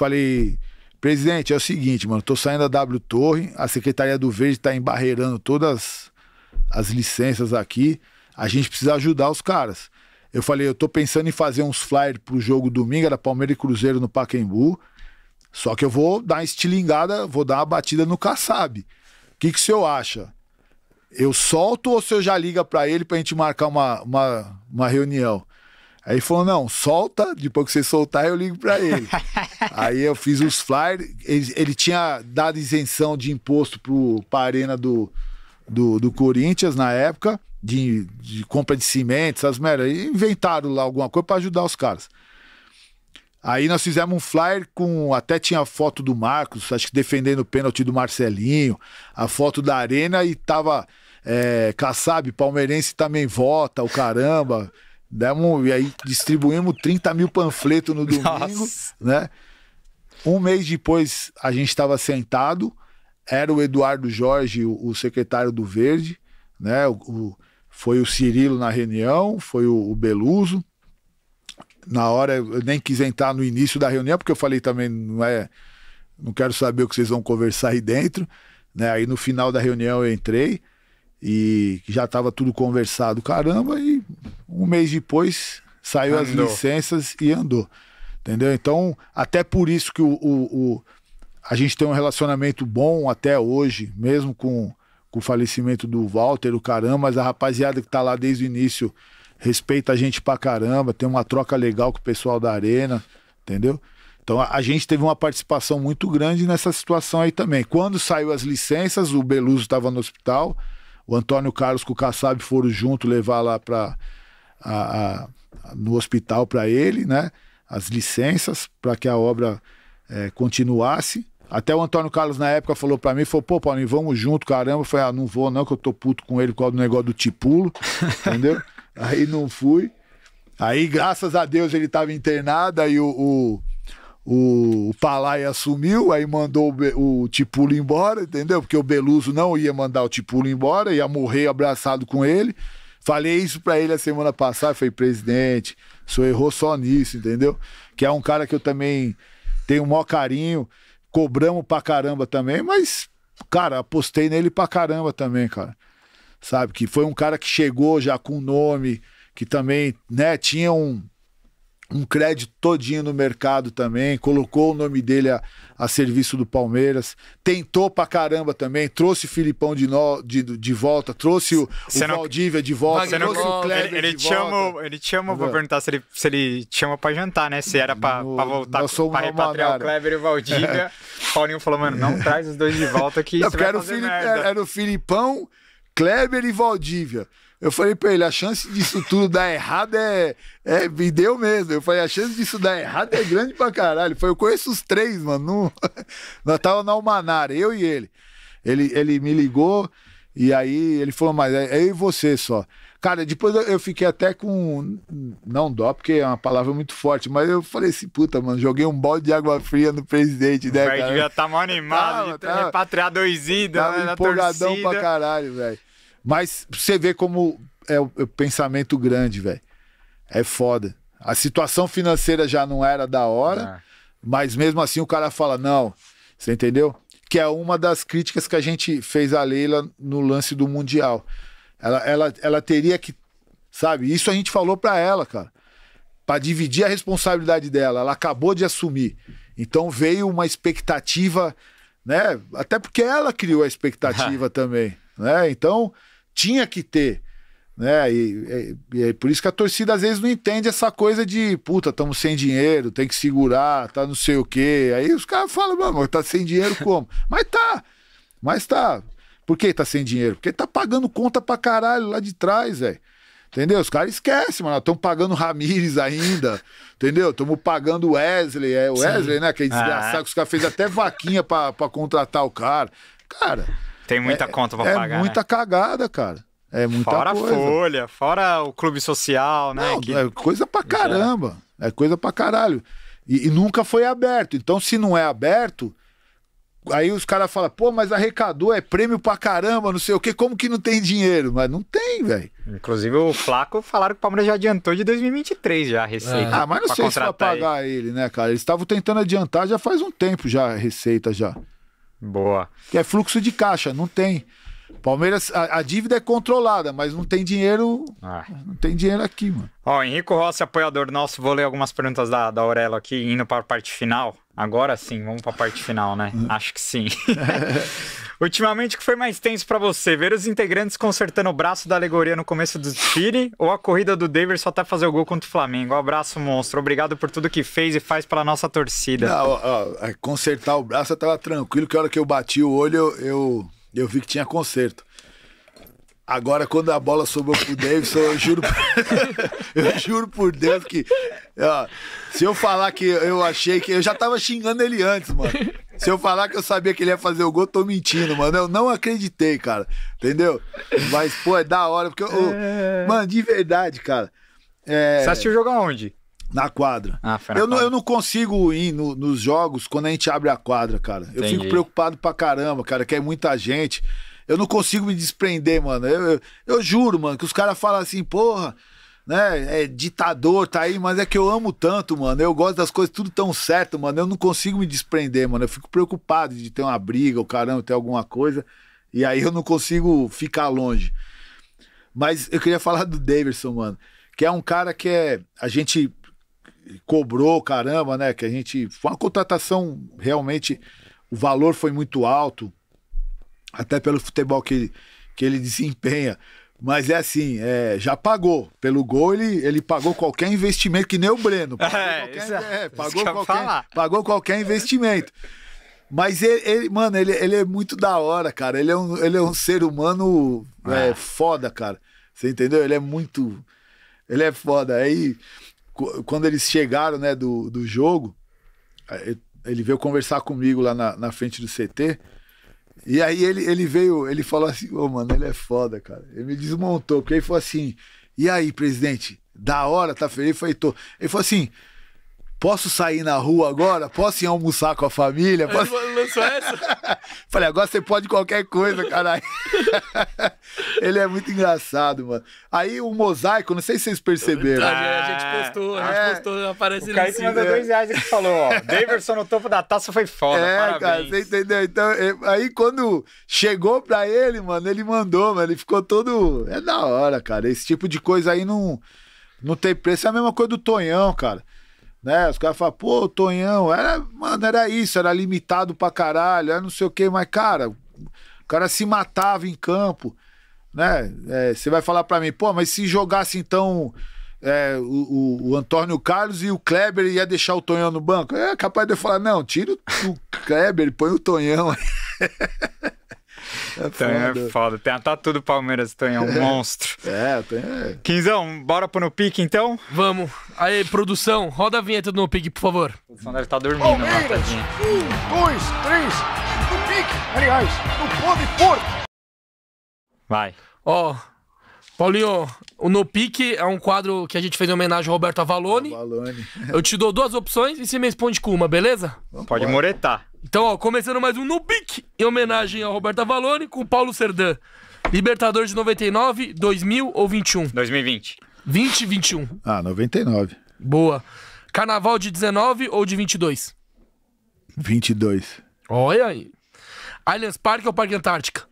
Falei, presidente, é o seguinte, mano, tô saindo da W Torre, a Secretaria do Verde tá embarreirando todas as licenças aqui, a gente precisa ajudar os caras. Eu falei, eu tô pensando em fazer uns flyers pro jogo domingo, era Palmeiras e Cruzeiro no Pacaembu, só que eu vou dar uma estilingada, vou dar uma batida no Kassab. O que, que o senhor acha? Eu solto ou o senhor já liga para ele pra gente marcar uma, uma, uma reunião? Aí falou: não, solta, depois que você soltar, eu ligo para ele. aí eu fiz os flyers, ele, ele, tinha dado isenção de imposto para a arena do, do, do, Corinthians na época, de, de compra de cimento, essas merdas. Inventaram lá alguma coisa para ajudar os caras. Aí nós fizemos um flyer com. Até tinha a foto do Marcos, acho que defendendo o pênalti do Marcelinho, a foto da arena e tava. É, Kassab, palmeirense também vota, o caramba. Demos, e aí distribuímos 30 mil panfletos no domingo, Nossa. né? Um mês depois a gente estava sentado, era o Eduardo Jorge, o, o secretário do Verde, né? O, o, foi o Cirilo na reunião, foi o, o Beluso. Na hora eu nem quis entrar no início da reunião, porque eu falei também, não é. Não quero saber o que vocês vão conversar aí dentro. Né? Aí no final da reunião eu entrei e já estava tudo conversado, caramba, e um mês depois, saiu andou. as licenças e andou. Entendeu? Então, até por isso que o, o, o, a gente tem um relacionamento bom até hoje, mesmo com, com o falecimento do Walter, o caramba, mas a rapaziada que tá lá desde o início respeita a gente pra caramba, tem uma troca legal com o pessoal da arena, entendeu? Então a, a gente teve uma participação muito grande nessa situação aí também. Quando saiu as licenças, o Beluso estava no hospital, o Antônio Carlos com o Kassab foram junto levar lá pra a, a, no hospital para ele, né? As licenças para que a obra é, continuasse. Até o Antônio Carlos, na época, falou para mim, falou, pô, Paulinho, vamos junto, caramba. Eu falei, ah, não vou não, que eu tô puto com ele por causa do negócio do tipulo, entendeu? Aí não fui. Aí, graças a Deus, ele estava internado, aí o, o, o, o Palai assumiu, aí mandou o, o, Tipulo embora, entendeu? Porque o Beluso não ia mandar o Tipulo embora, ia morrer abraçado com ele. Falei isso para ele a semana passada, falei, presidente, sou errou só nisso, entendeu? Que é um cara que eu também tenho o maior carinho, cobramos pra caramba também, mas, cara, apostei nele pra caramba também, cara. Sabe, que foi um cara que chegou já com nome, que também, né, tinha um, um crédito todinho no mercado também, colocou o nome dele a, a serviço do Palmeiras, tentou pra caramba também, trouxe o Filipão de, no, de, de volta, trouxe o, o não, Valdívia de volta, trouxe não, o Kleber ele, ele de chama, volta. Ele te chama, vou perguntar se ele, se ele te chama pra jantar, né? Se era pra, no, pra voltar, pra repatriar o Kleber e o Valdívia. É. Paulinho falou, mano, não traz os dois de volta que não, isso era, o Filip, era, é, era o Filipão, Kleber e Valdívia. Eu falei para ele, a chance disso tudo dar errado é, é. Me deu mesmo. Eu falei, a chance disso dar errado é grande pra caralho. Foi, eu conheço os três, mano. No, nós tava na Almanara, eu e ele. ele. Ele me ligou e aí ele falou, mas é, é eu e você só. Cara, depois eu fiquei até com. Não dó, porque é uma palavra muito forte, mas eu falei assim, puta, mano, joguei um balde de água fria no presidente, né? O cara? devia tá mal animado, tava, de repatriar dois idas, tava né, empolgadão pra caralho, velho. Mas você vê como é, é o, pensamento grande, velho. É foda. A situação financeira já não era da hora, é. mas mesmo assim o cara fala, não, você entendeu? Que é uma das críticas que a gente fez a Leila no lance do Mundial. Ela, ela, ela teria que, sabe? Isso a gente falou pra ela, cara. Pra dividir a responsabilidade dela. Ela acabou de assumir. Então veio uma expectativa, né? Até porque ela criou a expectativa também, né? Então tinha que ter. Né? E, e, e é por isso que a torcida às vezes não entende essa coisa de puta, estamos sem dinheiro, tem que segurar, tá não sei o quê. Aí os caras falam, mano, tá sem dinheiro como? mas tá, mas tá. Por que tá sem dinheiro? Porque tá pagando conta pra caralho lá de trás, velho. Entendeu? Os caras esquecem, mano. Estão pagando Ramires ainda. entendeu? Estamos pagando Wesley. É o Wesley, né? Que é desgraçado. Ah. Que os caras fez até vaquinha pra, pra contratar o cara. Cara, tem muita é, é, conta pra é pagar. É muita né? cagada, cara. É muita fora coisa. Fora a folha, fora o clube social, né? Não, que... é coisa pra caramba. É coisa pra caralho. E, e, nunca foi aberto. Então, se não é aberto, aí os caras falam, pô, mas arrecadou, é prêmio pra caramba, não sei o quê, como que não tem dinheiro? Mas não tem, velho. Inclusive, o Flaco falaram que o Palmeiras já adiantou de 2023 já a receita. Ah, mas não sei se vai pagar ele, ele né, cara? Eles estavam tentando adiantar já faz um tempo já a receita já. Boa. Que é fluxo de caixa, não tem. Palmeiras, a, a, dívida é controlada, mas não tem dinheiro. Ah. Não tem dinheiro aqui, mano. Ó, Henrico Rossi, apoiador nosso, vou ler algumas perguntas da, da Aurelo aqui, indo para a parte final. Agora sim, vamos para a parte final, né? Hum. Acho que sim. Ultimamente, o que foi mais tenso para você? Ver os integrantes consertando o braço da alegoria no começo do desfile ou a corrida do Davis só até tá fazer o gol contra o Flamengo? Um abraço, monstro. Obrigado por tudo que fez e faz pela nossa torcida. Não, ó, ó, é, consertar o braço eu tava tranquilo, que a hora que eu bati o olho, eu, eu, eu vi que tinha conserto. Agora, quando a bola sobrou pro Davidson, eu juro, eu juro por Deus que. Ó, se eu falar que eu achei que. Eu já tava xingando ele antes, mano. Se eu falar que eu sabia que ele ia fazer o gol, tô mentindo, mano. Eu não acreditei, cara. Entendeu? Mas, pô, é da hora. Porque, eu, é... mano, de verdade, cara. É... Você assistiu jogar onde? Na quadra. Ah, foi na eu, quadra. Não, eu não consigo ir no, nos jogos quando a gente abre a quadra, cara. Entendi. Eu fico preocupado pra caramba, cara, que é muita gente. Eu não consigo me desprender, mano. Eu, eu, eu juro, mano, que os caras falam assim, porra, né, é ditador, tá aí, mas é que eu amo tanto, mano. Eu gosto das coisas tudo tão certo, mano. Eu não consigo me desprender, mano. Eu fico preocupado de ter uma briga, o caramba, ter alguma coisa. E aí eu não consigo ficar longe. Mas eu queria falar do Davidson, mano, que é um cara que é a gente cobrou, caramba, né, que a gente foi uma contratação realmente o valor foi muito alto, até pelo futebol que que ele desempenha. Mas é assim, é, já pagou. Pelo gol, ele, ele pagou qualquer investimento, que nem o Breno. É, pagou é, qualquer, é, é pagou, qualquer, pagou qualquer investimento. Mas ele, ele mano, ele, ele, é muito da hora, cara. Ele é um, ele é um ser humano é, é. foda, cara. Você entendeu? Ele é muito. Ele é foda. Aí, quando eles chegaram, né, do, do jogo, ele veio conversar comigo lá na, na frente do CT. E aí ele, ele veio, ele falou assim, ô, oh, mano, ele é foda, cara. Ele me desmontou, porque ele falou assim, e aí, presidente, da hora, tá feliz? foi tô. Ele falou assim, posso sair na rua agora? Posso ir almoçar com a família? Posso... Lançou essa? Falei, agora você pode qualquer coisa, caralho. Ele é muito engraçado, mano. Aí o mosaico, não sei se vocês perceberam. Ah, a gente postou, a gente é, postou, aparece O assim, mandou é. dois reais e falou, ó. Daverson no topo da taça foi foda, É, parabéns. cara, você entendeu? Então, é, aí quando chegou pra ele, mano, ele mandou, mano, ele ficou todo... É da hora, cara. Esse tipo de coisa aí não, não tem preço. É a mesma coisa do Tonhão, cara. Né? Os caras falam, pô, Tonhão, era, mano, era isso, era limitado pra caralho, era não sei o quê, mas, cara, o cara se matava em campo, né? É, você é, vai falar pra mim, pô, mas se jogasse então é, o, o, o, Antônio Carlos e o Kleber ia deixar o Tonhão no banco? É capaz de eu falar, não, tira o Kleber, põe o Tonhão. É então é foda. Tem a tatu do Palmeiras, Tonho, é um é. monstro. É, tem. É. Quinzão, bora pro No Pique então? Vamos. Aí, produção, roda a vinheta do No Pique, por favor. O produção deve estar tá dormindo, Palmeiras, Um, dois, três. No Pique, aliás, no Pode Porto. Vai. Ó. Oh. Paulinho, o No Pique é um quadro que a gente fez em homenagem ao Roberto Avalone. Avalone. Eu te dou duas opções e você me responde com uma, beleza? Vamos Pode embora. moretar. Então, ó, começando mais um No Pique em homenagem ao Roberto Avalone com Paulo Serdã. Libertadores de 99, 2000 ou 21? 2020. 20 21. Ah, 99. Boa. Carnaval de 19 ou de 22? 22. Olha aí. Allianz Parque ou Parque Antártica?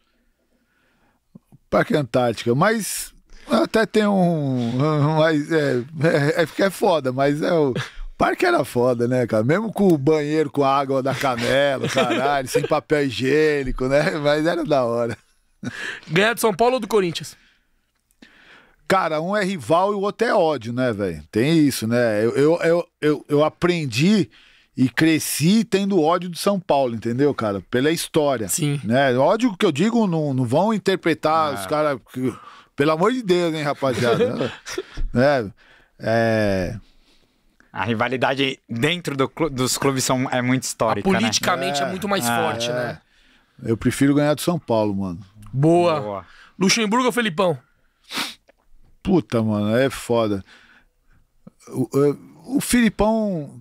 Parque Antártica, mas até tem um. Mas é, é, é, é foda, mas é o. Parque era foda, né, cara? Mesmo com o banheiro com a água da canela, caralho, sem papel higiênico, né? Mas era da hora. Ganhar de São Paulo ou do Corinthians? Cara, um é rival e o outro é ódio, né, velho? Tem isso, né? Eu, eu, eu, eu, eu aprendi e cresci tendo ódio do São Paulo, entendeu, cara? Pela história. Sim. Né? Ódio que eu digo, não, não vão interpretar ah. os caras pelo amor de Deus, hein, rapaziada? né? É. A rivalidade dentro do clu dos clubes são, é muito histórica. A né? politicamente né? é, é, muito mais é, forte, né? Eu prefiro ganhar do São Paulo, mano. Boa. Boa. Luxemburgo ou Felipão? Puta, mano, é foda. O, o, o Filipão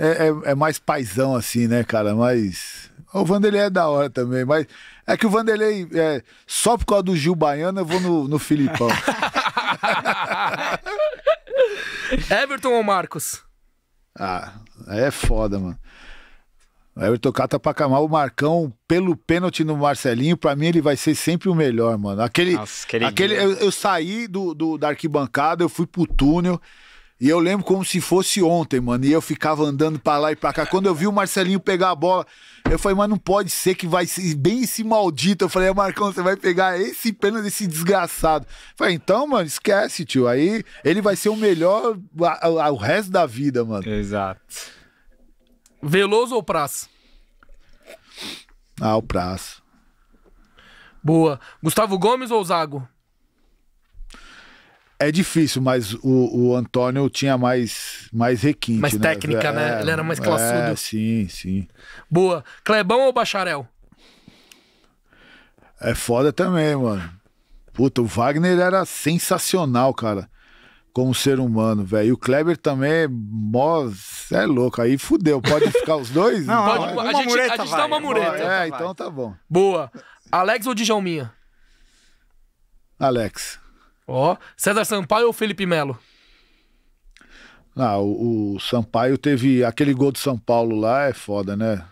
é, é, é, mais paizão, assim, né, cara? Mas. O Vanderlei é da hora também, mas é que o Vanderlei, é, só por causa do Gil Baiano, eu vou no, no Filipão. Everton ou Marcos? Ah, é foda, mano. O Everton Cata pra camar o Marcão pelo pênalti no Marcelinho, pra mim ele vai ser sempre o melhor, mano. Aquele. Nossa, aquele eu, eu, saí do, do, da arquibancada, eu fui pro túnel. E eu lembro como se fosse ontem, mano. E eu ficava andando para lá e pra cá. Quando eu vi o Marcelinho pegar a bola, eu falei, mas não pode ser que vai ser bem esse maldito. Eu falei, é, Marcão, você vai pegar esse pênalti desse desgraçado. Eu falei, então, mano, esquece, tio. Aí ele vai ser o melhor o resto da vida, mano. Exato. Veloso ou Praça? Ah, o Praça. Boa. Gustavo Gomes ou Zago? É difícil, mas o, o Antônio tinha mais, mais requinte. Mais né? técnica, né? é, né? Ele era mais classudo. É, sim, sim. Boa. Clebão ou Bacharel? É foda também, mano. Puta, o Wagner era sensacional, cara. Como ser humano, velho. E o Kleber também é mó. é louco. Aí fudeu. Pode ficar os dois? Não, Pode, não. a, gente, mureta, a gente vai. dá uma mureta. É, então tá bom. Boa. Alex ou Djalminha? Alex. Ó, César Sampaio ou Felipe Melo? Não, ah, o, o, Sampaio teve aquele gol do São Paulo lá, é foda, né?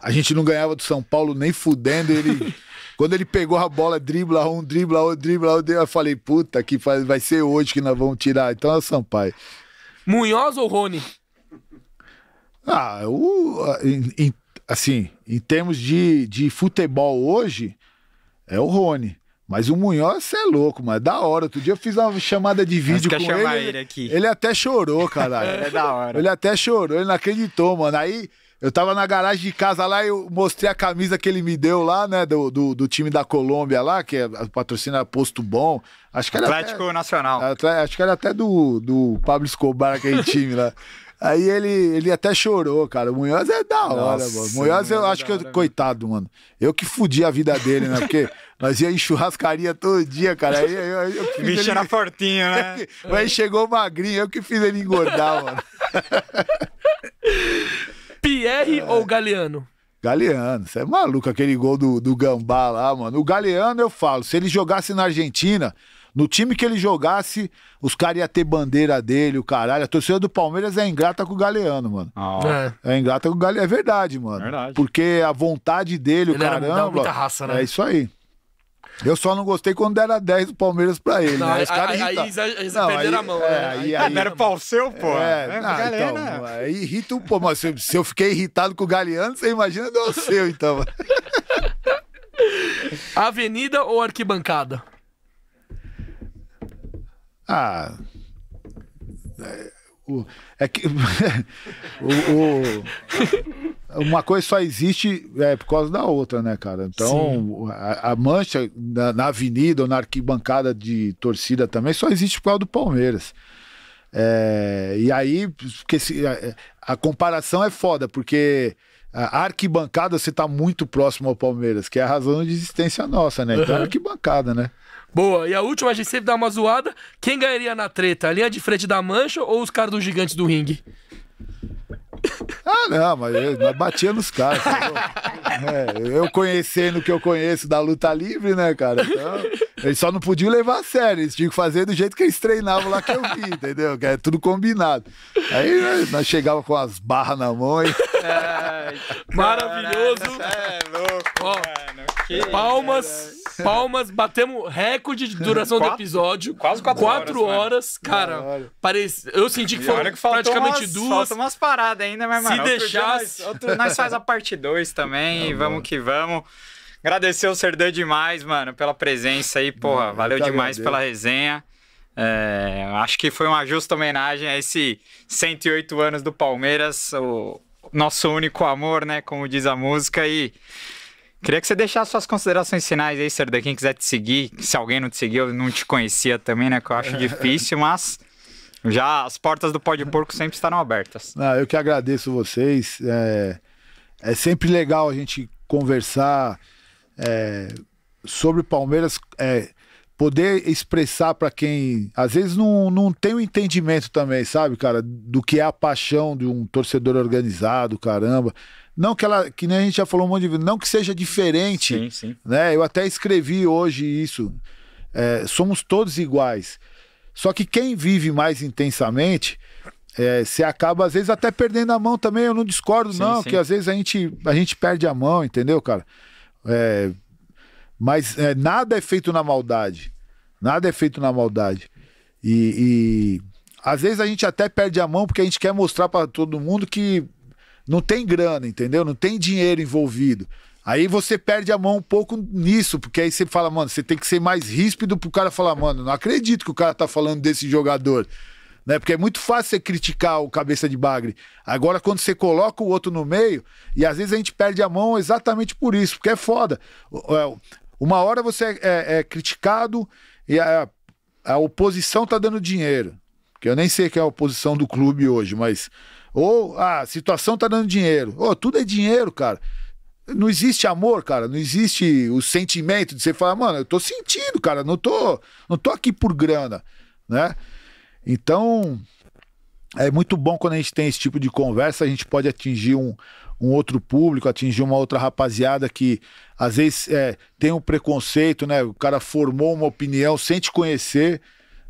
A gente não ganhava do São Paulo nem fudendo. Ele, quando ele pegou a bola, dribla um, dribla outro, dribla outro, eu falei, puta, que vai ser hoje que nós vamos tirar. Então é o Sampaio. Munhoz ou Rony? Ah, o, em, em, assim, em termos de, de futebol hoje, é o Rony. Mas o Munhoz, você é louco, mano. É da hora. Outro dia eu fiz uma chamada de vídeo com ele. Ele, aqui. ele até chorou, caralho. É, é da hora. Ele até chorou, ele não acreditou, mano. Aí eu tava na garagem de casa lá e eu mostrei a camisa que ele me deu lá, né? Do, do, do time da Colômbia lá, que é patrocina Posto Bom. Acho que era Atlético até, Nacional. acho que era até do, do Pablo Escobar, aquele time lá. Aí ele, ele até chorou, cara. O Munhoz é da hora, Nossa, mano. Munhoz, eu acho é que, eu, coitado, mano. Eu que fudi a vida dele, né? Porque nós ia em churrascaria todo dia, cara. Aí, eu, eu, eu Bicho ele... era fortinho, né? Aí chegou magrinho, eu que fiz ele engordar, mano. Pierre é. ou Galeano? Galeano, você é maluco, aquele gol do, do Gambá lá, mano. O Galeano, eu falo, se ele jogasse na Argentina, no time que ele jogasse, os caras iam ter bandeira dele, o caralho. A torcida do Palmeiras é ingrata com o Galeano, mano. Ah, é. é. ingrata com o Galeano. É verdade, mano. é Verdade. Porque a vontade dele, ele o caramba. Era muita raça, né? É isso aí. Eu só não gostei quando era 10 do Palmeiras pra ele. Não, né? Os caras aí, irritam. aí eles não, perderam aí, a mão. É, né? aí, é, aí, era pau seu, pô. É, é não, galera. Então, aí irrita o pô. Mas se, se, eu fiquei irritado com o Galeano, você imagina do seu, então. Avenida ou arquibancada? Ah. É, o, é que. o, o, uma coisa só existe é, por causa da outra, né, cara? Então, a, a, mancha na, na avenida ou na arquibancada de torcida também só existe por causa do Palmeiras. É, e aí, porque se, a, a, comparação é foda, porque a arquibancada você está muito próximo ao Palmeiras, que é a razão de existência nossa, né? Então, uhum. arquibancada, né? Boa. E a última, a gente sempre dá uma zoada. Quem ganharia na treta? A linha de frente da mancha ou os caras dos gigantes do ringue? Ah, não, mas batia nos caras. Eu, tá é, eu conhecendo o que eu conheço da luta livre, né, cara? Então, eles só não podiam levar a sério, eles tinham que fazer do jeito que eles treinavam lá que eu vi, entendeu? Que era é tudo combinado. Aí né, nós chegávamos com as barras na mão e. É, maravilhoso! é louco, Ó, mano, palmas palmas, batemos recorde de duração quatro, do episódio. Quase quatro, quatro horas. Né? horas né? Cara, parece, eu senti que foi que praticamente umas, duas. Faltam umas paradas ainda, mas, né, mano, se deixasse... Nós, outro, nós faz a parte 2 também tá vamos que vamos. Agradecer o Serdan demais, mano, pela presença aí, porra. Mano, valeu demais pela resenha. É, acho que foi uma justa homenagem a esse 108 anos do Palmeiras, o nosso único amor, né? Como diz a música. E Queria que você deixasse suas considerações finais aí, Serdar, quem quiser te seguir, se alguém não te seguiu, não te conhecia também, né, que eu acho difícil, mas já as portas do Pó de Porco sempre estarão abertas. Não, eu que agradeço vocês, é, é sempre legal a gente conversar é, sobre Palmeiras, é, poder expressar para quem às vezes não, não tem o um entendimento também, sabe, cara, do que é a paixão de um torcedor organizado, caramba. Não que ela, que nem a gente já falou um monte de vezes, não que seja diferente. Sim, sim. Né? Eu até escrevi hoje isso. É, somos todos iguais. Só que quem vive mais intensamente, é, você acaba às vezes até perdendo a mão também. Eu não discordo, sim, não, sim. que às vezes a gente, a gente perde a mão, entendeu, cara? É, mas é, nada é feito na maldade. Nada é feito na maldade. E, e, às vezes a gente até perde a mão porque a gente quer mostrar para todo mundo que não tem grana, entendeu? Não tem dinheiro envolvido. Aí você perde a mão um pouco nisso, porque aí você fala, mano, você tem que ser mais ríspido pro cara falar, mano, não acredito que o cara tá falando desse jogador. Né? Porque é muito fácil você criticar o cabeça de bagre. Agora, quando você coloca o outro no meio, e às vezes a gente perde a mão exatamente por isso, porque é foda. É, uma hora você é, é, é criticado e a, a oposição tá dando dinheiro. Que eu nem sei quem é a oposição do clube hoje, mas ou ah, a situação tá dando dinheiro. Oh, tudo é dinheiro, cara. Não existe amor, cara. Não existe o sentimento de você falar, mano, eu tô sentindo, cara. Não tô, não tô aqui por grana, né? Então, é muito bom quando a gente tem esse tipo de conversa. A gente pode atingir um, um outro público, atingir uma outra rapaziada que às vezes é, tem um preconceito, né? O cara formou uma opinião sem te conhecer,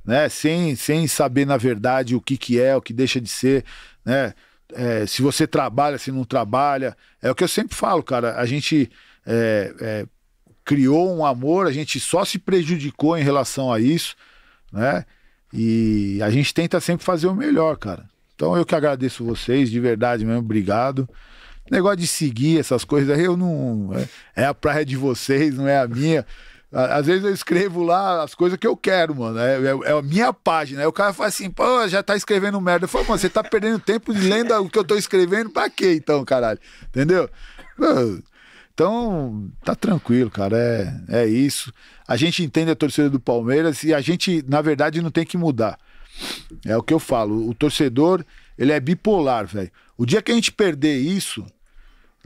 né? Sem, sem saber na verdade o que, que é, o que deixa de ser né? É, se você trabalha, se não trabalha. É o que eu sempre falo, cara. A gente é, é, criou um amor, a gente só se prejudicou em relação a isso, né? E a gente tenta sempre fazer o melhor, cara. Então eu que agradeço vocês, de verdade mesmo, obrigado. Negócio de seguir essas coisas aí, eu não. É, é a praia de vocês, não é a minha. Às vezes eu escrevo lá as coisas que eu quero, mano. É, é, é a minha página. Aí o cara fala assim, pô, já tá escrevendo merda. Eu falo, mano, você tá perdendo tempo de lendo o que eu tô escrevendo pra quê, então, caralho? Entendeu? Então, tá tranquilo, cara. É, é isso. A gente entende a torcida do Palmeiras e a gente, na verdade, não tem que mudar. É o que eu falo. O torcedor, ele é bipolar, velho. O dia que a gente perder isso,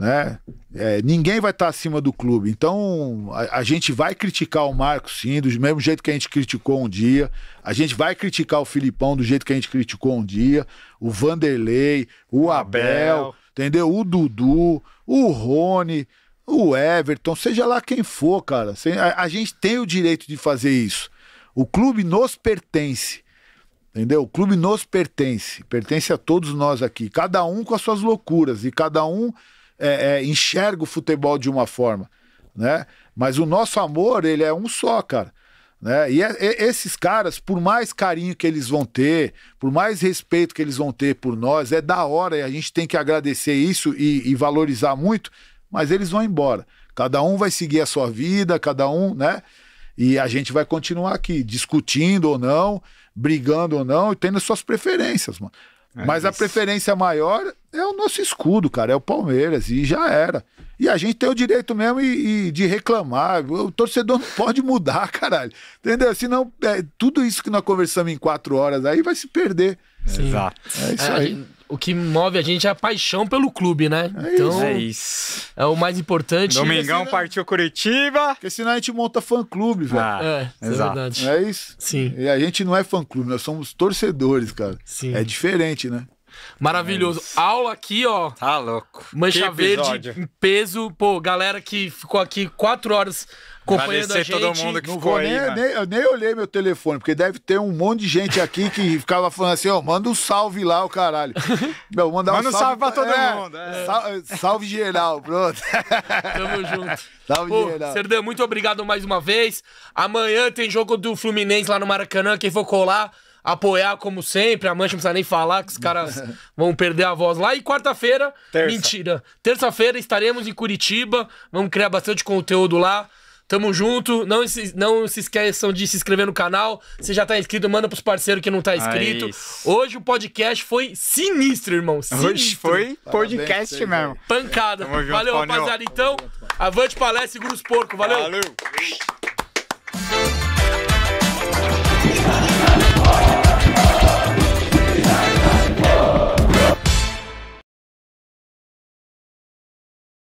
né? É, ninguém vai estar tá acima do clube. Então, a, a, gente vai criticar o Marcos sim, do mesmo jeito que a gente criticou um dia. A gente vai criticar o Filipão do jeito que a gente criticou um dia. O Vanderlei, o Abel, Abel. entendeu? O Dudu, o Rony, o Everton, seja lá quem for, cara. A, a gente tem o direito de fazer isso. O clube nos pertence. Entendeu? O clube nos pertence. Pertence a todos nós aqui. Cada um com as suas loucuras e cada um é, é, enxerga o futebol de uma forma, né? Mas o nosso amor, ele é um só, cara. Né? E, é, é, esses caras, por mais carinho que eles vão ter, por mais respeito que eles vão ter por nós, é da hora e a gente tem que agradecer isso e, e valorizar muito, mas eles vão embora. Cada um vai seguir a sua vida, cada um, né? E a gente vai continuar aqui, discutindo ou não, brigando ou não, e tendo suas preferências, mano. É, mas a preferência maior é o nosso escudo, cara, é o Palmeiras, e já era. E a gente tem o direito mesmo e, e de reclamar. O torcedor não pode mudar, caralho. Entendeu? Senão, é, tudo isso que nós conversamos em quatro horas aí vai se perder. Sim. Exato. É isso é, aí o que move a gente é a paixão pelo clube, né? É então, isso. É, é isso. é o mais importante. Domingão senão... partiu Curitiba. Porque senão a gente monta fã-clube, velho. Ah, é, é exato. é verdade. É isso? Sim. E a gente não é fã-clube, nós somos torcedores, cara. Sim. É diferente, né? Maravilhoso. É Aula aqui, ó. Tá louco. Mancha verde, peso. Pô, galera que ficou aqui quatro horas acompanhando Agradecer a gente. todo mundo que não ficou nem, aí. Nem, eu nem olhei meu telefone, porque deve ter um monte de gente aqui que ficava falando assim, ó, oh, manda um salve lá, o caralho. Meu, manda um salve, salve pra todo é, mundo. É. Salve, salve, geral, pronto. Tamo junto. Salve Pô, geral. Serdão, muito obrigado mais uma vez. Amanhã tem jogo do Fluminense lá no Maracanã, quem for colar apoiar como sempre. A Mancha não precisa nem falar que os caras vão perder a voz lá. E quarta-feira, mentira. Terça-feira estaremos em Curitiba. Vamos criar bastante conteúdo lá. Tamo junto. Não se, não se esqueçam de se inscrever no canal. Se já tá inscrito, manda pros parceiros que não tá é inscrito. Aí. Hoje o podcast foi sinistro, irmão. Sinistro. Hoje foi podcast Parabéns, mesmo. Pancada. Valeu, junto, rapaziada. Então, avante palestra, segura os porcos. Valeu. Valeu.